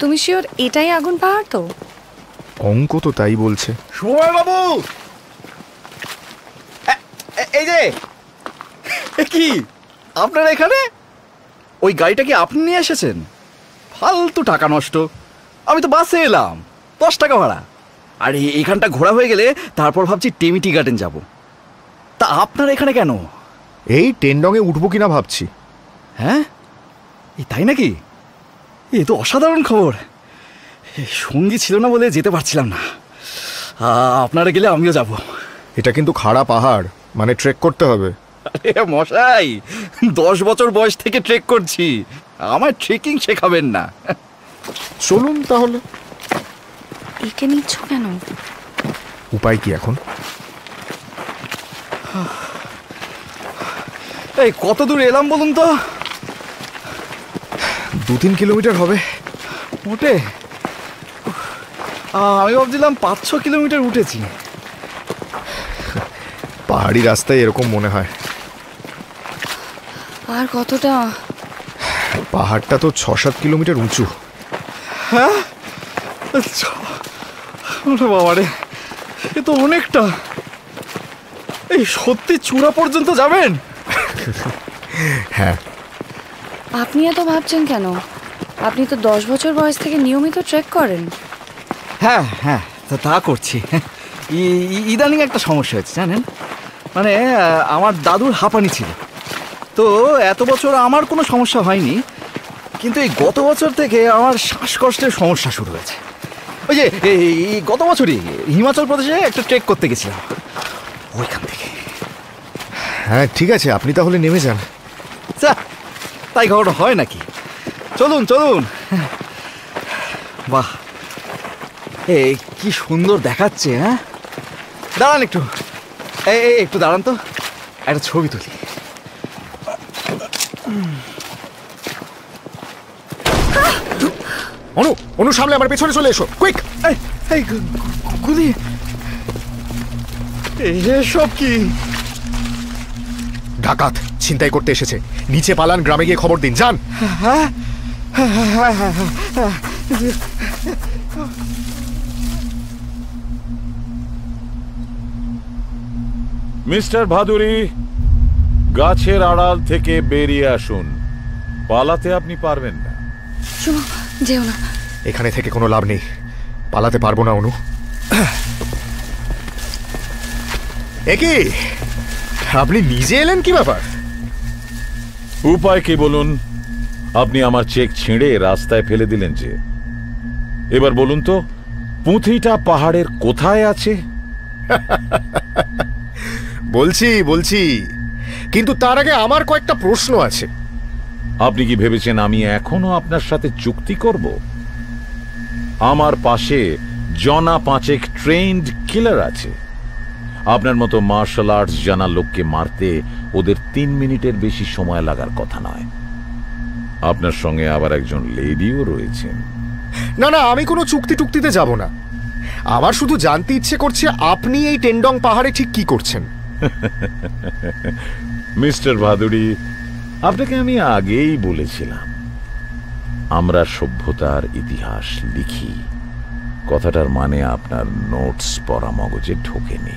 S12: তুমি শিওর এটাই আগুন পাহাড় তো
S1: অঙ্ক তো তাই বলছে
S12: সময় বাবু এই যে
S5: কি আপনারা এখানে ওই গাড়িটা কি আপনি নিয়ে এসেছেন ফালতু টাকা নষ্ট আমি তো বাসে এলাম দশ টাকা ভাড়া আর এইখানটা ঘোরা হয়ে গেলে তারপর ভাবছি টেমিটি গার্ডেন যাব তা আপনার এখানে কেন এই টেন্ডংয়ে উঠবো কিনা ভাবছি হ্যাঁ এই তাই নাকি এ তো অসাধারণ খবর সঙ্গী ছিল না বলে যেতে পারছিলাম না
S1: আপনারা গেলে আমিও যাব এটা কিন্তু খারাপ পাহাড় মানে ট্রেক করতে হবে
S5: আরে মশাই দশ বছর বয়স থেকে ট্রেক করছি আমার ট্রেকিং শেখাবেন না চলুন তাহলে
S12: একে নিচ্ছ কেন
S1: উপায় কি এখন
S5: এই কত দূর এলাম বলুন তো
S1: দু তিন কিলোমিটার হবে
S5: উঠে আমি ভাবছিলাম পাঁচ ছ কিলোমিটার উঠেছি
S1: পাহাড়ি রাস্তায় এরকম মনে হয় আর কতটা পাহাড়টা তো ছ সাত কিলোমিটার উঁচু
S12: হ্যাঁ
S5: বাবারে এ তো অনেকটা এই সত্যি চূড়া পর্যন্ত যাবেন
S6: হ্যাঁ
S12: আপনি এত ভাবছেন কেন আপনি তো দশ বছর বয়স থেকে নিয়মিত ট্রেক করেন
S5: হ্যাঁ হ্যাঁ তা করছি ইদানিং একটা সমস্যা হয়েছে জানেন মানে আমার দাদুর হাঁপানি ছিল তো এত বছর আমার কোনো সমস্যা হয়নি কিন্তু এই গত বছর থেকে আমার শ্বাসকষ্টের সমস্যা শুরু হয়েছে ওই যে এই গত বছরই হিমাচল প্রদেশে একটা ট্রেক করতে গেছিলাম ওইখান থেকে
S1: হ্যাঁ ঠিক আছে আপনি তাহলে নেমে যান
S5: যা তাই খবর হয় নাকি চলুন চলুন বাহ এ কি সুন্দর দেখাচ্ছে হ্যাঁ দাঁড়ান একটু এই এই একটু দাঁড়ান তো একটা
S1: ছবি তুলি অনু অনু সামনে আমার পেছনে চলে এসো কুইক এই গুলি এসব কি ডাকাত ছিনতাই করতে এসেছে নিচে পালান গ্রামে গিয়ে খবর দিন যান হ্যাঁ হ্যাঁ হ্যাঁ হ্যাঁ, হ্যাঁ, হ্যাঁ।
S17: মিস্টার ভাদুরি গাছের আড়াল থেকে বেরিয়ে আসুন পালাতে আপনি পারবেন না
S1: না এখানে থেকে কোনো লাভ নেই পালাতে পারবো না অনু একই আপনি
S17: নিজে এলেন কি ব্যাপার উপায় কি বলুন আপনি আমার চেক ছিঁড়ে রাস্তায় ফেলে দিলেন যে এবার বলুন তো পুঁথিটা পাহাড়ের কোথায় আছে বলছি বলছি কিন্তু তার আগে আমার কয়েকটা প্রশ্ন আছে আপনি কি ভেবেছেন আমি এখনো আপনার সাথে চুক্তি করব আমার পাশে জনা পাঁচেক ট্রেন্ড কিলার আছে আপনার মতো মার্শাল আর্টস জানা লোককে মারতে ওদের তিন মিনিটের বেশি সময় লাগার কথা নয় আপনার সঙ্গে আবার একজন লেডিও রয়েছেন
S1: না না আমি কোনো চুক্তি টুক্তিতে যাব না আমার শুধু জানতে ইচ্ছে করছে আপনি এই টেন্ডং পাহাড়ে ঠিক কি করছেন
S17: মিস্টার ভাদুরি আপনাকে আমি আগেই বলেছিলাম আমরা সভ্যতার ইতিহাস লিখি কথাটার মানে আপনার নোটস পড়া মগজে ঢোকেনি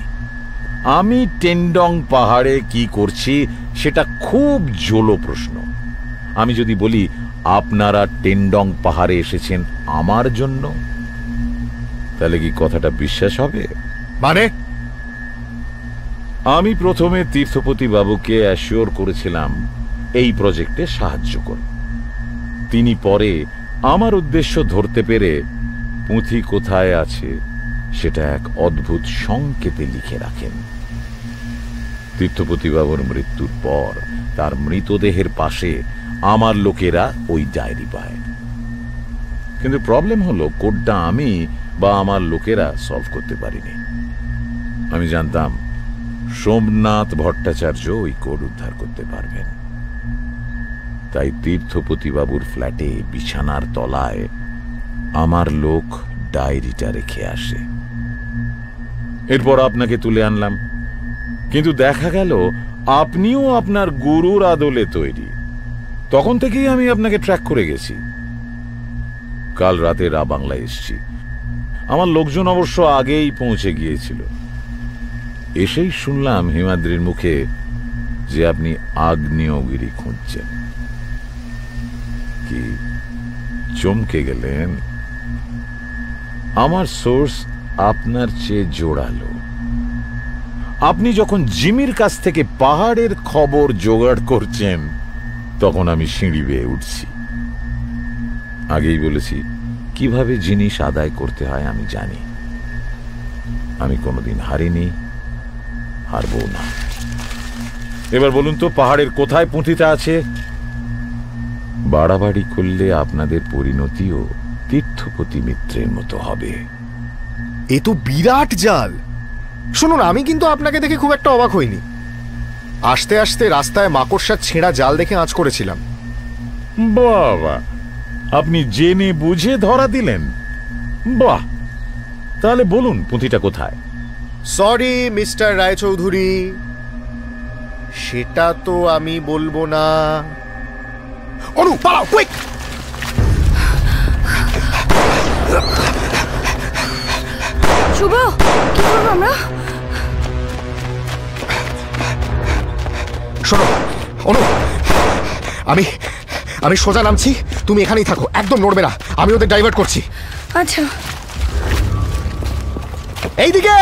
S17: আমি টেন্ডং পাহাড়ে কি করছি সেটা খুব জোলো প্রশ্ন আমি যদি বলি আপনারা টেন্ডং পাহাড়ে এসেছেন আমার জন্য তাহলে কি কথাটা বিশ্বাস হবে মানে আমি প্রথমে তীর্থপতি বাবুকে অ্যাসিওর করেছিলাম এই প্রজেক্টে সাহায্য করে তিনি পরে আমার উদ্দেশ্য ধরতে পেরে পুঁথি কোথায় আছে সেটা এক অদ্ভুত সংকেতে লিখে রাখেন তীর্থপতিবাবুর মৃত্যুর পর তার মৃতদেহের পাশে আমার লোকেরা ওই ডায়েরি পায় কিন্তু প্রবলেম হলো কোডটা আমি বা আমার লোকেরা সলভ করতে পারিনি আমি জানতাম সোমনাথ ভট্টাচার্য ওই কোড উদ্ধার করতে পারবেন তাই তীর্থপতিবাবুর ফ্ল্যাটে বিছানার তলায় আমার লোক ডায়েরিটা রেখে আসে এরপর আপনাকে তুলে আনলাম কিন্তু দেখা গেল আপনিও আপনার গুরুর আদলে তৈরি তখন থেকেই আমি আপনাকে ট্র্যাক করে গেছি কাল রাতে রা বাংলায় এসছি আমার লোকজন অবশ্য আগেই পৌঁছে গিয়েছিল এসেই শুনলাম হিমাদ্রির মুখে যে আপনি আগ্নেয়গিরি খুঁজছেন কি চমকে গেলেন আমার সোর্স আপনার চেয়ে জোড়ালো আপনি যখন জিমির কাছ থেকে পাহাড়ের খবর জোগাড় করছেন তখন আমি সিঁড়ি বেয়ে উঠছি আগেই বলেছি কিভাবে জিনিস আদায় করতে হয় আমি জানি আমি কোনোদিন হারিনি হারবো না এবার বলুন তো পাহাড়ের কোথায় পুঁথিটা আছে বাড়াবাড়ি করলে
S1: আপনাদের পরিণতিও তীর্থপতি মিত্রের মতো হবে এ তো বিরাট জাল শুনুন আমি কিন্তু আপনাকে দেখে খুব একটা অবাক হইনি আসতে আসতে রাস্তায় মাকড়সার ছেঁড়া জাল দেখে আঁচ করেছিলাম বাবা
S17: আপনি জেনে বুঝে ধরা দিলেন বাহ তাহলে বলুন পুঁথিটা কোথায়
S1: সরি মিস্টার রায়চৌধুরী সেটা তো আমি বলবো না অনু পালাও কুইক
S12: শুভ কি করবো আমরা
S1: শোনো অনু আমি আমি সোজা নামছি তুমি এখানেই থাকো একদম নড়বে না আমি ওদের ডাইভার্ট করছি আচ্ছা এইদিকে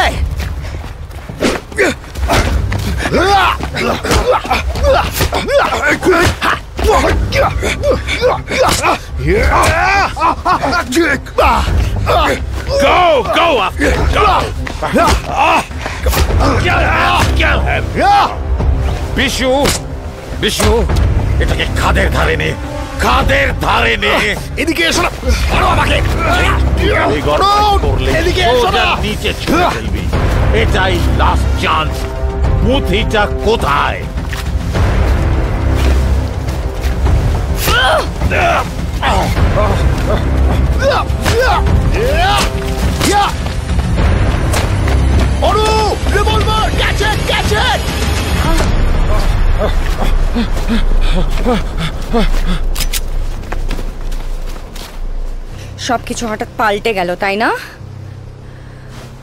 S1: Go, go
S6: up. Go. Go
S17: him.
S4: Bishu Bishu এটাকে খাদের ধারে নে খাদের ধারে নে এদিকে এসো না ধরো আমাকে এদিকে এসো না
S3: নিচে
S17: ছুঁড়ে ফেলবি এটাই লাস্ট চান্স পুঁথিটা কোথায়
S12: সব কিছু হঠাৎ পাল্টে গেল তাই না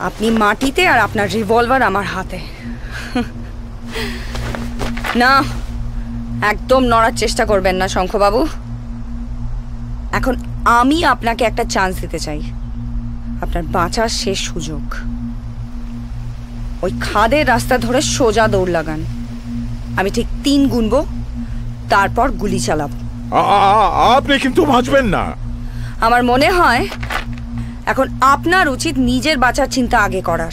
S12: আপনি মাটিতে আর আপনার রিভলভার আমার হাতে না একদম নড়ার চেষ্টা করবেন না শঙ্খবাবু এখন আমি আপনাকে একটা চান্স দিতে চাই আপনার বাঁচার শেষ সুযোগ ওই খাদের রাস্তা ধরে সোজা দৌড় লাগান আমি ঠিক তিন গুনবো তারপর গুলি চালাব আপনি কিন্তু বাঁচবেন না আমার মনে হয় এখন আপনার উচিত নিজের বাঁচার চিন্তা আগে করার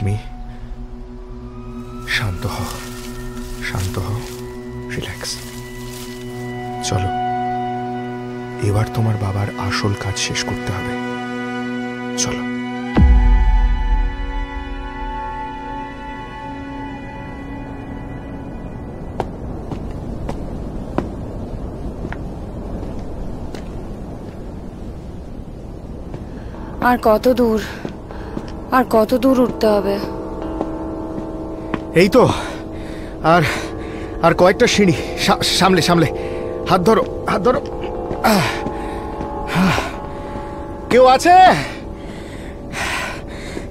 S1: আদমি শান্ত হও শান্ত হও রিল্যাক্স চলো এবার তোমার বাবার আসল কাজ শেষ করতে হবে
S12: চলো আর কত দূর আর কত দূর উঠতে হবে
S1: এই তো আর আর কয়েকটা সিঁড়ি সামলে সামলে হাত ধরো হাত ধরো কেউ আছে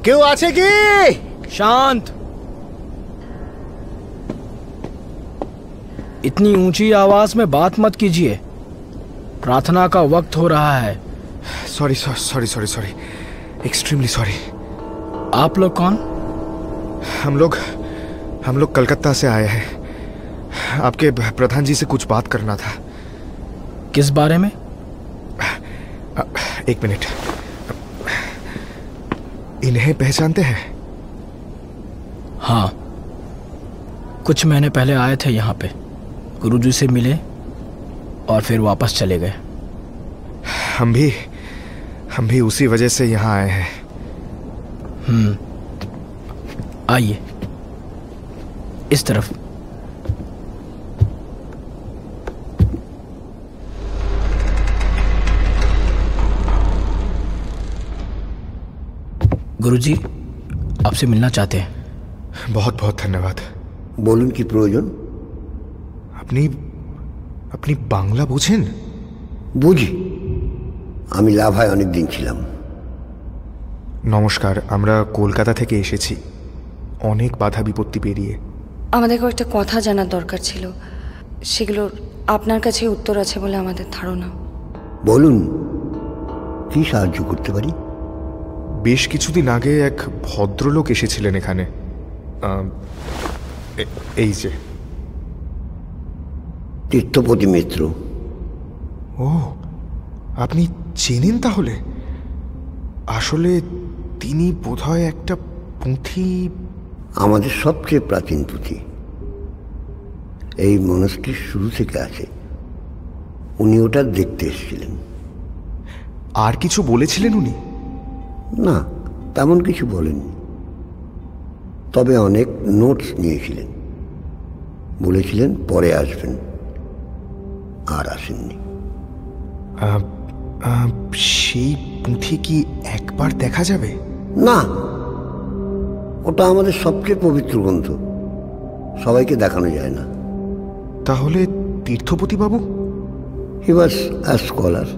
S1: কেউ আছে কি শান্ত
S2: इतनी ऊंची आवाज में बात मत कीजिए प्रार्थना का वक्त हो रहा है sorry
S1: sorry sorry sorry extremely sorry आप लोग कौन हम लोग हम लोग कलकत्ता से आए हैं आपके प्रधान जी से कुछ बात करना था किस बारे में एक मिनट इन्हें पहचानते हैं
S2: हाँ कुछ महीने पहले आए थे यहाँ पे गुरुजी से मिले और फिर वापस चले गए
S1: हम भी हम भी उसी वजह से यहाँ आए हैं हम्म। आइए इस तरफ
S2: गुरुजी आपसे मिलना चाहते
S1: हैं बहुत बहुत धन्यवाद बोलून की प्रयोजन अपनी बांग्ला बुझे बुझी हमें लाभ है अनेक दिन ছিলাম নমস্কার আমরা কলকাতা থেকে এসেছি অনেক বাধা বিপত্তি পেরিয়ে
S12: আমাদের কয়েকটা কথা জানার দরকার ছিল সেগুলো আপনার কাছে উত্তর আছে বলে আমাদের ধারণা
S1: বলুন কি সাহায্য করতে পারি বেশ কিছুদিন আগে এক ভদ্রলোক এসেছিলেন এখানে এই যে
S18: তীর্থপতি মিত্র
S1: ও আপনি চেনেন তাহলে আসলে তিনি হয় একটা পুঁথি
S18: আমাদের সবচেয়ে প্রাচীন পুঁথি এই মনস্টির শুরু থেকে আছে উনি ওটা দেখতে এসেছিলেন আর কিছু বলেছিলেন উনি না তেমন কিছু বলেননি তবে অনেক নোটস নিয়েছিলেন বলেছিলেন পরে আসবেন আর আসেননি সেই
S1: পুঁথি কি একবার দেখা যাবে
S18: না ওটা আমাদের সবচেয়ে পবিত্র গ্রন্থ সবাইকে দেখানো যায় না তাহলে তীর্থপতিবাবু হি ওয়াজ অ্যা স্কলার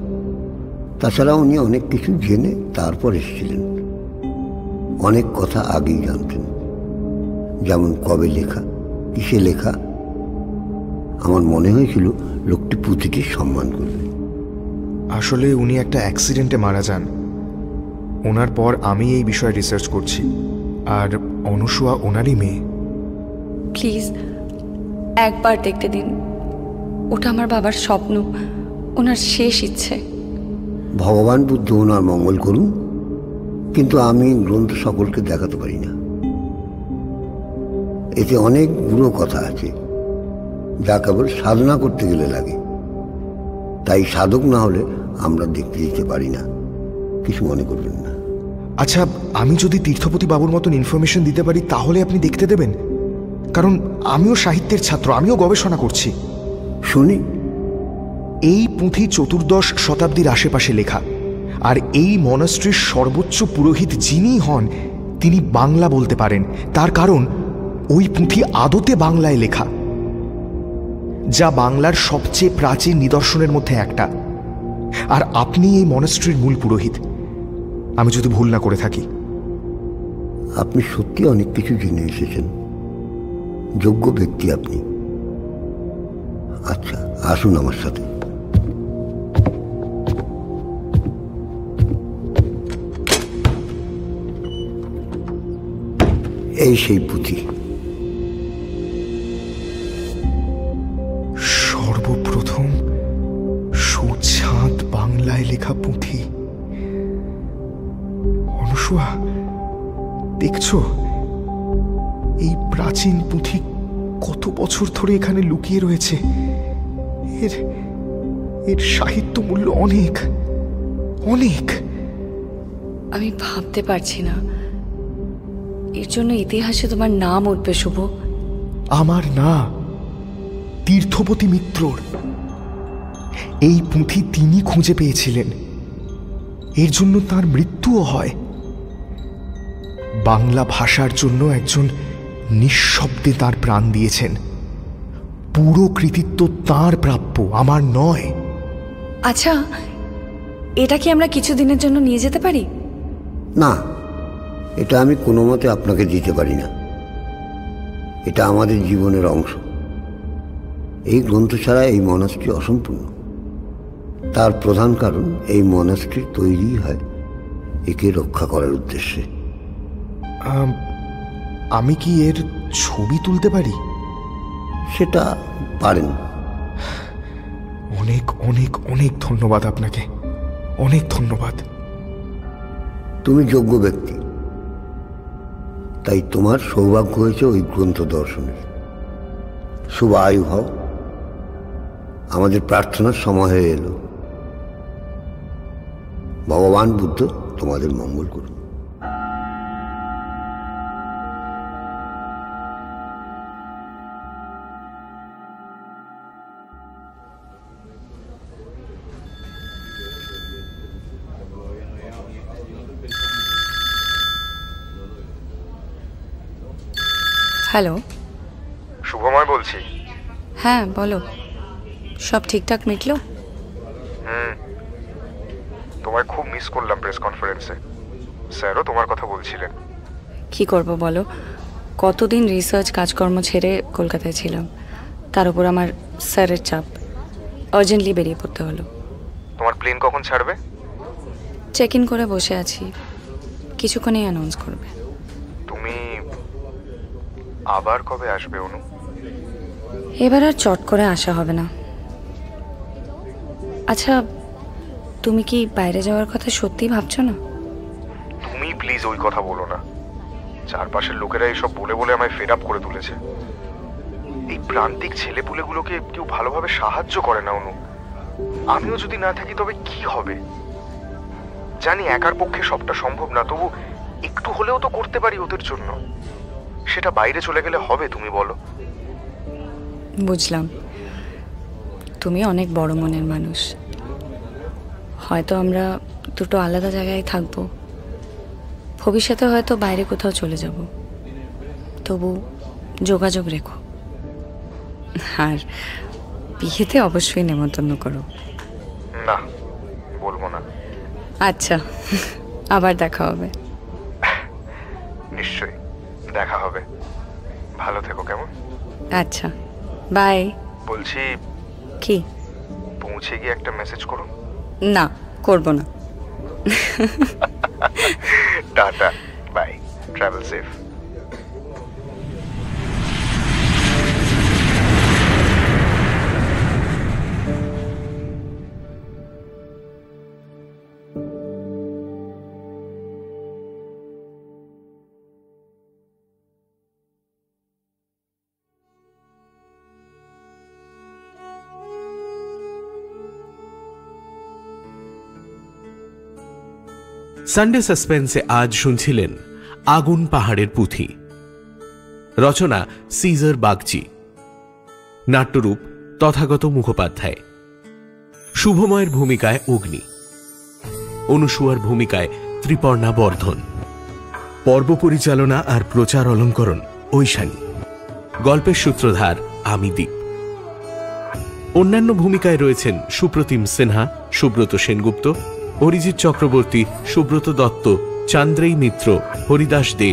S18: তাছাড়া উনি অনেক কিছু জেনে তারপর এসেছিলেন অনেক কথা আগেই জানতেন যেমন কবে লেখা কিসে লেখা আমার মনে হয়েছিল
S1: লোকটি পুঁথিটি সম্মান করবে আসলে উনি একটা অ্যাক্সিডেন্টে মারা যান ওনার পর আমি এই বিষয়ে রিসার্চ করছি আর অনুসুয়া ওনারই মেয়ে
S12: প্লিজ একবার দেখতে দিন ওটা আমার বাবার স্বপ্ন ওনার শেষ ইচ্ছে
S18: ভগবান বুদ্ধ ওনার মঙ্গল করুন কিন্তু আমি গ্রন্থ সকলকে দেখাতে পারি না এতে অনেক বুড়ো কথা আছে যা কেবল সাধনা করতে গেলে লাগে তাই সাধক না হলে আমরা দেখতে যেতে পারি না
S1: কিছু মনে করবেন না আচ্ছা আমি যদি তীর্থপতি বাবুর মতন ইনফরমেশন দিতে পারি তাহলে আপনি দেখতে দেবেন কারণ আমিও সাহিত্যের ছাত্র আমিও গবেষণা করছি শুনি এই পুঁথি চতুর্দশ শতাব্দীর আশেপাশে লেখা আর এই মনস্ট্রির সর্বোচ্চ পুরোহিত যিনি হন তিনি বাংলা বলতে পারেন তার কারণ ওই পুঁথি আদতে বাংলায় লেখা যা বাংলার সবচেয়ে প্রাচীন নিদর্শনের মধ্যে একটা আর আপনি এই মনস্ট্রির মূল পুরোহিত আমি যদি ভুল না করে থাকি আপনি সত্যি অনেক কিছু জেনে এসেছেন যোগ্য ব্যক্তি আপনি আচ্ছা
S18: আসুন আমার সাথে এই সেই
S1: পুঁথি বলছো এই প্রাচীন পুঁথি কত বছর ধরে এখানে লুকিয়ে রয়েছে
S12: এর এর সাহিত্য মূল্য অনেক অনেক আমি ভাবতে পারছি না এর জন্য ইতিহাসে তোমার নাম উঠবে শুভ
S1: আমার না তীর্থপতি মিত্রর এই পুঁথি তিনি খুঁজে পেয়েছিলেন এর জন্য তার মৃত্যুও হয় বাংলা ভাষার জন্য একজন নিঃশব্দে তার প্রাণ দিয়েছেন পুরো কৃতিত্ব তার প্রাপ্য আমার নয়
S12: আচ্ছা এটা কি আমরা কিছুদিনের জন্য নিয়ে যেতে পারি
S18: না এটা আমি কোনো মতে আপনাকে দিতে পারি না এটা আমাদের জীবনের অংশ এই গ্রন্থ ছাড়া এই মনাস্ট্রি অসম্পূর্ণ তার প্রধান কারণ এই মনাস্ট্রি তৈরি হয় একে রক্ষা করার উদ্দেশ্যে
S1: আমি কি এর ছবি তুলতে পারি সেটা পারেন অনেক অনেক অনেক ধন্যবাদ আপনাকে অনেক ধন্যবাদ
S18: তুমি যোগ্য ব্যক্তি তাই তোমার সৌভাগ্য হয়েছে ওই গ্রন্থ দর্শনের শুভ আয়ু হও আমাদের প্রার্থনার সময় হয়ে এলো ভগবান
S17: বুদ্ধ তোমাদের মঙ্গল করুন
S12: হ্যালো
S1: শুভময় বলছি
S12: হ্যাঁ বলো সব ঠিকঠাক মিটলো
S1: হুম তোমায় খুব মিস করলাম প্রেস কনফারেন্সে স্যারও তোমার কথা বলছিলেন
S12: কি করব বলো কতদিন রিসার্চ কাজকর্ম ছেড়ে কলকাতায় ছিলাম তার উপর আমার স্যারের চাপ আর্জেন্টলি বেরিয়ে পড়তে হলো
S1: তোমার প্লেন কখন ছাড়বে
S12: চেক ইন করে বসে আছি কিছুক্ষণেই অ্যানাউন্স করবে
S1: তুমি আবার কবে আসবে অনু
S12: এবার আর চট করে আসা হবে না আচ্ছা তুমি কি বাইরে যাওয়ার কথা সত্যি ভাবছো না
S1: তুমি প্লিজ ওই কথা বলো না চারপাশের লোকেরা এসব বলে বলে আমায় ফেড আপ করে তুলেছে এই প্রান্তিক ছেলেপুলেগুলোকে কেউ ভালোভাবে সাহায্য করে না অনু আমিও যদি না থাকি তবে কি হবে জানি একার পক্ষে সবটা সম্ভব না তবু একটু হলেও তো করতে পারি ওদের জন্য সেটা বাইরে চলে গেলে হবে তুমি বলো
S12: বুঝলাম তুমি অনেক বড় মনের মানুষ হয়তো আমরা দুটো আলাদা জায়গায় থাকব ভবিষ্যতে হয়তো বাইরে কোথাও চলে যাব তবু যোগাযোগ রেখো আর বিয়েতে অবশ্যই নেমন্তন্ন করো
S1: না বলবো না
S12: আচ্ছা আবার দেখা হবে
S1: নিশ্চয়ই দেখা হবে ভালো থেকো কেমন
S12: আচ্ছা বাই
S1: বলছি কি পৌঁছে গিয়ে একটা মেসেজ করুন
S12: না করব না
S1: tata bye travel safe
S7: Sunday সাসপেন্সে আজ শুনছিলেন আগুন পাহাড়ের পুঁথি রচনা সিজার বাগচি নাট্যরূপ তথাগত মুখোপাধ্যায় শুভময়ের ভূমিকায় অগ্নি অনুসুয়ার ভূমিকায় ত্রিপর্ণা বর্ধন পর্ব পরিচালনা আর প্রচার অলঙ্করণ ঐশানী গল্পের সূত্রধার আমি দ্বীপ অন্যান্য ভূমিকায় রয়েছেন সুপ্রতিম সিনহা সুব্রত সেনগুপ্ত অরিজিৎ চক্রবর্তী সুব্রত দত্ত চান্দ্রেই মিত্র হরিদাস দে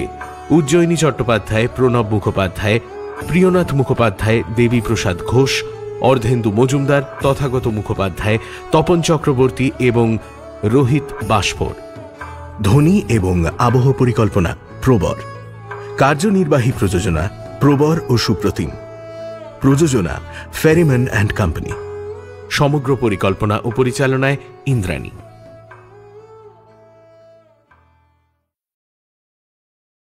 S7: উজ্জয়িনী চট্টোপাধ্যায় প্রণব মুখোপাধ্যায় প্রিয়নাথ মুখোপাধ্যায় দেবীপ্রসাদ ঘোষ অর্ধেন্দু মজুমদার তথাগত মুখোপাধ্যায় তপন চক্রবর্তী এবং রোহিত বাস্পর ধ্বনি এবং আবহ পরিকল্পনা প্রবর কার্যনির্বাহী প্রযোজনা প্রবর ও সুপ্রতিম প্রযোজনা ফেরিম্যান অ্যান্ড কোম্পানি সমগ্র পরিকল্পনা ও পরিচালনায় ইন্দ্রাণী